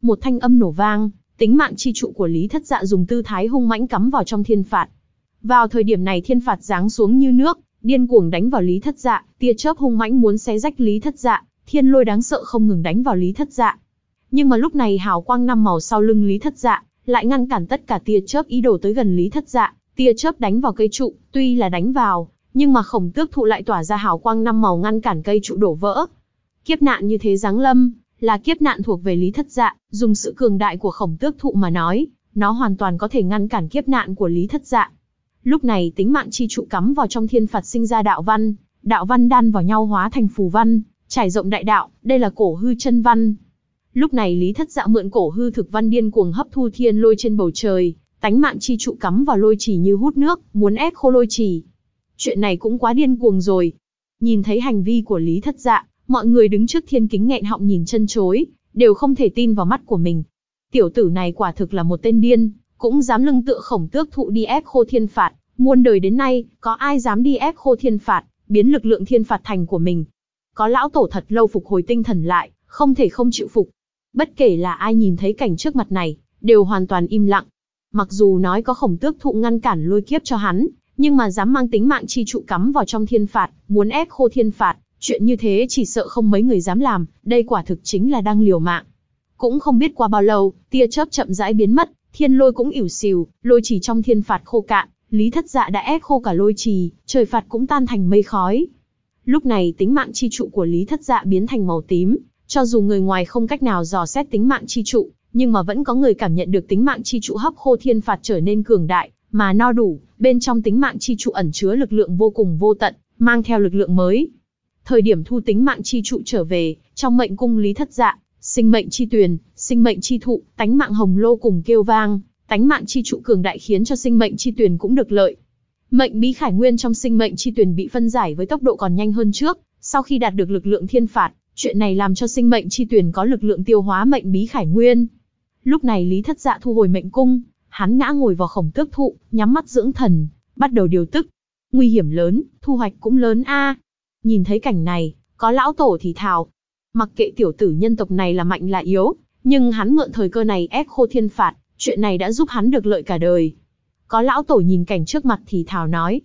Một thanh âm nổ vang, tính mạng chi trụ của Lý Thất Dạ dùng tư thái hung mãnh cắm vào trong thiên phạt. Vào thời điểm này thiên phạt giáng xuống như nước, điên cuồng đánh vào Lý Thất Dạ, tia chớp hung mãnh muốn xé rách Lý Thất Dạ, thiên lôi đáng sợ không ngừng đánh vào Lý Thất Dạ. Nhưng mà lúc này hào quang năm màu sau lưng Lý Thất Dạ lại ngăn cản tất cả tia chớp ý đồ tới gần Lý Thất Dạ, tia chớp đánh vào cây trụ, tuy là đánh vào, nhưng mà khổng tước thụ lại tỏa ra hào quang năm màu ngăn cản cây trụ đổ vỡ. Kiếp nạn như thế giáng lâm, là kiếp nạn thuộc về lý thất dạ, dùng sự cường đại của khổng tước thụ mà nói, nó hoàn toàn có thể ngăn cản kiếp nạn của lý thất dạ. Lúc này tính mạng chi trụ cắm vào trong thiên phạt sinh ra đạo văn, đạo văn đan vào nhau hóa thành phù văn, trải rộng đại đạo, đây là cổ hư chân văn. Lúc này Lý Thất Dạ mượn cổ hư thực văn điên cuồng hấp thu thiên lôi trên bầu trời, tánh mạng chi trụ cắm vào lôi trì như hút nước, muốn ép khô lôi trì chuyện này cũng quá điên cuồng rồi. Nhìn thấy hành vi của Lý Thất Dạ, mọi người đứng trước thiên kính nghẹn họng nhìn chân chối, đều không thể tin vào mắt của mình. Tiểu tử này quả thực là một tên điên, cũng dám lưng tựa khổng tước thụ đi ép khô thiên phạt. Muôn đời đến nay, có ai dám đi ép khô thiên phạt, biến lực lượng thiên phạt thành của mình. Có lão tổ thật lâu phục hồi tinh thần lại, không thể không chịu phục. Bất kể là ai nhìn thấy cảnh trước mặt này, đều hoàn toàn im lặng. Mặc dù nói có khổng tước thụ ngăn cản lôi kiếp cho hắn, nhưng mà dám mang tính mạng chi trụ cắm vào trong thiên phạt, muốn ép khô thiên phạt, chuyện như thế chỉ sợ không mấy người dám làm, đây quả thực chính là đang liều mạng. Cũng không biết qua bao lâu, tia chớp chậm rãi biến mất, thiên lôi cũng ỉu xìu, lôi trì trong thiên phạt khô cạn, lý thất dạ đã ép khô cả lôi trì, trời phạt cũng tan thành mây khói. Lúc này tính mạng chi trụ của lý thất dạ biến thành màu tím, cho dù người ngoài không cách nào dò xét tính mạng chi trụ, nhưng mà vẫn có người cảm nhận được tính mạng chi trụ hấp khô thiên phạt trở nên cường đại, mà no đủ, bên trong tính mạng chi trụ ẩn chứa lực lượng vô cùng vô tận, mang theo lực lượng mới. Thời điểm thu tính mạng chi trụ trở về, trong mệnh cung lý thất dạ, sinh mệnh chi tuyền, sinh mệnh chi thụ, tánh mạng hồng lô cùng kêu vang, tánh mạng chi trụ cường đại khiến cho sinh mệnh chi tuyền cũng được lợi. Mệnh bí khải nguyên trong sinh mệnh chi tuyền bị phân giải với tốc độ còn nhanh hơn trước, sau khi đạt được lực lượng thiên phạt, chuyện này làm cho sinh mệnh chi tuyền có lực lượng tiêu hóa mệnh bí khải nguyên. Lúc này Lý Thất Dạ thu hồi mệnh cung, hắn ngã ngồi vào khổng tước thụ, nhắm mắt dưỡng thần, bắt đầu điều tức. Nguy hiểm lớn, thu hoạch cũng lớn a. Nhìn thấy cảnh này, có lão tổ thì thào. Mặc kệ tiểu tử nhân tộc này là mạnh là yếu, nhưng hắn mượn thời cơ này ép khô thiên phạt, chuyện này đã giúp hắn được lợi cả đời. Có lão tổ nhìn cảnh trước mặt thì thào nói,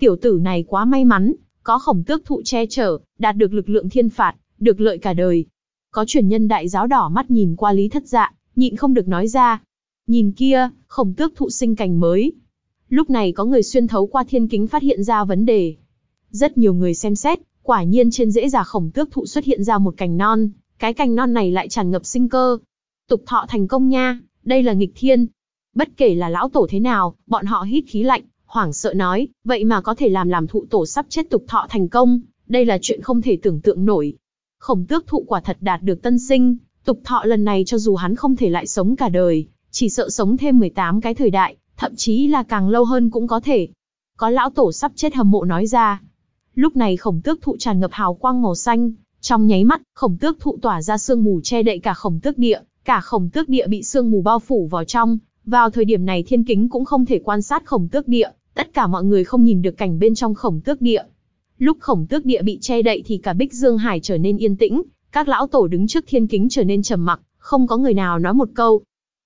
tiểu tử này quá may mắn, có khổng tước thụ che chở, đạt được lực lượng thiên phạt, được lợi cả đời. Có truyền nhân đại giáo đỏ mắt nhìn qua lý thất dạ, nhịn không được nói ra, Nhìn kia, khổng tước thụ sinh cành mới. Lúc này có người xuyên thấu qua thiên kính phát hiện ra vấn đề. Rất nhiều người xem xét, quả nhiên trên dễ già khổng tước thụ xuất hiện ra một cành non, cái cành non này lại tràn ngập sinh cơ. Tục thọ thành công nha, đây là nghịch thiên. Bất kể là lão tổ thế nào, bọn họ hít khí lạnh, hoảng sợ nói, vậy mà có thể làm làm thụ tổ sắp chết tục thọ thành công, đây là chuyện không thể tưởng tượng nổi. Khổng tước thụ quả thật đạt được tân sinh, tục thọ lần này cho dù hắn không thể lại sống cả đời, chỉ sợ sống thêm 18 cái thời đại, thậm chí là càng lâu hơn cũng có thể. Có lão tổ sắp chết hầm mộ nói ra. Lúc này khổng tước thụ tràn ngập hào quang màu xanh, trong nháy mắt, khổng tước thụ tỏa ra sương mù che đậy cả khổng tước địa, cả khổng tước địa bị sương mù bao phủ vào trong. Vào thời điểm này thiên kính cũng không thể quan sát khổng tước địa, tất cả mọi người không nhìn được cảnh bên trong khổng tước địa. Lúc khổng tước địa bị che đậy thì cả Bích Dương Hải trở nên yên tĩnh, các lão tổ đứng trước thiên kính trở nên trầm mặc, không có người nào nói một câu,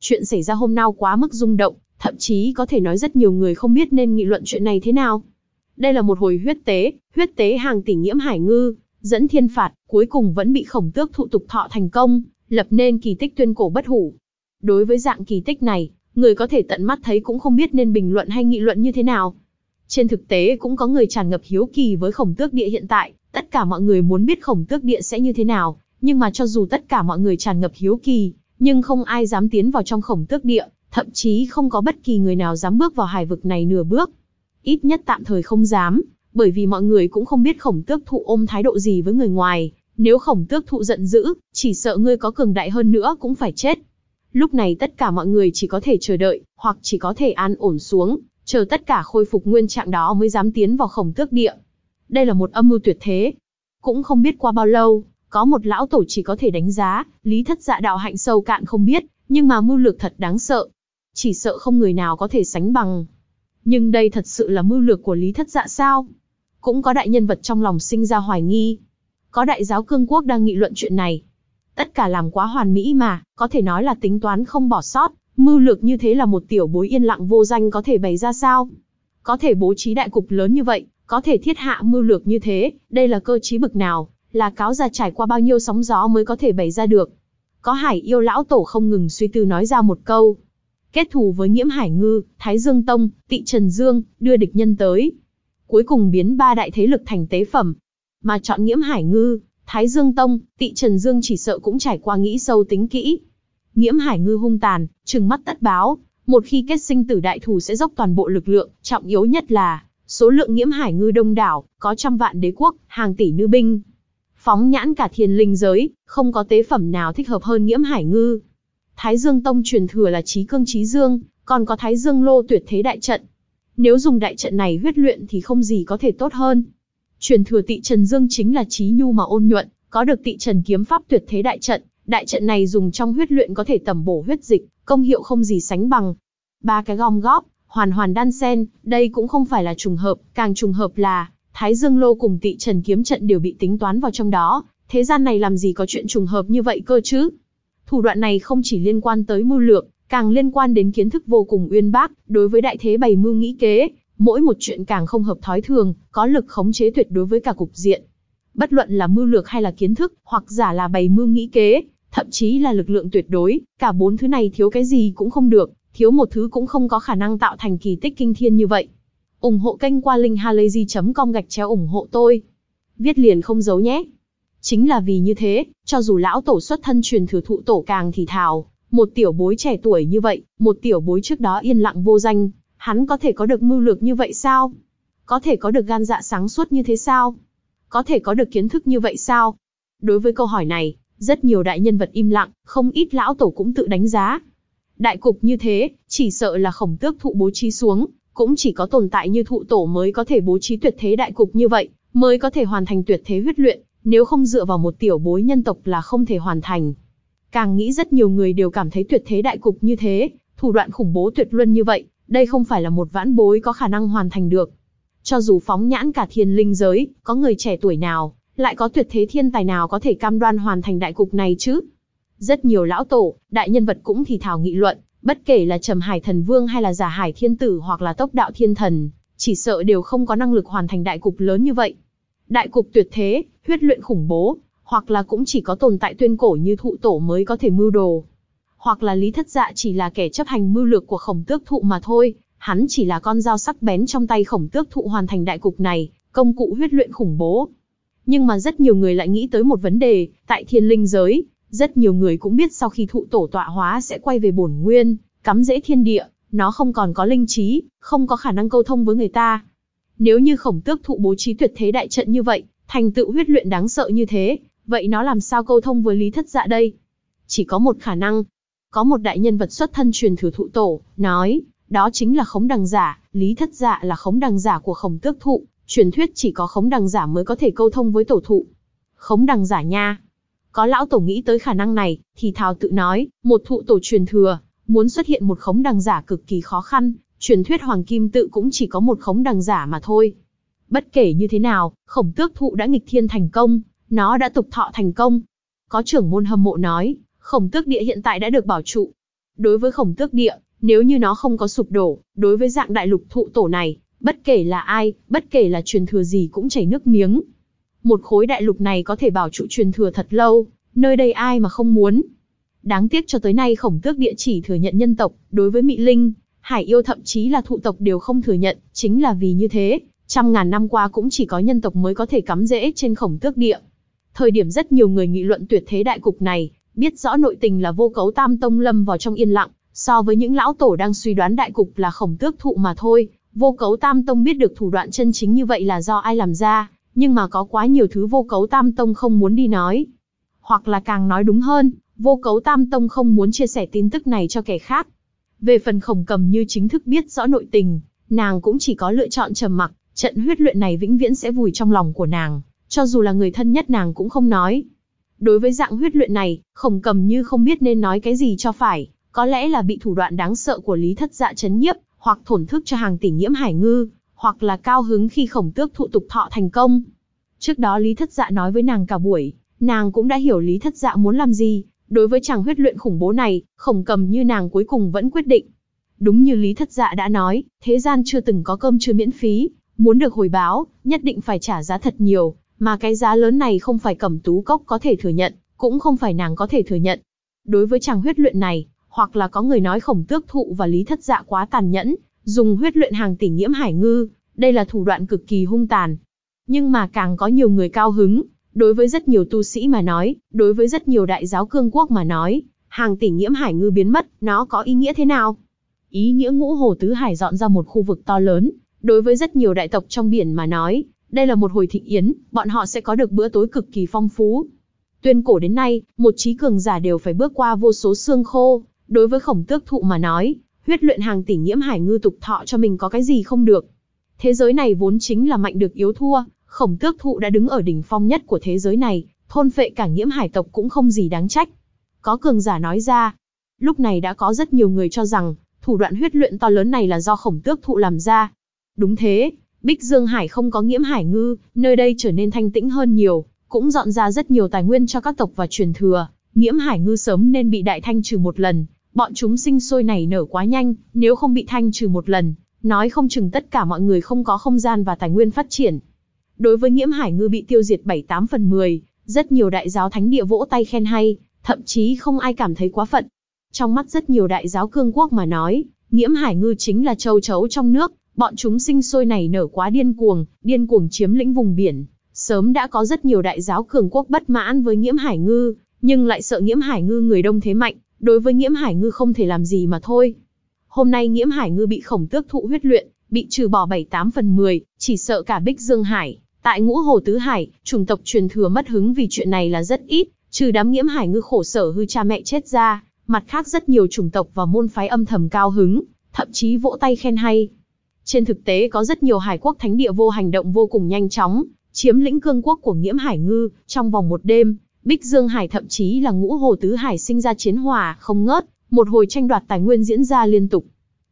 Chuyện xảy ra hôm nào quá mức rung động, thậm chí có thể nói rất nhiều người không biết nên nghị luận chuyện này thế nào. Đây là một hồi huyết tế, huyết tế hàng tỷ nhiễm hải ngư, dẫn thiên phạt, cuối cùng vẫn bị khổng tước thụ tục thọ thành công, lập nên kỳ tích tuyên cổ bất hủ. Đối với dạng kỳ tích này, người có thể tận mắt thấy cũng không biết nên bình luận hay nghị luận như thế nào. Trên thực tế cũng có người tràn ngập hiếu kỳ với khổng tước địa hiện tại, tất cả mọi người muốn biết khổng tước địa sẽ như thế nào, nhưng mà cho dù tất cả mọi người tràn ngập hiếu kỳ, nhưng không ai dám tiến vào trong khổng tước địa, thậm chí không có bất kỳ người nào dám bước vào hải vực này nửa bước. Ít nhất tạm thời không dám, bởi vì mọi người cũng không biết khổng tước thụ ôm thái độ gì với người ngoài, nếu khổng tước thụ giận dữ, chỉ sợ ngươi có cường đại hơn nữa cũng phải chết. Lúc này tất cả mọi người chỉ có thể chờ đợi, hoặc chỉ có thể an ổn xuống, chờ tất cả khôi phục nguyên trạng đó mới dám tiến vào khổng tước địa. Đây là một âm mưu tuyệt thế. Cũng không biết qua bao lâu, có một lão tổ chỉ có thể đánh giá, lý thất dạ đạo hạnh sâu cạn không biết, nhưng mà mưu lược thật đáng sợ. Chỉ sợ không người nào có thể sánh bằng. Nhưng đây thật sự là mưu lược của lý thất dạ sao? Cũng có đại nhân vật trong lòng sinh ra hoài nghi. Có đại giáo cương quốc đang nghị luận chuyện này. Tất cả làm quá hoàn mỹ mà, có thể nói là tính toán không bỏ sót, mưu lược như thế là một tiểu bối yên lặng vô danh có thể bày ra sao? Có thể bố trí đại cục lớn như vậy, có thể thiết hạ mưu lược như thế, đây là cơ trí bực nào? là cáo già trải qua bao nhiêu sóng gió mới có thể bày ra được. Có hải yêu lão tổ không ngừng suy tư nói ra một câu. Kết thù với nhiễm hải ngư, Thái Dương Tông, Tị Trần Dương, đưa địch nhân tới. Cuối cùng biến ba đại thế lực thành tế phẩm. Mà chọn nhiễm hải ngư, Thái Dương Tông, Tị Trần Dương chỉ sợ cũng trải qua nghĩ sâu tính kỹ. Nhiễm hải ngư hung tàn, trừng mắt tất báo. Một khi kết sinh tử đại thù sẽ dốc toàn bộ lực lượng, trọng yếu nhất là số lượng nhiễm hải ngư đông đảo, có trăm vạn đế quốc, hàng tỷ nữ binh, Phóng nhãn cả thiên linh giới, không có tế phẩm nào thích hợp hơn nghiễm hải ngư. Thái Dương Tông truyền thừa là trí cương trí dương, còn có Thái Dương Lô tuyệt thế đại trận. Nếu dùng đại trận này huyết luyện thì không gì có thể tốt hơn. Truyền thừa tị trần dương chính là trí nhu mà ôn nhuận, có được tị trần kiếm pháp tuyệt thế đại trận, đại trận này dùng trong huyết luyện có thể tầm bổ huyết dịch, công hiệu không gì sánh bằng. Ba cái gom góp, hoàn hoàn đan sen, đây cũng không phải là trùng hợp, càng trùng hợp là Thái Dương Lô cùng tị Trần Kiếm Trận đều bị tính toán vào trong đó, thế gian này làm gì có chuyện trùng hợp như vậy cơ chứ? Thủ đoạn này không chỉ liên quan tới mưu lược, càng liên quan đến kiến thức vô cùng uyên bác, đối với đại thế bày mưu nghĩ kế, mỗi một chuyện càng không hợp thói thường, có lực khống chế tuyệt đối với cả cục diện. Bất luận là mưu lược hay là kiến thức, hoặc giả là bày mưu nghĩ kế, thậm chí là lực lượng tuyệt đối, cả bốn thứ này thiếu cái gì cũng không được, thiếu một thứ cũng không có khả năng tạo thành kỳ tích kinh thiên như vậy ủng hộ kênh qua linkhalazy.com gạch chéo ủng hộ tôi. Viết liền không giấu nhé. Chính là vì như thế, cho dù lão tổ xuất thân truyền thừa thụ tổ càng thì thào, một tiểu bối trẻ tuổi như vậy, một tiểu bối trước đó yên lặng vô danh, hắn có thể có được mưu lược như vậy sao? Có thể có được gan dạ sáng suốt như thế sao? Có thể có được kiến thức như vậy sao? Đối với câu hỏi này, rất nhiều đại nhân vật im lặng, không ít lão tổ cũng tự đánh giá. Đại cục như thế, chỉ sợ là khổng tước thụ bố trí xuống, cũng chỉ có tồn tại như thụ tổ mới có thể bố trí tuyệt thế đại cục như vậy, mới có thể hoàn thành tuyệt thế huyết luyện, nếu không dựa vào một tiểu bối nhân tộc là không thể hoàn thành. Càng nghĩ rất nhiều người đều cảm thấy tuyệt thế đại cục như thế, thủ đoạn khủng bố tuyệt luân như vậy, đây không phải là một vãn bối có khả năng hoàn thành được. Cho dù phóng nhãn cả thiên linh giới, có người trẻ tuổi nào, lại có tuyệt thế thiên tài nào có thể cam đoan hoàn thành đại cục này chứ? Rất nhiều lão tổ, đại nhân vật cũng thì thảo nghị luận, Bất kể là trầm hải thần vương hay là giả hải thiên tử hoặc là tốc đạo thiên thần, chỉ sợ đều không có năng lực hoàn thành đại cục lớn như vậy. Đại cục tuyệt thế, huyết luyện khủng bố, hoặc là cũng chỉ có tồn tại tuyên cổ như thụ tổ mới có thể mưu đồ. Hoặc là lý thất dạ chỉ là kẻ chấp hành mưu lược của khổng tước thụ mà thôi, hắn chỉ là con dao sắc bén trong tay khổng tước thụ hoàn thành đại cục này, công cụ huyết luyện khủng bố. Nhưng mà rất nhiều người lại nghĩ tới một vấn đề, tại thiên linh giới, rất nhiều người cũng biết sau khi thụ tổ tọa hóa sẽ quay về bổn nguyên, cắm rễ thiên địa, nó không còn có linh trí, không có khả năng câu thông với người ta. Nếu như khổng tước thụ bố trí tuyệt thế đại trận như vậy, thành tựu huyết luyện đáng sợ như thế, vậy nó làm sao câu thông với lý thất dạ đây? Chỉ có một khả năng. Có một đại nhân vật xuất thân truyền thừa thụ tổ, nói, đó chính là khống đằng giả, lý thất dạ là khống đằng giả của khổng tước thụ, truyền thuyết chỉ có khống đằng giả mới có thể câu thông với tổ thụ. Khống đằng giả nha, có lão tổ nghĩ tới khả năng này, thì thào tự nói, một thụ tổ truyền thừa, muốn xuất hiện một khống đằng giả cực kỳ khó khăn, truyền thuyết hoàng kim tự cũng chỉ có một khống đằng giả mà thôi. Bất kể như thế nào, khổng tước thụ đã nghịch thiên thành công, nó đã tục thọ thành công. Có trưởng môn hâm mộ nói, khổng tước địa hiện tại đã được bảo trụ. Đối với khổng tước địa, nếu như nó không có sụp đổ, đối với dạng đại lục thụ tổ này, bất kể là ai, bất kể là truyền thừa gì cũng chảy nước miếng một khối đại lục này có thể bảo trụ truyền thừa thật lâu, nơi đây ai mà không muốn. Đáng tiếc cho tới nay khổng tước địa chỉ thừa nhận nhân tộc, đối với Mị Linh, Hải yêu thậm chí là thụ tộc đều không thừa nhận, chính là vì như thế, trăm ngàn năm qua cũng chỉ có nhân tộc mới có thể cắm rễ trên khổng tước địa. Thời điểm rất nhiều người nghị luận tuyệt thế đại cục này, biết rõ nội tình là vô cấu tam tông lâm vào trong yên lặng, so với những lão tổ đang suy đoán đại cục là khổng tước thụ mà thôi, vô cấu tam tông biết được thủ đoạn chân chính như vậy là do ai làm ra, nhưng mà có quá nhiều thứ vô cấu tam tông không muốn đi nói. Hoặc là càng nói đúng hơn, vô cấu tam tông không muốn chia sẻ tin tức này cho kẻ khác. Về phần khổng cầm như chính thức biết rõ nội tình, nàng cũng chỉ có lựa chọn trầm mặc, trận huyết luyện này vĩnh viễn sẽ vùi trong lòng của nàng, cho dù là người thân nhất nàng cũng không nói. Đối với dạng huyết luyện này, khổng cầm như không biết nên nói cái gì cho phải, có lẽ là bị thủ đoạn đáng sợ của lý thất dạ chấn nhiếp, hoặc thổn thức cho hàng tỷ nhiễm hải ngư, hoặc là cao hứng khi khổng tước thụ tục thọ thành công. Trước đó Lý Thất Dạ nói với nàng cả buổi, nàng cũng đã hiểu Lý Thất Dạ muốn làm gì, đối với chàng huyết luyện khủng bố này, khổng cầm như nàng cuối cùng vẫn quyết định. Đúng như Lý Thất Dạ đã nói, thế gian chưa từng có cơm chưa miễn phí, muốn được hồi báo, nhất định phải trả giá thật nhiều, mà cái giá lớn này không phải cẩm tú cốc có thể thừa nhận, cũng không phải nàng có thể thừa nhận. Đối với chàng huyết luyện này, hoặc là có người nói khổng tước thụ và lý thất dạ quá tàn nhẫn, dùng huyết luyện hàng tỷ nhiễm hải ngư, đây là thủ đoạn cực kỳ hung tàn. Nhưng mà càng có nhiều người cao hứng, đối với rất nhiều tu sĩ mà nói, đối với rất nhiều đại giáo cương quốc mà nói, hàng tỷ nhiễm hải ngư biến mất, nó có ý nghĩa thế nào? Ý nghĩa ngũ hồ tứ hải dọn ra một khu vực to lớn, đối với rất nhiều đại tộc trong biển mà nói, đây là một hồi thị yến, bọn họ sẽ có được bữa tối cực kỳ phong phú. Tuyên cổ đến nay, một trí cường giả đều phải bước qua vô số xương khô, đối với khổng tước thụ mà nói, huyết luyện hàng tỷ nhiễm hải ngư tục thọ cho mình có cái gì không được. Thế giới này vốn chính là mạnh được yếu thua, khổng tước thụ đã đứng ở đỉnh phong nhất của thế giới này, thôn phệ cả nhiễm hải tộc cũng không gì đáng trách. Có cường giả nói ra, lúc này đã có rất nhiều người cho rằng, thủ đoạn huyết luyện to lớn này là do khổng tước thụ làm ra. Đúng thế, Bích Dương Hải không có nhiễm hải ngư, nơi đây trở nên thanh tĩnh hơn nhiều, cũng dọn ra rất nhiều tài nguyên cho các tộc và truyền thừa. nhiễm hải ngư sớm nên bị đại thanh trừ một lần, Bọn chúng sinh sôi này nở quá nhanh, nếu không bị thanh trừ một lần, nói không chừng tất cả mọi người không có không gian và tài nguyên phát triển. Đối với Nghiễm Hải Ngư bị tiêu diệt 7-8 phần 10, rất nhiều đại giáo thánh địa vỗ tay khen hay, thậm chí không ai cảm thấy quá phận. Trong mắt rất nhiều đại giáo cương quốc mà nói, Nghiễm Hải Ngư chính là châu chấu trong nước, bọn chúng sinh sôi này nở quá điên cuồng, điên cuồng chiếm lĩnh vùng biển. Sớm đã có rất nhiều đại giáo cường quốc bất mãn với Nghiễm Hải Ngư, nhưng lại sợ Nghiễm Hải Ngư người đông thế mạnh, đối với Nghiễm Hải Ngư không thể làm gì mà thôi. Hôm nay Nghiễm Hải Ngư bị khổng tước thụ huyết luyện, bị trừ bỏ 7-8 phần 10, chỉ sợ cả Bích Dương Hải, tại ngũ hồ tứ hải, chủng tộc truyền thừa mất hứng vì chuyện này là rất ít, trừ đám Nghiễm Hải Ngư khổ sở hư cha mẹ chết ra, mặt khác rất nhiều chủng tộc và môn phái âm thầm cao hứng, thậm chí vỗ tay khen hay. Trên thực tế có rất nhiều hải quốc thánh địa vô hành động vô cùng nhanh chóng, chiếm lĩnh cương quốc của Nghiễm Hải Ngư, trong vòng một đêm, Bích Dương Hải thậm chí là ngũ hồ tứ hải sinh ra chiến hòa không ngớt, một hồi tranh đoạt tài nguyên diễn ra liên tục.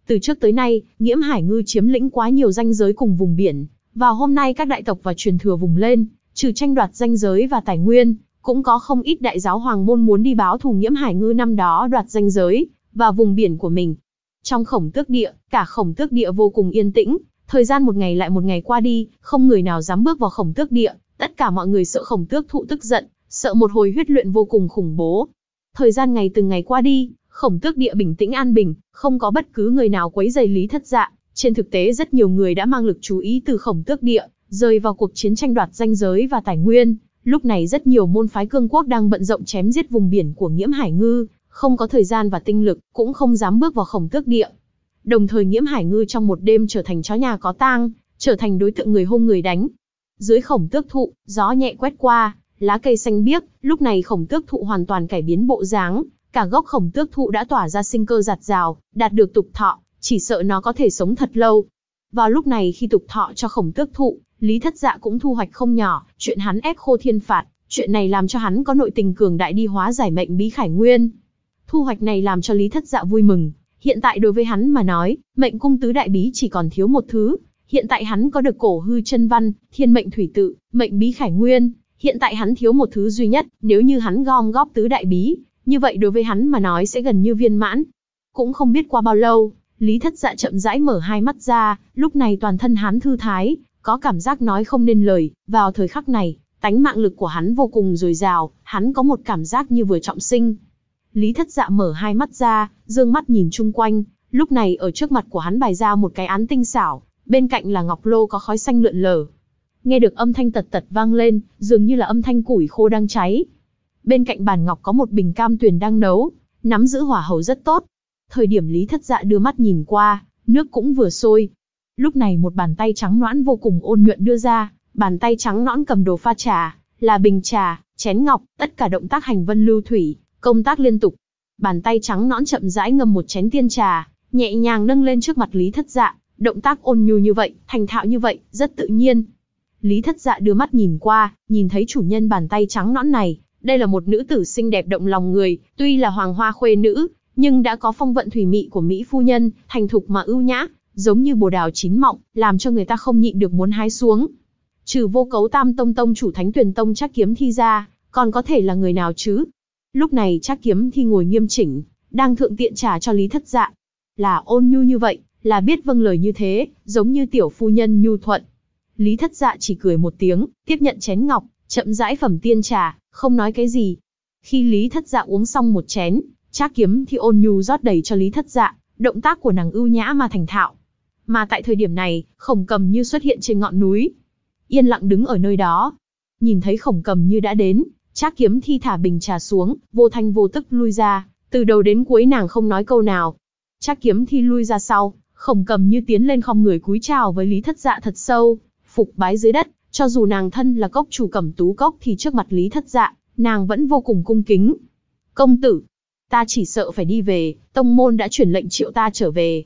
Từ trước tới nay, Nghiễm Hải ngư chiếm lĩnh quá nhiều danh giới cùng vùng biển, vào hôm nay các đại tộc và truyền thừa vùng lên, trừ tranh đoạt danh giới và tài nguyên, cũng có không ít đại giáo hoàng môn muốn đi báo thù Nghiễm Hải ngư năm đó đoạt danh giới và vùng biển của mình. Trong khổng tước địa, cả khổng tước địa vô cùng yên tĩnh, thời gian một ngày lại một ngày qua đi, không người nào dám bước vào khổng tước địa, tất cả mọi người sợ khổng tước thụ tức giận, sợ một hồi huyết luyện vô cùng khủng bố. Thời gian ngày từng ngày qua đi, khổng tước địa bình tĩnh an bình, không có bất cứ người nào quấy rầy lý thất dạ. Trên thực tế rất nhiều người đã mang lực chú ý từ khổng tước địa, rời vào cuộc chiến tranh đoạt danh giới và tài nguyên. Lúc này rất nhiều môn phái cương quốc đang bận rộn chém giết vùng biển của Nghiễm Hải Ngư, không có thời gian và tinh lực, cũng không dám bước vào khổng tước địa. Đồng thời Nghiễm Hải Ngư trong một đêm trở thành chó nhà có tang, trở thành đối tượng người hôn người đánh. Dưới khổng tước thụ, gió nhẹ quét qua, lá cây xanh biếc, lúc này khổng tước thụ hoàn toàn cải biến bộ dáng, cả gốc khổng tước thụ đã tỏa ra sinh cơ giạt rào, đạt được tục thọ, chỉ sợ nó có thể sống thật lâu. Vào lúc này khi tục thọ cho khổng tước thụ, Lý Thất Dạ cũng thu hoạch không nhỏ, chuyện hắn ép khô thiên phạt, chuyện này làm cho hắn có nội tình cường đại đi hóa giải mệnh bí khải nguyên. Thu hoạch này làm cho Lý Thất Dạ vui mừng, hiện tại đối với hắn mà nói, mệnh cung tứ đại bí chỉ còn thiếu một thứ, hiện tại hắn có được cổ hư chân văn, thiên mệnh thủy tự, mệnh bí khải nguyên, Hiện tại hắn thiếu một thứ duy nhất, nếu như hắn gom góp tứ đại bí, như vậy đối với hắn mà nói sẽ gần như viên mãn. Cũng không biết qua bao lâu, Lý Thất Dạ chậm rãi mở hai mắt ra, lúc này toàn thân hắn thư thái, có cảm giác nói không nên lời, vào thời khắc này, tánh mạng lực của hắn vô cùng dồi dào, hắn có một cảm giác như vừa trọng sinh. Lý Thất Dạ mở hai mắt ra, dương mắt nhìn chung quanh, lúc này ở trước mặt của hắn bày ra một cái án tinh xảo, bên cạnh là ngọc lô có khói xanh lượn lờ, nghe được âm thanh tật tật vang lên, dường như là âm thanh củi khô đang cháy. Bên cạnh bàn ngọc có một bình cam tuyền đang nấu, nắm giữ hỏa hầu rất tốt. Thời điểm Lý Thất Dạ đưa mắt nhìn qua, nước cũng vừa sôi. Lúc này một bàn tay trắng noãn vô cùng ôn nhuận đưa ra, bàn tay trắng nõn cầm đồ pha trà, là bình trà, chén ngọc, tất cả động tác hành vân lưu thủy, công tác liên tục. Bàn tay trắng nõn chậm rãi ngâm một chén tiên trà, nhẹ nhàng nâng lên trước mặt Lý Thất Dạ, động tác ôn nhu như vậy, thành thạo như vậy, rất tự nhiên, Lý Thất Dạ đưa mắt nhìn qua, nhìn thấy chủ nhân bàn tay trắng nõn này, đây là một nữ tử xinh đẹp động lòng người, tuy là hoàng hoa khuê nữ, nhưng đã có phong vận thủy mị của mỹ phu nhân, thành thục mà ưu nhã, giống như bồ đào chín mọng, làm cho người ta không nhịn được muốn hái xuống. Trừ vô cấu tam tông tông chủ thánh tuyển tông chắc kiếm thi ra, còn có thể là người nào chứ? Lúc này chắc kiếm thi ngồi nghiêm chỉnh, đang thượng tiện trả cho Lý Thất Dạ. Là ôn nhu như vậy, là biết vâng lời như thế, giống như tiểu phu nhân nhu thuận. Lý thất dạ chỉ cười một tiếng, tiếp nhận chén ngọc, chậm rãi phẩm tiên trà, không nói cái gì. Khi Lý thất dạ uống xong một chén, trác kiếm thì ôn nhu rót đầy cho Lý thất dạ, động tác của nàng ưu nhã mà thành thạo. Mà tại thời điểm này, khổng cầm như xuất hiện trên ngọn núi. Yên lặng đứng ở nơi đó. Nhìn thấy khổng cầm như đã đến, trác kiếm thi thả bình trà xuống, vô thanh vô tức lui ra, từ đầu đến cuối nàng không nói câu nào. Trác kiếm thi lui ra sau, khổng cầm như tiến lên khom người cúi chào với lý thất dạ thật sâu, phục bái dưới đất, cho dù nàng thân là cốc chủ cẩm tú cốc thì trước mặt Lý Thất Dạ, nàng vẫn vô cùng cung kính. Công tử, ta chỉ sợ phải đi về, tông môn đã chuyển lệnh triệu ta trở về.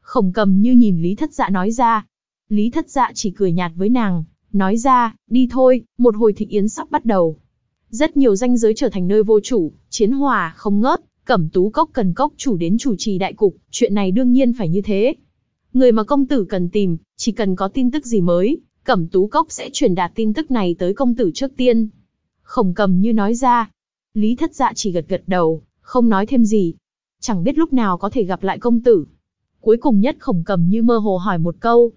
Khổng cầm như nhìn Lý Thất Dạ nói ra. Lý Thất Dạ chỉ cười nhạt với nàng, nói ra, đi thôi, một hồi thị yến sắp bắt đầu. Rất nhiều danh giới trở thành nơi vô chủ, chiến hòa không ngớt, cẩm tú cốc cần cốc chủ đến chủ trì đại cục, chuyện này đương nhiên phải như thế. Người mà công tử cần tìm, chỉ cần có tin tức gì mới, Cẩm tú cốc sẽ truyền đạt tin tức này tới công tử trước tiên. Khổng cầm như nói ra. Lý thất dạ chỉ gật gật đầu, không nói thêm gì. Chẳng biết lúc nào có thể gặp lại công tử. Cuối cùng nhất khổng cầm như mơ hồ hỏi một câu.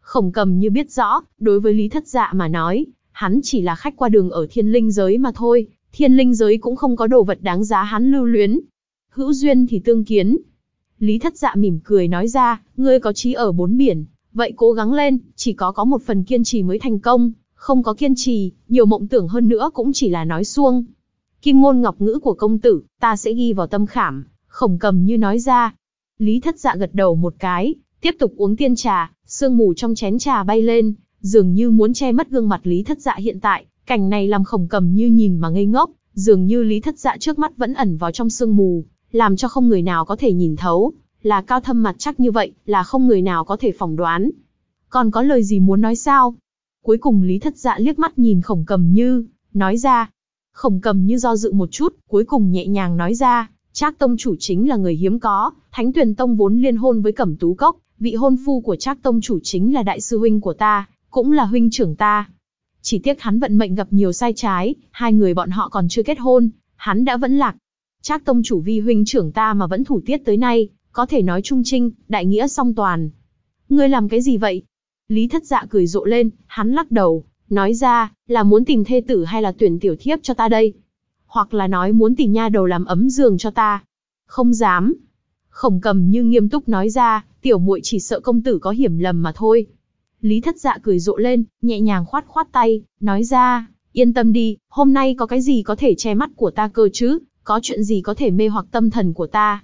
Khổng cầm như biết rõ, đối với Lý thất dạ mà nói, hắn chỉ là khách qua đường ở thiên linh giới mà thôi. Thiên linh giới cũng không có đồ vật đáng giá hắn lưu luyến. Hữu duyên thì tương kiến. Lý thất dạ mỉm cười nói ra, ngươi có trí ở bốn biển, Vậy cố gắng lên, chỉ có có một phần kiên trì mới thành công, không có kiên trì, nhiều mộng tưởng hơn nữa cũng chỉ là nói suông. Kim ngôn ngọc ngữ của công tử, ta sẽ ghi vào tâm khảm, khổng cầm như nói ra. Lý thất dạ gật đầu một cái, tiếp tục uống tiên trà, sương mù trong chén trà bay lên, dường như muốn che mất gương mặt Lý Thất Dạ hiện tại, cảnh này làm khổng cầm như nhìn mà ngây ngốc, dường như Lý Thất Dạ trước mắt vẫn ẩn vào trong sương mù, làm cho không người nào có thể nhìn thấu, là cao thâm mặt chắc như vậy, là không người nào có thể phỏng đoán. Còn có lời gì muốn nói sao? Cuối cùng Lý Thất Dạ liếc mắt nhìn Khổng Cầm Như, nói ra. Khổng Cầm Như do dự một chút, cuối cùng nhẹ nhàng nói ra, Trác Tông chủ chính là người hiếm có, Thánh Tuyền Tông vốn liên hôn với Cẩm Tú Cốc, vị hôn phu của Trác Tông chủ chính là đại sư huynh của ta, cũng là huynh trưởng ta. Chỉ tiếc hắn vận mệnh gặp nhiều sai trái, hai người bọn họ còn chưa kết hôn, hắn đã vẫn lạc. Trác Tông chủ vi huynh trưởng ta mà vẫn thủ tiết tới nay, có thể nói trung trinh, đại nghĩa song toàn. Ngươi làm cái gì vậy? Lý thất dạ cười rộ lên, hắn lắc đầu, nói ra, là muốn tìm thê tử hay là tuyển tiểu thiếp cho ta đây? Hoặc là nói muốn tìm nha đầu làm ấm giường cho ta? Không dám. Khổng cầm như nghiêm túc nói ra, tiểu muội chỉ sợ công tử có hiểm lầm mà thôi. Lý thất dạ cười rộ lên, nhẹ nhàng khoát khoát tay, nói ra, yên tâm đi, hôm nay có cái gì có thể che mắt của ta cơ chứ, có chuyện gì có thể mê hoặc tâm thần của ta.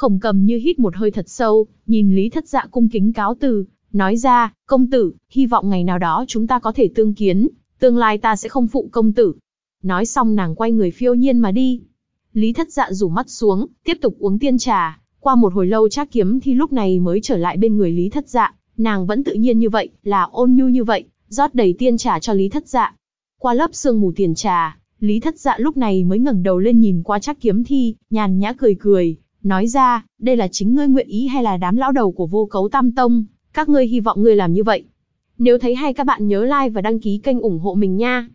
Khổng cầm như hít một hơi thật sâu, nhìn Lý Thất Dạ cung kính cáo từ, nói ra, công tử, hy vọng ngày nào đó chúng ta có thể tương kiến, tương lai ta sẽ không phụ công tử. Nói xong nàng quay người phiêu nhiên mà đi. Lý Thất Dạ rủ mắt xuống, tiếp tục uống tiên trà, qua một hồi lâu trác kiếm thì lúc này mới trở lại bên người Lý Thất Dạ, nàng vẫn tự nhiên như vậy, là ôn nhu như vậy, rót đầy tiên trà cho Lý Thất Dạ. Qua lớp sương mù tiền trà, Lý Thất Dạ lúc này mới ngẩng đầu lên nhìn qua Trác Kiếm Thi, nhàn nhã cười cười, nói ra, đây là chính ngươi nguyện ý hay là đám lão đầu của vô cấu tam tông, các ngươi hy vọng ngươi làm như vậy. Nếu thấy hay các bạn nhớ like và đăng ký kênh ủng hộ mình nha.